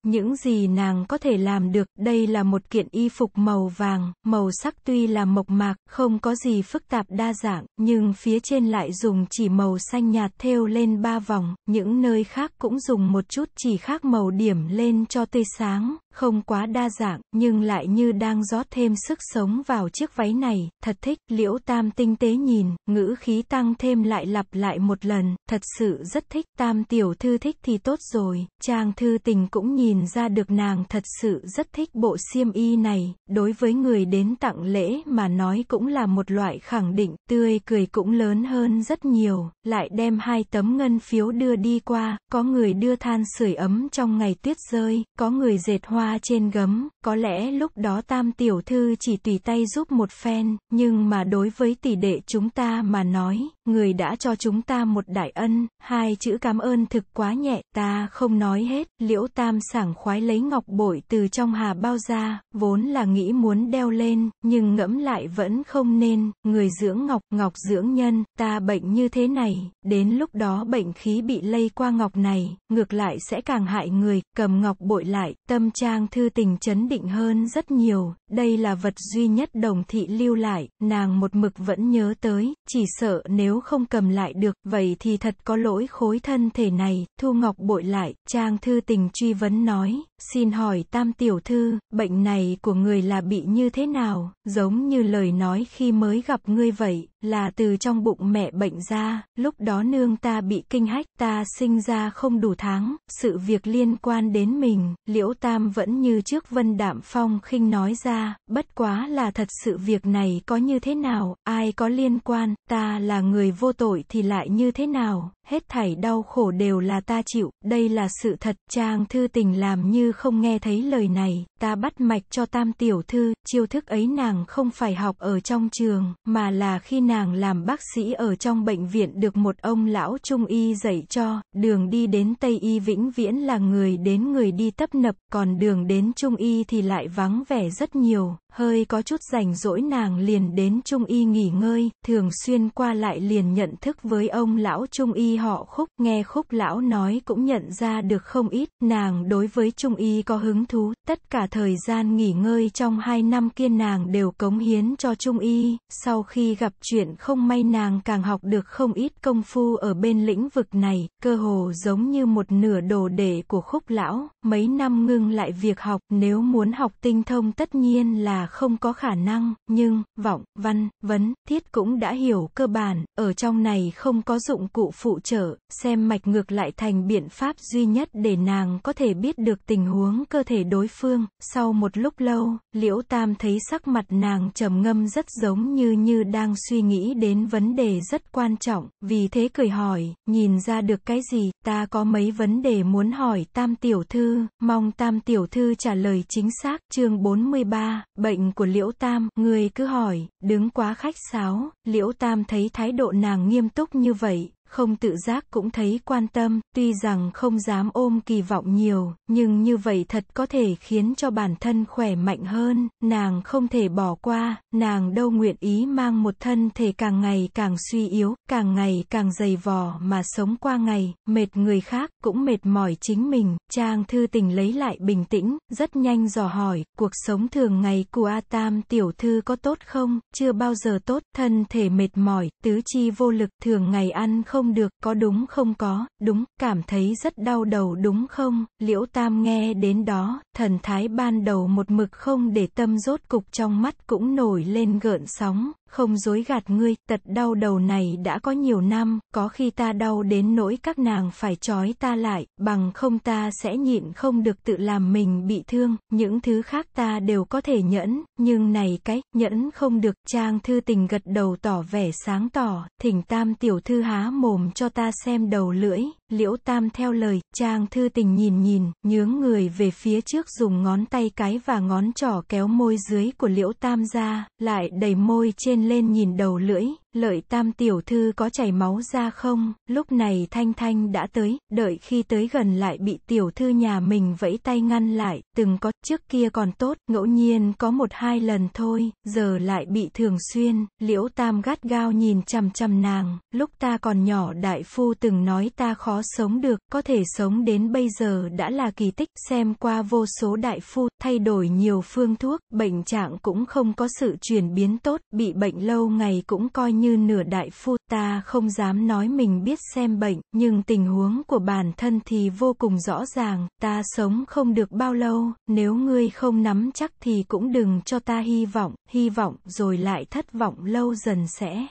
Những gì nàng có thể làm được, đây là một kiện y phục màu vàng, màu sắc tuy là mộc mạc, không có gì phức tạp đa dạng, nhưng phía trên lại dùng chỉ màu xanh nhạt thêu lên ba vòng, những nơi khác cũng dùng một chút chỉ khác màu điểm lên cho tươi sáng, không quá đa dạng, nhưng lại như đang rót thêm sức sống vào chiếc váy này, thật thích, liễu tam tinh tế nhìn, ngữ khí tăng thêm lại lặp lại một lần, thật sự rất thích, tam tiểu thư thích thì tốt rồi, trang thư tình cũng nhìn ra được nàng thật sự rất thích bộ xiêm y này, đối với người đến tặng lễ mà nói cũng là một loại khẳng định, tươi cười cũng lớn hơn rất nhiều, lại đem hai tấm ngân phiếu đưa đi qua, có người đưa than sưởi ấm trong ngày tuyết rơi, có người dệt hoa hoa trên gấm, có lẽ lúc đó tam tiểu thư chỉ tùy tay giúp một phen, nhưng mà đối với tỷ đệ chúng ta mà nói, người đã cho chúng ta một đại ân, hai chữ cảm ơn thực quá nhẹ, ta không nói hết, liễu tam sảng khoái lấy ngọc bội từ trong hà bao ra, vốn là nghĩ muốn đeo lên, nhưng ngẫm lại vẫn không nên, người dưỡng ngọc, ngọc dưỡng nhân, ta bệnh như thế này, đến lúc đó bệnh khí bị lây qua ngọc này, ngược lại sẽ càng hại người, cầm ngọc bội lại, tâm trạng Trang thư tình chấn định hơn rất nhiều, đây là vật duy nhất đồng thị lưu lại, nàng một mực vẫn nhớ tới, chỉ sợ nếu không cầm lại được, vậy thì thật có lỗi khối thân thể này, Thu Ngọc bội lại, Trang thư tình truy vấn nói, xin hỏi tam tiểu thư, bệnh này của người là bị như thế nào, giống như lời nói khi mới gặp ngươi vậy, là từ trong bụng mẹ bệnh ra, lúc đó nương ta bị kinh hách, ta sinh ra không đủ tháng, sự việc liên quan đến mình, liễu tam vẫn vẫn như trước Vân Đạm Phong khinh nói ra, bất quá là thật sự việc này có như thế nào, ai có liên quan, ta là người vô tội thì lại như thế nào, hết thảy đau khổ đều là ta chịu, đây là sự thật, Trang thư tình làm như không nghe thấy lời này, ta bắt mạch cho tam tiểu thư, chiêu thức ấy nàng không phải học ở trong trường, mà là khi nàng làm bác sĩ ở trong bệnh viện được một ông lão trung y dạy cho, đường đi đến Tây Y vĩnh viễn là người đến người đi tấp nập, còn đường đến trung y thì lại vắng vẻ rất nhiều, hơi có chút rảnh rỗi nàng liền đến trung y nghỉ ngơi, thường xuyên qua lại liền nhận thức với ông lão trung y họ khúc, nghe khúc lão nói cũng nhận ra được không ít, nàng đối với trung y có hứng thú, tất cả thời gian nghỉ ngơi trong hai năm kia nàng đều cống hiến cho trung y, sau khi gặp chuyện không may nàng càng học được không ít công phu ở bên lĩnh vực này, cơ hồ giống như một nửa đồ đệ của khúc lão, mấy năm ngưng lại việc học, nếu muốn học tinh thông tất nhiên là không có khả năng, nhưng, vọng, văn, vấn, thiết cũng đã hiểu cơ bản, ở trong này không có dụng cụ phụ trợ trở, xem mạch ngược lại thành biện pháp duy nhất để nàng có thể biết được tình huống cơ thể đối phương. Sau một lúc lâu, Liễu Tam thấy sắc mặt nàng trầm ngâm rất giống như như đang suy nghĩ đến vấn đề rất quan trọng, vì thế cười hỏi, nhìn ra được cái gì, ta có mấy vấn đề muốn hỏi Tam Tiểu Thư, mong Tam Tiểu Thư trả lời chính xác. Chương 43, bệnh của Liễu Tam, người cứ hỏi, đứng quá khách sáo, Liễu Tam thấy thái độ nàng nghiêm túc như vậy, không tự giác cũng thấy quan tâm, tuy rằng không dám ôm kỳ vọng nhiều, nhưng như vậy thật có thể khiến cho bản thân khỏe mạnh hơn, nàng không thể bỏ qua, nàng đâu nguyện ý mang một thân thể càng ngày càng suy yếu, càng ngày càng dày vò mà sống qua ngày, mệt người khác, cũng mệt mỏi chính mình, Trang Thư Tình lấy lại bình tĩnh, rất nhanh dò hỏi, cuộc sống thường ngày của A Tam tiểu thư có tốt không, chưa bao giờ tốt, thân thể mệt mỏi, tứ chi vô lực, thường ngày ăn không không được, có đúng không có, đúng, cảm thấy rất đau đầu đúng không, liễu tam nghe đến đó, thần thái ban đầu một mực không để tâm rốt cục trong mắt cũng nổi lên gợn sóng, không dối gạt ngươi, tật đau đầu này đã có nhiều năm, có khi ta đau đến nỗi các nàng phải trói ta lại, bằng không ta sẽ nhịn không được tự làm mình bị thương, những thứ khác ta đều có thể nhẫn, nhưng này cái, nhẫn không được, trang thư tình gật đầu tỏ vẻ sáng tỏ, thỉnh tam tiểu thư há mồm cho ta xem đầu lưỡi, Liễu Tam theo lời, Trang Thư Tình nhìn nhìn, nhướng người về phía trước dùng ngón tay cái và ngón trỏ kéo môi dưới của Liễu Tam ra, lại đẩy môi trên lên nhìn đầu lưỡi, lợi tam tiểu thư có chảy máu ra không, lúc này Thanh Thanh đã tới, đợi khi tới gần lại bị tiểu thư nhà mình vẫy tay ngăn lại, từng có, trước kia còn tốt, ngẫu nhiên có một hai lần thôi, giờ lại bị thường xuyên, liễu tam gắt gao nhìn chằm chằm nàng, lúc ta còn nhỏ đại phu từng nói ta khó sống được, có thể sống đến bây giờ đã là kỳ tích, xem qua vô số đại phu, thay đổi nhiều phương thuốc, bệnh trạng cũng không có sự chuyển biến tốt, bị bệnh lâu ngày cũng coi như nửa đại phu ta không dám nói mình biết xem bệnh, nhưng tình huống của bản thân thì vô cùng rõ ràng, ta sống không được bao lâu, nếu ngươi không nắm chắc thì cũng đừng cho ta hy vọng, hy vọng rồi lại thất vọng lâu dần sẽ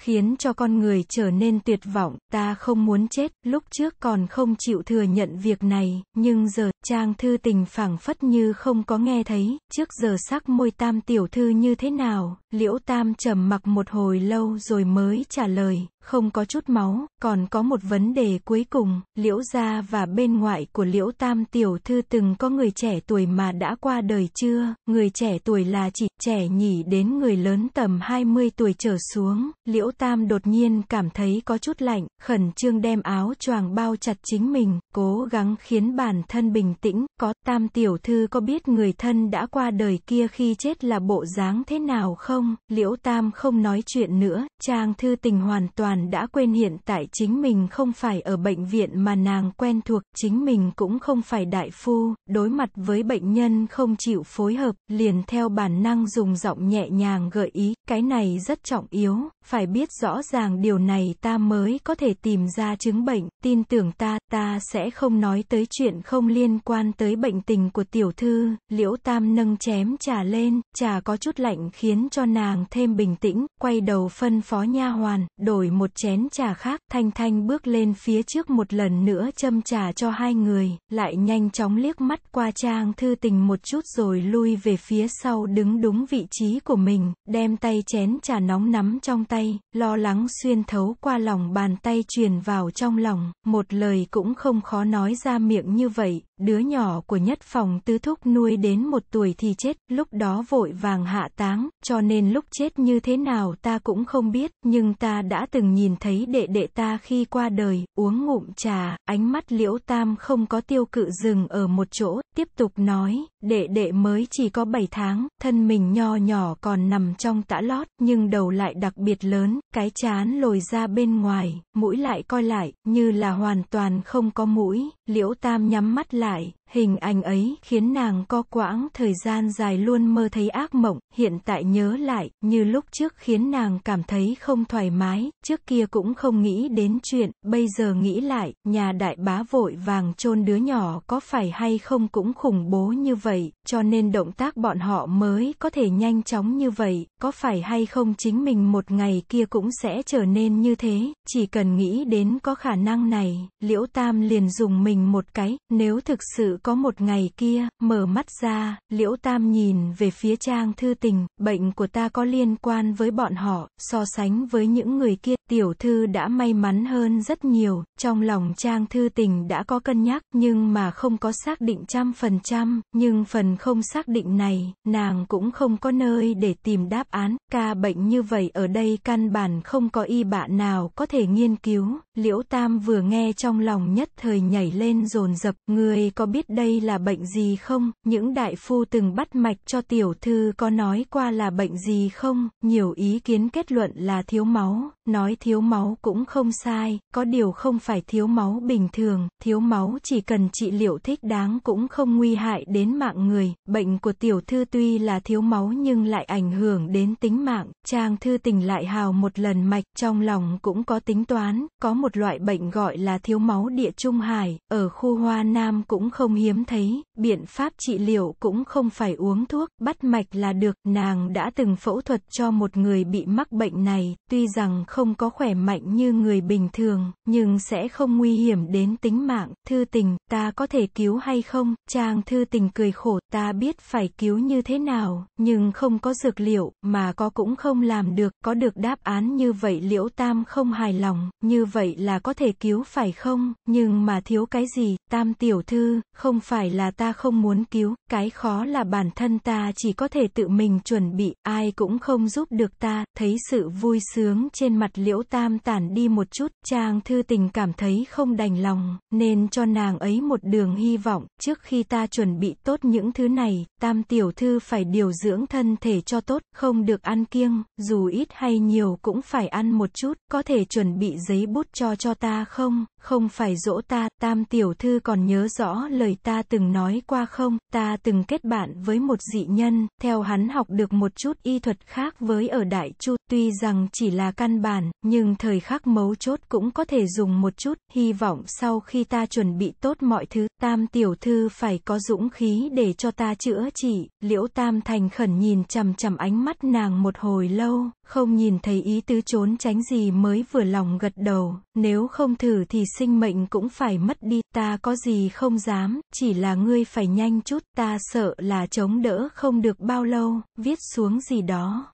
khiến cho con người trở nên tuyệt vọng, ta không muốn chết, lúc trước còn không chịu thừa nhận việc này, nhưng giờ, Trang Thư Tình phảng phất như không có nghe thấy, trước giờ sắc môi tam tiểu thư như thế nào, liễu tam trầm mặc một hồi lâu rồi mới trả lời, không có chút máu, còn có một vấn đề cuối cùng, liễu gia và bên ngoại của liễu tam tiểu thư từng có người trẻ tuổi mà đã qua đời chưa, người trẻ tuổi là chỉ trẻ nhỉ đến người lớn tầm 20 tuổi trở xuống, liễu tam đột nhiên cảm thấy có chút lạnh, khẩn trương đem áo choàng bao chặt chính mình, cố gắng khiến bản thân bình tĩnh, có tam tiểu thư có biết người thân đã qua đời kia khi chết là bộ dáng thế nào không, liễu tam không nói chuyện nữa, trang thư tình hoàn toàn hoàn đã quên hiện tại chính mình không phải ở bệnh viện mà nàng quen thuộc, chính mình cũng không phải đại phu, đối mặt với bệnh nhân không chịu phối hợp, liền theo bản năng dùng giọng nhẹ nhàng gợi ý, cái này rất trọng yếu, phải biết rõ ràng điều này ta mới có thể tìm ra chứng bệnh, tin tưởng ta, ta sẽ không nói tới chuyện không liên quan tới bệnh tình của tiểu thư, liễu tam nâng chém trà lên, trà có chút lạnh khiến cho nàng thêm bình tĩnh, quay đầu phân phó nha hoàn, đổi một chén trà khác, Thanh Thanh bước lên phía trước một lần nữa châm trà cho hai người, lại nhanh chóng liếc mắt qua trang thư tình một chút rồi lui về phía sau đứng đúng vị trí của mình, đem tay chén trà nóng nắm trong tay, lo lắng xuyên thấu qua lòng bàn tay truyền vào trong lòng, một lời cũng không khó nói ra miệng như vậy, Đứa nhỏ của nhất phòng tứ thúc nuôi đến một tuổi thì chết, lúc đó vội vàng hạ táng, cho nên lúc chết như thế nào ta cũng không biết, nhưng ta đã từng nhìn thấy đệ đệ ta khi qua đời, uống ngụm trà, ánh mắt liễu tam không có tiêu cự dừng ở một chỗ, tiếp tục nói, Đệ đệ mới chỉ có 7 tháng, thân mình nho nhỏ còn nằm trong tã lót, nhưng đầu lại đặc biệt lớn, cái chán lồi ra bên ngoài, mũi lại coi lại, như là hoàn toàn không có mũi, liễu tam nhắm mắt lại, Hình ảnh ấy khiến nàng co quãng thời gian dài luôn mơ thấy ác mộng, hiện tại nhớ lại, như lúc trước khiến nàng cảm thấy không thoải mái, trước kia cũng không nghĩ đến chuyện, bây giờ nghĩ lại, nhà đại bá vội vàng chôn đứa nhỏ có phải hay không cũng khủng bố như vậy, cho nên động tác bọn họ mới có thể nhanh chóng như vậy, có phải hay không chính mình một ngày kia cũng sẽ trở nên như thế, chỉ cần nghĩ đến có khả năng này, liễu tam liền dùng mình một cái, nếu thực sự có một ngày kia, mở mắt ra, liễu tam nhìn về phía trang thư tình, bệnh của ta có liên quan với bọn họ, so sánh với những người kia, tiểu thư đã may mắn hơn rất nhiều, trong lòng trang thư tình đã có cân nhắc, nhưng mà không có xác định trăm phần trăm, nhưng phần không xác định này, nàng cũng không có nơi để tìm đáp án, ca bệnh như vậy ở đây căn bản không có y bạ nào có thể nghiên cứu, liễu tam vừa nghe trong lòng nhất thời nhảy lên dồn dập người có biết biết đây là bệnh gì không, những đại phu từng bắt mạch cho tiểu thư có nói qua là bệnh gì không, nhiều ý kiến kết luận là thiếu máu, nói thiếu máu cũng không sai, có điều không phải thiếu máu bình thường, thiếu máu chỉ cần trị liệu thích đáng cũng không nguy hại đến mạng người, bệnh của tiểu thư tuy là thiếu máu nhưng lại ảnh hưởng đến tính mạng, trang thư tình lại hào một lần mạch, trong lòng cũng có tính toán, có một loại bệnh gọi là thiếu máu địa trung hải, ở khu hoa nam cũng không hiếm thấy, biện pháp trị liệu cũng không phải uống thuốc, bắt mạch là được, nàng đã từng phẫu thuật cho một người bị mắc bệnh này, tuy rằng không có khỏe mạnh như người bình thường, nhưng sẽ không nguy hiểm đến tính mạng, thư tình, ta có thể cứu hay không, chàng thư tình cười khổ, ta biết phải cứu như thế nào, nhưng không có dược liệu, mà có cũng không làm được, có được đáp án như vậy liễu tam không hài lòng, như vậy là có thể cứu phải không, nhưng mà thiếu cái gì, tam tiểu thư, không không phải là ta không muốn cứu, cái khó là bản thân ta chỉ có thể tự mình chuẩn bị, ai cũng không giúp được ta, thấy sự vui sướng trên mặt liễu tam tản đi một chút, trang thư tình cảm thấy không đành lòng, nên cho nàng ấy một đường hy vọng, trước khi ta chuẩn bị tốt những thứ này, tam tiểu thư phải điều dưỡng thân thể cho tốt, không được ăn kiêng, dù ít hay nhiều cũng phải ăn một chút, có thể chuẩn bị giấy bút cho cho ta không, không phải dỗ ta, tam tiểu thư còn nhớ rõ lời ta từng nói qua không, ta từng kết bạn với một dị nhân, theo hắn học được một chút y thuật khác với ở Đại Chu, tuy rằng chỉ là căn bản, nhưng thời khắc mấu chốt cũng có thể dùng một chút, hy vọng sau khi ta chuẩn bị tốt mọi thứ, tam tiểu thư phải có dũng khí để cho ta chữa trị, liễu tam thành khẩn nhìn chằm chằm ánh mắt nàng một hồi lâu, không nhìn thấy ý tứ trốn tránh gì mới vừa lòng gật đầu, nếu không thử thì sinh mệnh cũng phải mất đi, ta có gì không dám, chỉ là ngươi phải nhanh chút ta sợ là chống đỡ không được bao lâu, viết xuống gì đó.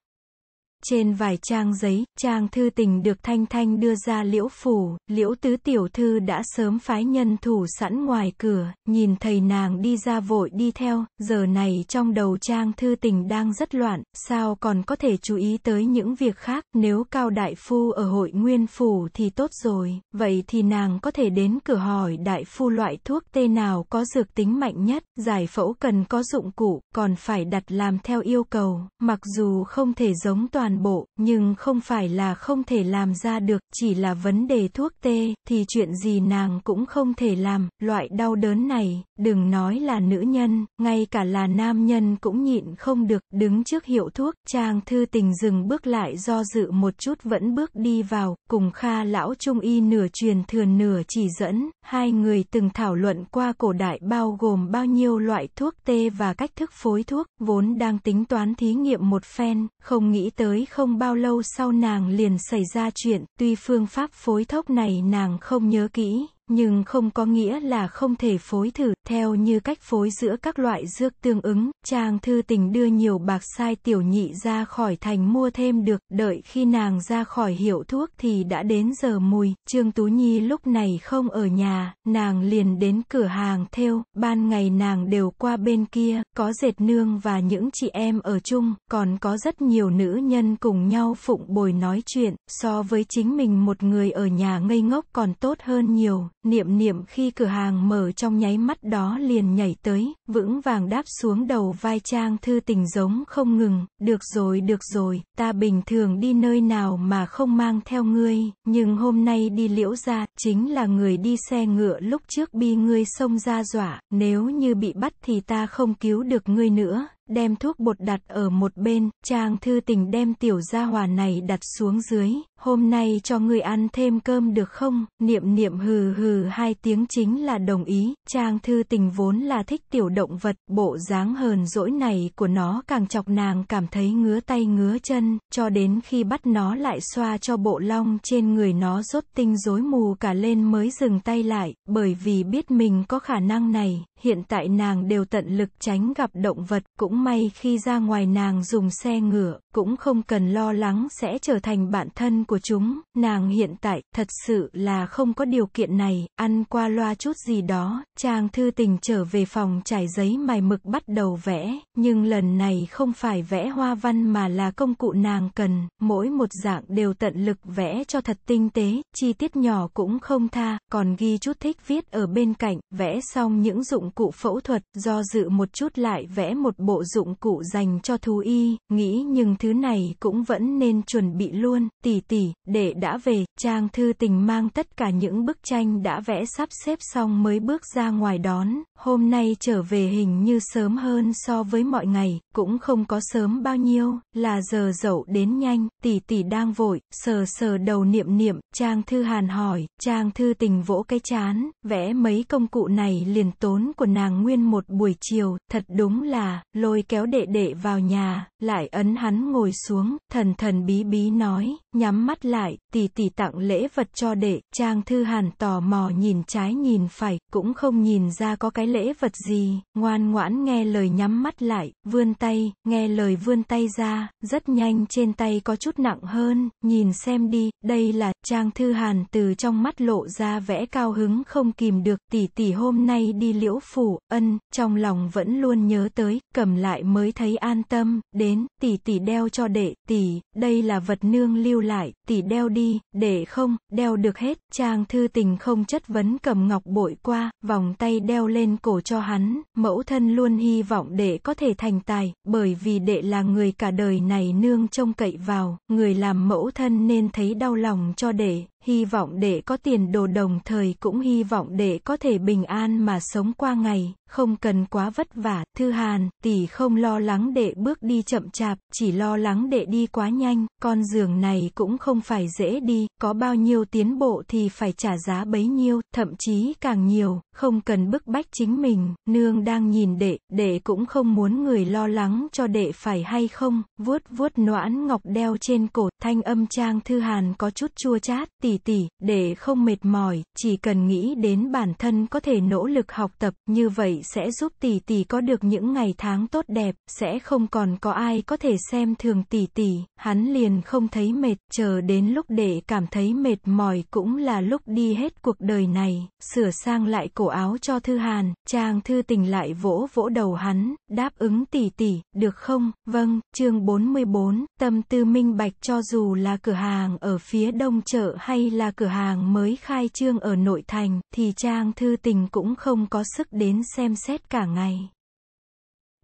Trên vài trang giấy, trang thư tình được Thanh Thanh đưa ra liễu phủ, liễu tứ tiểu thư đã sớm phái nhân thủ sẵn ngoài cửa, nhìn thầy nàng đi ra vội đi theo, giờ này trong đầu trang thư tình đang rất loạn, sao còn có thể chú ý tới những việc khác, nếu Cao Đại Phu ở hội nguyên phủ thì tốt rồi, vậy thì nàng có thể đến cửa hỏi Đại Phu loại thuốc tê nào có dược tính mạnh nhất, giải phẫu cần có dụng cụ, còn phải đặt làm theo yêu cầu, mặc dù không thể giống toàn toàn bộ, nhưng không phải là không thể làm ra được, chỉ là vấn đề thuốc tê, thì chuyện gì nàng cũng không thể làm, loại đau đớn này, đừng nói là nữ nhân, ngay cả là nam nhân cũng nhịn không được, đứng trước hiệu thuốc, trang thư tình dừng bước lại do dự một chút vẫn bước đi vào, cùng Kha lão trung y nửa truyền thừa nửa chỉ dẫn, hai người từng thảo luận qua cổ đại bao gồm bao nhiêu loại thuốc tê và cách thức phối thuốc, vốn đang tính toán thí nghiệm một phen, không nghĩ tới không bao lâu sau nàng liền xảy ra chuyện, tuy phương pháp phối thốc này nàng không nhớ kỹ nhưng không có nghĩa là không thể phối thử, theo như cách phối giữa các loại dược tương ứng, chàng thư tình đưa nhiều bạc sai tiểu nhị ra khỏi thành mua thêm được, đợi khi nàng ra khỏi hiệu thuốc thì đã đến giờ mùi, Trương Tú Nhi lúc này không ở nhà, nàng liền đến cửa hàng theo, ban ngày nàng đều qua bên kia, có dệt nương và những chị em ở chung, còn có rất nhiều nữ nhân cùng nhau phụng bồi nói chuyện, so với chính mình một người ở nhà ngây ngốc còn tốt hơn nhiều, niệm niệm khi cửa hàng mở trong nháy mắt đó liền nhảy tới, vững vàng đáp xuống đầu vai trang thư tình giống không ngừng, được rồi được rồi, ta bình thường đi nơi nào mà không mang theo ngươi, nhưng hôm nay đi liễu ra, chính là người đi xe ngựa lúc trước bi ngươi xông ra dọa, nếu như bị bắt thì ta không cứu được ngươi nữa, đem thuốc bột đặt ở một bên, chàng thư tình đem tiểu gia hòa này đặt xuống dưới, hôm nay cho người ăn thêm cơm được không, niệm niệm hừ hừ hai tiếng chính là đồng ý, chàng thư tình vốn là thích tiểu động vật, bộ dáng hờn dỗi này của nó càng chọc nàng cảm thấy ngứa tay ngứa chân, cho đến khi bắt nó lại xoa cho bộ long trên người nó rốt tinh rối mù cả lên mới dừng tay lại, bởi vì biết mình có khả năng này, hiện tại nàng đều tận lực tránh gặp động vật, cũng may khi ra ngoài nàng dùng xe ngựa, cũng không cần lo lắng sẽ trở thành bạn thân của chúng, nàng hiện tại, thật sự là không có điều kiện này, ăn qua loa chút gì đó, chàng thư tình trở về phòng trải giấy mài mực bắt đầu vẽ, nhưng lần này không phải vẽ hoa văn mà là công cụ nàng cần, mỗi một dạng đều tận lực vẽ cho thật tinh tế, chi tiết nhỏ cũng không tha, còn ghi chút thích viết ở bên cạnh, vẽ xong những dụng cụ phẫu thuật, do dự một chút lại vẽ một bộ dụng cụ dành cho thú y, nghĩ nhưng thứ này cũng vẫn nên chuẩn bị luôn, tỉ tỉ, để đã về, Trang Thư Tình mang tất cả những bức tranh đã vẽ sắp xếp xong mới bước ra ngoài đón, hôm nay trở về hình như sớm hơn so với mọi ngày, cũng không có sớm bao nhiêu, là giờ dậu đến nhanh, tỷ tỷ đang vội, sờ sờ đầu niệm niệm, Trang Thư Hàn hỏi, Trang Thư Tình vỗ cái chán, vẽ mấy công cụ này liền tốn của nàng nguyên một buổi chiều, thật đúng là, lôi kéo đệ đệ vào nhà, lại ấn hắn ngồi xuống, thần thần bí bí nói, nhắm mắt lại, tỷ tỷ tặng lễ vật cho đệ, Trang Thư Hàn tò mò nhìn trái nhìn phải, cũng không nhìn ra có cái lễ vật gì, ngoan ngoãn nghe lời nhắm mắt lại, vươn tay, nghe lời vươn tay ra, rất nhanh trên tay có chút nặng hơn, nhìn xem đi, đây là, Trang Thư Hàn từ trong mắt lộ ra vẽ cao hứng không kìm được, tỷ tỷ hôm nay đi liễu phủ, ân, trong lòng vẫn luôn nhớ tới, cầm lại mới thấy an tâm, đến, tỷ tỷ đeo cho đệ, tỷ, đây là vật nương lưu lại, tỷ đeo đi, để không, đeo được hết, trang thư tình không chất vấn cầm ngọc bội qua, vòng tay đeo lên cổ cho hắn, mẫu thân luôn hy vọng đệ có thể thành tài, bởi vì đệ là người cả đời này nương trông cậy vào, người làm mẫu thân nên thấy đau lòng cho đệ, hy vọng để có tiền đồ đồng thời cũng hy vọng để có thể bình an mà sống qua ngày. Không cần quá vất vả, Thư Hàn, tỷ không lo lắng đệ bước đi chậm chạp, chỉ lo lắng đệ đi quá nhanh, con giường này cũng không phải dễ đi, có bao nhiêu tiến bộ thì phải trả giá bấy nhiêu, thậm chí càng nhiều, không cần bức bách chính mình, nương đang nhìn đệ, đệ cũng không muốn người lo lắng cho đệ phải hay không, vuốt vuốt noãn ngọc đeo trên cổ, thanh âm trang Thư Hàn có chút chua chát, tỷ tỷ, đệ không mệt mỏi, chỉ cần nghĩ đến bản thân có thể nỗ lực học tập, như vậy sẽ giúp tỷ tỷ có được những ngày tháng tốt đẹp, sẽ không còn có ai có thể xem thường tỷ tỷ, hắn liền không thấy mệt, chờ đến lúc để cảm thấy mệt mỏi cũng là lúc đi hết cuộc đời này, sửa sang lại cổ áo cho Thư Hàn, Trang Thư Tình lại vỗ vỗ đầu hắn, đáp ứng tỷ tỷ, được không? Vâng, chương 44, tâm tư minh bạch cho dù là cửa hàng ở phía đông chợ hay là cửa hàng mới khai trương ở nội thành, thì Trang Thư Tình cũng không có sức đến xe xem xét cả ngày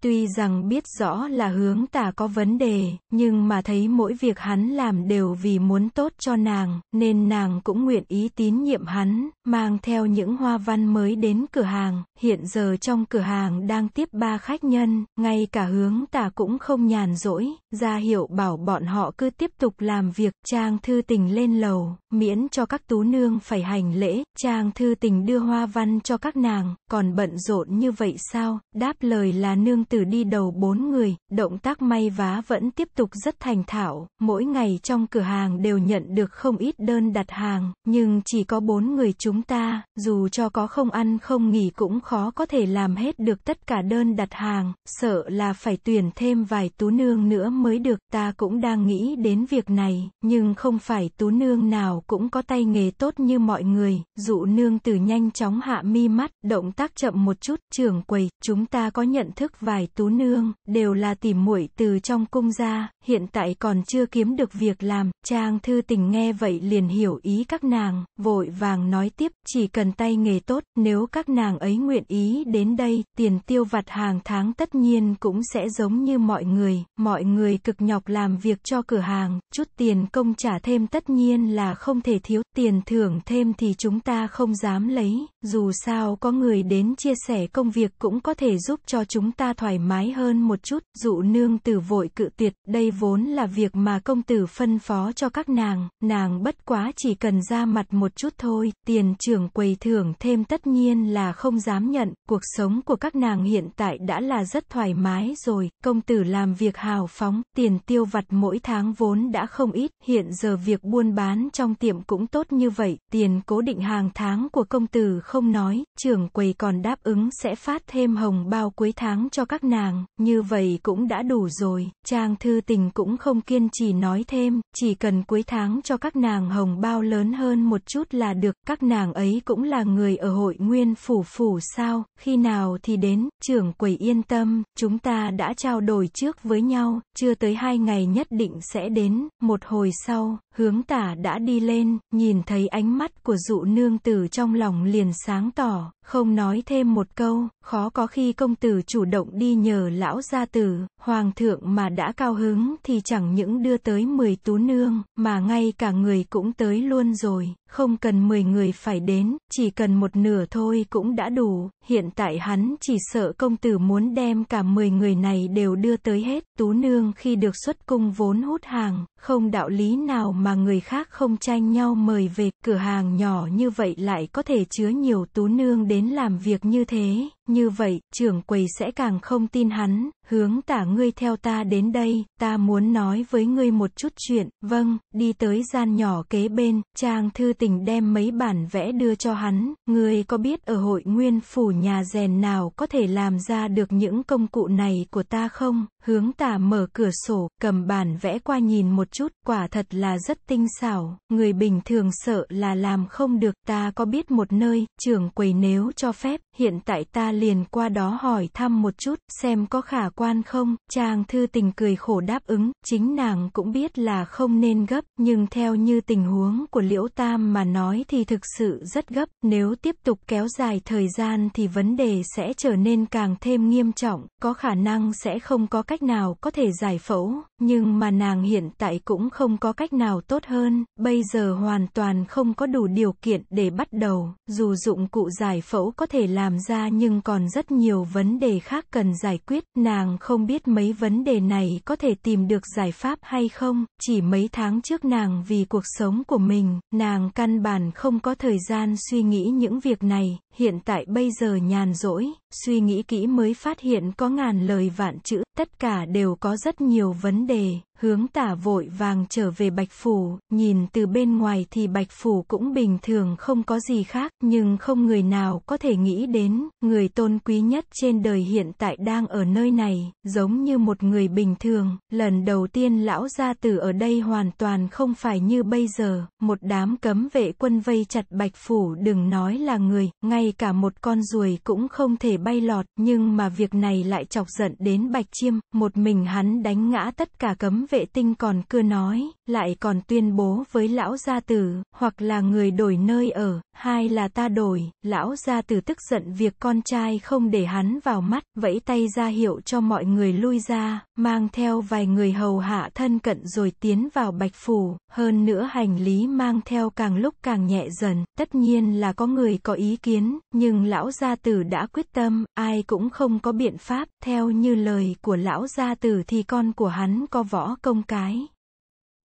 Tuy rằng biết rõ là hướng tả có vấn đề, nhưng mà thấy mỗi việc hắn làm đều vì muốn tốt cho nàng, nên nàng cũng nguyện ý tín nhiệm hắn, mang theo những hoa văn mới đến cửa hàng. Hiện giờ trong cửa hàng đang tiếp ba khách nhân, ngay cả hướng tả cũng không nhàn rỗi, ra hiệu bảo bọn họ cứ tiếp tục làm việc. Trang thư tình lên lầu, miễn cho các tú nương phải hành lễ, Trang thư tình đưa hoa văn cho các nàng, còn bận rộn như vậy sao, đáp lời là nương tử đi đầu bốn người, động tác may vá vẫn tiếp tục rất thành thạo, mỗi ngày trong cửa hàng đều nhận được không ít đơn đặt hàng, nhưng chỉ có bốn người chúng ta, dù cho có không ăn không nghỉ cũng khó có thể làm hết được tất cả đơn đặt hàng, sợ là phải tuyển thêm vài tú nương nữa mới được, ta cũng đang nghĩ đến việc này, nhưng không phải tú nương nào cũng có tay nghề tốt như mọi người, dụ nương tử nhanh chóng hạ mi mắt, động tác chậm một chút, trưởng quầy, chúng ta có nhận thức vài ngoài tú nương, đều là tìm muội từ trong cung ra, hiện tại còn chưa kiếm được việc làm, trang thư tình nghe vậy liền hiểu ý các nàng, vội vàng nói tiếp, chỉ cần tay nghề tốt, nếu các nàng ấy nguyện ý đến đây, tiền tiêu vặt hàng tháng tất nhiên cũng sẽ giống như mọi người, mọi người cực nhọc làm việc cho cửa hàng, chút tiền công trả thêm tất nhiên là không thể thiếu, tiền thưởng thêm thì chúng ta không dám lấy, dù sao có người đến chia sẻ công việc cũng có thể giúp cho chúng ta thoải thoải mái hơn một chút, dụ nương tử vội cự tuyệt, đây vốn là việc mà công tử phân phó cho các nàng, nàng bất quá chỉ cần ra mặt một chút thôi, tiền trưởng quầy thưởng thêm tất nhiên là không dám nhận, cuộc sống của các nàng hiện tại đã là rất thoải mái rồi, công tử làm việc hào phóng, tiền tiêu vặt mỗi tháng vốn đã không ít, hiện giờ việc buôn bán trong tiệm cũng tốt như vậy, tiền cố định hàng tháng của công tử không nói, trưởng quầy còn đáp ứng sẽ phát thêm hồng bao cuối tháng cho các các nàng, như vậy cũng đã đủ rồi, Trang Thư Tình cũng không kiên trì nói thêm, chỉ cần cuối tháng cho các nàng hồng bao lớn hơn một chút là được, các nàng ấy cũng là người ở hội nguyên phủ phủ sao, khi nào thì đến, trưởng quầy yên tâm, chúng ta đã trao đổi trước với nhau, chưa tới hai ngày nhất định sẽ đến, một hồi sau, Hướng tả đã đi lên, nhìn thấy ánh mắt của dụ nương tử trong lòng liền sáng tỏ, không nói thêm một câu, khó có khi công tử chủ động đi nhờ lão gia tử, hoàng thượng mà đã cao hứng thì chẳng những đưa tới 10 tú nương, mà ngay cả người cũng tới luôn rồi, không cần 10 người phải đến, chỉ cần một nửa thôi cũng đã đủ, hiện tại hắn chỉ sợ công tử muốn đem cả 10 người này đều đưa tới hết, tú nương khi được xuất cung vốn hút hàng, không đạo lý nào mà người khác không tranh nhau mời về, cửa hàng nhỏ như vậy lại có thể chứa nhiều tú nương đến làm việc như thế, như vậy, trưởng quầy sẽ càng không tin hắn, hướng tả ngươi theo ta đến đây, ta muốn nói với ngươi một chút chuyện, vâng, đi tới gian nhỏ kế bên, Trang thư tình đem mấy bản vẽ đưa cho hắn, ngươi có biết ở hội nguyên phủ nhà rèn nào có thể làm ra được những công cụ này của ta không, hướng tả mở cửa sổ, cầm bản vẽ qua nhìn một chút, quả thật là rất tinh xảo, người bình thường sợ là làm không được, ta có biết một nơi, trưởng quầy nếu cho phép, hiện tại ta liền qua đó hỏi thăm một chút, xem có khả quan không? Chàng thư tình cười khổ đáp ứng, chính nàng cũng biết là không nên gấp, nhưng theo như tình huống của Liễu Tam mà nói thì thực sự rất gấp, nếu tiếp tục kéo dài thời gian thì vấn đề sẽ trở nên càng thêm nghiêm trọng, có khả năng sẽ không có cách nào có thể giải phẫu, nhưng mà nàng hiện tại cũng không có cách nào tốt hơn, bây giờ hoàn toàn không có đủ điều kiện để bắt đầu, dù dụng cụ giải phẫu có thể làm ra nhưng còn rất nhiều vấn đề khác cần giải quyết, nàng không biết mấy vấn đề này có thể tìm được giải pháp hay không, chỉ mấy tháng trước nàng vì cuộc sống của mình, nàng căn bản không có thời gian suy nghĩ những việc này, hiện tại bây giờ nhàn rỗi, suy nghĩ kỹ mới phát hiện có ngàn lời vạn chữ, tất cả đều có rất nhiều vấn đề. Hướng tả vội vàng trở về Bạch Phủ, nhìn từ bên ngoài thì Bạch Phủ cũng bình thường không có gì khác, nhưng không người nào có thể nghĩ đến, người tôn quý nhất trên đời hiện tại đang ở nơi này, giống như một người bình thường, lần đầu tiên lão gia tử ở đây hoàn toàn không phải như bây giờ, một đám cấm vệ quân vây chặt Bạch Phủ đừng nói là người, ngay cả một con ruồi cũng không thể bay lọt, nhưng mà việc này lại chọc giận đến Bạch Chiêm, một mình hắn đánh ngã tất cả cấm vệ tinh còn cưa nói, lại còn tuyên bố với lão gia tử, hoặc là người đổi nơi ở, hai là ta đổi, lão gia tử tức giận việc con trai không để hắn vào mắt, vẫy tay ra hiệu cho mọi người lui ra, mang theo vài người hầu hạ thân cận rồi tiến vào bạch phủ, hơn nữa hành lý mang theo càng lúc càng nhẹ dần, tất nhiên là có người có ý kiến, nhưng lão gia tử đã quyết tâm, ai cũng không có biện pháp, theo như lời của lão gia tử thì con của hắn có võ công cái.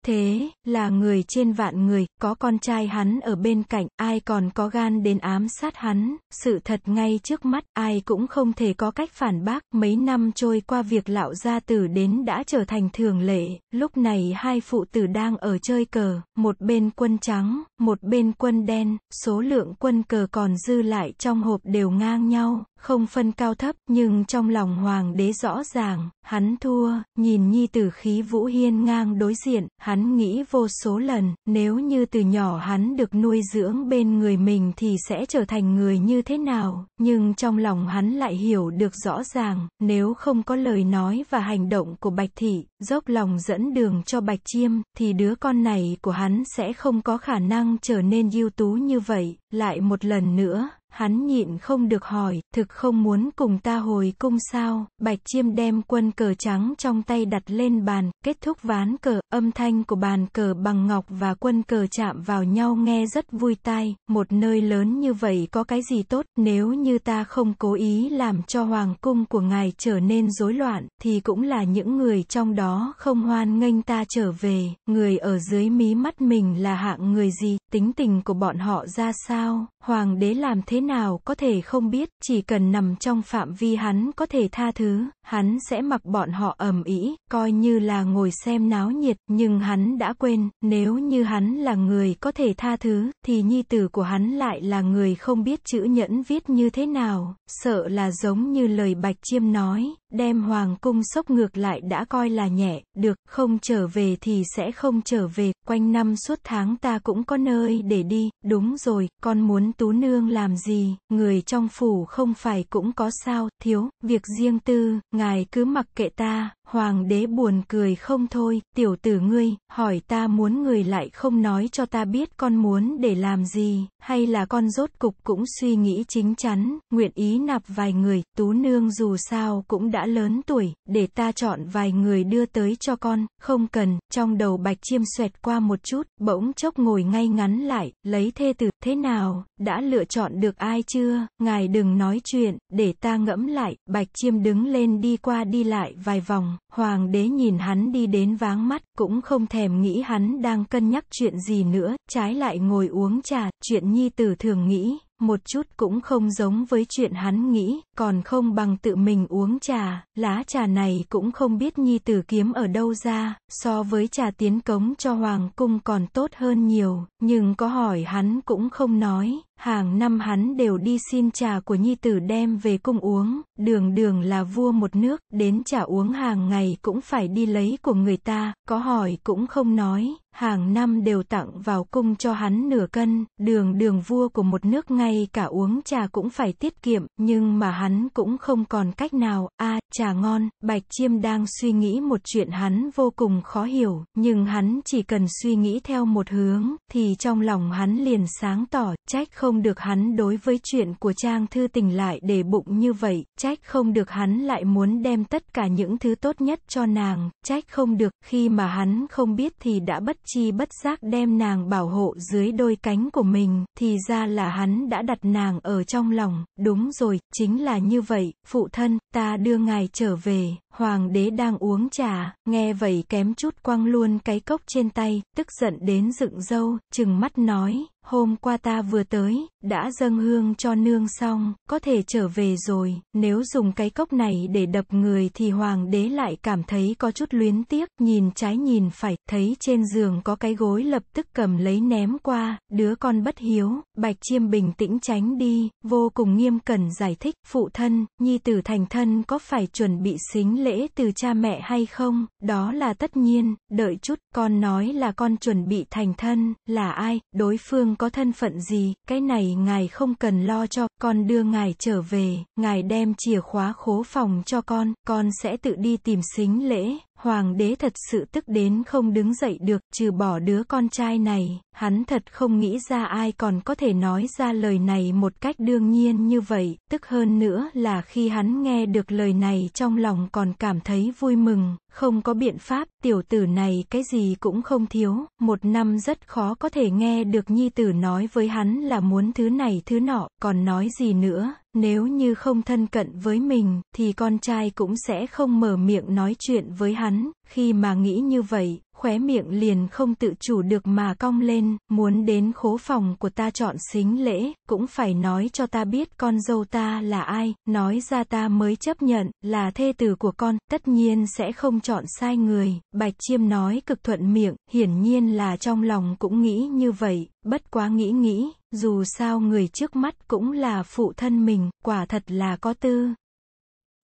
Thế, là người trên vạn người, có con trai hắn ở bên cạnh, ai còn có gan đến ám sát hắn, sự thật ngay trước mắt, ai cũng không thể có cách phản bác, mấy năm trôi qua việc lão gia tử đến đã trở thành thường lệ, lúc này hai phụ tử đang ở chơi cờ, một bên quân trắng, một bên quân đen, số lượng quân cờ còn dư lại trong hộp đều ngang nhau, không phân cao thấp, nhưng trong lòng hoàng đế rõ ràng, hắn thua, nhìn nhi tử khí vũ hiên ngang đối diện, hắn nghĩ vô số lần, nếu như từ nhỏ hắn được nuôi dưỡng bên người mình thì sẽ trở thành người như thế nào, nhưng trong lòng hắn lại hiểu được rõ ràng, nếu không có lời nói và hành động của Bạch Thị, dốc lòng dẫn đường cho Bạch Chiêm, thì đứa con này của hắn sẽ không có khả năng trở nên ưu tú như vậy, lại một lần nữa, Hắn nhịn không được hỏi, thực không muốn cùng ta hồi cung sao, bạch chiêm đem quân cờ trắng trong tay đặt lên bàn, kết thúc ván cờ, âm thanh của bàn cờ bằng ngọc và quân cờ chạm vào nhau nghe rất vui tai, một nơi lớn như vậy có cái gì tốt, nếu như ta không cố ý làm cho hoàng cung của ngài trở nên rối loạn, thì cũng là những người trong đó không hoan nghênh ta trở về, người ở dưới mí mắt mình là hạng người gì, tính tình của bọn họ ra sao, hoàng đế làm thế nào có thể không biết, chỉ cần nằm trong phạm vi hắn có thể tha thứ hắn sẽ mặc bọn họ ầm ĩ, coi như là ngồi xem náo nhiệt, nhưng hắn đã quên, nếu như hắn là người có thể tha thứ, thì nhi tử của hắn lại là người không biết chữ nhẫn viết như thế nào, sợ là giống như lời Bạch Chiêm nói, đem hoàng cung sốc ngược lại đã coi là nhẹ, được, không trở về thì sẽ không trở về, quanh năm suốt tháng ta cũng có nơi để đi, đúng rồi, con muốn tú nương làm gì, người trong phủ không phải cũng có sao, thiếu, việc riêng tư, ngài cứ mặc kệ ta Hoàng đế buồn cười không thôi, tiểu tử ngươi, hỏi ta muốn người lại không nói cho ta biết con muốn để làm gì, hay là con rốt cục cũng suy nghĩ chính chắn, nguyện ý nạp vài người, tú nương dù sao cũng đã lớn tuổi, để ta chọn vài người đưa tới cho con, không cần, trong đầu bạch chiêm xoẹt qua một chút, bỗng chốc ngồi ngay ngắn lại, lấy thê tử, thế nào, đã lựa chọn được ai chưa, ngài đừng nói chuyện, để ta ngẫm lại, bạch chiêm đứng lên đi qua đi lại vài vòng, hoàng đế nhìn hắn đi đến váng mắt, cũng không thèm nghĩ hắn đang cân nhắc chuyện gì nữa, trái lại ngồi uống trà, chuyện nhi tử thường nghĩ, một chút cũng không giống với chuyện hắn nghĩ, còn không bằng tự mình uống trà, lá trà này cũng không biết nhi tử kiếm ở đâu ra, so với trà tiến cống cho hoàng cung còn tốt hơn nhiều, nhưng có hỏi hắn cũng không nói, hàng năm hắn đều đi xin trà của nhi tử đem về cung uống, đường đường là vua một nước, đến trà uống hàng ngày cũng phải đi lấy của người ta, có hỏi cũng không nói, hàng năm đều tặng vào cung cho hắn nửa cân, đường đường vua của một nước ngay cả uống trà cũng phải tiết kiệm, nhưng mà hắn cũng không còn cách nào, a trà ngon, Bạch Chiêm đang suy nghĩ một chuyện hắn vô cùng khó hiểu, nhưng hắn chỉ cần suy nghĩ theo một hướng, thì trong lòng hắn liền sáng tỏ, trách không không được hắn đối với chuyện của Trang Thư Tình lại để bụng như vậy, trách không được hắn lại muốn đem tất cả những thứ tốt nhất cho nàng, trách không được, khi mà hắn không biết thì đã bất chi bất giác đem nàng bảo hộ dưới đôi cánh của mình, thì ra là hắn đã đặt nàng ở trong lòng, đúng rồi, chính là như vậy, phụ thân, ta đưa ngài trở về. Hoàng đế đang uống trà, nghe vậy kém chút quăng luôn cái cốc trên tay, tức giận đến dựng dâu, chừng mắt nói, hôm qua ta vừa tới, đã dâng hương cho nương xong, có thể trở về rồi, nếu dùng cái cốc này để đập người thì hoàng đế lại cảm thấy có chút luyến tiếc, nhìn trái nhìn phải, thấy trên giường có cái gối lập tức cầm lấy ném qua, đứa con bất hiếu, bạch chiêm bình tĩnh tránh đi, vô cùng nghiêm cẩn giải thích, phụ thân, nhi tử thành thân có phải chuẩn bị xính lễ từ cha mẹ hay không, đó là tất nhiên, đợi chút, con nói là con chuẩn bị thành thân, là ai, đối phương có thân phận gì, cái này ngài không cần lo cho, con đưa ngài trở về, ngài đem chìa khóa khố phòng cho con, con sẽ tự đi tìm xính lễ, Hoàng đế thật sự tức đến không đứng dậy được, trừ bỏ đứa con trai này, hắn thật không nghĩ ra ai còn có thể nói ra lời này một cách đương nhiên như vậy, tức hơn nữa là khi hắn nghe được lời này trong lòng còn cảm thấy vui mừng, không có biện pháp, tiểu tử này cái gì cũng không thiếu, một năm rất khó có thể nghe được nhi tử nói với hắn là muốn thứ này thứ nọ, còn nói gì nữa, nếu như không thân cận với mình, thì con trai cũng sẽ không mở miệng nói chuyện với hắn, khi mà nghĩ như vậy, khóe miệng liền không tự chủ được mà cong lên, muốn đến khố phòng của ta chọn xính lễ, cũng phải nói cho ta biết con dâu ta là ai, nói ra ta mới chấp nhận, là thê tử của con, tất nhiên sẽ không chọn sai người, bạch chiêm nói cực thuận miệng, hiển nhiên là trong lòng cũng nghĩ như vậy, bất quá nghĩ nghĩ, dù sao người trước mắt cũng là phụ thân mình, quả thật là có tư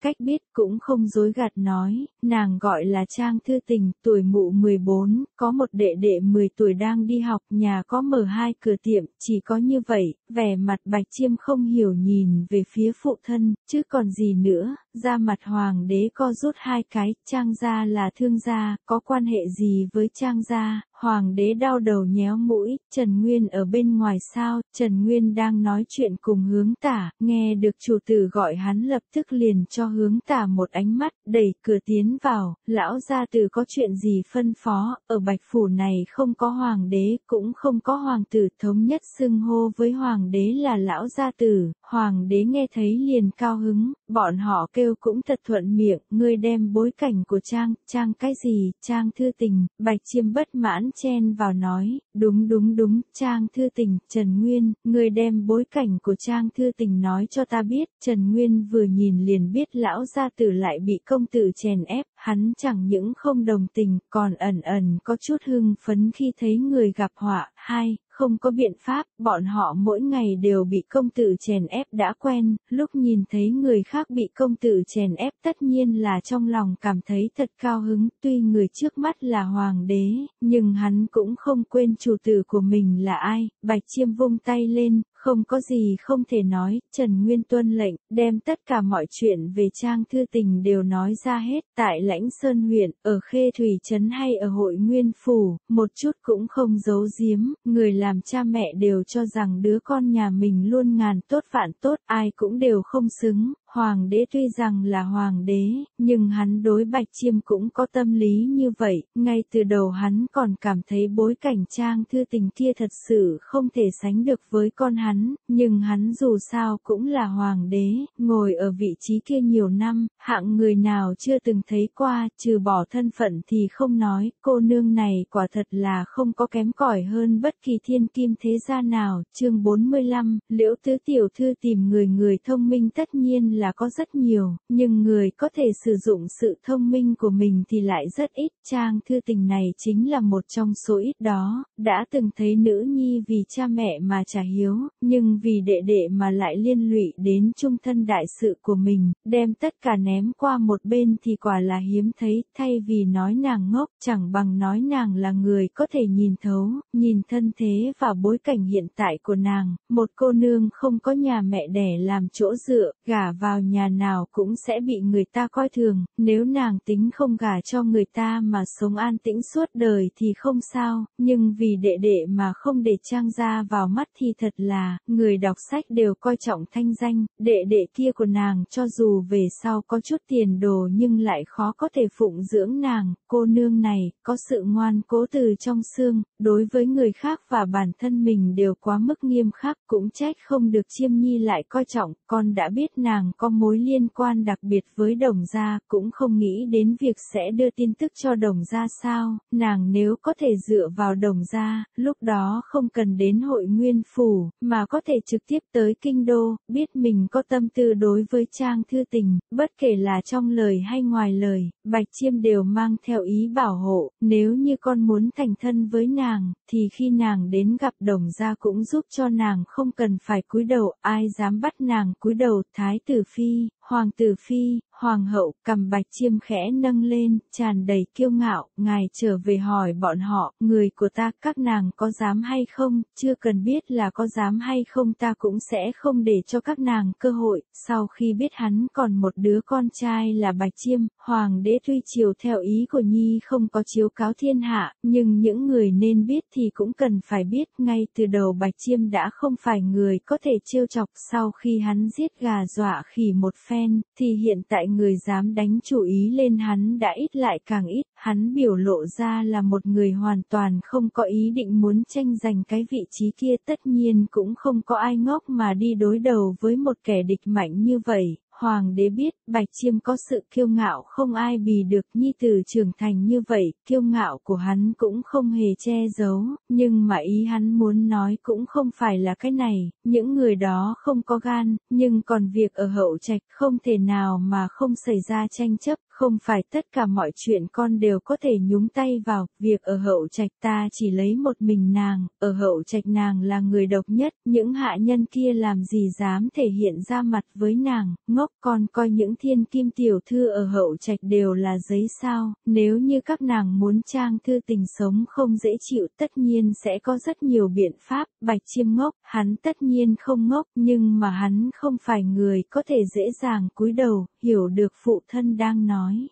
cách biết cũng không dối gạt nói, nàng gọi là Trang Thư Tình, tuổi mụ 14, có một đệ đệ 10 tuổi đang đi học, nhà có mở hai cửa tiệm, chỉ có như vậy, vẻ mặt bạch chiêm không hiểu nhìn về phía phụ thân, chứ còn gì nữa, ra mặt hoàng đế co rút hai cái, Trang gia là thương gia, có quan hệ gì với Trang gia, Hoàng đế đau đầu nhéo mũi, Trần Nguyên ở bên ngoài sao, Trần Nguyên đang nói chuyện cùng hướng tả, nghe được chủ tử gọi hắn lập tức liền cho hướng tả một ánh mắt, đẩy cửa tiến vào, lão gia tử có chuyện gì phân phó, ở bạch phủ này không có hoàng đế, cũng không có hoàng tử, thống nhất xưng hô với hoàng đế là lão gia tử, hoàng đế nghe thấy liền cao hứng, bọn họ kêu cũng thật thuận miệng, ngươi đem bối cảnh của trang, trang cái gì, trang thư tình, bạch chiêm bất mãn chen vào nói, đúng đúng đúng, Trang Thư Tình, Trần Nguyên, người đem bối cảnh của Trang Thư Tình nói cho ta biết, Trần Nguyên vừa nhìn liền biết lão gia tử lại bị công tử chèn ép, hắn chẳng những không đồng tình, còn ẩn ẩn có chút hưng phấn khi thấy người gặp họa, hai, không có biện pháp, bọn họ mỗi ngày đều bị công tử chèn ép đã quen, lúc nhìn thấy người khác bị công tử chèn ép tất nhiên là trong lòng cảm thấy thật cao hứng, tuy người trước mắt là hoàng đế, nhưng hắn cũng không quên chủ tử của mình là ai, bạch chiêm vung tay lên, không có gì không thể nói, Trần Nguyên tuân lệnh, đem tất cả mọi chuyện về trang thư tình đều nói ra hết tại lãnh Sơn huyện, ở Khê Thủy Trấn hay ở hội Nguyên Phủ, một chút cũng không giấu giếm, người làm cha mẹ đều cho rằng đứa con nhà mình luôn ngàn tốt vạn tốt, ai cũng đều không xứng, Hoàng đế tuy rằng là hoàng đế, nhưng hắn đối Bạch Chiêm cũng có tâm lý như vậy, ngay từ đầu hắn còn cảm thấy bối cảnh trang thư tình kia thật sự không thể sánh được với con hắn, nhưng hắn dù sao cũng là hoàng đế, ngồi ở vị trí kia nhiều năm, hạng người nào chưa từng thấy qua, trừ bỏ thân phận thì không nói, cô nương này quả thật là không có kém cỏi hơn bất kỳ thiên kim thế gia nào, chương 45, liễu tứ tiểu thư tìm người người thông minh tất nhiên là có rất nhiều, nhưng người có thể sử dụng sự thông minh của mình thì lại rất ít. Trang thư tình này chính là một trong số ít đó, đã từng thấy nữ nhi vì cha mẹ mà trả hiếu, nhưng vì đệ đệ mà lại liên lụy đến trung thân đại sự của mình, đem tất cả ném qua một bên thì quả là hiếm thấy, thay vì nói nàng ngốc, chẳng bằng nói nàng là người có thể nhìn thấu, nhìn thân thế và bối cảnh hiện tại của nàng, một cô nương không có nhà mẹ đẻ làm chỗ dựa, gả vào vào nhà nào cũng sẽ bị người ta coi thường, nếu nàng tính không gả cho người ta mà sống an tĩnh suốt đời thì không sao, nhưng vì đệ đệ mà không để trang ra vào mắt thì thật là, người đọc sách đều coi trọng thanh danh, đệ đệ kia của nàng cho dù về sau có chút tiền đồ nhưng lại khó có thể phụng dưỡng nàng, cô nương này, có sự ngoan cố từ trong xương, đối với người khác và bản thân mình đều quá mức nghiêm khắc cũng trách không được chiêm nhi lại coi trọng, con đã biết nàng có mối liên quan đặc biệt với đồng gia, cũng không nghĩ đến việc sẽ đưa tin tức cho đồng gia sao, nàng nếu có thể dựa vào đồng gia, lúc đó không cần đến hội nguyên phủ, mà có thể trực tiếp tới kinh đô, biết mình có tâm tư đối với trang thư tình, bất kể là trong lời hay ngoài lời, bạch chiêm đều mang theo ý bảo hộ, nếu như con muốn thành thân với nàng, thì khi nàng đến gặp đồng gia cũng giúp cho nàng không cần phải cúi đầu, ai dám bắt nàng cúi đầu, thái tử Phi, Hoàng tử Phi, Hoàng hậu cầm bạch chiêm khẽ nâng lên, tràn đầy kiêu ngạo, ngài trở về hỏi bọn họ, người của ta các nàng có dám hay không, chưa cần biết là có dám hay không ta cũng sẽ không để cho các nàng cơ hội, sau khi biết hắn còn một đứa con trai là bạch chiêm, hoàng đế tuy chiều theo ý của Nhi không có chiếu cáo thiên hạ, nhưng những người nên biết thì cũng cần phải biết, ngay từ đầu bạch chiêm đã không phải người có thể trêu chọc sau khi hắn giết gà dọa khỉ một phen, thì hiện tại người dám đánh chủ ý lên hắn đã ít lại càng ít, hắn biểu lộ ra là một người hoàn toàn không có ý định muốn tranh giành cái vị trí kia tất nhiên cũng không có ai ngốc mà đi đối đầu với một kẻ địch mạnh như vậy, Hoàng đế biết, Bạch Chiêm có sự kiêu ngạo không ai bì được nhi tử trưởng thành như vậy, kiêu ngạo của hắn cũng không hề che giấu, nhưng mà ý hắn muốn nói cũng không phải là cái này, những người đó không có gan, nhưng còn việc ở hậu trạch không thể nào mà không xảy ra tranh chấp, không phải tất cả mọi chuyện con đều có thể nhúng tay vào, việc ở hậu trạch ta chỉ lấy một mình nàng, ở hậu trạch nàng là người độc nhất, những hạ nhân kia làm gì dám thể hiện ra mặt với nàng, ngốc con coi những thiên kim tiểu thư ở hậu trạch đều là giấy sao, nếu như các nàng muốn trang thư tình sống không dễ chịu tất nhiên sẽ có rất nhiều biện pháp, bạch chiêm ngốc, hắn tất nhiên không ngốc nhưng mà hắn không phải người có thể dễ dàng cúi đầu, hiểu được phụ thân đang nói nói.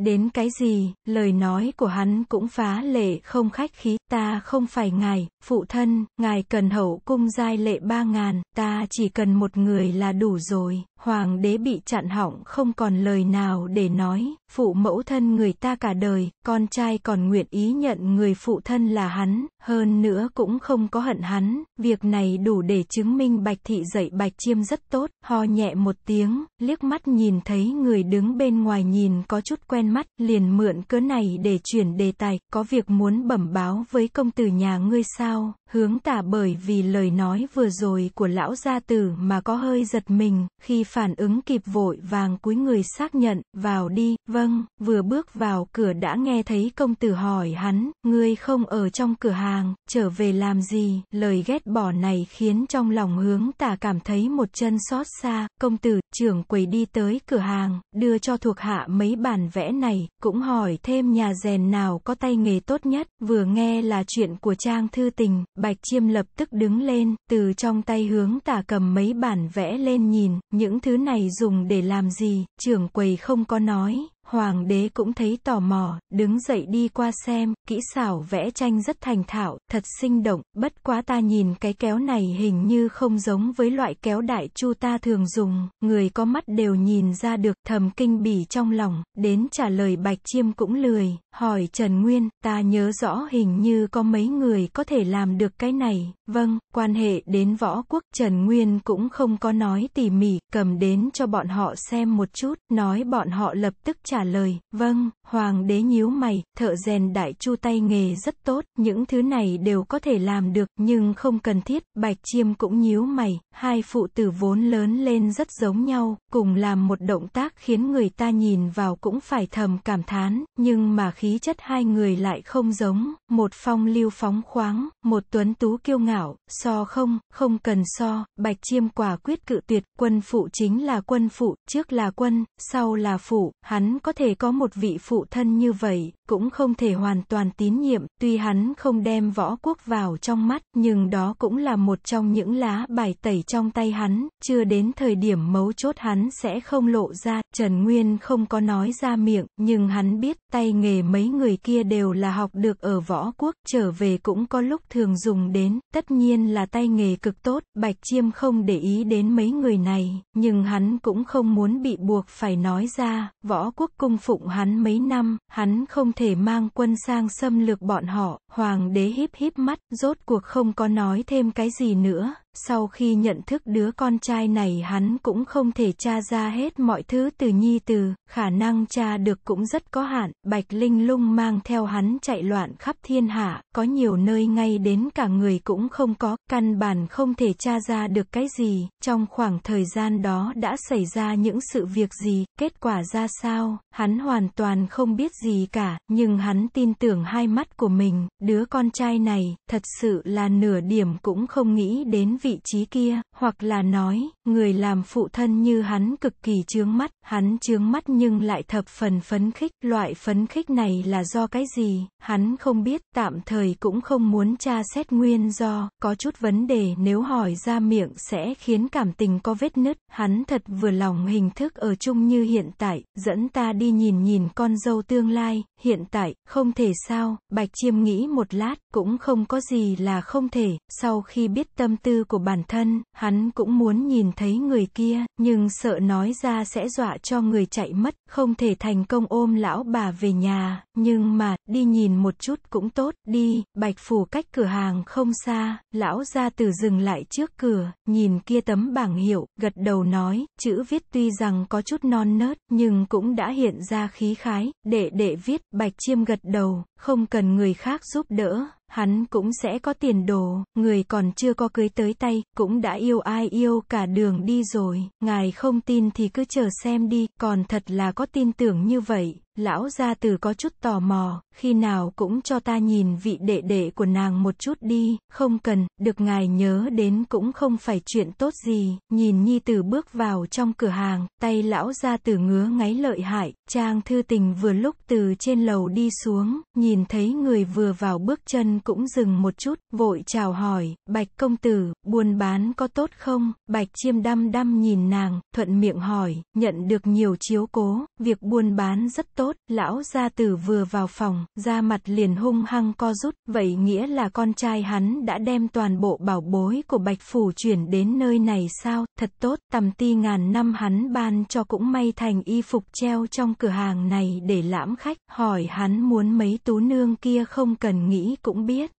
Đến cái gì, lời nói của hắn cũng phá lệ không khách khí, ta không phải ngài, phụ thân, ngài cần hậu cung giai lệ ba ngàn, ta chỉ cần một người là đủ rồi, hoàng đế bị chặn họng không còn lời nào để nói, phụ mẫu thân người ta cả đời, con trai còn nguyện ý nhận người phụ thân là hắn, hơn nữa cũng không có hận hắn, việc này đủ để chứng minh bạch thị dạy bạch chiêm rất tốt, ho nhẹ một tiếng, liếc mắt nhìn thấy người đứng bên ngoài nhìn có chút quen quen mắt, liền mượn cớ này để chuyển đề tài, có việc muốn bẩm báo với công tử nhà ngươi sao? Hướng tả bởi vì lời nói vừa rồi của lão gia tử mà có hơi giật mình, khi phản ứng kịp vội vàng cúi người xác nhận, vào đi, vâng, vừa bước vào cửa đã nghe thấy công tử hỏi hắn, ngươi không ở trong cửa hàng, trở về làm gì, lời ghét bỏ này khiến trong lòng hướng tả cảm thấy một chân xót xa, công tử, trưởng quầy đi tới cửa hàng, đưa cho thuộc hạ mấy bản vẽ này, cũng hỏi thêm nhà rèn nào có tay nghề tốt nhất, vừa nghe là chuyện của trang thư tình, Bạch Chiêm lập tức đứng lên, từ trong tay hướng tả cầm mấy bản vẽ lên nhìn, những thứ này dùng để làm gì, trưởng quầy không có nói, Hoàng đế cũng thấy tò mò, đứng dậy đi qua xem, kỹ xảo vẽ tranh rất thành thạo, thật sinh động, bất quá ta nhìn cái kéo này hình như không giống với loại kéo đại chu ta thường dùng, người có mắt đều nhìn ra được thầm kinh bỉ trong lòng, đến trả lời bạch chiêm cũng lười, hỏi Trần Nguyên, ta nhớ rõ hình như có mấy người có thể làm được cái này, vâng, quan hệ đến võ quốc Trần Nguyên cũng không có nói tỉ mỉ, cầm đến cho bọn họ xem một chút, nói bọn họ lập tức trả trả lời, vâng, hoàng đế nhíu mày, thợ rèn đại chu tay nghề rất tốt, những thứ này đều có thể làm được, nhưng không cần thiết, bạch chiêm cũng nhíu mày, hai phụ tử vốn lớn lên rất giống nhau, cùng làm một động tác khiến người ta nhìn vào cũng phải thầm cảm thán, nhưng mà khí chất hai người lại không giống, một phong lưu phóng khoáng, một tuấn tú kiêu ngạo, so không, không cần so, bạch chiêm quả quyết cự tuyệt, quân phụ chính là quân phụ, trước là quân, sau là phụ, hắn có thể có một vị phụ thân như vậy cũng không thể hoàn toàn tín nhiệm, tuy hắn không đem võ quốc vào trong mắt, nhưng đó cũng là một trong những lá bài tẩy trong tay hắn, chưa đến thời điểm mấu chốt hắn sẽ không lộ ra, Trần Nguyên không có nói ra miệng, nhưng hắn biết, tay nghề mấy người kia đều là học được ở võ quốc, trở về cũng có lúc thường dùng đến, tất nhiên là tay nghề cực tốt, Bạch Chiêm không để ý đến mấy người này, nhưng hắn cũng không muốn bị buộc phải nói ra, võ quốc cung phụng hắn mấy năm, hắn không thể mang quân sang xâm lược bọn họ, hoàng đế híp híp mắt, rốt cuộc không có nói thêm cái gì nữa. Sau khi nhận thức đứa con trai này hắn cũng không thể tra ra hết mọi thứ từ nhi từ, khả năng tra được cũng rất có hạn, Bạch Linh Lung mang theo hắn chạy loạn khắp thiên hạ, có nhiều nơi ngay đến cả người cũng không có, căn bản không thể tra ra được cái gì, trong khoảng thời gian đó đã xảy ra những sự việc gì, kết quả ra sao, hắn hoàn toàn không biết gì cả, nhưng hắn tin tưởng hai mắt của mình, đứa con trai này, thật sự là nửa điểm cũng không nghĩ đến vị trí kia, hoặc là nói, người làm phụ thân như hắn cực kỳ chướng mắt, hắn chướng mắt nhưng lại thập phần phấn khích, loại phấn khích này là do cái gì, hắn không biết, tạm thời cũng không muốn tra xét nguyên do, có chút vấn đề nếu hỏi ra miệng sẽ khiến cảm tình có vết nứt, hắn thật vừa lòng hình thức ở chung như hiện tại, dẫn ta đi nhìn nhìn con dâu tương lai, hiện tại, không thể sao, Bạch Chiêm nghĩ một lát, cũng không có gì là không thể, sau khi biết tâm tư của bản thân, hắn cũng muốn nhìn thấy người kia, nhưng sợ nói ra sẽ dọa cho người chạy mất, không thể thành công ôm lão bà về nhà, nhưng mà, đi nhìn một chút cũng tốt, đi, Bạch Phủ cách cửa hàng không xa, lão ra từ dừng lại trước cửa, nhìn kia tấm bảng hiệu, gật đầu nói, chữ viết tuy rằng có chút non nớt, nhưng cũng đã hiện ra khí khái, để để viết, Bạch Chiêm gật đầu, không cần người khác giúp đỡ, hắn cũng sẽ có tiền đồ, người còn chưa có cưới tới tay, cũng đã yêu ai yêu cả đường đi rồi, ngài không tin thì cứ chờ xem đi, còn thật là có tin tưởng như vậy. Lão gia tử có chút tò mò, khi nào cũng cho ta nhìn vị đệ đệ của nàng một chút đi, không cần, được ngài nhớ đến cũng không phải chuyện tốt gì, nhìn nhi tử bước vào trong cửa hàng, tay lão gia tử ngứa ngáy lợi hại, trang thư tình vừa lúc từ trên lầu đi xuống, nhìn thấy người vừa vào bước chân cũng dừng một chút, vội chào hỏi, bạch công tử, buôn bán có tốt không, bạch chiêm đăm đăm nhìn nàng, thuận miệng hỏi, nhận được nhiều chiếu cố, việc buôn bán rất tốt tốt, lão gia tử vừa vào phòng, da mặt liền hung hăng co rút, vậy nghĩa là con trai hắn đã đem toàn bộ bảo bối của Bạch Phủ chuyển đến nơi này sao, thật tốt, tầm ti ngàn năm hắn ban cho cũng may thành y phục treo trong cửa hàng này để lãm khách, hỏi hắn muốn mấy tú nương kia không cần nghĩ cũng biết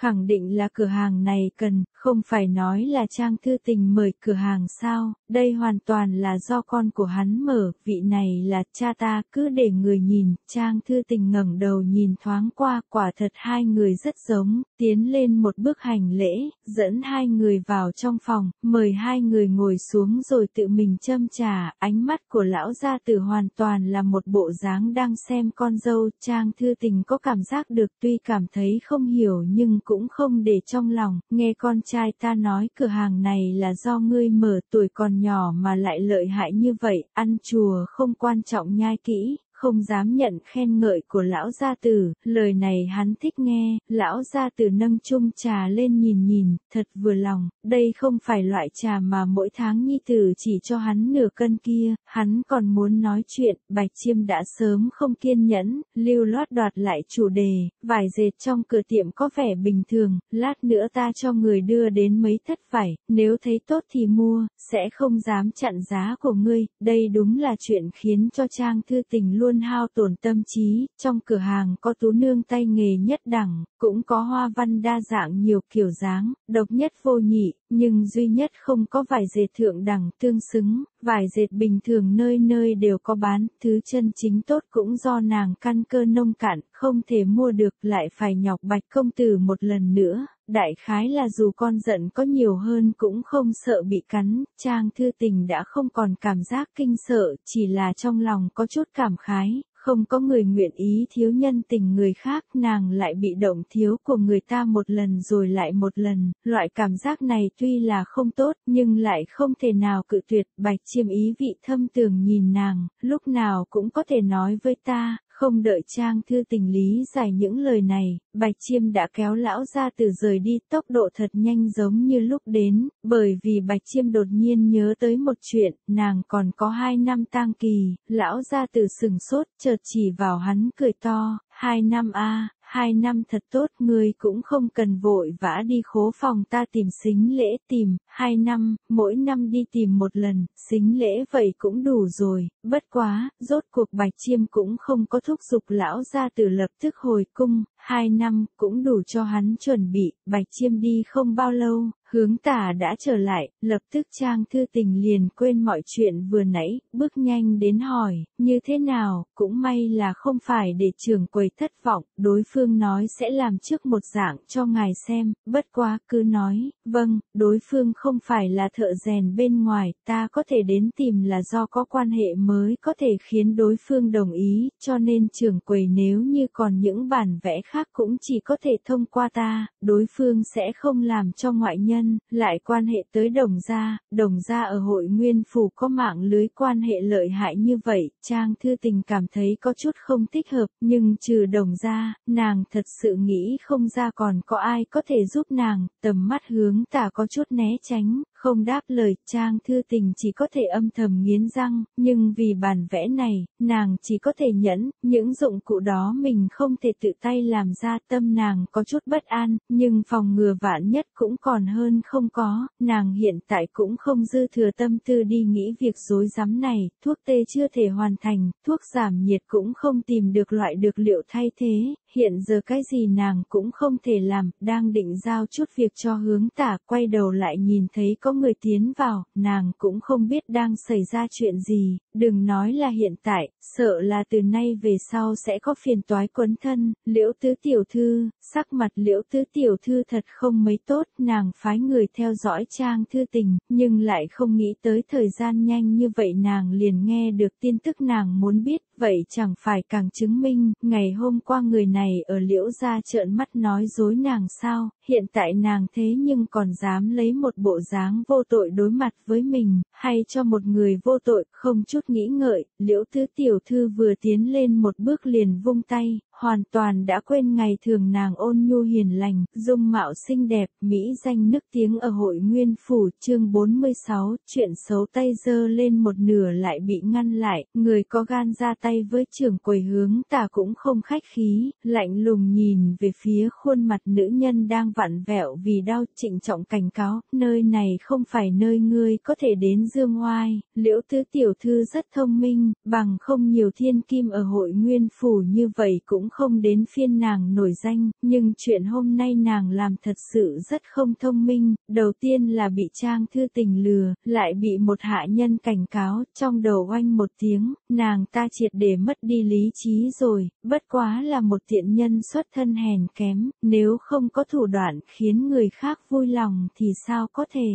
khẳng định là cửa hàng này cần, không phải nói là Trang Thư Tình mời cửa hàng sao, đây hoàn toàn là do con của hắn mở, vị này là cha ta cứ để người nhìn, Trang Thư Tình ngẩng đầu nhìn thoáng qua, quả thật hai người rất giống, tiến lên một bước hành lễ, dẫn hai người vào trong phòng, mời hai người ngồi xuống rồi tự mình châm trà, ánh mắt của lão gia tử hoàn toàn là một bộ dáng đang xem con dâu, Trang Thư Tình có cảm giác được tuy cảm thấy không hiểu nhưng cũng không để trong lòng, nghe con trai ta nói cửa hàng này là do ngươi mở tuổi còn nhỏ mà lại lợi hại như vậy, ăn chùa không quan trọng nhai kỹ, không dám nhận khen ngợi của lão gia tử, lời này hắn thích nghe, lão gia tử nâng chung trà lên nhìn nhìn, thật vừa lòng, đây không phải loại trà mà mỗi tháng nhi tử chỉ cho hắn nửa cân kia, hắn còn muốn nói chuyện, bạch chiêm đã sớm không kiên nhẫn, lưu lót đoạt lại chủ đề, vải dệt trong cửa tiệm có vẻ bình thường, lát nữa ta cho người đưa đến mấy thất vải, nếu thấy tốt thì mua, sẽ không dám chặn giá của ngươi, đây đúng là chuyện khiến cho Trang Thư Tình luôn luôn hao tổn tâm trí, trong cửa hàng có tú nương tay nghề nhất đẳng, cũng có hoa văn đa dạng nhiều kiểu dáng, độc nhất vô nhị, nhưng duy nhất không có vải dệt thượng đẳng tương xứng, vải dệt bình thường nơi nơi đều có bán, thứ chân chính tốt cũng do nàng căn cơ nông cạn, không thể mua được lại phải nhọc bạch công tử một lần nữa, đại khái là dù con giận có nhiều hơn cũng không sợ bị cắn, trang thư tình đã không còn cảm giác kinh sợ, chỉ là trong lòng có chút cảm khái, không có người nguyện ý thiếu nhân tình người khác, nàng lại bị động thiếu của người ta một lần rồi lại một lần, loại cảm giác này tuy là không tốt nhưng lại không thể nào cự tuyệt, bạch chiêm ý vị thâm tường nhìn nàng, lúc nào cũng có thể nói với ta, không đợi Trang Thư tình lý giải những lời này, Bạch Chiêm đã kéo lão ra từ rời đi tốc độ thật nhanh giống như lúc đến, bởi vì Bạch Chiêm đột nhiên nhớ tới một chuyện, nàng còn có hai năm tang kỳ, lão ra từ sừng sốt chợt chỉ vào hắn cười to, hai năm a hai năm thật tốt người cũng không cần vội vã đi khố phòng ta tìm xính lễ tìm, hai năm, mỗi năm đi tìm một lần, xính lễ vậy cũng đủ rồi, bất quá, rốt cuộc bạch chiêm cũng không có thúc giục lão ra từ lập tức hồi cung, hai năm cũng đủ cho hắn chuẩn bị, bạch chiêm đi không bao lâu, hướng tả đã trở lại, lập tức trang thư tình liền quên mọi chuyện vừa nãy, bước nhanh đến hỏi, như thế nào, cũng may là không phải để trưởng quầy thất vọng, đối phương phương nói sẽ làm trước một dạng cho ngài xem, bất quá cứ nói, vâng, đối phương không phải là thợ rèn bên ngoài, ta có thể đến tìm là do có quan hệ mới có thể khiến đối phương đồng ý, cho nên trưởng quầy nếu như còn những bản vẽ khác cũng chỉ có thể thông qua ta, đối phương sẽ không làm cho ngoại nhân, lại quan hệ tới đồng gia, đồng gia ở hội nguyên phủ có mạng lưới quan hệ lợi hại như vậy, Trang Thư Tình cảm thấy có chút không thích hợp, nhưng trừ đồng gia, nàng nàng thật sự nghĩ không ra còn có ai có thể giúp nàng, tầm mắt hướng tả có chút né tránh, không đáp lời, Trang Thư Tình chỉ có thể âm thầm nghiến răng, nhưng vì bản vẽ này, nàng chỉ có thể nhẫn, những dụng cụ đó mình không thể tự tay làm ra tâm nàng có chút bất an, nhưng phòng ngừa vạn nhất cũng còn hơn không có, nàng hiện tại cũng không dư thừa tâm tư đi nghĩ việc dối rắm này, thuốc tê chưa thể hoàn thành, thuốc giảm nhiệt cũng không tìm được loại được liệu thay thế, hiện giờ cái gì nàng cũng không thể làm, đang định giao chút việc cho hướng tả, quay đầu lại nhìn thấy có người tiến vào, nàng cũng không biết đang xảy ra chuyện gì, đừng nói là hiện tại, sợ là từ nay về sau sẽ có phiền toái quấn thân, liễu tứ tiểu thư, sắc mặt liễu tứ tiểu thư thật không mấy tốt, nàng phái người theo dõi trang thư tình, nhưng lại không nghĩ tới thời gian nhanh như vậy nàng liền nghe được tin tức nàng muốn biết, vậy chẳng phải càng chứng minh, ngày hôm qua người này ở liễu ra trợn mắt nói dối nàng sao, hiện tại nàng thế nhưng còn dám lấy một bộ dáng đáng vô tội đối mặt với mình, hay cho một người vô tội, không chút nghĩ ngợi, liễu tứ tiểu thư vừa tiến lên một bước liền vung tay, hoàn toàn đã quên ngày thường nàng ôn nhu hiền lành, dung mạo xinh đẹp, mỹ danh nức tiếng ở hội nguyên phủ chương 46, chuyện xấu tay dơ lên một nửa lại bị ngăn lại, người có gan ra tay với trưởng quầy hướng tả cũng không khách khí, lạnh lùng nhìn về phía khuôn mặt nữ nhân đang vặn vẹo vì đau trịnh trọng cảnh cáo, nơi này không phải nơi ngươi có thể đến dương oai, liễu tứ tiểu thư rất thông minh, bằng không nhiều thiên kim ở hội nguyên phủ như vậy cũng cũng không đến phiên nàng nổi danh, nhưng chuyện hôm nay nàng làm thật sự rất không thông minh, đầu tiên là bị trang thư tình lừa, lại bị một hạ nhân cảnh cáo, trong đầu oanh một tiếng, nàng ta triệt để mất đi lý trí rồi, bất quá là một thiện nhân xuất thân hèn kém, nếu không có thủ đoạn khiến người khác vui lòng thì sao có thể.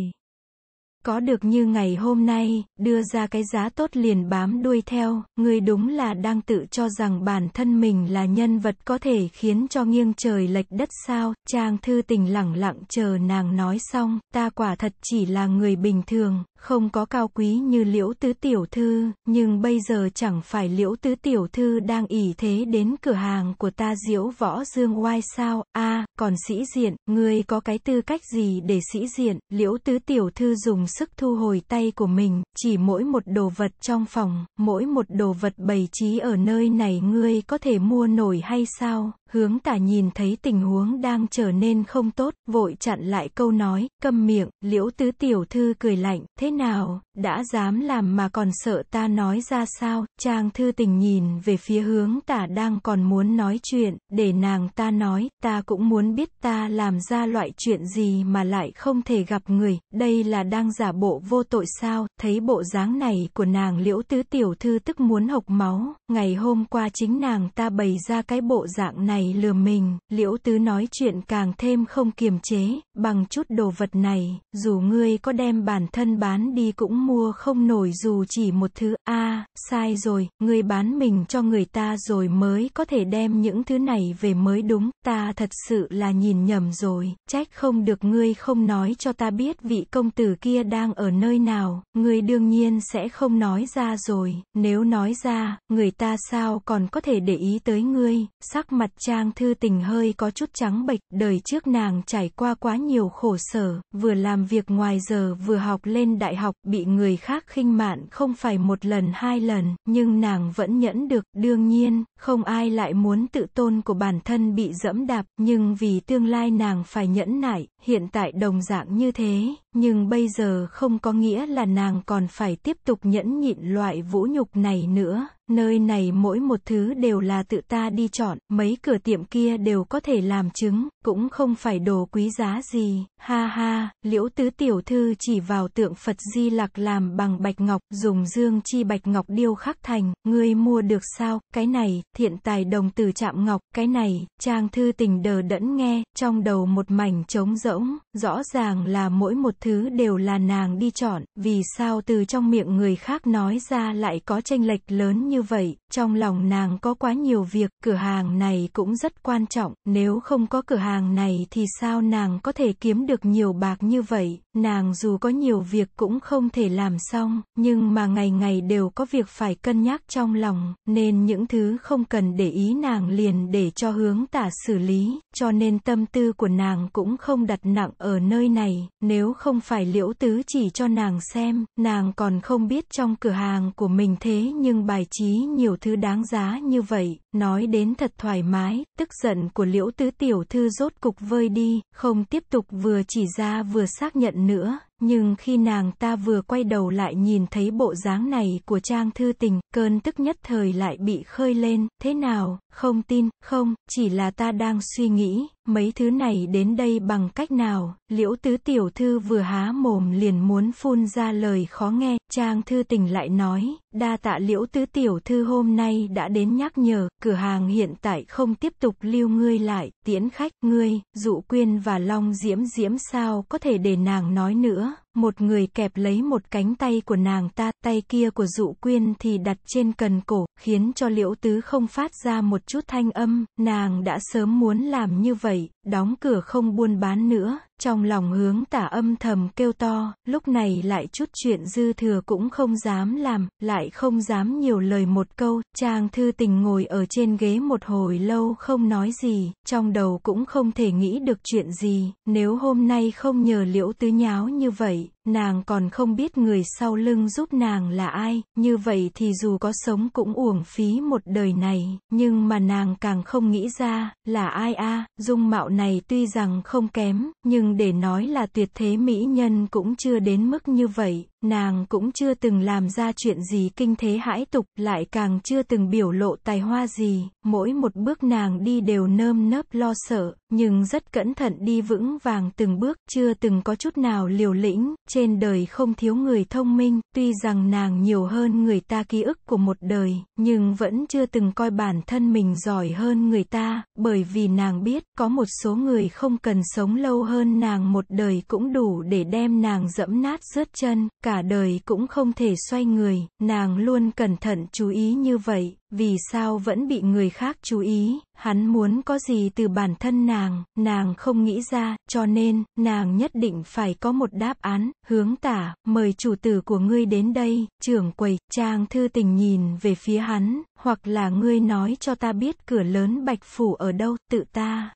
Có được như ngày hôm nay, đưa ra cái giá tốt liền bám đuôi theo, người đúng là đang tự cho rằng bản thân mình là nhân vật có thể khiến cho nghiêng trời lệch đất sao, Trang Thư Tình lẳng lặng chờ nàng nói xong, ta quả thật chỉ là người bình thường, không có cao quý như liễu tứ tiểu thư, nhưng bây giờ chẳng phải liễu tứ tiểu thư đang ỉ thế đến cửa hàng của ta diễu võ dương oai sao, a còn sĩ diện, ngươi có cái tư cách gì để sĩ diện, liễu tứ tiểu thư dùng sức thu hồi tay của mình, chỉ mỗi một đồ vật trong phòng, mỗi một đồ vật bày trí ở nơi này ngươi có thể mua nổi hay sao, Hướng tả nhìn thấy tình huống đang trở nên không tốt, vội chặn lại câu nói, câm miệng, liễu tứ tiểu thư cười lạnh, thế nào, đã dám làm mà còn sợ ta nói ra sao, trang thư tình nhìn về phía hướng tả đang còn muốn nói chuyện, để nàng ta nói, ta cũng muốn biết ta làm ra loại chuyện gì mà lại không thể gặp người, đây là đang giả bộ vô tội sao, thấy bộ dáng này của nàng liễu tứ tiểu thư tức muốn hộc máu, ngày hôm qua chính nàng ta bày ra cái bộ dạng này, này lừa mình, liễu tứ nói chuyện càng thêm không kiềm chế, bằng chút đồ vật này, dù ngươi có đem bản thân bán đi cũng mua không nổi dù chỉ một thứ, a sai rồi, ngươi bán mình cho người ta rồi mới có thể đem những thứ này về mới đúng, ta thật sự là nhìn nhầm rồi, trách không được ngươi không nói cho ta biết vị công tử kia đang ở nơi nào, ngươi đương nhiên sẽ không nói ra rồi, nếu nói ra, người ta sao còn có thể để ý tới ngươi, sắc mặt cha Trang Thư Tình hơi có chút trắng bệch, đời trước nàng trải qua quá nhiều khổ sở, vừa làm việc ngoài giờ vừa học lên đại học, bị người khác khinh mạn không phải một lần hai lần, nhưng nàng vẫn nhẫn được, đương nhiên, không ai lại muốn tự tôn của bản thân bị dẫm đạp, nhưng vì tương lai nàng phải nhẫn nại, hiện tại đồng dạng như thế, nhưng bây giờ không có nghĩa là nàng còn phải tiếp tục nhẫn nhịn loại vũ nhục này nữa, nơi này mỗi một thứ đều là tự ta đi chọn, mấy cửa tiệm kia đều có thể làm chứng, cũng không phải đồ quý giá gì, ha ha, liễu tứ tiểu thư chỉ vào tượng Phật Di Lặc làm bằng bạch ngọc, dùng dương chi bạch ngọc điêu khắc thành, ngươi mua được sao, cái này, thiện tài đồng từ chạm ngọc, cái này, trang thư tình đờ đẫn nghe, trong đầu một mảnh trống rỗng rỗng, rõ ràng là mỗi một thứ đều là nàng đi chọn, vì sao từ trong miệng người khác nói ra lại có tranh lệch lớn như vậy, trong lòng nàng có quá nhiều việc, cửa hàng này cũng rất quan trọng, nếu không có cửa hàng này thì sao nàng có thể kiếm được nhiều bạc như vậy, Nàng dù có nhiều việc cũng không thể làm xong, nhưng mà ngày ngày đều có việc phải cân nhắc trong lòng, nên những thứ không cần để ý nàng liền để cho hướng tả xử lý, cho nên tâm tư của nàng cũng không đặt nặng ở nơi này, nếu không phải liễu tứ chỉ cho nàng xem, nàng còn không biết trong cửa hàng của mình thế nhưng bài trí nhiều thứ đáng giá như vậy, nói đến thật thoải mái, tức giận của liễu tứ tiểu thư rốt cục vơi đi, không tiếp tục vừa chỉ ra vừa xác nhận nữa, nhưng khi nàng ta vừa quay đầu lại nhìn thấy bộ dáng này của Trang Thư Tình, cơn tức nhất thời lại bị khơi lên, thế nào, không tin, không, chỉ là ta đang suy nghĩ, mấy thứ này đến đây bằng cách nào, liễu tứ tiểu thư vừa há mồm liền muốn phun ra lời khó nghe, trang thư tình lại nói, đa tạ liễu tứ tiểu thư hôm nay đã đến nhắc nhở, cửa hàng hiện tại không tiếp tục lưu ngươi lại, tiễn khách, ngươi, dụ quyên và long diễm diễm sao có thể để nàng nói nữa một người kẹp lấy một cánh tay của nàng ta, tay kia của dụ quyên thì đặt trên cần cổ, khiến cho liễu tứ không phát ra một chút thanh âm, nàng đã sớm muốn làm như vậy, đóng cửa không buôn bán nữa, trong lòng hướng tả âm thầm kêu to, lúc này lại chút chuyện dư thừa cũng không dám làm, lại không dám nhiều lời một câu, chàng thư tình ngồi ở trên ghế một hồi lâu không nói gì, trong đầu cũng không thể nghĩ được chuyện gì, nếu hôm nay không nhờ liễu tứ nháo như vậy, nàng còn không biết người sau lưng giúp nàng là ai, như vậy thì dù có sống cũng uổng phí một đời này, nhưng mà nàng càng không nghĩ ra, là ai a dung mạo này tuy rằng không kém, nhưng để nói là tuyệt thế mỹ nhân cũng chưa đến mức như vậy, Nàng cũng chưa từng làm ra chuyện gì kinh thế hãi tục, lại càng chưa từng biểu lộ tài hoa gì, mỗi một bước nàng đi đều nơm nớp lo sợ, nhưng rất cẩn thận đi vững vàng từng bước, chưa từng có chút nào liều lĩnh, trên đời không thiếu người thông minh, tuy rằng nàng nhiều hơn người ta ký ức của một đời, nhưng vẫn chưa từng coi bản thân mình giỏi hơn người ta, bởi vì nàng biết, có một số người không cần sống lâu hơn nàng một đời cũng đủ để đem nàng dẫm nát rớt chân, cả cả đời cũng không thể xoay người, nàng luôn cẩn thận chú ý như vậy, vì sao vẫn bị người khác chú ý, hắn muốn có gì từ bản thân nàng, nàng không nghĩ ra, cho nên, nàng nhất định phải có một đáp án, hướng tả, mời chủ tử của ngươi đến đây, trưởng quầy, trang thư tình nhìn về phía hắn, hoặc là ngươi nói cho ta biết cửa lớn bạch phủ ở đâu, tự ta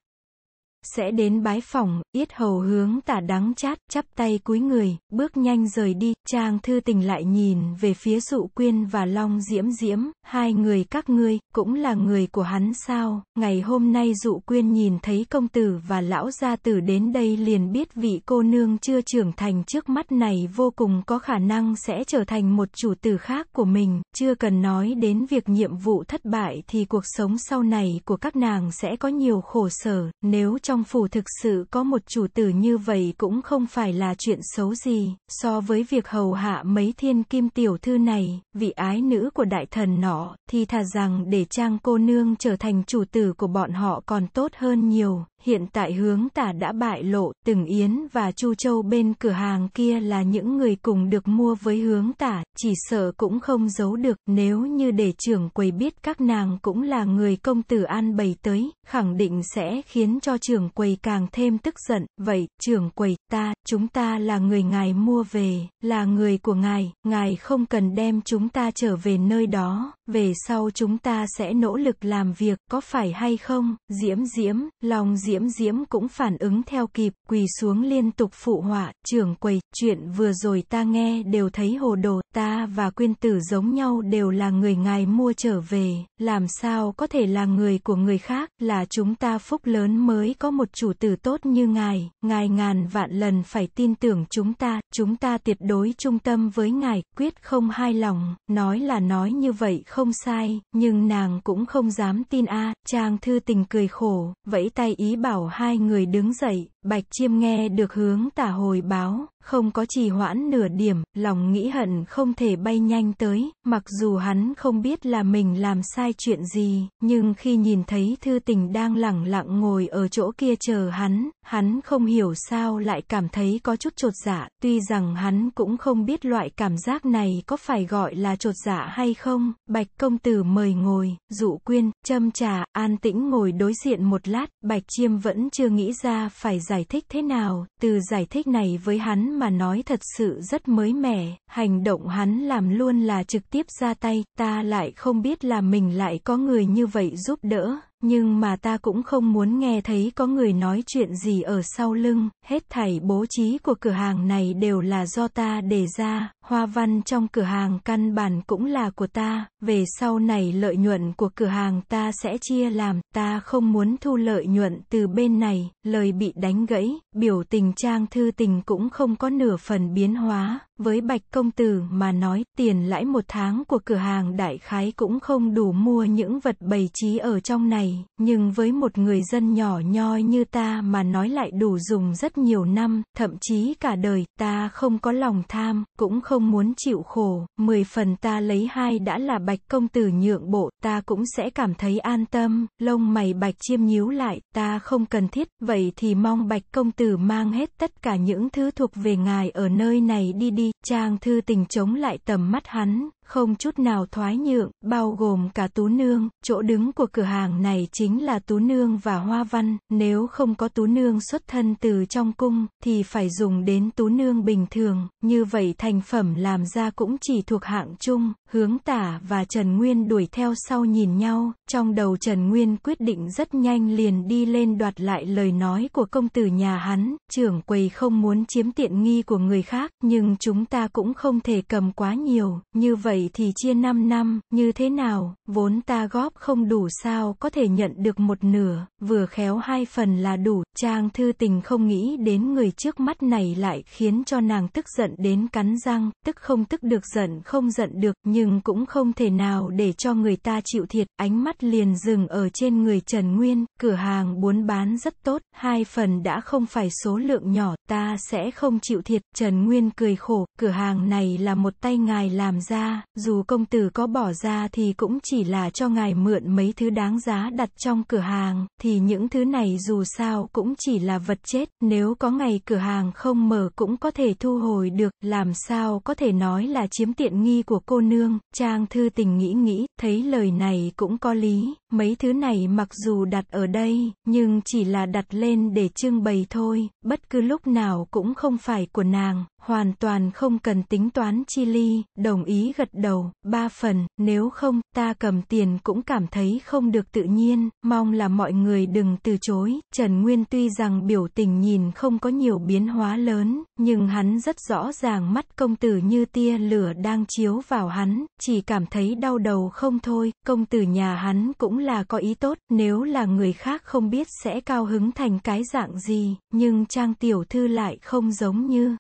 sẽ đến bái phòng, yết hầu hướng tả đắng chát, chắp tay cúi người, bước nhanh rời đi, trang thư tình lại nhìn về phía dụ quyên và long diễm diễm, hai người các ngươi, cũng là người của hắn sao, ngày hôm nay dụ quyên nhìn thấy công tử và lão gia tử đến đây liền biết vị cô nương chưa trưởng thành trước mắt này vô cùng có khả năng sẽ trở thành một chủ tử khác của mình, chưa cần nói đến việc nhiệm vụ thất bại thì cuộc sống sau này của các nàng sẽ có nhiều khổ sở, nếu trong trong phủ thực sự có một chủ tử như vậy cũng không phải là chuyện xấu gì, so với việc hầu hạ mấy thiên kim tiểu thư này, vị ái nữ của đại thần nọ, thì thà rằng để trang cô nương trở thành chủ tử của bọn họ còn tốt hơn nhiều, hiện tại hướng tả đã bại lộ, từng Yến và Chu Châu bên cửa hàng kia là những người cùng được mua với hướng tả, chỉ sợ cũng không giấu được, nếu như để trưởng quầy biết các nàng cũng là người công tử an bày tới, khẳng định sẽ khiến cho trưởng quầy càng thêm tức giận, vậy, trưởng quầy, ta, chúng ta là người ngài mua về, là người của ngài, ngài không cần đem chúng ta trở về nơi đó, về sau chúng ta sẽ nỗ lực làm việc, có phải hay không, diễm diễm, lòng diễm Diễm Diễm cũng phản ứng theo kịp, quỳ xuống liên tục phụ họa, trưởng quầy, chuyện vừa rồi ta nghe đều thấy hồ đồ, ta và quyên tử giống nhau đều là người ngài mua trở về, làm sao có thể là người của người khác, là chúng ta phúc lớn mới có một chủ tử tốt như ngài, ngài ngàn vạn lần phải tin tưởng chúng ta, chúng ta tuyệt đối trung tâm với ngài, quyết không hai lòng, nói là nói như vậy không sai, nhưng nàng cũng không dám tin a Trang thư tình cười khổ, vẫy tay ý bảo hai người đứng dậy, Bạch Chiêm nghe được hướng tả hồi báo, không có trì hoãn nửa điểm, lòng nghĩ hận không thể bay nhanh tới, mặc dù hắn không biết là mình làm sai chuyện gì, nhưng khi nhìn thấy thư tình đang lẳng lặng ngồi ở chỗ kia chờ hắn, hắn không hiểu sao lại cảm thấy có chút trột dạ, tuy rằng hắn cũng không biết loại cảm giác này có phải gọi là trột dạ hay không, bạch công tử mời ngồi, dụ quyên, châm trà, an tĩnh ngồi đối diện một lát, bạch chiêm vẫn chưa nghĩ ra phải giải thích thế nào, từ giải thích này với hắn mà nói thật sự rất mới mẻ, hành động hắn làm luôn là trực tiếp ra tay, ta lại không biết là mình lại có người như vậy giúp đỡ, nhưng mà ta cũng không muốn nghe thấy có người nói chuyện gì ở sau lưng, hết thảy bố trí của cửa hàng này đều là do ta để ra, hoa văn trong cửa hàng căn bản cũng là của ta, về sau này lợi nhuận của cửa hàng ta sẽ chia làm, ta không muốn thu lợi nhuận từ bên này, lời bị đánh gãy, biểu tình trang thư tình cũng không có nửa phần biến hóa, với Bạch Công Tử mà nói tiền lãi một tháng của cửa hàng đại khái cũng không đủ mua những vật bày trí ở trong này, nhưng với một người dân nhỏ nhoi như ta mà nói lại đủ dùng rất nhiều năm, thậm chí cả đời, ta không có lòng tham, cũng không muốn chịu khổ, mười phần ta lấy hai đã là Bạch Công Tử nhượng bộ, ta cũng sẽ cảm thấy an tâm, lông mày Bạch Chiêm nhíu lại, ta không cần thiết, vậy thì mong Bạch Công Tử mang hết tất cả những thứ thuộc về ngài ở nơi này đi đi Trang thư tình chống lại tầm mắt hắn, không chút nào thoái nhượng, bao gồm cả Tú Nương, chỗ đứng của cửa hàng này chính là Tú Nương và Hoa Văn, nếu không có Tú Nương xuất thân từ trong cung, thì phải dùng đến Tú Nương bình thường, như vậy thành phẩm làm ra cũng chỉ thuộc hạng chung, hướng tả và Trần Nguyên đuổi theo sau nhìn nhau, trong đầu Trần Nguyên quyết định rất nhanh liền đi lên đoạt lại lời nói của công tử nhà hắn, trưởng quầy không muốn chiếm tiện nghi của người khác, nhưng chúng ta cũng không thể cầm quá nhiều, như vậy vậy thì chia 5 năm, như thế nào, vốn ta góp không đủ sao có thể nhận được một nửa, vừa khéo hai phần là đủ, Trang Thư Tình không nghĩ đến người trước mắt này lại khiến cho nàng tức giận đến cắn răng, tức không tức được giận không giận được, nhưng cũng không thể nào để cho người ta chịu thiệt, ánh mắt liền dừng ở trên người Trần Nguyên, cửa hàng buôn bán rất tốt, hai phần đã không phải số lượng nhỏ, ta sẽ không chịu thiệt, Trần Nguyên cười khổ, cửa hàng này là một tay ngài làm ra, dù công tử có bỏ ra thì cũng chỉ là cho ngài mượn mấy thứ đáng giá đặt trong cửa hàng, thì những thứ này dù sao cũng chỉ là vật chết, nếu có ngày cửa hàng không mở cũng có thể thu hồi được, làm sao có thể nói là chiếm tiện nghi của cô nương, Trang Thư Tình nghĩ nghĩ, thấy lời này cũng có lý, mấy thứ này mặc dù đặt ở đây, nhưng chỉ là đặt lên để trưng bày thôi, bất cứ lúc nào cũng không phải của nàng, hoàn toàn không cần tính toán chi ly, đồng ý gật đầu, ba phần, nếu không, ta cầm tiền cũng cảm thấy không được tự nhiên, mong là mọi người đừng từ chối, Trần Nguyên tuy rằng biểu tình nhìn không có nhiều biến hóa lớn, nhưng hắn rất rõ ràng mắt công tử như tia lửa đang chiếu vào hắn, chỉ cảm thấy đau đầu không thôi, công tử nhà hắn cũng là có ý tốt, nếu là người khác không biết sẽ cao hứng thành cái dạng gì, nhưng Trang Tiểu Thư lại không giống như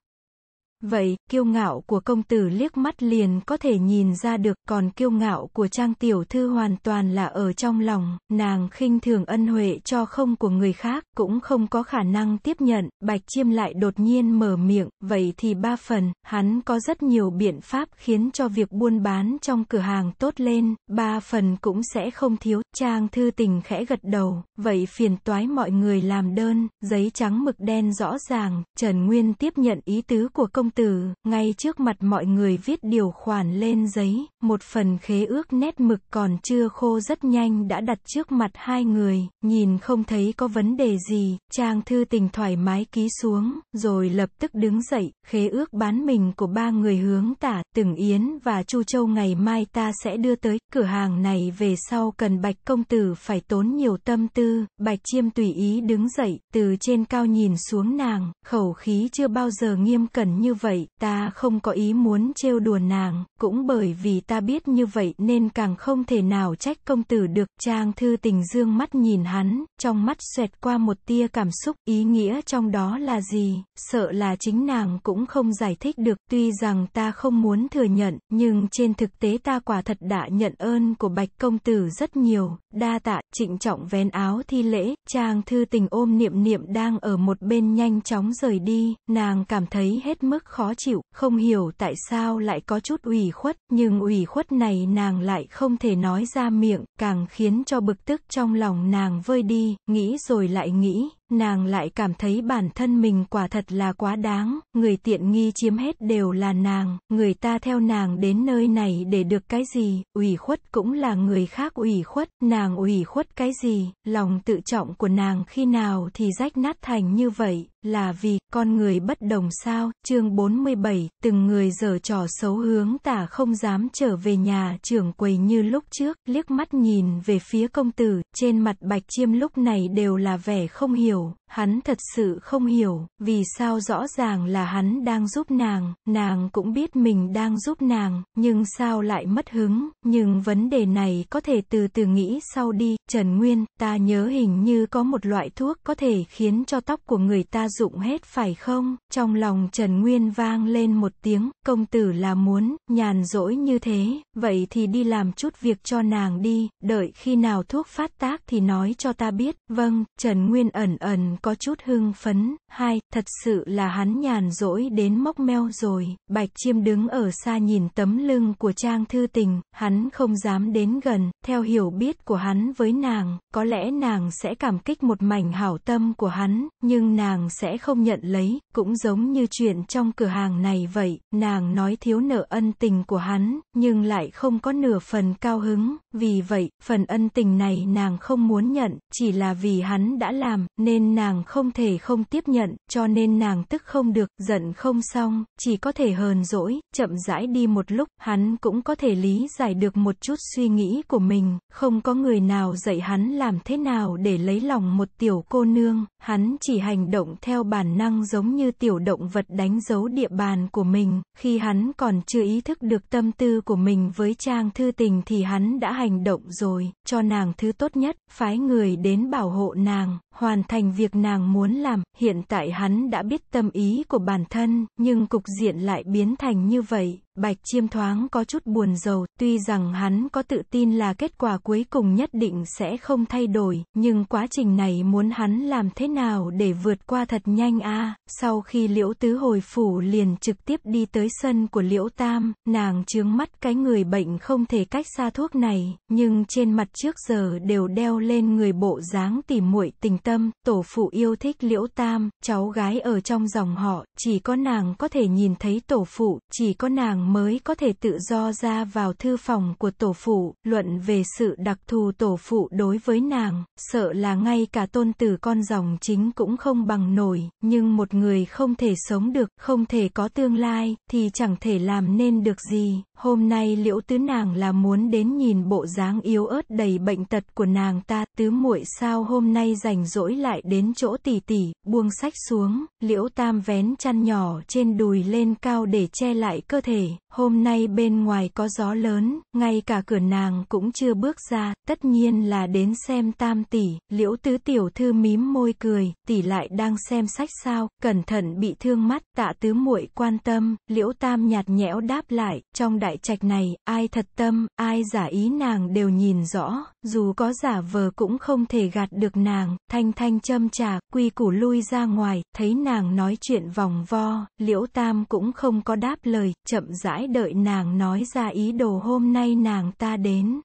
Vậy, kiêu ngạo của công tử liếc mắt liền có thể nhìn ra được, còn kiêu ngạo của trang tiểu thư hoàn toàn là ở trong lòng, nàng khinh thường ân huệ cho không của người khác, cũng không có khả năng tiếp nhận, bạch chiêm lại đột nhiên mở miệng, vậy thì ba phần, hắn có rất nhiều biện pháp khiến cho việc buôn bán trong cửa hàng tốt lên, ba phần cũng sẽ không thiếu, trang thư tình khẽ gật đầu, vậy phiền toái mọi người làm đơn, giấy trắng mực đen rõ ràng, Trần Nguyên tiếp nhận ý tứ của công công tử, ngay trước mặt mọi người viết điều khoản lên giấy, một phần khế ước nét mực còn chưa khô rất nhanh đã đặt trước mặt hai người, nhìn không thấy có vấn đề gì, Trang Thư Tình thoải mái ký xuống, rồi lập tức đứng dậy, khế ước bán mình của ba người hướng tả, Từng Yến và Chu Châu ngày mai ta sẽ đưa tới, cửa hàng này về sau cần Bạch công tử phải tốn nhiều tâm tư, Bạch Chiêm tùy ý đứng dậy, từ trên cao nhìn xuống nàng, khẩu khí chưa bao giờ nghiêm cẩn như vậy, ta không có ý muốn trêu đùa nàng, cũng bởi vì ta biết như vậy nên càng không thể nào trách công tử được. Trang thư tình dương mắt nhìn hắn, trong mắt xoẹt qua một tia cảm xúc, ý nghĩa trong đó là gì, sợ là chính nàng cũng không giải thích được. Tuy rằng ta không muốn thừa nhận, nhưng trên thực tế ta quả thật đã nhận ơn của bạch công tử rất nhiều, đa tạ, trịnh trọng vén áo thi lễ, trang thư tình ôm niệm niệm đang ở một bên nhanh chóng rời đi, nàng cảm thấy hết mức, giác khó chịu, không hiểu tại sao lại có chút ủy khuất, nhưng ủy khuất này nàng lại không thể nói ra miệng, càng khiến cho bực tức trong lòng nàng vơi đi, nghĩ rồi lại nghĩ, nàng lại cảm thấy bản thân mình quả thật là quá đáng, người tiện nghi chiếm hết đều là nàng, người ta theo nàng đến nơi này để được cái gì, ủy khuất cũng là người khác ủy khuất, nàng ủy khuất cái gì, lòng tự trọng của nàng khi nào thì rách nát thành như vậy, là vì, con người bất đồng sao, chương 47, từng người giờ trò xấu hướng tả không dám trở về nhà trưởng quầy như lúc trước, liếc mắt nhìn về phía công tử, trên mặt bạch chiêm lúc này đều là vẻ không hiểu, nhiều Hắn thật sự không hiểu, vì sao rõ ràng là hắn đang giúp nàng, nàng cũng biết mình đang giúp nàng, nhưng sao lại mất hứng, nhưng vấn đề này có thể từ từ nghĩ sau đi, Trần Nguyên, ta nhớ hình như có một loại thuốc có thể khiến cho tóc của người ta rụng hết phải không, trong lòng Trần Nguyên vang lên một tiếng, công tử là muốn, nhàn rỗi như thế, vậy thì đi làm chút việc cho nàng đi, đợi khi nào thuốc phát tác thì nói cho ta biết, vâng, Trần Nguyên ẩn ẩn có chút hưng phấn, hai, thật sự là hắn nhàn rỗi đến mốc meo rồi, bạch chiêm đứng ở xa nhìn tấm lưng của trang thư tình, hắn không dám đến gần, theo hiểu biết của hắn với nàng, có lẽ nàng sẽ cảm kích một mảnh hảo tâm của hắn, nhưng nàng sẽ không nhận lấy, cũng giống như chuyện trong cửa hàng này vậy, nàng nói thiếu nợ ân tình của hắn, nhưng lại không có nửa phần cao hứng, vì vậy, phần ân tình này nàng không muốn nhận, chỉ là vì hắn đã làm, nên nàng nàng không thể không tiếp nhận, cho nên nàng tức không được, giận không xong, chỉ có thể hờn dỗi, chậm rãi đi một lúc, hắn cũng có thể lý giải được một chút suy nghĩ của mình, không có người nào dạy hắn làm thế nào để lấy lòng một tiểu cô nương, hắn chỉ hành động theo bản năng giống như tiểu động vật đánh dấu địa bàn của mình, khi hắn còn chưa ý thức được tâm tư của mình với trang thư tình thì hắn đã hành động rồi, cho nàng thứ tốt nhất, phái người đến bảo hộ nàng, hoàn thành việc nàng muốn làm, hiện tại hắn đã biết tâm ý của bản thân, nhưng cục diện lại biến thành như vậy. Bạch Chiêm thoáng có chút buồn rầu, tuy rằng hắn có tự tin là kết quả cuối cùng nhất định sẽ không thay đổi, nhưng quá trình này muốn hắn làm thế nào để vượt qua thật nhanh a. Sau khi Liễu Tứ hồi phủ liền trực tiếp đi tới sân của Liễu Tam, nàng trướng mắt cái người bệnh không thể cách xa thuốc này, nhưng trên mặt trước giờ đều đeo lên người bộ dáng tỉ muội tình tâm, tổ phụ yêu thích Liễu Tam, cháu gái ở trong dòng họ, chỉ có nàng có thể nhìn thấy tổ phụ, chỉ có nàng mới có thể tự do ra vào thư phòng của tổ phụ, luận về sự đặc thù tổ phụ đối với nàng, sợ là ngay cả tôn tử con dòng chính cũng không bằng nổi, nhưng một người không thể sống được, không thể có tương lai, thì chẳng thể làm nên được gì, hôm nay liễu tứ nàng là muốn đến nhìn bộ dáng yếu ớt đầy bệnh tật của nàng ta, tứ muội sao hôm nay rảnh rỗi lại đến chỗ tỷ tỷ, buông sách xuống, liễu tam vén chăn nhỏ trên đùi lên cao để che lại cơ thể, Hôm nay bên ngoài có gió lớn, ngay cả cửa nàng cũng chưa bước ra, tất nhiên là đến xem tam tỷ, liễu tứ tiểu thư mím môi cười, tỷ lại đang xem sách sao, cẩn thận bị thương mắt, tạ tứ muội quan tâm, liễu tam nhạt nhẽo đáp lại, trong đại trạch này, ai thật tâm, ai giả ý nàng đều nhìn rõ, dù có giả vờ cũng không thể gạt được nàng, thanh thanh châm trà, quy củ lui ra ngoài, thấy nàng nói chuyện vòng vo, liễu tam cũng không có đáp lời, chậm rãi đợi nàng nói ra ý đồ hôm nay nàng ta đến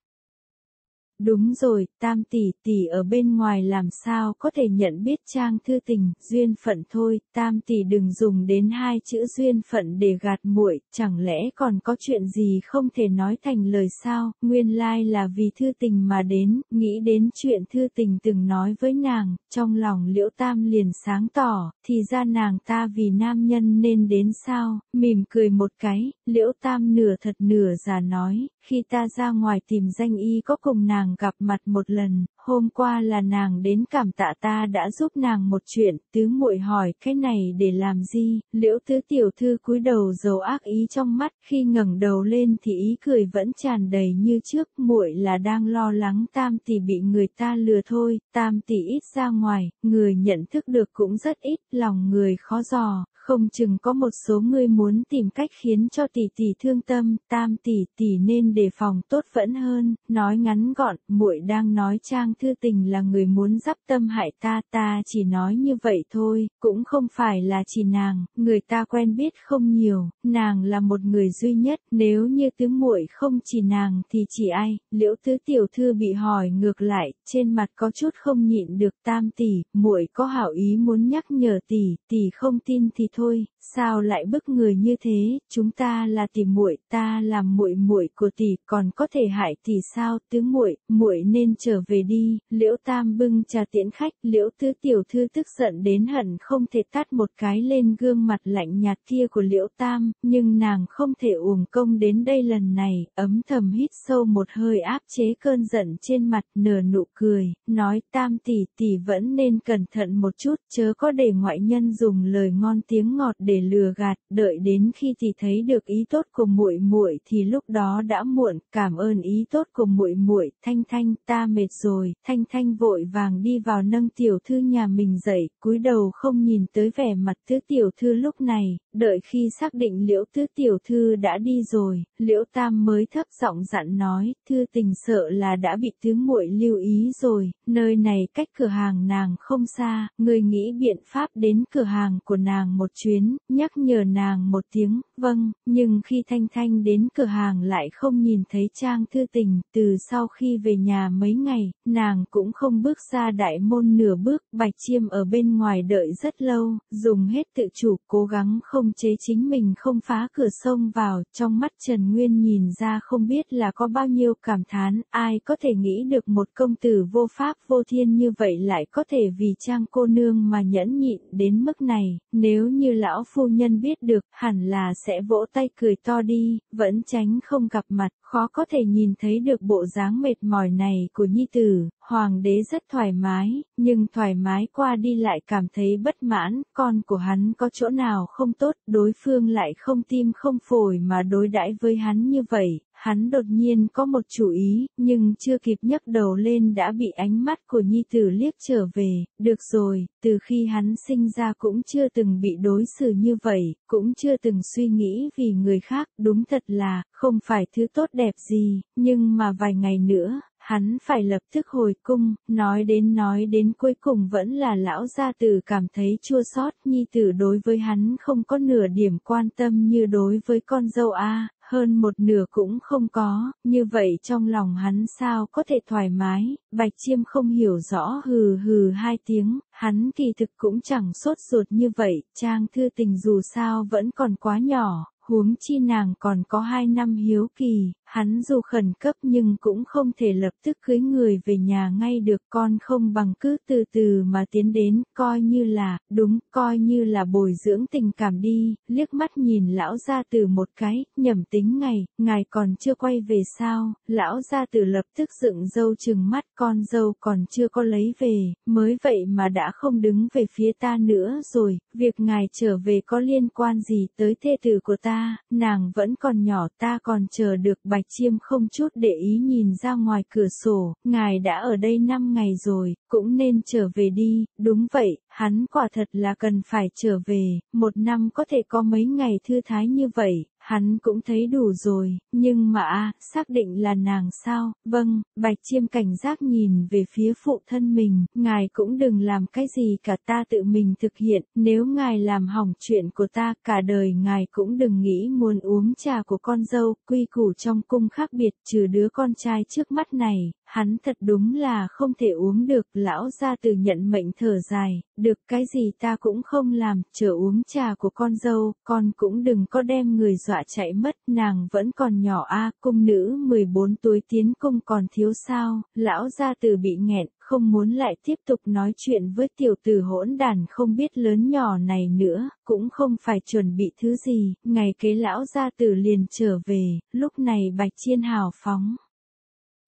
Đúng rồi, tam tỷ tỷ ở bên ngoài làm sao có thể nhận biết trang thư tình, duyên phận thôi, tam tỷ đừng dùng đến hai chữ duyên phận để gạt muội, chẳng lẽ còn có chuyện gì không thể nói thành lời sao, nguyên lai là vì thư tình mà đến, nghĩ đến chuyện thư tình từng nói với nàng, trong lòng liễu tam liền sáng tỏ, thì ra nàng ta vì nam nhân nên đến sao, mỉm cười một cái, liễu tam nửa thật nửa giả nói, khi ta ra ngoài tìm danh y có cùng nàng nàng gặp mặt một lần, hôm qua là nàng đến cảm tạ ta đã giúp nàng một chuyện, tứ muội hỏi cái này để làm gì, liễu tứ tiểu thư cúi đầu dầu ác ý trong mắt, khi ngẩng đầu lên thì ý cười vẫn tràn đầy như trước, muội là đang lo lắng tam tỷ bị người ta lừa thôi, tam tỷ ít ra ngoài, người nhận thức được cũng rất ít, lòng người khó dò, không chừng có một số người muốn tìm cách khiến cho tỷ tỷ thương tâm, tam tỷ tỷ nên đề phòng tốt vẫn hơn, nói ngắn gọn, muội đang nói Trang Thư Tình là người muốn dắp tâm hại ta, ta chỉ nói như vậy thôi, cũng không phải là chỉ nàng, người ta quen biết không nhiều, nàng là một người duy nhất, nếu như tứ muội không chỉ nàng thì chỉ ai, liễu tứ tiểu thư bị hỏi ngược lại, trên mặt có chút không nhịn được tam tỷ, muội có hảo ý muốn nhắc nhở tỷ, tỷ không tin thì thôi, sao lại bức người như thế, chúng ta là tỷ muội, ta làm muội muội của tỷ, còn có thể hại tỷ sao, tứ muội, muội nên trở về đi, liễu tam bưng trà tiễn khách, liễu tứ tiểu thư tức giận đến hận không thể tát một cái lên gương mặt lạnh nhạt kia của liễu tam, nhưng nàng không thể uổng công đến đây lần này, ấm thầm hít sâu một hơi áp chế cơn giận trên mặt nở nụ cười, nói tam tỷ tỷ vẫn nên cẩn thận một chút, chớ có để ngoại nhân dùng lời ngon tiếng ngọt để lừa gạt, đợi đến khi tỷ thấy được ý tốt của muội muội thì lúc đó đã muộn, cảm ơn ý tốt của muội muội, thanh Thanh Thanh, ta mệt rồi, Thanh Thanh vội vàng đi vào nâng tiểu thư nhà mình dậy, cúi đầu không nhìn tới vẻ mặt tứ tiểu thư lúc này, đợi khi xác định liễu tứ tiểu thư đã đi rồi, liễu tam mới thấp giọng dặn nói, thư tình sợ là đã bị tứ muội lưu ý rồi, nơi này cách cửa hàng nàng không xa, người nghĩ biện pháp đến cửa hàng của nàng một chuyến, nhắc nhở nàng một tiếng, vâng, nhưng khi Thanh Thanh đến cửa hàng lại không nhìn thấy Trang Thư Tình, từ sau khi về về nhà mấy ngày, nàng cũng không bước ra đại môn nửa bước, bạch chiêm ở bên ngoài đợi rất lâu, dùng hết tự chủ, cố gắng không chế chính mình không phá cửa sông vào, trong mắt Trần Nguyên nhìn ra không biết là có bao nhiêu cảm thán, ai có thể nghĩ được một công tử vô pháp vô thiên như vậy lại có thể vì trang cô nương mà nhẫn nhịn đến mức này, nếu như lão phu nhân biết được, hẳn là sẽ vỗ tay cười to đi, vẫn tránh không gặp mặt, khó có thể nhìn thấy được bộ dáng mệt mỏi này của nhi tử, hoàng đế rất thoải mái, nhưng thoải mái qua đi lại cảm thấy bất mãn, con của hắn có chỗ nào không tốt, đối phương lại không tim không phổi mà đối đãi với hắn như vậy, hắn đột nhiên có một chủ ý, nhưng chưa kịp nhấc đầu lên đã bị ánh mắt của nhi tử liếc trở về, được rồi, từ khi hắn sinh ra cũng chưa từng bị đối xử như vậy, cũng chưa từng suy nghĩ vì người khác, đúng thật là, không phải thứ tốt đẹp gì, nhưng mà vài ngày nữa, hắn phải lập tức hồi cung, nói đến nói đến cuối cùng vẫn là lão gia tử cảm thấy chua xót nhi tử đối với hắn không có nửa điểm quan tâm như đối với con dâu a, hơn một nửa cũng không có, như vậy trong lòng hắn sao có thể thoải mái, bạch chiêm không hiểu rõ hừ hừ hai tiếng, hắn kỳ thực cũng chẳng sốt ruột như vậy, trang thư tình dù sao vẫn còn quá nhỏ, huống chi nàng còn có hai năm hiếu kỳ, Hắn dù khẩn cấp nhưng cũng không thể lập tức cưới người về nhà ngay được con không bằng cứ từ từ mà tiến đến, coi như là, đúng, coi như là bồi dưỡng tình cảm đi, liếc mắt nhìn lão gia từ một cái, nhầm tính ngày, ngài còn chưa quay về sao, lão gia từ lập tức dựng dâu chừng mắt con dâu còn chưa có lấy về, mới vậy mà đã không đứng về phía ta nữa rồi, việc ngài trở về có liên quan gì tới thê tử của ta, nàng vẫn còn nhỏ ta còn chờ được bánh Hoài Chiêm không chút để ý nhìn ra ngoài cửa sổ, ngài đã ở đây 5 ngày rồi, cũng nên trở về đi, đúng vậy, hắn quả thật là cần phải trở về, một năm có thể có mấy ngày thư thái như vậy, hắn cũng thấy đủ rồi, nhưng mà a, xác định là nàng sao, vâng, bạch chiêm cảnh giác nhìn về phía phụ thân mình, ngài cũng đừng làm cái gì cả ta tự mình thực hiện, nếu ngài làm hỏng chuyện của ta cả đời ngài cũng đừng nghĩ muốn uống trà của con dâu, quy củ trong cung khác biệt trừ đứa con trai trước mắt này, hắn thật đúng là không thể uống được, lão ra từ nhận mệnh thở dài, được cái gì ta cũng không làm, chờ uống trà của con dâu, con cũng đừng có đem người dọa chạy mất, nàng vẫn còn nhỏ a, à, cung nữ 14 tuổi tiến cung còn thiếu sao, lão ra từ bị nghẹn, không muốn lại tiếp tục nói chuyện với tiểu tử hỗn đàn không biết lớn nhỏ này nữa, cũng không phải chuẩn bị thứ gì, ngày kế lão ra từ liền trở về, lúc này bạch chiên hào phóng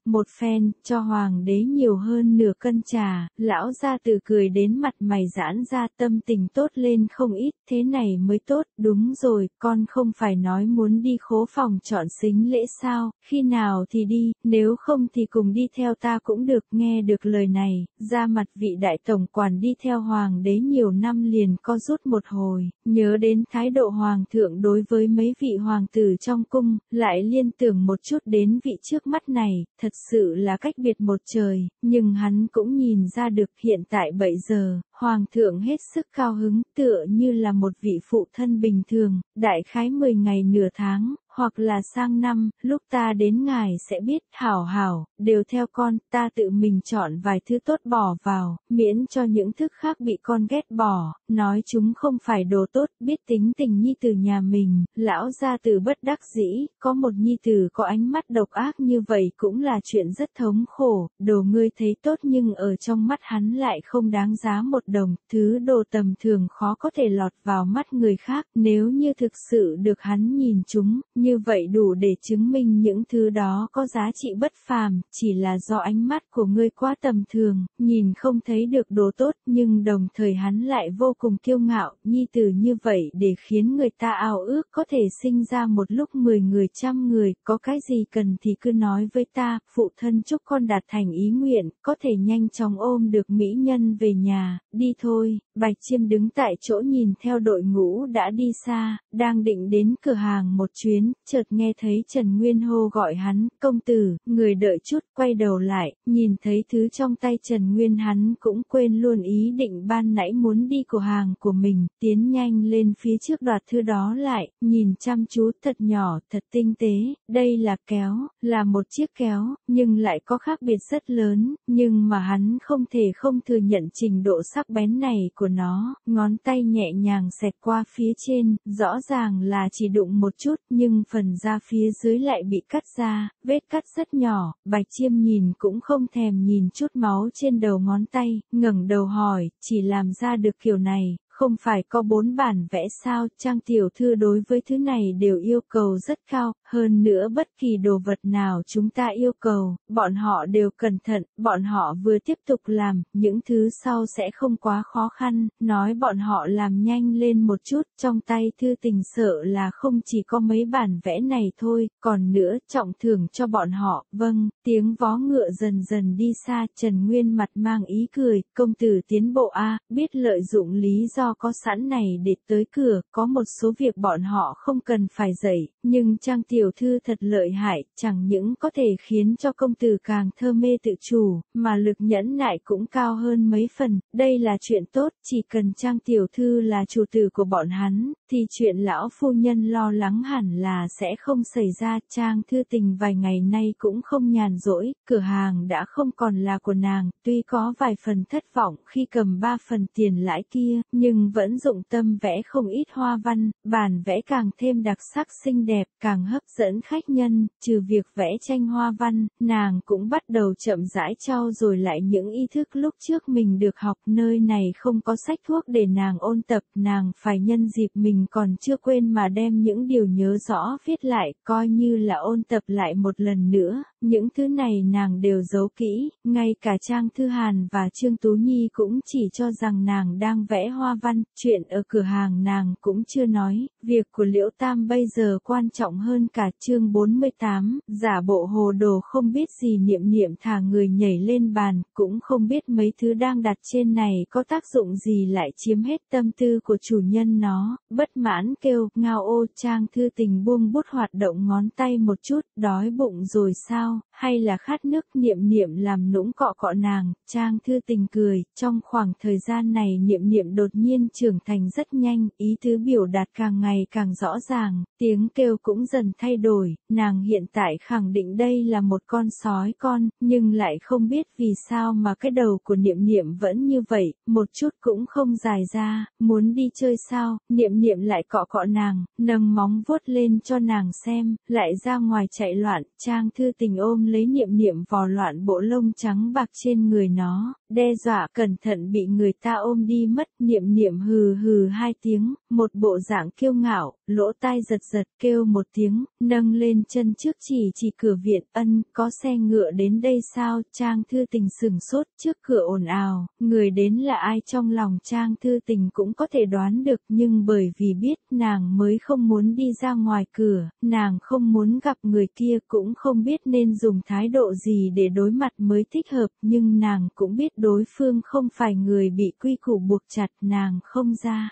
một phen, cho hoàng đế nhiều hơn nửa cân trà, lão ra từ cười đến mặt mày giãn ra tâm tình tốt lên không ít, thế này mới tốt, đúng rồi, con không phải nói muốn đi khố phòng chọn xính lễ sao, khi nào thì đi, nếu không thì cùng đi theo ta cũng được, nghe được lời này, ra mặt vị đại tổng quản đi theo hoàng đế nhiều năm liền co rút một hồi, nhớ đến thái độ hoàng thượng đối với mấy vị hoàng tử trong cung, lại liên tưởng một chút đến vị trước mắt này, thật thật sự là cách biệt một trời, nhưng hắn cũng nhìn ra được hiện tại bảy giờ, Hoàng thượng hết sức cao hứng tựa như là một vị phụ thân bình thường, đại khái 10 ngày nửa tháng, hoặc là sang năm, lúc ta đến ngài sẽ biết, hảo hảo, đều theo con, ta tự mình chọn vài thứ tốt bỏ vào, miễn cho những thức khác bị con ghét bỏ, nói chúng không phải đồ tốt, biết tính tình nhi từ nhà mình, lão gia từ bất đắc dĩ, có một nhi tử có ánh mắt độc ác như vậy cũng là chuyện rất thống khổ, đồ ngươi thấy tốt nhưng ở trong mắt hắn lại không đáng giá một đồng, thứ đồ tầm thường khó có thể lọt vào mắt người khác, nếu như thực sự được hắn nhìn chúng, như vậy đủ để chứng minh những thứ đó có giá trị bất phàm, chỉ là do ánh mắt của ngươi quá tầm thường, nhìn không thấy được đồ tốt nhưng đồng thời hắn lại vô cùng kiêu ngạo, nhi tử như vậy để khiến người ta ao ước có thể sinh ra một lúc 10 người trăm người, có cái gì cần thì cứ nói với ta, phụ thân chúc con đạt thành ý nguyện, có thể nhanh chóng ôm được mỹ nhân về nhà, đi thôi, bạch chiêm đứng tại chỗ nhìn theo đội ngũ đã đi xa, đang định đến cửa hàng một chuyến chợt nghe thấy Trần Nguyên hô gọi hắn, công tử, người đợi chút, quay đầu lại, nhìn thấy thứ trong tay Trần Nguyên hắn cũng quên luôn ý định ban nãy muốn đi cửa hàng của mình, tiến nhanh lên phía trước đoạt thứ đó lại, nhìn chăm chú thật nhỏ, thật tinh tế, đây là kéo, là một chiếc kéo, nhưng lại có khác biệt rất lớn, nhưng mà hắn không thể không thừa nhận trình độ sắc bén này của nó, ngón tay nhẹ nhàng xẹt qua phía trên, rõ ràng là chỉ đụng một chút nhưng phần da phía dưới lại bị cắt ra, vết cắt rất nhỏ, bạch chiêm nhìn cũng không thèm nhìn chút máu trên đầu ngón tay, ngẩng đầu hỏi, chỉ làm ra được kiểu này, không phải có bốn bản vẽ sao, Trang Tiểu Thư đối với thứ này đều yêu cầu rất cao, hơn nữa bất kỳ đồ vật nào chúng ta yêu cầu, bọn họ đều cẩn thận, bọn họ vừa tiếp tục làm, những thứ sau sẽ không quá khó khăn, nói bọn họ làm nhanh lên một chút, trong tay Thư Tình sợ là không chỉ có mấy bản vẽ này thôi, còn nữa trọng thưởng cho bọn họ, vâng, tiếng vó ngựa dần dần đi xa, Trần Nguyên mặt mang ý cười, công tử tiến bộ A, biết lợi dụng lý do do có sẵn này để tới cửa, có một số việc bọn họ không cần phải dạy, nhưng Trang Tiểu Thư thật lợi hại, chẳng những có thể khiến cho công tử càng thơ mê tự chủ, mà lực nhẫn nại cũng cao hơn mấy phần, đây là chuyện tốt, chỉ cần Trang Tiểu Thư là chủ tử của bọn hắn, thì chuyện lão phu nhân lo lắng hẳn là sẽ không xảy ra, Trang Thư Tình vài ngày nay cũng không nhàn rỗi, cửa hàng đã không còn là của nàng, tuy có vài phần thất vọng khi cầm ba phần tiền lãi kia, nhưng nhưng vẫn dụng tâm vẽ không ít hoa văn, bản vẽ càng thêm đặc sắc xinh đẹp, càng hấp dẫn khách nhân, trừ việc vẽ tranh hoa văn, nàng cũng bắt đầu chậm rãi cho rồi lại những ý thức lúc trước mình được học nơi này không có sách thuốc để nàng ôn tập, nàng phải nhân dịp mình còn chưa quên mà đem những điều nhớ rõ viết lại, coi như là ôn tập lại một lần nữa, những thứ này nàng đều giấu kỹ, ngay cả Trang Thư Hàn và Trương Tú Nhi cũng chỉ cho rằng nàng đang vẽ hoa Văn, chuyện ở cửa hàng nàng cũng chưa nói, việc của Liễu Tam bây giờ quan trọng hơn cả chương 48, giả bộ hồ đồ không biết gì niệm niệm thả người nhảy lên bàn, cũng không biết mấy thứ đang đặt trên này có tác dụng gì lại chiếm hết tâm tư của chủ nhân nó, bất mãn kêu, ngao ô trang thư tình buông bút hoạt động ngón tay một chút, đói bụng rồi sao, hay là khát nước niệm niệm làm nũng cọ cọ nàng, trang thư tình cười, trong khoảng thời gian này niệm niệm đột nhiên nhiên trưởng thành rất nhanh, ý tứ biểu đạt càng ngày càng rõ ràng, tiếng kêu cũng dần thay đổi, nàng hiện tại khẳng định đây là một con sói con, nhưng lại không biết vì sao mà cái đầu của niệm niệm vẫn như vậy, một chút cũng không dài ra, muốn đi chơi sao, niệm niệm lại cọ cọ nàng, nâng móng vuốt lên cho nàng xem, lại ra ngoài chạy loạn, trang thư tình ôm lấy niệm niệm vò loạn bộ lông trắng bạc trên người nó, đe dọa cẩn thận bị người ta ôm đi mất, niệm niệm niệm hừ hừ hai tiếng, một bộ dạng kiêu ngạo, lỗ tai giật giật kêu một tiếng, nâng lên chân trước chỉ chỉ cửa viện ân, có xe ngựa đến đây sao, trang thư tình sừng sốt trước cửa ồn ào, người đến là ai trong lòng trang thư tình cũng có thể đoán được nhưng bởi vì biết nàng mới không muốn đi ra ngoài cửa, nàng không muốn gặp người kia cũng không biết nên dùng thái độ gì để đối mặt mới thích hợp nhưng nàng cũng biết đối phương không phải người bị quy củ buộc chặt nàng nàng không ra.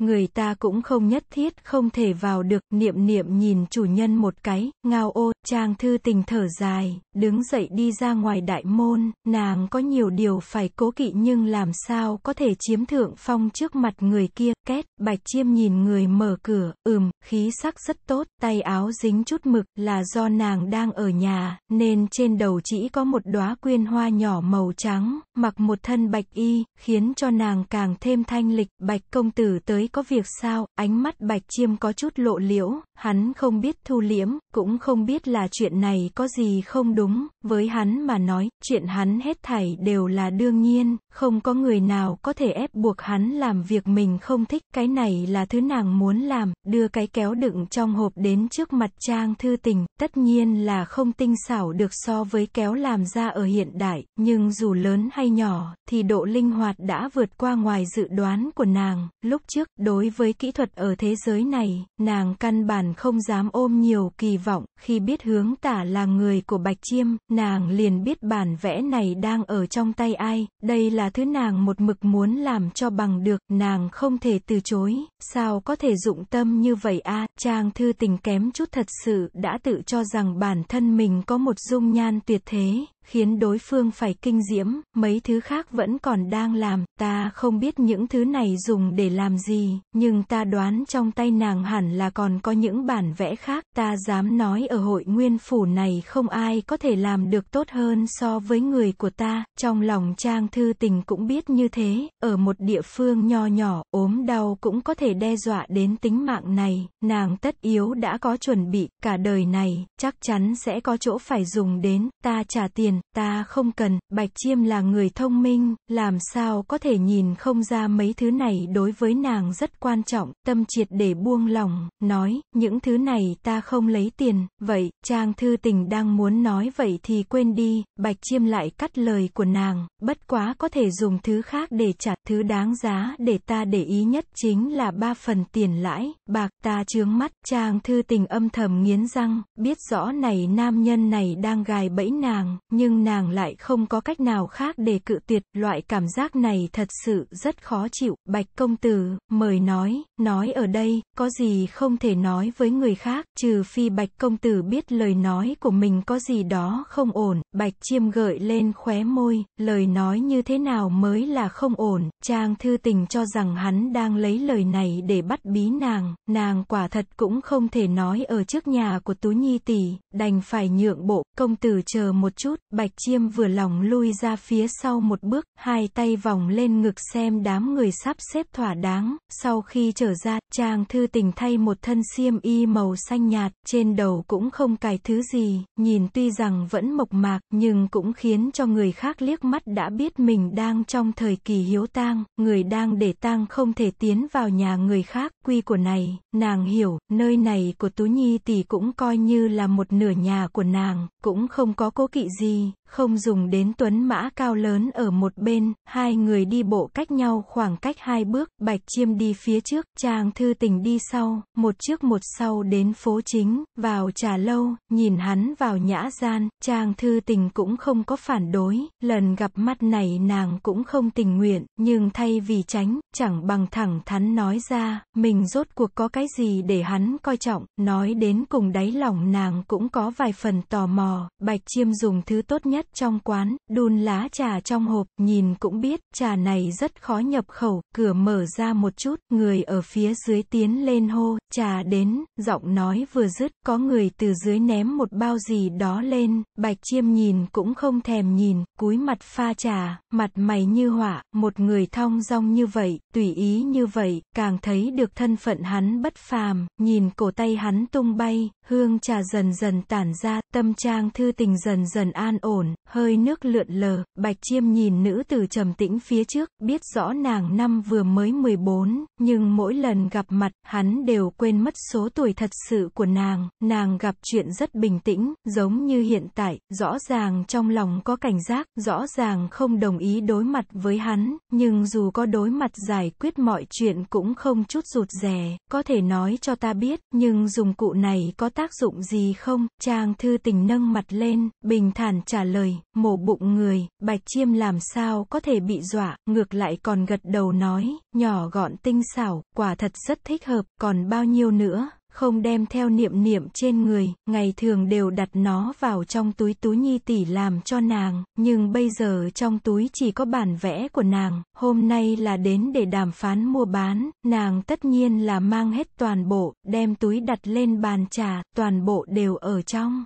Người ta cũng không nhất thiết không thể vào được, niệm niệm nhìn chủ nhân một cái, ngao ô, Chàng thư tình thở dài, đứng dậy đi ra ngoài đại môn, nàng có nhiều điều phải cố kỵ nhưng làm sao có thể chiếm thượng phong trước mặt người kia, két, bạch chiêm nhìn người mở cửa, ừm, khí sắc rất tốt, tay áo dính chút mực, là do nàng đang ở nhà, nên trên đầu chỉ có một đóa quyên hoa nhỏ màu trắng, mặc một thân bạch y, khiến cho nàng càng thêm thanh lịch, bạch công tử tới có việc sao, ánh mắt bạch chiêm có chút lộ liễu, hắn không biết thu liễm, cũng không biết là chuyện này có gì không đúng, với hắn mà nói, chuyện hắn hết thảy đều là đương nhiên, không có người nào có thể ép buộc hắn làm việc mình không thích, cái này là thứ nàng muốn làm, đưa cái kéo đựng trong hộp đến trước mặt Trang Thư Tình, tất nhiên là không tinh xảo được so với kéo làm ra ở hiện đại, nhưng dù lớn hay nhỏ, thì độ linh hoạt đã vượt qua ngoài dự đoán của nàng, lúc trước, đối với kỹ thuật ở thế giới này, nàng căn bản không dám ôm nhiều kỳ vọng, khi biết biết hướng tả là người của Bạch Chiêm, nàng liền biết bản vẽ này đang ở trong tay ai, đây là thứ nàng một mực muốn làm cho bằng được, nàng không thể từ chối, sao có thể dụng tâm như vậy a à? Trang thư tình kém chút thật sự đã tự cho rằng bản thân mình có một dung nhan tuyệt thế, khiến đối phương phải kinh diễm, mấy thứ khác vẫn còn đang làm, ta không biết những thứ này dùng để làm gì, nhưng ta đoán trong tay nàng hẳn là còn có những bản vẽ khác, ta dám nói ở hội nguyên phủ này không ai có thể làm được tốt hơn so với người của ta, trong lòng trang thư tình cũng biết như thế, ở một địa phương nho nhỏ, ốm đau cũng có thể đe dọa đến tính mạng này, nàng tất yếu đã có chuẩn bị, cả đời này, chắc chắn sẽ có chỗ phải dùng đến, ta trả tiền, ta không cần, Bạch Chiêm là người thông minh, làm sao có thể nhìn không ra mấy thứ này đối với nàng rất quan trọng, tâm triệt để buông lòng, nói, những thứ này ta không lấy tiền, vậy, Trang Thư Tình đang muốn nói vậy thì quên đi, Bạch Chiêm lại cắt lời của nàng, bất quá có thể dùng thứ khác để trả, thứ đáng giá để ta để ý nhất chính là ba phần tiền lãi, bạc, ta trướng mắt, Trang Thư Tình âm thầm nghiến răng, biết rõ này nam nhân này đang gài bẫy nàng, nhưng nhưng nàng lại không có cách nào khác để cự tuyệt, loại cảm giác này thật sự rất khó chịu. Bạch công tử, mời nói, nói ở đây, có gì không thể nói với người khác, trừ phi bạch công tử biết lời nói của mình có gì đó không ổn, bạch chiêm gợi lên khóe môi, lời nói như thế nào mới là không ổn, trang thư tình cho rằng hắn đang lấy lời này để bắt bí nàng, nàng quả thật cũng không thể nói ở trước nhà của Tú Nhi tỷ, đành phải nhượng bộ, công tử chờ một chút, Bạch Chiêm vừa lòng lui ra phía sau một bước, hai tay vòng lên ngực xem đám người sắp xếp thỏa đáng. Sau khi trở ra, Trang Thư Tình thay một thân xiêm y màu xanh nhạt, trên đầu cũng không cài thứ gì, nhìn tuy rằng vẫn mộc mạc, nhưng cũng khiến cho người khác liếc mắt đã biết mình đang trong thời kỳ hiếu tang, người đang để tang không thể tiến vào nhà người khác. Quy của này, nàng hiểu, nơi này của Tú Nhi tỷ cũng coi như là một nửa nhà của nàng, cũng không có cố kỵ gì không dùng đến tuấn mã cao lớn ở một bên, hai người đi bộ cách nhau khoảng cách hai bước, bạch chiêm đi phía trước, chàng thư tình đi sau, một trước một sau đến phố chính, vào trà lâu, nhìn hắn vào nhã gian, chàng thư tình cũng không có phản đối, lần gặp mắt này nàng cũng không tình nguyện, nhưng thay vì tránh, chẳng bằng thẳng thắn nói ra, mình rốt cuộc có cái gì để hắn coi trọng, nói đến cùng đáy lòng nàng cũng có vài phần tò mò, bạch chiêm dùng thứ tốt nhất trong quán, đun lá trà trong hộp, nhìn cũng biết, trà này rất khó nhập khẩu, cửa mở ra một chút, người ở phía dưới tiến lên hô, trà đến, giọng nói vừa dứt, có người từ dưới ném một bao gì đó lên, bạch chiêm nhìn cũng không thèm nhìn, cúi mặt pha trà, mặt mày như họa, một người thong dong như vậy, tùy ý như vậy, càng thấy được thân phận hắn bất phàm, nhìn cổ tay hắn tung bay, hương trà dần dần tản ra, tâm trang thư tình dần dần an ổn, hơi nước lượn lờ, Bạch Chiêm nhìn nữ tử trầm tĩnh phía trước, biết rõ nàng năm vừa mới 14, nhưng mỗi lần gặp mặt, hắn đều quên mất số tuổi thật sự của nàng, nàng gặp chuyện rất bình tĩnh, giống như hiện tại, rõ ràng trong lòng có cảnh giác, rõ ràng không đồng ý đối mặt với hắn, nhưng dù có đối mặt giải quyết mọi chuyện cũng không chút rụt rè, có thể nói cho ta biết, nhưng dùng cụ này có tác dụng gì không, trang thư tình nâng mặt lên, bình thản trả lời, mổ bụng người, bạch chiêm làm sao có thể bị dọa, ngược lại còn gật đầu nói, nhỏ gọn tinh xảo, quả thật rất thích hợp, còn bao nhiêu nữa, không đem theo niệm niệm trên người, ngày thường đều đặt nó vào trong túi túi nhi tỷ làm cho nàng, nhưng bây giờ trong túi chỉ có bản vẽ của nàng, hôm nay là đến để đàm phán mua bán, nàng tất nhiên là mang hết toàn bộ, đem túi đặt lên bàn trà, toàn bộ đều ở trong.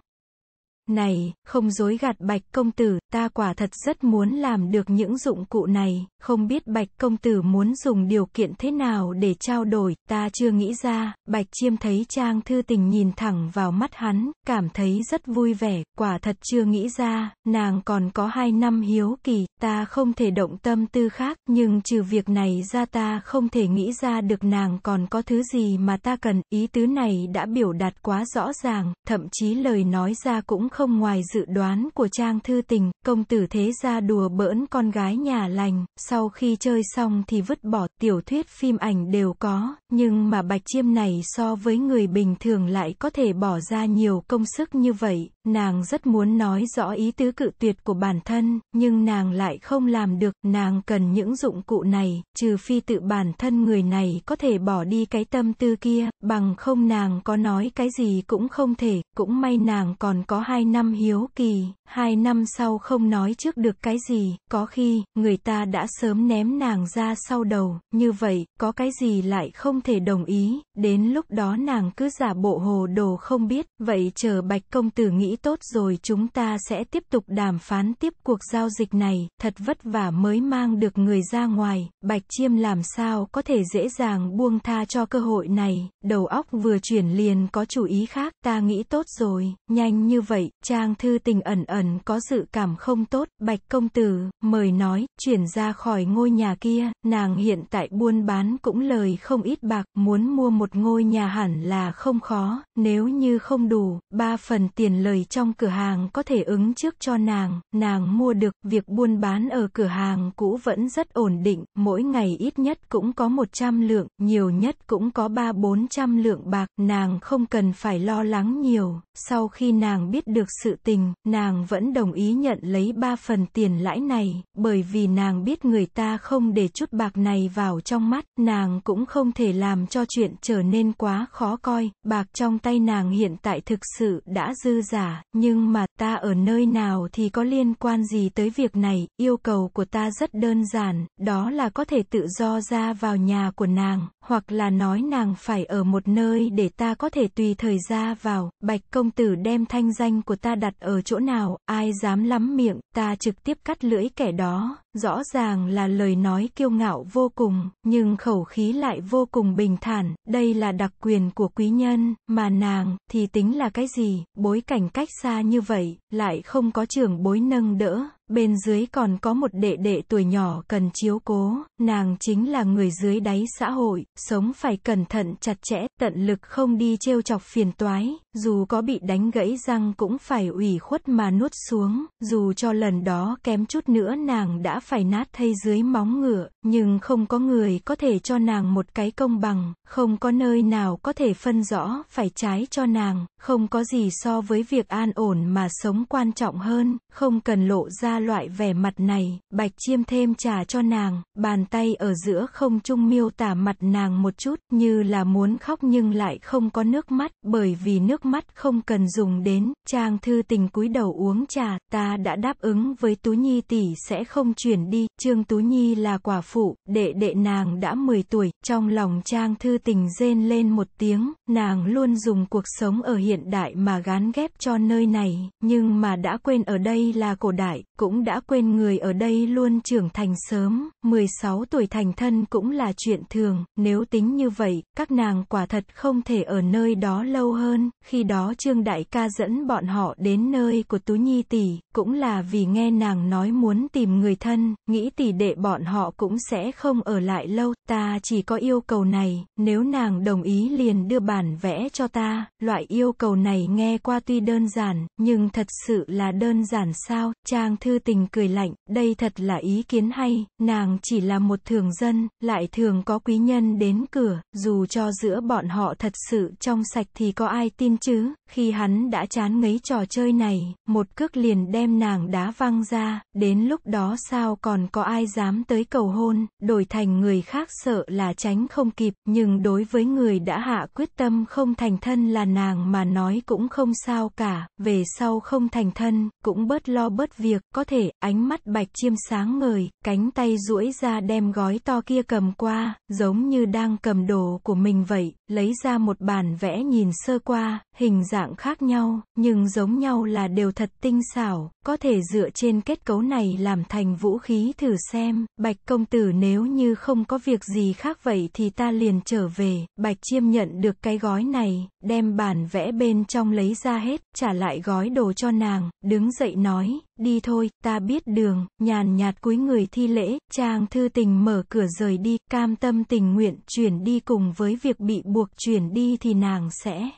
Này, không dối gạt bạch công tử, ta quả thật rất muốn làm được những dụng cụ này, không biết bạch công tử muốn dùng điều kiện thế nào để trao đổi, ta chưa nghĩ ra, bạch chiêm thấy trang thư tình nhìn thẳng vào mắt hắn, cảm thấy rất vui vẻ, quả thật chưa nghĩ ra, nàng còn có hai năm hiếu kỳ, ta không thể động tâm tư khác, nhưng trừ việc này ra ta không thể nghĩ ra được nàng còn có thứ gì mà ta cần, ý tứ này đã biểu đạt quá rõ ràng, thậm chí lời nói ra cũng không ngoài dự đoán của Trang Thư Tình, công tử thế gia đùa bỡn con gái nhà lành, sau khi chơi xong thì vứt bỏ tiểu thuyết phim ảnh đều có, nhưng mà Bạch Chiêm này so với người bình thường lại có thể bỏ ra nhiều công sức như vậy, nàng rất muốn nói rõ ý tứ cự tuyệt của bản thân, nhưng nàng lại không làm được, nàng cần những dụng cụ này, trừ phi tự bản thân người này có thể bỏ đi cái tâm tư kia, bằng không nàng có nói cái gì cũng không thể, cũng may nàng còn có hai hai năm hiếu kỳ. Hai năm sau không nói trước được cái gì, có khi, người ta đã sớm ném nàng ra sau đầu, như vậy, có cái gì lại không thể đồng ý, đến lúc đó nàng cứ giả bộ hồ đồ không biết, vậy chờ bạch công tử nghĩ tốt rồi chúng ta sẽ tiếp tục đàm phán tiếp cuộc giao dịch này, thật vất vả mới mang được người ra ngoài, bạch chiêm làm sao có thể dễ dàng buông tha cho cơ hội này, đầu óc vừa chuyển liền có chủ ý khác, ta nghĩ tốt rồi, nhanh như vậy, trang thư tình ẩn ẩn ẩn có dự cảm không tốt, bạch công tử, mời nói, chuyển ra khỏi ngôi nhà kia, nàng hiện tại buôn bán cũng lời không ít bạc, muốn mua một ngôi nhà hẳn là không khó, nếu như không đủ, ba phần tiền lời trong cửa hàng có thể ứng trước cho nàng, nàng mua được, việc buôn bán ở cửa hàng cũ vẫn rất ổn định, mỗi ngày ít nhất cũng có 100 lượng, nhiều nhất cũng có 3-400 lượng bạc, nàng không cần phải lo lắng nhiều, sau khi nàng biết được sự tình, nàng vẫn đồng ý nhận lấy ba phần tiền lãi này, bởi vì nàng biết người ta không để chút bạc này vào trong mắt, nàng cũng không thể làm cho chuyện trở nên quá khó coi, bạc trong tay nàng hiện tại thực sự đã dư giả, nhưng mà ta ở nơi nào thì có liên quan gì tới việc này, yêu cầu của ta rất đơn giản, đó là có thể tự do ra vào nhà của nàng, hoặc là nói nàng phải ở một nơi để ta có thể tùy thời ra vào, bạch công tử đem thanh danh của ta đặt ở chỗ nào, ai dám lắm miệng, ta trực tiếp cắt lưỡi kẻ đó, rõ ràng là lời nói kiêu ngạo vô cùng, nhưng khẩu khí lại vô cùng bình thản, đây là đặc quyền của quý nhân, mà nàng, thì tính là cái gì, bối cảnh cách xa như vậy, lại không có trưởng bối nâng đỡ, bên dưới còn có một đệ đệ tuổi nhỏ cần chiếu cố, nàng chính là người dưới đáy xã hội, sống phải cẩn thận chặt chẽ, tận lực không đi trêu chọc phiền toái, dù có bị đánh gãy răng cũng phải ủy khuất mà nuốt xuống, dù cho lần đó kém chút nữa nàng đã phải nát thay dưới móng ngựa, nhưng không có người có thể cho nàng một cái công bằng, không có nơi nào có thể phân rõ phải trái cho nàng, không có gì so với việc an ổn mà sống quan trọng hơn, không cần lộ ra loại vẻ mặt này, bạch chiêm thêm trà cho nàng, bàn tay ở giữa không trung miêu tả mặt nàng một chút, như là muốn khóc nhưng lại không có nước mắt, bởi vì nước mắt không cần dùng đến, trang thư tình cúi đầu uống trà, ta đã đáp ứng với Tú Nhi tỷ sẽ không chuyển đi, Trương Tú Nhi là quả phụ, đệ đệ nàng đã 10 tuổi, trong lòng Trang thư tình rên lên một tiếng, nàng luôn dùng cuộc sống ở hiện đại mà gán ghép cho nơi này, nhưng mà đã quên ở đây là cổ đại, cũng đã quên người ở đây luôn trưởng thành sớm, 16 tuổi thành thân cũng là chuyện thường, nếu tính như vậy, các nàng quả thật không thể ở nơi đó lâu hơn, khi khi đó Trương Đại ca dẫn bọn họ đến nơi của Tú Nhi tỷ, cũng là vì nghe nàng nói muốn tìm người thân, nghĩ tỷ đệ bọn họ cũng sẽ không ở lại lâu, ta chỉ có yêu cầu này, nếu nàng đồng ý liền đưa bản vẽ cho ta, loại yêu cầu này nghe qua tuy đơn giản, nhưng thật sự là đơn giản sao, Trang Thư Tình cười lạnh, đây thật là ý kiến hay, nàng chỉ là một thường dân, lại thường có quý nhân đến cửa, dù cho giữa bọn họ thật sự trong sạch thì có ai tin chứ, khi hắn đã chán ngấy trò chơi này, một cước liền đem nàng đá văng ra, đến lúc đó sao còn có ai dám tới cầu hôn, đổi thành người khác sợ là tránh không kịp, nhưng đối với người đã hạ quyết tâm không thành thân là nàng mà nói cũng không sao cả, về sau không thành thân, cũng bớt lo bớt việc, có thể, ánh mắt bạch chiêm sáng ngời, cánh tay duỗi ra đem gói to kia cầm qua, giống như đang cầm đồ của mình vậy, lấy ra một bản vẽ nhìn sơ qua, hình dạng khác nhau, nhưng giống nhau là đều thật tinh xảo, có thể dựa trên kết cấu này làm thành vũ khí thử xem, bạch công tử nếu như không có việc gì khác vậy thì ta liền trở về, bạch chiêm nhận được cái gói này, đem bản vẽ bên trong lấy ra hết, trả lại gói đồ cho nàng, đứng dậy nói, Đi thôi, ta biết đường, nhàn nhạt cúi người thi lễ, Trang Thư Tình mở cửa rời đi, cam tâm tình nguyện chuyển đi cùng với việc bị buộc chuyển đi thì nàng sẽ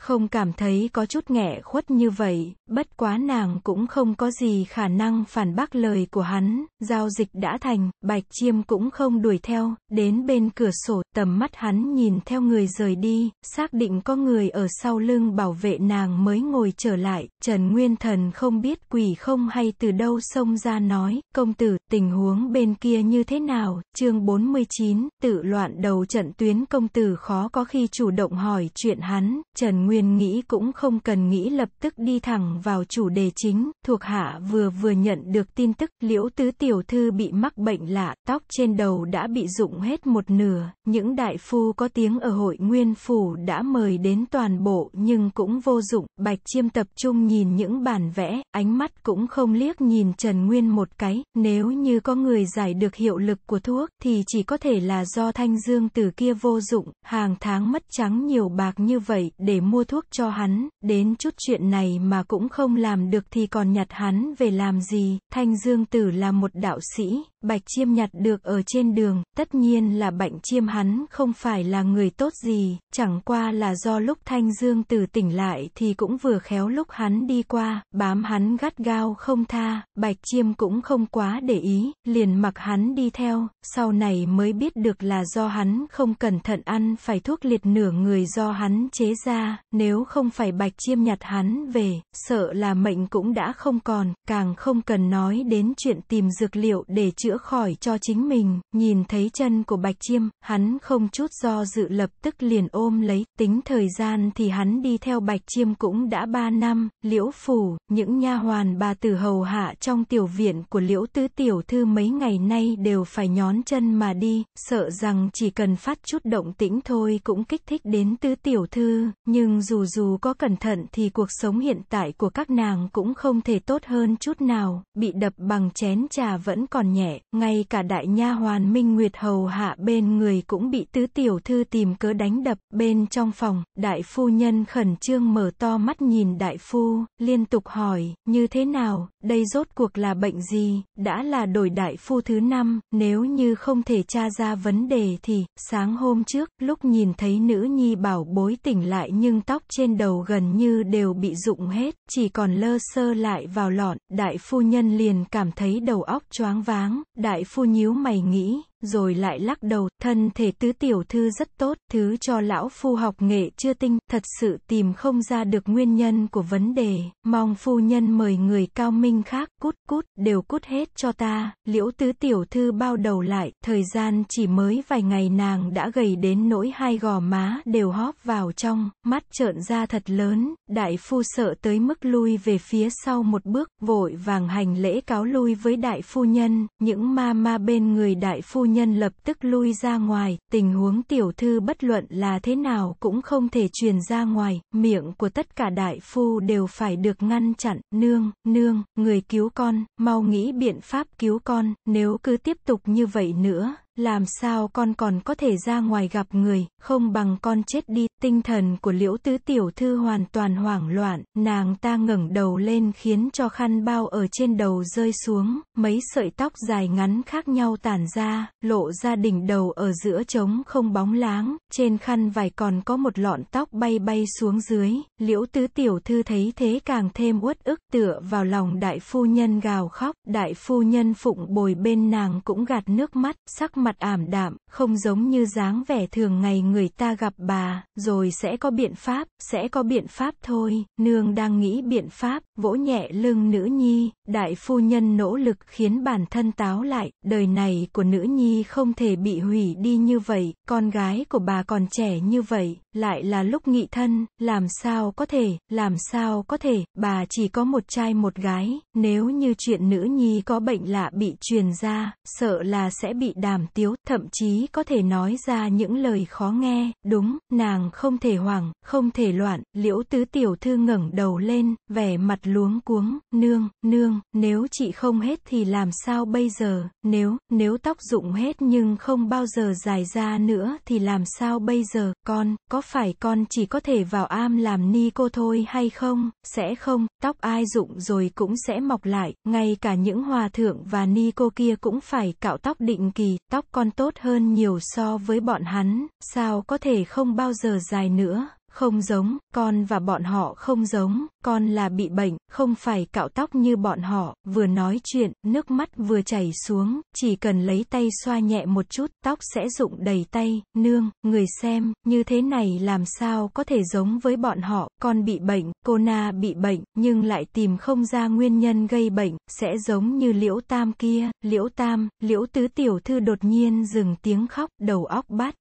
không cảm thấy có chút nghẻ khuất như vậy, bất quá nàng cũng không có gì khả năng phản bác lời của hắn, giao dịch đã thành, bạch chiêm cũng không đuổi theo, đến bên cửa sổ, tầm mắt hắn nhìn theo người rời đi, xác định có người ở sau lưng bảo vệ nàng mới ngồi trở lại, Trần Nguyên Thần không biết quỷ không hay từ đâu xông ra nói, công tử, tình huống bên kia như thế nào, chương 49, tự loạn đầu trận tuyến công tử khó có khi chủ động hỏi chuyện hắn, Trần nguyên nghĩ cũng không cần nghĩ lập tức đi thẳng vào chủ đề chính, thuộc hạ vừa vừa nhận được tin tức liễu tứ tiểu thư bị mắc bệnh lạ, tóc trên đầu đã bị rụng hết một nửa, những đại phu có tiếng ở hội nguyên phủ đã mời đến toàn bộ nhưng cũng vô dụng, bạch chiêm tập trung nhìn những bản vẽ, ánh mắt cũng không liếc nhìn Trần Nguyên một cái, nếu như có người giải được hiệu lực của thuốc thì chỉ có thể là do thanh dương từ kia vô dụng, hàng tháng mất trắng nhiều bạc như vậy để mua mua thuốc cho hắn, đến chút chuyện này mà cũng không làm được thì còn nhặt hắn về làm gì, Thanh Dương Tử là một đạo sĩ, Bạch chiêm nhặt được ở trên đường, tất nhiên là bạch chiêm hắn không phải là người tốt gì, chẳng qua là do lúc Thanh Dương từ tỉnh lại thì cũng vừa khéo lúc hắn đi qua, bám hắn gắt gao không tha, bạch chiêm cũng không quá để ý, liền mặc hắn đi theo, sau này mới biết được là do hắn không cẩn thận ăn phải thuốc liệt nửa người do hắn chế ra, nếu không phải bạch chiêm nhặt hắn về, sợ là mệnh cũng đã không còn, càng không cần nói đến chuyện tìm dược liệu để chữa chữa khỏi cho chính mình, nhìn thấy chân của Bạch Chiêm, hắn không chút do dự lập tức liền ôm lấy, tính thời gian thì hắn đi theo Bạch Chiêm cũng đã 3 năm, Liễu Phủ, những nha hoàn bà tử hầu hạ trong tiểu viện của Liễu Tứ Tiểu Thư mấy ngày nay đều phải nhón chân mà đi, sợ rằng chỉ cần phát chút động tĩnh thôi cũng kích thích đến Tứ Tiểu Thư, nhưng dù dù có cẩn thận thì cuộc sống hiện tại của các nàng cũng không thể tốt hơn chút nào, bị đập bằng chén trà vẫn còn nhẹ, ngay cả đại nha hoàn Minh Nguyệt hầu hạ bên người cũng bị tứ tiểu thư tìm cớ đánh đập, bên trong phòng, đại phu nhân khẩn trương mở to mắt nhìn đại phu, liên tục hỏi, như thế nào, đây rốt cuộc là bệnh gì, đã là đổi đại phu thứ năm, nếu như không thể tra ra vấn đề thì, sáng hôm trước, lúc nhìn thấy nữ nhi bảo bối tỉnh lại nhưng tóc trên đầu gần như đều bị rụng hết, chỉ còn lơ sơ lại vào lọn, đại phu nhân liền cảm thấy đầu óc choáng váng, Đại phu nhíu mày nghĩ, rồi lại lắc đầu, thân thể tứ tiểu thư rất tốt, thứ cho lão phu học nghệ chưa tinh, thật sự tìm không ra được nguyên nhân của vấn đề, mong phu nhân mời người cao minh khác, cút cút, đều cút hết cho ta, liễu tứ tiểu thư bao đầu lại, thời gian chỉ mới vài ngày nàng đã gầy đến nỗi hai gò má đều hóp vào trong, mắt trợn ra thật lớn, đại phu sợ tới mức lui về phía sau một bước, vội vàng hành lễ cáo lui với đại phu nhân, những ma ma bên người đại phu nhân lập tức lui ra ngoài, tình huống tiểu thư bất luận là thế nào cũng không thể truyền ra ngoài, miệng của tất cả đại phu đều phải được ngăn chặn, nương, nương, người cứu con, mau nghĩ biện pháp cứu con, nếu cứ tiếp tục như vậy nữa, làm sao con còn có thể ra ngoài gặp người, không bằng con chết đi, tinh thần của liễu tứ tiểu thư hoàn toàn hoảng loạn, nàng ta ngẩng đầu lên khiến cho khăn bao ở trên đầu rơi xuống, mấy sợi tóc dài ngắn khác nhau tản ra, lộ ra đỉnh đầu ở giữa trống không bóng láng, trên khăn vải còn có một lọn tóc bay bay xuống dưới, liễu tứ tiểu thư thấy thế càng thêm uất ức tựa vào lòng đại phu nhân gào khóc, đại phu nhân phụng bồi bên nàng cũng gạt nước mắt, sắc mặt mặt ảm đạm, không giống như dáng vẻ thường ngày người ta gặp bà, rồi sẽ có biện pháp, sẽ có biện pháp thôi, nương đang nghĩ biện pháp, vỗ nhẹ lưng nữ nhi, đại phu nhân nỗ lực khiến bản thân táo lại, đời này của nữ nhi không thể bị hủy đi như vậy, con gái của bà còn trẻ như vậy, lại là lúc nghị thân, làm sao có thể, làm sao có thể, bà chỉ có một trai một gái, nếu như chuyện nữ nhi có bệnh lạ bị truyền ra, sợ là sẽ bị đàm tiếu, thậm chí có thể nói ra những lời khó nghe, đúng, nàng không thể hoảng, không thể loạn, liễu tứ tiểu thư ngẩng đầu lên, vẻ mặt luống cuống, nương, nương, nếu chị không hết thì làm sao bây giờ, nếu, nếu tóc rụng hết nhưng không bao giờ dài ra nữa thì làm sao bây giờ, con, có phải con chỉ có thể vào am làm ni cô thôi hay không, sẽ không, tóc ai rụng rồi cũng sẽ mọc lại, ngay cả những hòa thượng và ni cô kia cũng phải cạo tóc định kỳ, tóc tóc con tốt hơn nhiều so với bọn hắn, sao có thể không bao giờ dài nữa không giống, con và bọn họ không giống, con là bị bệnh, không phải cạo tóc như bọn họ, vừa nói chuyện, nước mắt vừa chảy xuống, chỉ cần lấy tay xoa nhẹ một chút, tóc sẽ rụng đầy tay, nương, người xem, như thế này làm sao có thể giống với bọn họ, con bị bệnh, cô na bị bệnh, nhưng lại tìm không ra nguyên nhân gây bệnh, sẽ giống như liễu tam kia, liễu tam, liễu tứ tiểu thư đột nhiên dừng tiếng khóc, đầu óc bát.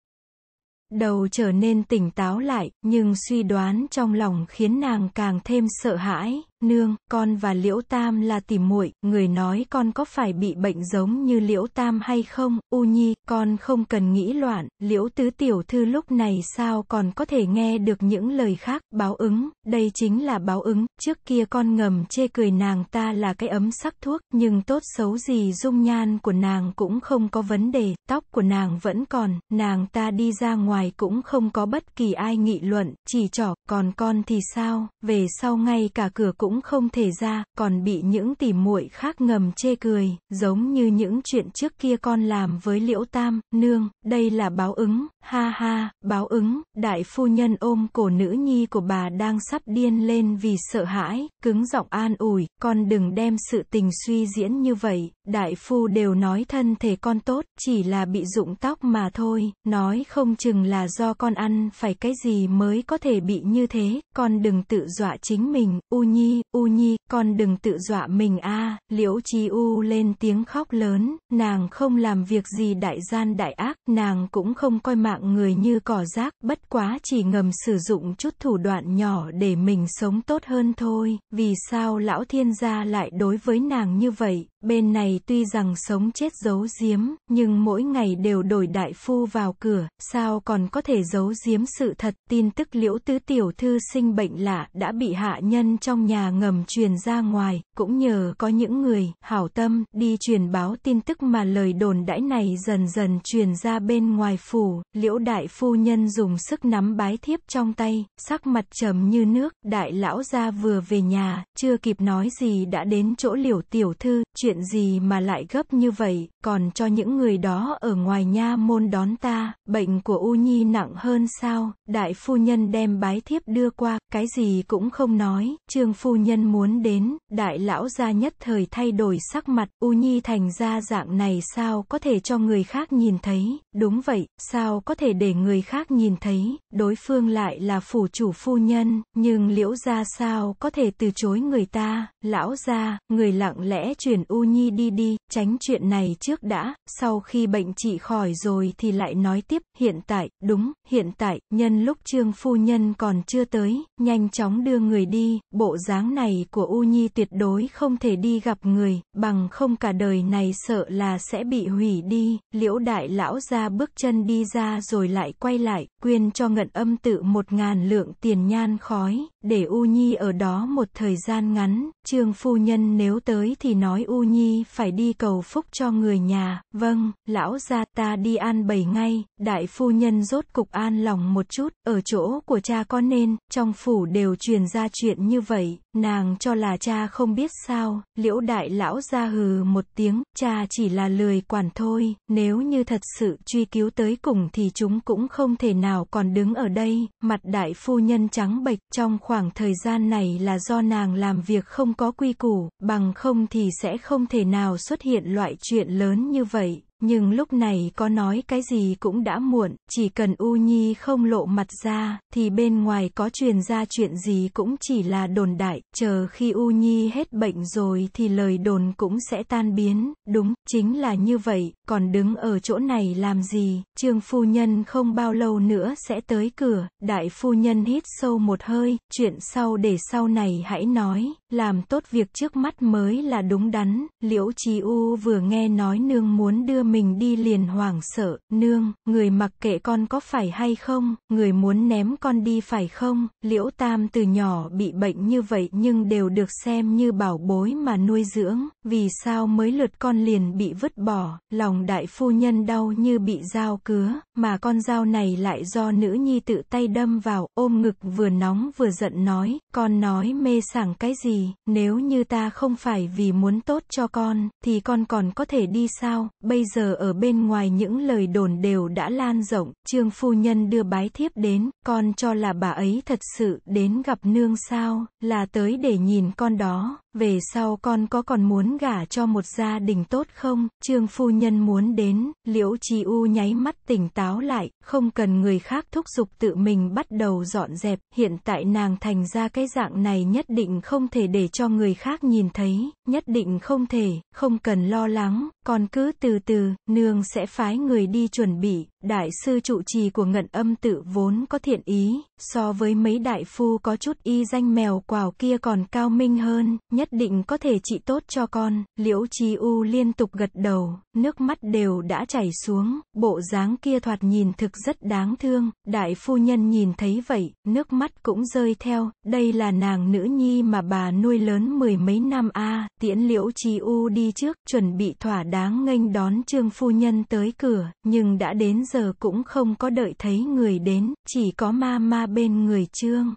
Đầu trở nên tỉnh táo lại, nhưng suy đoán trong lòng khiến nàng càng thêm sợ hãi. Nương, con và Liễu Tam là tỉ muội, người nói con có phải bị bệnh giống như Liễu Tam hay không? U Nhi, con không cần nghĩ loạn, Liễu Tứ tiểu thư lúc này sao còn có thể nghe được những lời khác? Báo ứng, đây chính là báo ứng, trước kia con ngầm chê cười nàng ta là cái ấm sắc thuốc, nhưng tốt xấu gì dung nhan của nàng cũng không có vấn đề, tóc của nàng vẫn còn, nàng ta đi ra ngoài cũng không có bất kỳ ai nghị luận, chỉ trỏ, còn con thì sao? Về sau ngay cả cửa cũng cũng không thể ra, còn bị những tỉ muội khác ngầm chê cười, giống như những chuyện trước kia con làm với Liễu Tam, nương, đây là báo ứng, ha ha, báo ứng, đại phu nhân ôm cổ nữ nhi của bà đang sắp điên lên vì sợ hãi, cứng giọng an ủi, con đừng đem sự tình suy diễn như vậy, đại phu đều nói thân thể con tốt, chỉ là bị rụng tóc mà thôi, nói không chừng là do con ăn phải cái gì mới có thể bị như thế, con đừng tự dọa chính mình, U Nhi, u nhi, con đừng tự dọa mình a à. liễu chi u lên tiếng khóc lớn, nàng không làm việc gì đại gian đại ác, nàng cũng không coi mạng người như cỏ rác, bất quá chỉ ngầm sử dụng chút thủ đoạn nhỏ để mình sống tốt hơn thôi, vì sao lão thiên gia lại đối với nàng như vậy, Bên này tuy rằng sống chết giấu giếm, nhưng mỗi ngày đều đổi đại phu vào cửa, sao còn có thể giấu giếm sự thật. Tin tức liễu tứ tiểu thư sinh bệnh lạ đã bị hạ nhân trong nhà ngầm truyền ra ngoài, cũng nhờ có những người, hảo tâm, đi truyền báo tin tức mà lời đồn đãi này dần dần truyền ra bên ngoài phủ. Liễu đại phu nhân dùng sức nắm bái thiếp trong tay, sắc mặt trầm như nước, đại lão ra vừa về nhà, chưa kịp nói gì đã đến chỗ liễu tiểu thư, chuyện chuyện gì mà lại gấp như vậy còn cho những người đó ở ngoài nha môn đón ta, bệnh của U Nhi nặng hơn sao, đại phu nhân đem bái thiếp đưa qua, cái gì cũng không nói, trương phu nhân muốn đến, đại lão gia nhất thời thay đổi sắc mặt, U Nhi thành ra dạng này sao có thể cho người khác nhìn thấy, đúng vậy, sao có thể để người khác nhìn thấy, đối phương lại là phủ chủ phu nhân, nhưng liễu gia sao có thể từ chối người ta, lão gia, người lặng lẽ chuyển U Nhi đi đi, tránh chuyện này chứ trước đã, sau khi bệnh trị khỏi rồi thì lại nói tiếp, hiện tại, đúng, hiện tại, nhân lúc trương phu nhân còn chưa tới, nhanh chóng đưa người đi, bộ dáng này của U Nhi tuyệt đối không thể đi gặp người, bằng không cả đời này sợ là sẽ bị hủy đi, liễu đại lão ra bước chân đi ra rồi lại quay lại, quyên cho ngận âm tự một ngàn lượng tiền nhan khói, để U Nhi ở đó một thời gian ngắn, Trương Phu Nhân nếu tới thì nói U Nhi phải đi cầu phúc cho người nhà, vâng, lão gia ta đi an bày ngay, đại phu nhân rốt cục an lòng một chút, ở chỗ của cha con nên, trong phủ đều truyền ra chuyện như vậy, Nàng cho là cha không biết sao, liễu đại lão ra hừ một tiếng, cha chỉ là lười quản thôi, nếu như thật sự truy cứu tới cùng thì chúng cũng không thể nào còn đứng ở đây, mặt đại phu nhân trắng bệch trong khoảng thời gian này là do nàng làm việc không có quy củ, bằng không thì sẽ không thể nào xuất hiện loại chuyện lớn như vậy. Nhưng lúc này có nói cái gì cũng đã muộn, chỉ cần U Nhi không lộ mặt ra, thì bên ngoài có truyền ra chuyện gì cũng chỉ là đồn đại, chờ khi U Nhi hết bệnh rồi thì lời đồn cũng sẽ tan biến, đúng, chính là như vậy, còn đứng ở chỗ này làm gì, trương phu nhân không bao lâu nữa sẽ tới cửa, đại phu nhân hít sâu một hơi, chuyện sau để sau này hãy nói làm tốt việc trước mắt mới là đúng đắn, liễu trì u vừa nghe nói nương muốn đưa mình đi liền hoảng sợ, nương, người mặc kệ con có phải hay không, người muốn ném con đi phải không, liễu tam từ nhỏ bị bệnh như vậy nhưng đều được xem như bảo bối mà nuôi dưỡng, vì sao mới lượt con liền bị vứt bỏ, lòng đại phu nhân đau như bị dao cứa, mà con dao này lại do nữ nhi tự tay đâm vào, ôm ngực vừa nóng vừa giận nói, con nói mê sảng cái gì, nếu như ta không phải vì muốn tốt cho con, thì con còn có thể đi sao, bây giờ ở bên ngoài những lời đồn đều đã lan rộng, trương phu nhân đưa bái thiếp đến, con cho là bà ấy thật sự đến gặp nương sao, là tới để nhìn con đó, về sau con có còn muốn gả cho một gia đình tốt không? Trương phu nhân muốn đến, liễu trì u nháy mắt tỉnh táo lại, không cần người khác thúc giục tự mình bắt đầu dọn dẹp, hiện tại nàng thành ra cái dạng này nhất định không thể để cho người khác nhìn thấy, nhất định không thể, không cần lo lắng, con cứ từ từ, nương sẽ phái người đi chuẩn bị, Đại sư trụ trì của ngận âm tự vốn có thiện ý, so với mấy đại phu có chút y danh mèo quào kia còn cao minh hơn, nhất định có thể trị tốt cho con. Liễu Chi U liên tục gật đầu, nước mắt đều đã chảy xuống, bộ dáng kia thoạt nhìn thực rất đáng thương. Đại phu nhân nhìn thấy vậy, nước mắt cũng rơi theo, đây là nàng nữ nhi mà bà nuôi lớn mười mấy năm a tiễn Liễu Chi U đi trước, chuẩn bị thỏa đáng nghênh đón trương phu nhân tới cửa, nhưng đã đến giờ cũng không có đợi thấy người đến, chỉ có ma ma bên người trương.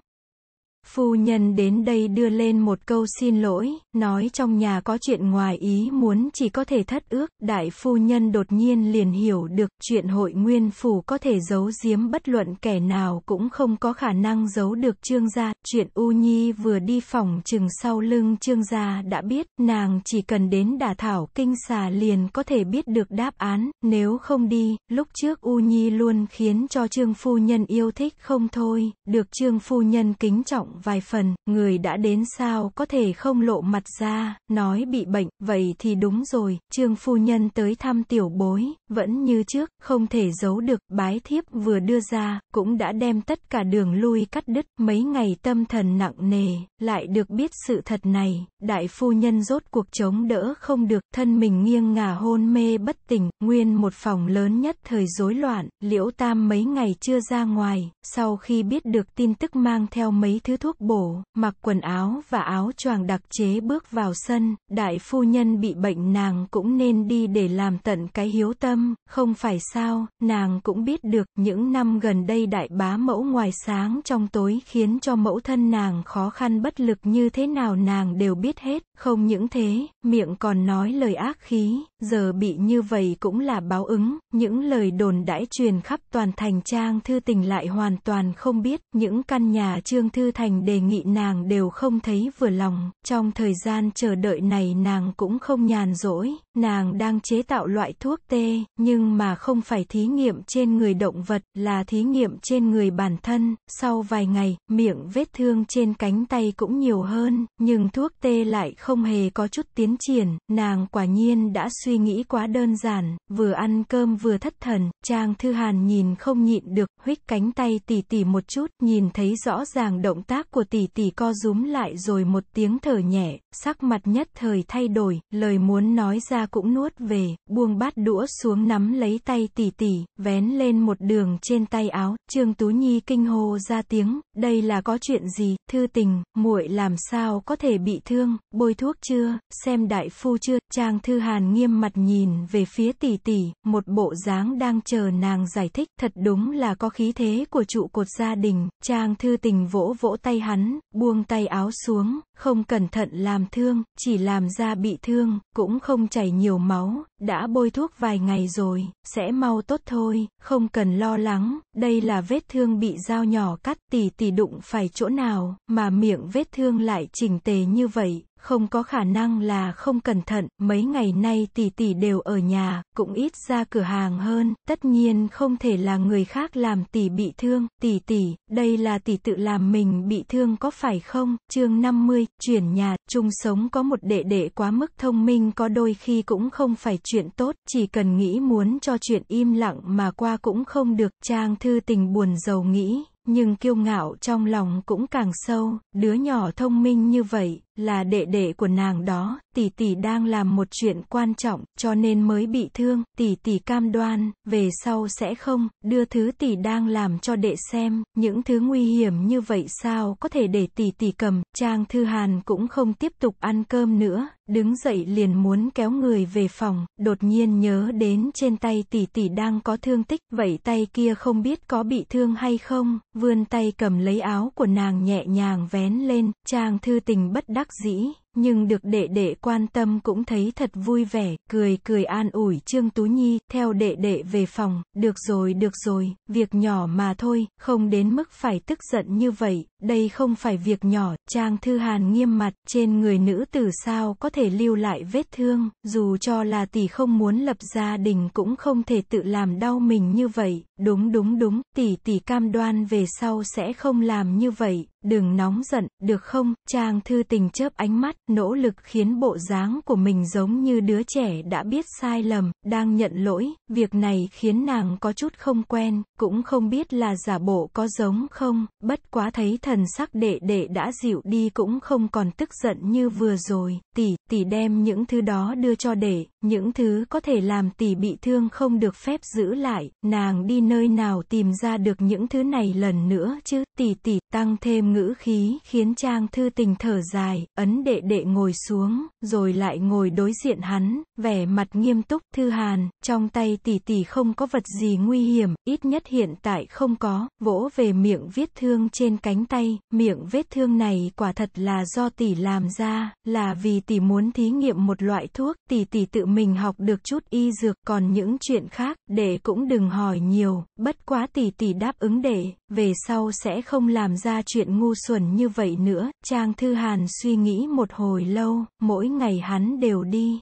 Phu nhân đến đây đưa lên một câu xin lỗi, nói trong nhà có chuyện ngoài ý muốn chỉ có thể thất ước, đại phu nhân đột nhiên liền hiểu được chuyện hội nguyên phủ có thể giấu giếm bất luận kẻ nào cũng không có khả năng giấu được trương gia, chuyện U Nhi vừa đi phòng chừng sau lưng trương gia đã biết, nàng chỉ cần đến đả thảo kinh xà liền có thể biết được đáp án, nếu không đi, lúc trước U Nhi luôn khiến cho trương phu nhân yêu thích không thôi, được trương phu nhân kính trọng trọng vài phần, người đã đến sao có thể không lộ mặt ra, nói bị bệnh, vậy thì đúng rồi, trương phu nhân tới thăm tiểu bối, vẫn như trước, không thể giấu được, bái thiếp vừa đưa ra, cũng đã đem tất cả đường lui cắt đứt, mấy ngày tâm thần nặng nề, lại được biết sự thật này, đại phu nhân rốt cuộc chống đỡ không được, thân mình nghiêng ngả hôn mê bất tỉnh, nguyên một phòng lớn nhất thời rối loạn, liễu tam mấy ngày chưa ra ngoài, sau khi biết được tin tức mang theo mấy thứ thuốc bổ, mặc quần áo và áo choàng đặc chế bước vào sân, đại phu nhân bị bệnh nàng cũng nên đi để làm tận cái hiếu tâm, không phải sao, nàng cũng biết được, những năm gần đây đại bá mẫu ngoài sáng trong tối khiến cho mẫu thân nàng khó khăn bất lực như thế nào nàng đều biết hết, không những thế, miệng còn nói lời ác khí, giờ bị như vậy cũng là báo ứng, những lời đồn đãi truyền khắp toàn thành Trang Thư Tình lại hoàn toàn không biết, những căn nhà Trương Thư Thành đề nghị nàng đều không thấy vừa lòng, trong thời gian chờ đợi này nàng cũng không nhàn rỗi, nàng đang chế tạo loại thuốc tê, nhưng mà không phải thí nghiệm trên người động vật, là thí nghiệm trên người bản thân, sau vài ngày, miệng vết thương trên cánh tay cũng nhiều hơn, nhưng thuốc tê lại không hề có chút tiến triển, nàng quả nhiên đã suy suy nghĩ quá đơn giản, vừa ăn cơm vừa thất thần, Trang Thư Hàn nhìn không nhịn được, huých cánh tay tỉ tỉ một chút, nhìn thấy rõ ràng động tác của tỉ tỉ co rúm lại rồi một tiếng thở nhẹ, sắc mặt nhất thời thay đổi, lời muốn nói ra cũng nuốt về, buông bát đũa xuống nắm lấy tay tỉ tỉ vén lên một đường trên tay áo, Trương Tú Nhi kinh hô ra tiếng, đây là có chuyện gì, thư tình, muội làm sao có thể bị thương, bôi thuốc chưa, xem đại phu chưa, Trang Thư Hàn nghiêm mặt nhìn về phía tỷ tỷ, một bộ dáng đang chờ nàng giải thích, thật đúng là có khí thế của trụ cột gia đình, Trang Thư Tình vỗ vỗ tay hắn, buông tay áo xuống, không cẩn thận làm thương, chỉ làm da bị thương, cũng không chảy nhiều máu, đã bôi thuốc vài ngày rồi, sẽ mau tốt thôi, không cần lo lắng, đây là vết thương bị dao nhỏ cắt, tỷ tỷ đụng phải chỗ nào, mà miệng vết thương lại chỉnh tề như vậy, không có khả năng là không cẩn thận, mấy ngày nay tỷ tỷ đều ở nhà, cũng ít ra cửa hàng hơn, tất nhiên không thể là người khác làm tỷ bị thương, tỷ tỷ, đây là tỷ tự làm mình bị thương có phải không? Chương 50, chuyển nhà, chung sống có một đệ đệ quá mức thông minh có đôi khi cũng không phải chuyện tốt, chỉ cần nghĩ muốn cho chuyện im lặng mà qua cũng không được, Trang Thư Tình buồn giàu nghĩ nhưng kiêu ngạo trong lòng cũng càng sâu, đứa nhỏ thông minh như vậy, là đệ đệ của nàng đó, tỷ tỷ đang làm một chuyện quan trọng, cho nên mới bị thương, tỷ tỷ cam đoan, về sau sẽ không, đưa thứ tỷ đang làm cho đệ xem, những thứ nguy hiểm như vậy sao có thể để tỷ tỷ cầm, Trang Thư Hàn cũng không tiếp tục ăn cơm nữa, đứng dậy liền muốn kéo người về phòng, đột nhiên nhớ đến trên tay tỷ tỷ đang có thương tích, vậy tay kia không biết có bị thương hay không, vươn tay cầm lấy áo của nàng nhẹ nhàng vén lên, Trang Thư Tình bất đắc đắc dĩ, nhưng được đệ đệ quan tâm cũng thấy thật vui vẻ, cười cười an ủi Trương Tú Nhi, theo đệ đệ về phòng, được rồi được rồi, việc nhỏ mà thôi, không đến mức phải tức giận như vậy, đây không phải việc nhỏ, Trang Thư Hàn nghiêm mặt, trên người nữ tử sao có thể lưu lại vết thương, dù cho là tỷ không muốn lập gia đình cũng không thể tự làm đau mình như vậy, đúng đúng đúng, tỷ tỷ cam đoan về sau sẽ không làm như vậy, Đừng nóng giận, được không? Trang thư tình chớp ánh mắt, nỗ lực khiến bộ dáng của mình giống như đứa trẻ đã biết sai lầm, đang nhận lỗi. Việc này khiến nàng có chút không quen, cũng không biết là giả bộ có giống không. Bất quá thấy thần sắc đệ đệ đã dịu đi cũng không còn tức giận như vừa rồi. Tỷ, tỷ đem những thứ đó đưa cho đệ, những thứ có thể làm tỷ bị thương không được phép giữ lại. Nàng đi nơi nào tìm ra được những thứ này lần nữa chứ? Tỷ tỷ, tăng thêm ngữ khí khiến Trang Thư Tình thở dài, ấn đệ đệ ngồi xuống, rồi lại ngồi đối diện hắn, vẻ mặt nghiêm túc, Thư Hàn, trong tay tỷ tỷ không có vật gì nguy hiểm, ít nhất hiện tại không có, vỗ về miệng vết thương trên cánh tay, miệng vết thương này quả thật là do tỷ làm ra, là vì tỷ muốn thí nghiệm một loại thuốc, tỷ tỷ tự mình học được chút y dược, còn những chuyện khác, đệ cũng đừng hỏi nhiều, bất quá tỷ tỷ đáp ứng đệ, về sau sẽ không làm ra chuyện ngu xuẩn như vậy nữa, Trang Thư Hàn suy nghĩ một hồi lâu, mỗi ngày hắn đều đi.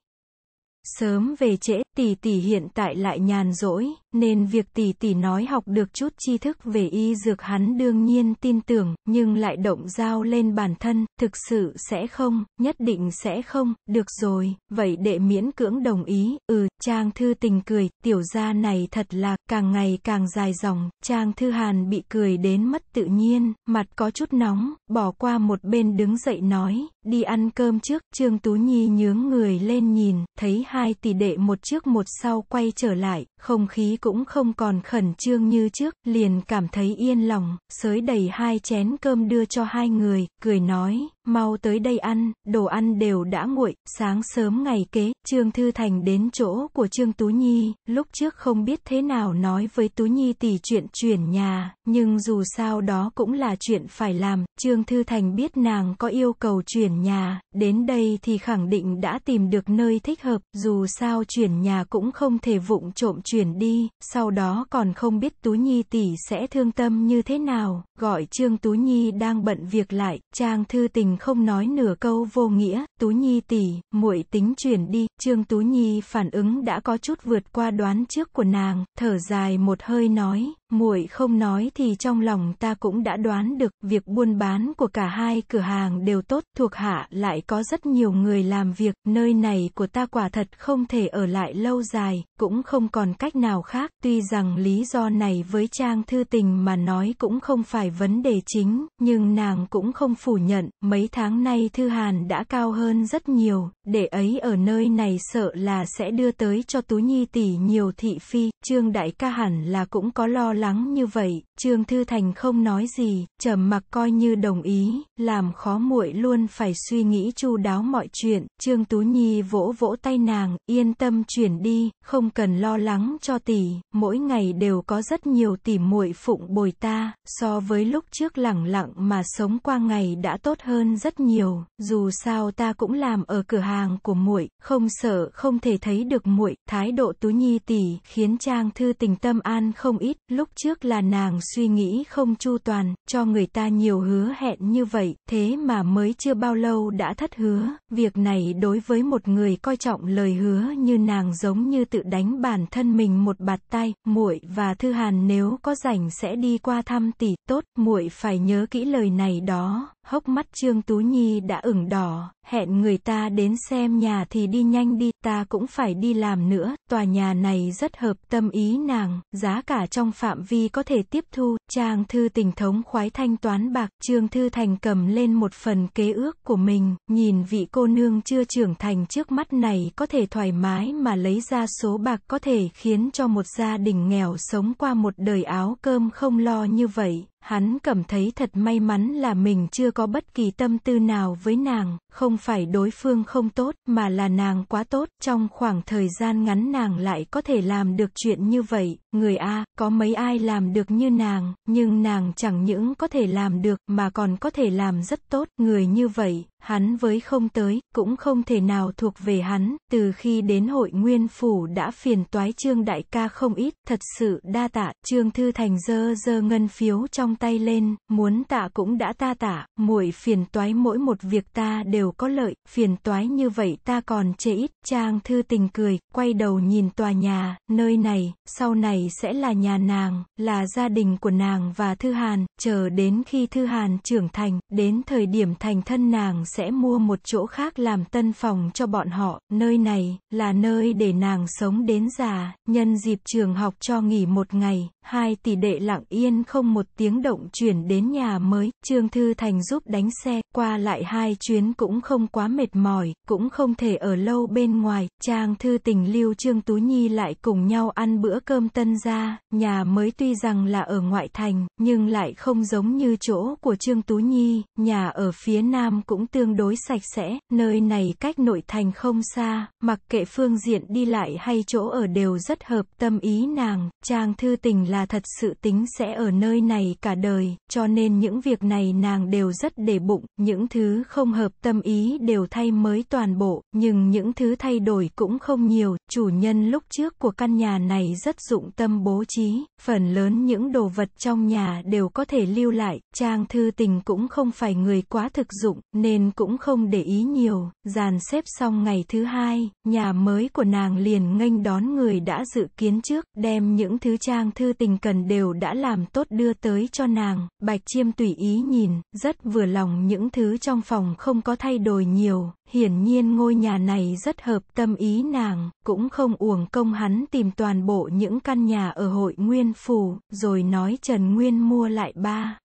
Sớm về trễ, tỷ tỷ hiện tại lại nhàn rỗi, nên việc tỷ tỷ nói học được chút tri thức về y dược hắn đương nhiên tin tưởng, nhưng lại động dao lên bản thân, thực sự sẽ không, nhất định sẽ không, được rồi, vậy đệ miễn cưỡng đồng ý, ừ, Trang Thư tình cười, tiểu gia này thật là, càng ngày càng dài dòng, Trang Thư Hàn bị cười đến mất tự nhiên, mặt có chút nóng, bỏ qua một bên đứng dậy nói, đi ăn cơm trước, Trương Tú Nhi nhướng người lên nhìn, thấy hai tỷ đệ một trước một sau quay trở lại, không khí cũng không còn khẩn trương như trước, liền cảm thấy yên lòng, sới đầy hai chén cơm đưa cho hai người, cười nói, mau tới đây ăn, đồ ăn đều đã nguội, sáng sớm ngày kế, Trương Thư Thành đến chỗ của Trương Tú Nhi, lúc trước không biết thế nào nói với Tú Nhi tỷ chuyện chuyển nhà, nhưng dù sao đó cũng là chuyện phải làm, Trương Thư Thành biết nàng có yêu cầu chuyển nhà, đến đây thì khẳng định đã tìm được nơi thích hợp, dù sao chuyển nhà cũng không thể vụng trộm chuyển đi, sau đó còn không biết Tú Nhi tỷ sẽ thương tâm như thế nào, gọi Trương Tú Nhi đang bận việc lại, Trang Thư Tình không nói nửa câu vô nghĩa, Tú Nhi tỷ, muội tính chuyển đi, Trương Tú Nhi phản ứng đã có chút vượt qua đoán trước của nàng, thở dài một hơi nói, muội không nói thì trong lòng ta cũng đã đoán được, việc buôn bán của cả hai cửa hàng đều tốt, thuộc hạ lại có rất nhiều người làm việc, nơi này của ta quả thật không thể ở lại lâu dài, cũng không còn cách nào khác, tuy rằng lý do này với Trang Thư Tình mà nói cũng không phải vấn đề chính, nhưng nàng cũng không phủ nhận, mấy tháng nay Thư Hàn đã cao hơn rất nhiều, để ấy ở nơi này sợ là sẽ đưa tới cho Tú Nhi tỷ nhiều thị phi, Trương Đại ca hẳn là cũng có lo lắng như vậy, Trương Thư Thành không nói gì, trầm mặc coi như đồng ý, làm khó muội luôn phải suy nghĩ chu đáo mọi chuyện, Trương Tú Nhi vỗ vỗ tay nàng, yên tâm chuyển đi, không cần lo lắng cho tỷ, mỗi ngày đều có rất nhiều tỷ muội phụng bồi ta, so với lúc trước lẳng lặng mà sống qua ngày đã tốt hơn rất nhiều, dù sao ta cũng làm ở cửa hàng của muội, không sợ không thể thấy được muội, thái độ Tú Nhi tỷ khiến Trang Thư Tình tâm an không ít, lúc lúc trước là nàng suy nghĩ không chu toàn, cho người ta nhiều hứa hẹn như vậy, thế mà mới chưa bao lâu đã thất hứa, việc này đối với một người coi trọng lời hứa như nàng giống như tự đánh bản thân mình một bạt tay, muội và Thư Hàn nếu có rảnh sẽ đi qua thăm tỷ, tốt, muội phải nhớ kỹ lời này đó hốc mắt Trương Tú Nhi đã ửng đỏ, hẹn người ta đến xem nhà thì đi nhanh đi, ta cũng phải đi làm nữa, tòa nhà này rất hợp tâm ý nàng, giá cả trong phạm vi có thể tiếp thu, trang thư tình thống khoái thanh toán bạc, Trương Thư Thành cầm lên một phần kế ước của mình, nhìn vị cô nương chưa trưởng thành trước mắt này có thể thoải mái mà lấy ra số bạc có thể khiến cho một gia đình nghèo sống qua một đời áo cơm không lo như vậy. Hắn cảm thấy thật may mắn là mình chưa có bất kỳ tâm tư nào với nàng, không phải đối phương không tốt, mà là nàng quá tốt, trong khoảng thời gian ngắn nàng lại có thể làm được chuyện như vậy, người A, có mấy ai làm được như nàng, nhưng nàng chẳng những có thể làm được, mà còn có thể làm rất tốt, người như vậy, hắn với không tới, cũng không thể nào thuộc về hắn, từ khi đến hội nguyên phủ đã phiền toái trương đại ca không ít, thật sự đa tạ, trương thư thành dơ dơ ngân phiếu trong tay lên, muốn tạ cũng đã ta tạ, muội phiền toái mỗi một việc ta đều có lợi, phiền toái như vậy ta còn chê ít, trang thư tình cười, quay đầu nhìn tòa nhà, nơi này, sau này sẽ là nhà nàng, là gia đình của nàng và Thư Hàn, chờ đến khi Thư Hàn trưởng thành, đến thời điểm thành thân nàng sẽ mua một chỗ khác làm tân phòng cho bọn họ, nơi này là nơi để nàng sống đến già, nhân dịp trường học cho nghỉ một ngày, hai tỷ đệ lặng yên không một tiếng động chuyển đến nhà mới, Trương Thư Thành giúp đánh xe, qua lại hai chuyến cũng không quá mệt mỏi, cũng không thể ở lâu bên ngoài, Trang Thư Tình lưu Trương Tú Nhi lại cùng nhau ăn bữa cơm tân gia, nhà mới tuy rằng là ở ngoại thành, nhưng lại không giống như chỗ của Trương Tú Nhi, nhà ở phía nam cũng tương đối sạch sẽ, nơi này cách nội thành không xa, mặc kệ phương diện đi lại hay chỗ ở đều rất hợp tâm ý nàng, Trang Thư Tình là thật sự tính sẽ ở nơi này cả đời, cho nên những việc này nàng đều rất để bụng, những thứ không hợp tâm ý đều thay mới toàn bộ, nhưng những thứ thay đổi cũng không nhiều, chủ nhân lúc trước của căn nhà này rất dụng tâm bố trí, phần lớn những đồ vật trong nhà đều có thể lưu lại, Trang Thư Tình cũng không phải người quá thực dụng, nên cũng không để ý nhiều, dàn xếp xong ngày thứ hai, nhà mới của nàng liền nghênh đón người đã dự kiến trước, đem những thứ Trang Thư tình cần đều đã làm tốt đưa tới cho nàng, Bạch Chiêm tùy ý nhìn, rất vừa lòng những thứ trong phòng không có thay đổi nhiều, hiển nhiên ngôi nhà này rất hợp tâm ý nàng, cũng không uổng công hắn tìm toàn bộ những căn nhà ở hội Nguyên Phủ, rồi nói Trần Nguyên mua lại ba.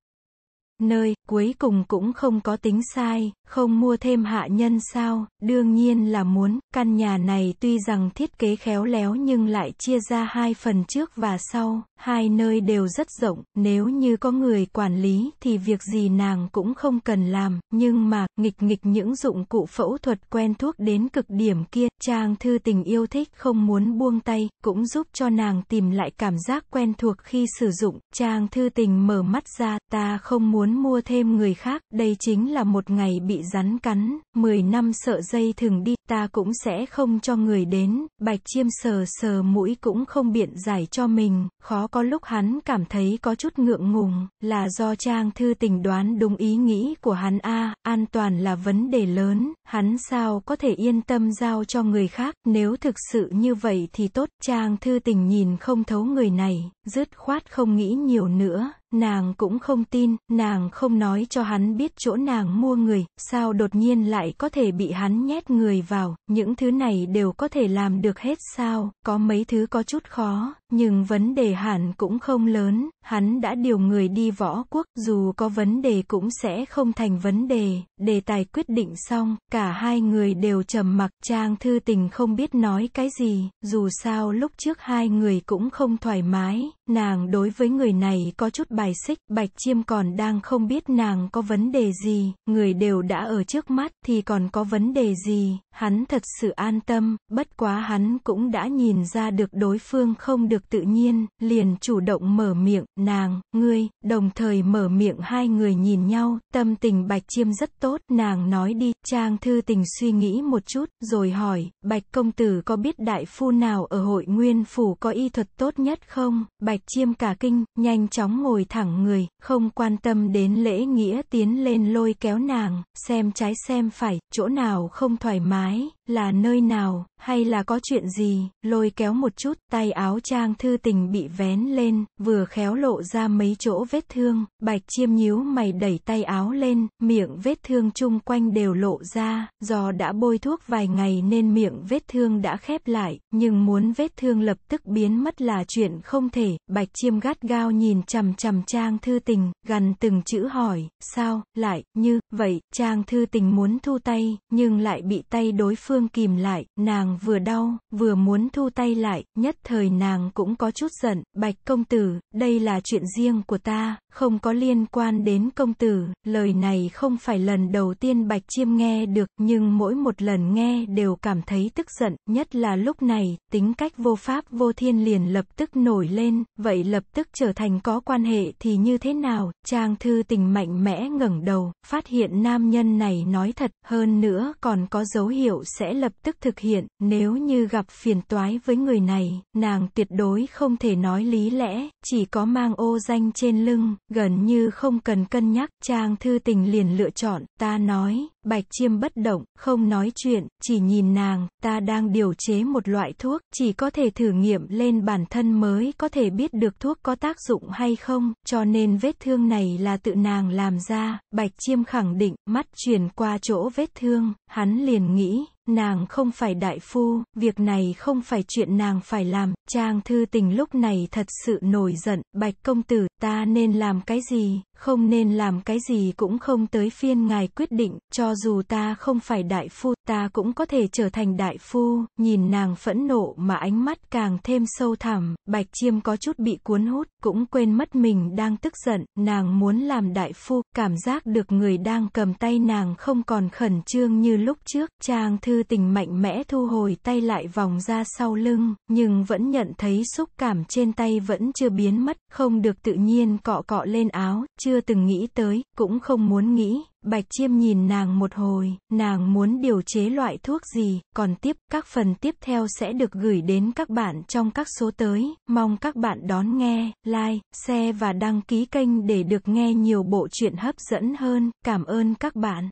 Nơi, cuối cùng cũng không có tính sai, không mua thêm hạ nhân sao, đương nhiên là muốn, căn nhà này tuy rằng thiết kế khéo léo nhưng lại chia ra hai phần trước và sau, hai nơi đều rất rộng, nếu như có người quản lý thì việc gì nàng cũng không cần làm, nhưng mà, nghịch nghịch những dụng cụ phẫu thuật quen thuốc đến cực điểm kia, Trang Thư Tình yêu thích không muốn buông tay, cũng giúp cho nàng tìm lại cảm giác quen thuộc khi sử dụng, Trang Thư Tình mở mắt ra, ta không muốn mua thêm người khác, đây chính là một ngày bị bị rắn cắn, 10 năm sợ dây thường đi, ta cũng sẽ không cho người đến, bạch chiêm sờ sờ mũi cũng không biện giải cho mình, khó có lúc hắn cảm thấy có chút ngượng ngùng, là do trang thư tình đoán đúng ý nghĩ của hắn a an toàn là vấn đề lớn, hắn sao có thể yên tâm giao cho người khác, nếu thực sự như vậy thì tốt, trang thư tình nhìn không thấu người này, Dứt khoát không nghĩ nhiều nữa, nàng cũng không tin, nàng không nói cho hắn biết chỗ nàng mua người, sao đột nhiên lại có thể bị hắn nhét người vào, những thứ này đều có thể làm được hết sao, có mấy thứ có chút khó, nhưng vấn đề hẳn cũng không lớn, hắn đã điều người đi võ quốc, dù có vấn đề cũng sẽ không thành vấn đề, đề tài quyết định xong, cả hai người đều trầm mặc, trang thư tình không biết nói cái gì, dù sao lúc trước hai người cũng không thoải mái, Nàng đối với người này có chút bài xích, Bạch Chiêm còn đang không biết nàng có vấn đề gì, người đều đã ở trước mắt thì còn có vấn đề gì, hắn thật sự an tâm, bất quá hắn cũng đã nhìn ra được đối phương không được tự nhiên, liền chủ động mở miệng, nàng, ngươi, đồng thời mở miệng hai người nhìn nhau, tâm tình Bạch Chiêm rất tốt, nàng nói đi, Trang Thư Tình suy nghĩ một chút, rồi hỏi, Bạch Công Tử có biết đại phu nào ở hội nguyên phủ có y thuật tốt nhất không? Bạch Bạch Chiêm cả kinh, nhanh chóng ngồi thẳng người, không quan tâm đến lễ nghĩa tiến lên lôi kéo nàng, xem trái xem phải, chỗ nào không thoải mái, là nơi nào, hay là có chuyện gì, lôi kéo một chút, tay áo trang thư tình bị vén lên, vừa khéo lộ ra mấy chỗ vết thương, bạch chiêm nhíu mày đẩy tay áo lên, miệng vết thương chung quanh đều lộ ra, do đã bôi thuốc vài ngày nên miệng vết thương đã khép lại, nhưng muốn vết thương lập tức biến mất là chuyện không thể, bạch chiêm gắt gao nhìn chằm chằm trang thư tình, gần từng chữ hỏi, sao, lại, như, vậy, trang thư tình muốn thu tay, nhưng lại bị tay đối phương phương kìm lại, nàng vừa đau, vừa muốn thu tay lại, nhất thời nàng cũng có chút giận, bạch công tử, đây là chuyện riêng của ta, không có liên quan đến công tử, lời này không phải lần đầu tiên bạch chiêm nghe được, nhưng mỗi một lần nghe đều cảm thấy tức giận, nhất là lúc này, tính cách vô pháp vô thiên liền lập tức nổi lên, vậy lập tức trở thành có quan hệ thì như thế nào, trang thư tình mạnh mẽ ngẩng đầu, phát hiện nam nhân này nói thật, hơn nữa còn có dấu hiệu sẽ sẽ lập tức thực hiện, nếu như gặp phiền toái với người này, nàng tuyệt đối không thể nói lý lẽ, chỉ có mang ô danh trên lưng, gần như không cần cân nhắc, Trang Thư Tình liền lựa chọn, ta nói, Bạch Chiêm bất động, không nói chuyện, chỉ nhìn nàng, ta đang điều chế một loại thuốc, chỉ có thể thử nghiệm lên bản thân mới có thể biết được thuốc có tác dụng hay không, cho nên vết thương này là tự nàng làm ra, Bạch Chiêm khẳng định, mắt chuyển qua chỗ vết thương, hắn liền nghĩ, Nàng không phải đại phu, việc này không phải chuyện nàng phải làm, Trang Thư Tình lúc này thật sự nổi giận, Bạch Công Tử, ta nên làm cái gì, không nên làm cái gì cũng không tới phiên ngài quyết định, cho dù ta không phải đại phu, ta cũng có thể trở thành đại phu, nhìn nàng phẫn nộ mà ánh mắt càng thêm sâu thẳm, bạch chiêm có chút bị cuốn hút, cũng quên mất mình đang tức giận, nàng muốn làm đại phu, cảm giác được người đang cầm tay nàng không còn khẩn trương như lúc trước, chàng thư tình mạnh mẽ thu hồi tay lại vòng ra sau lưng, nhưng vẫn nhận thấy xúc cảm trên tay vẫn chưa biến mất, không được tự nhiên cọ cọ lên áo, chưa từng nghĩ tới, cũng không muốn nghĩ, Bạch Chiêm nhìn nàng một hồi, nàng muốn điều chế loại thuốc gì, còn tiếp, các phần tiếp theo sẽ được gửi đến các bạn trong các số tới, mong các bạn đón nghe, like, share và đăng ký kênh để được nghe nhiều bộ truyện hấp dẫn hơn, cảm ơn các bạn.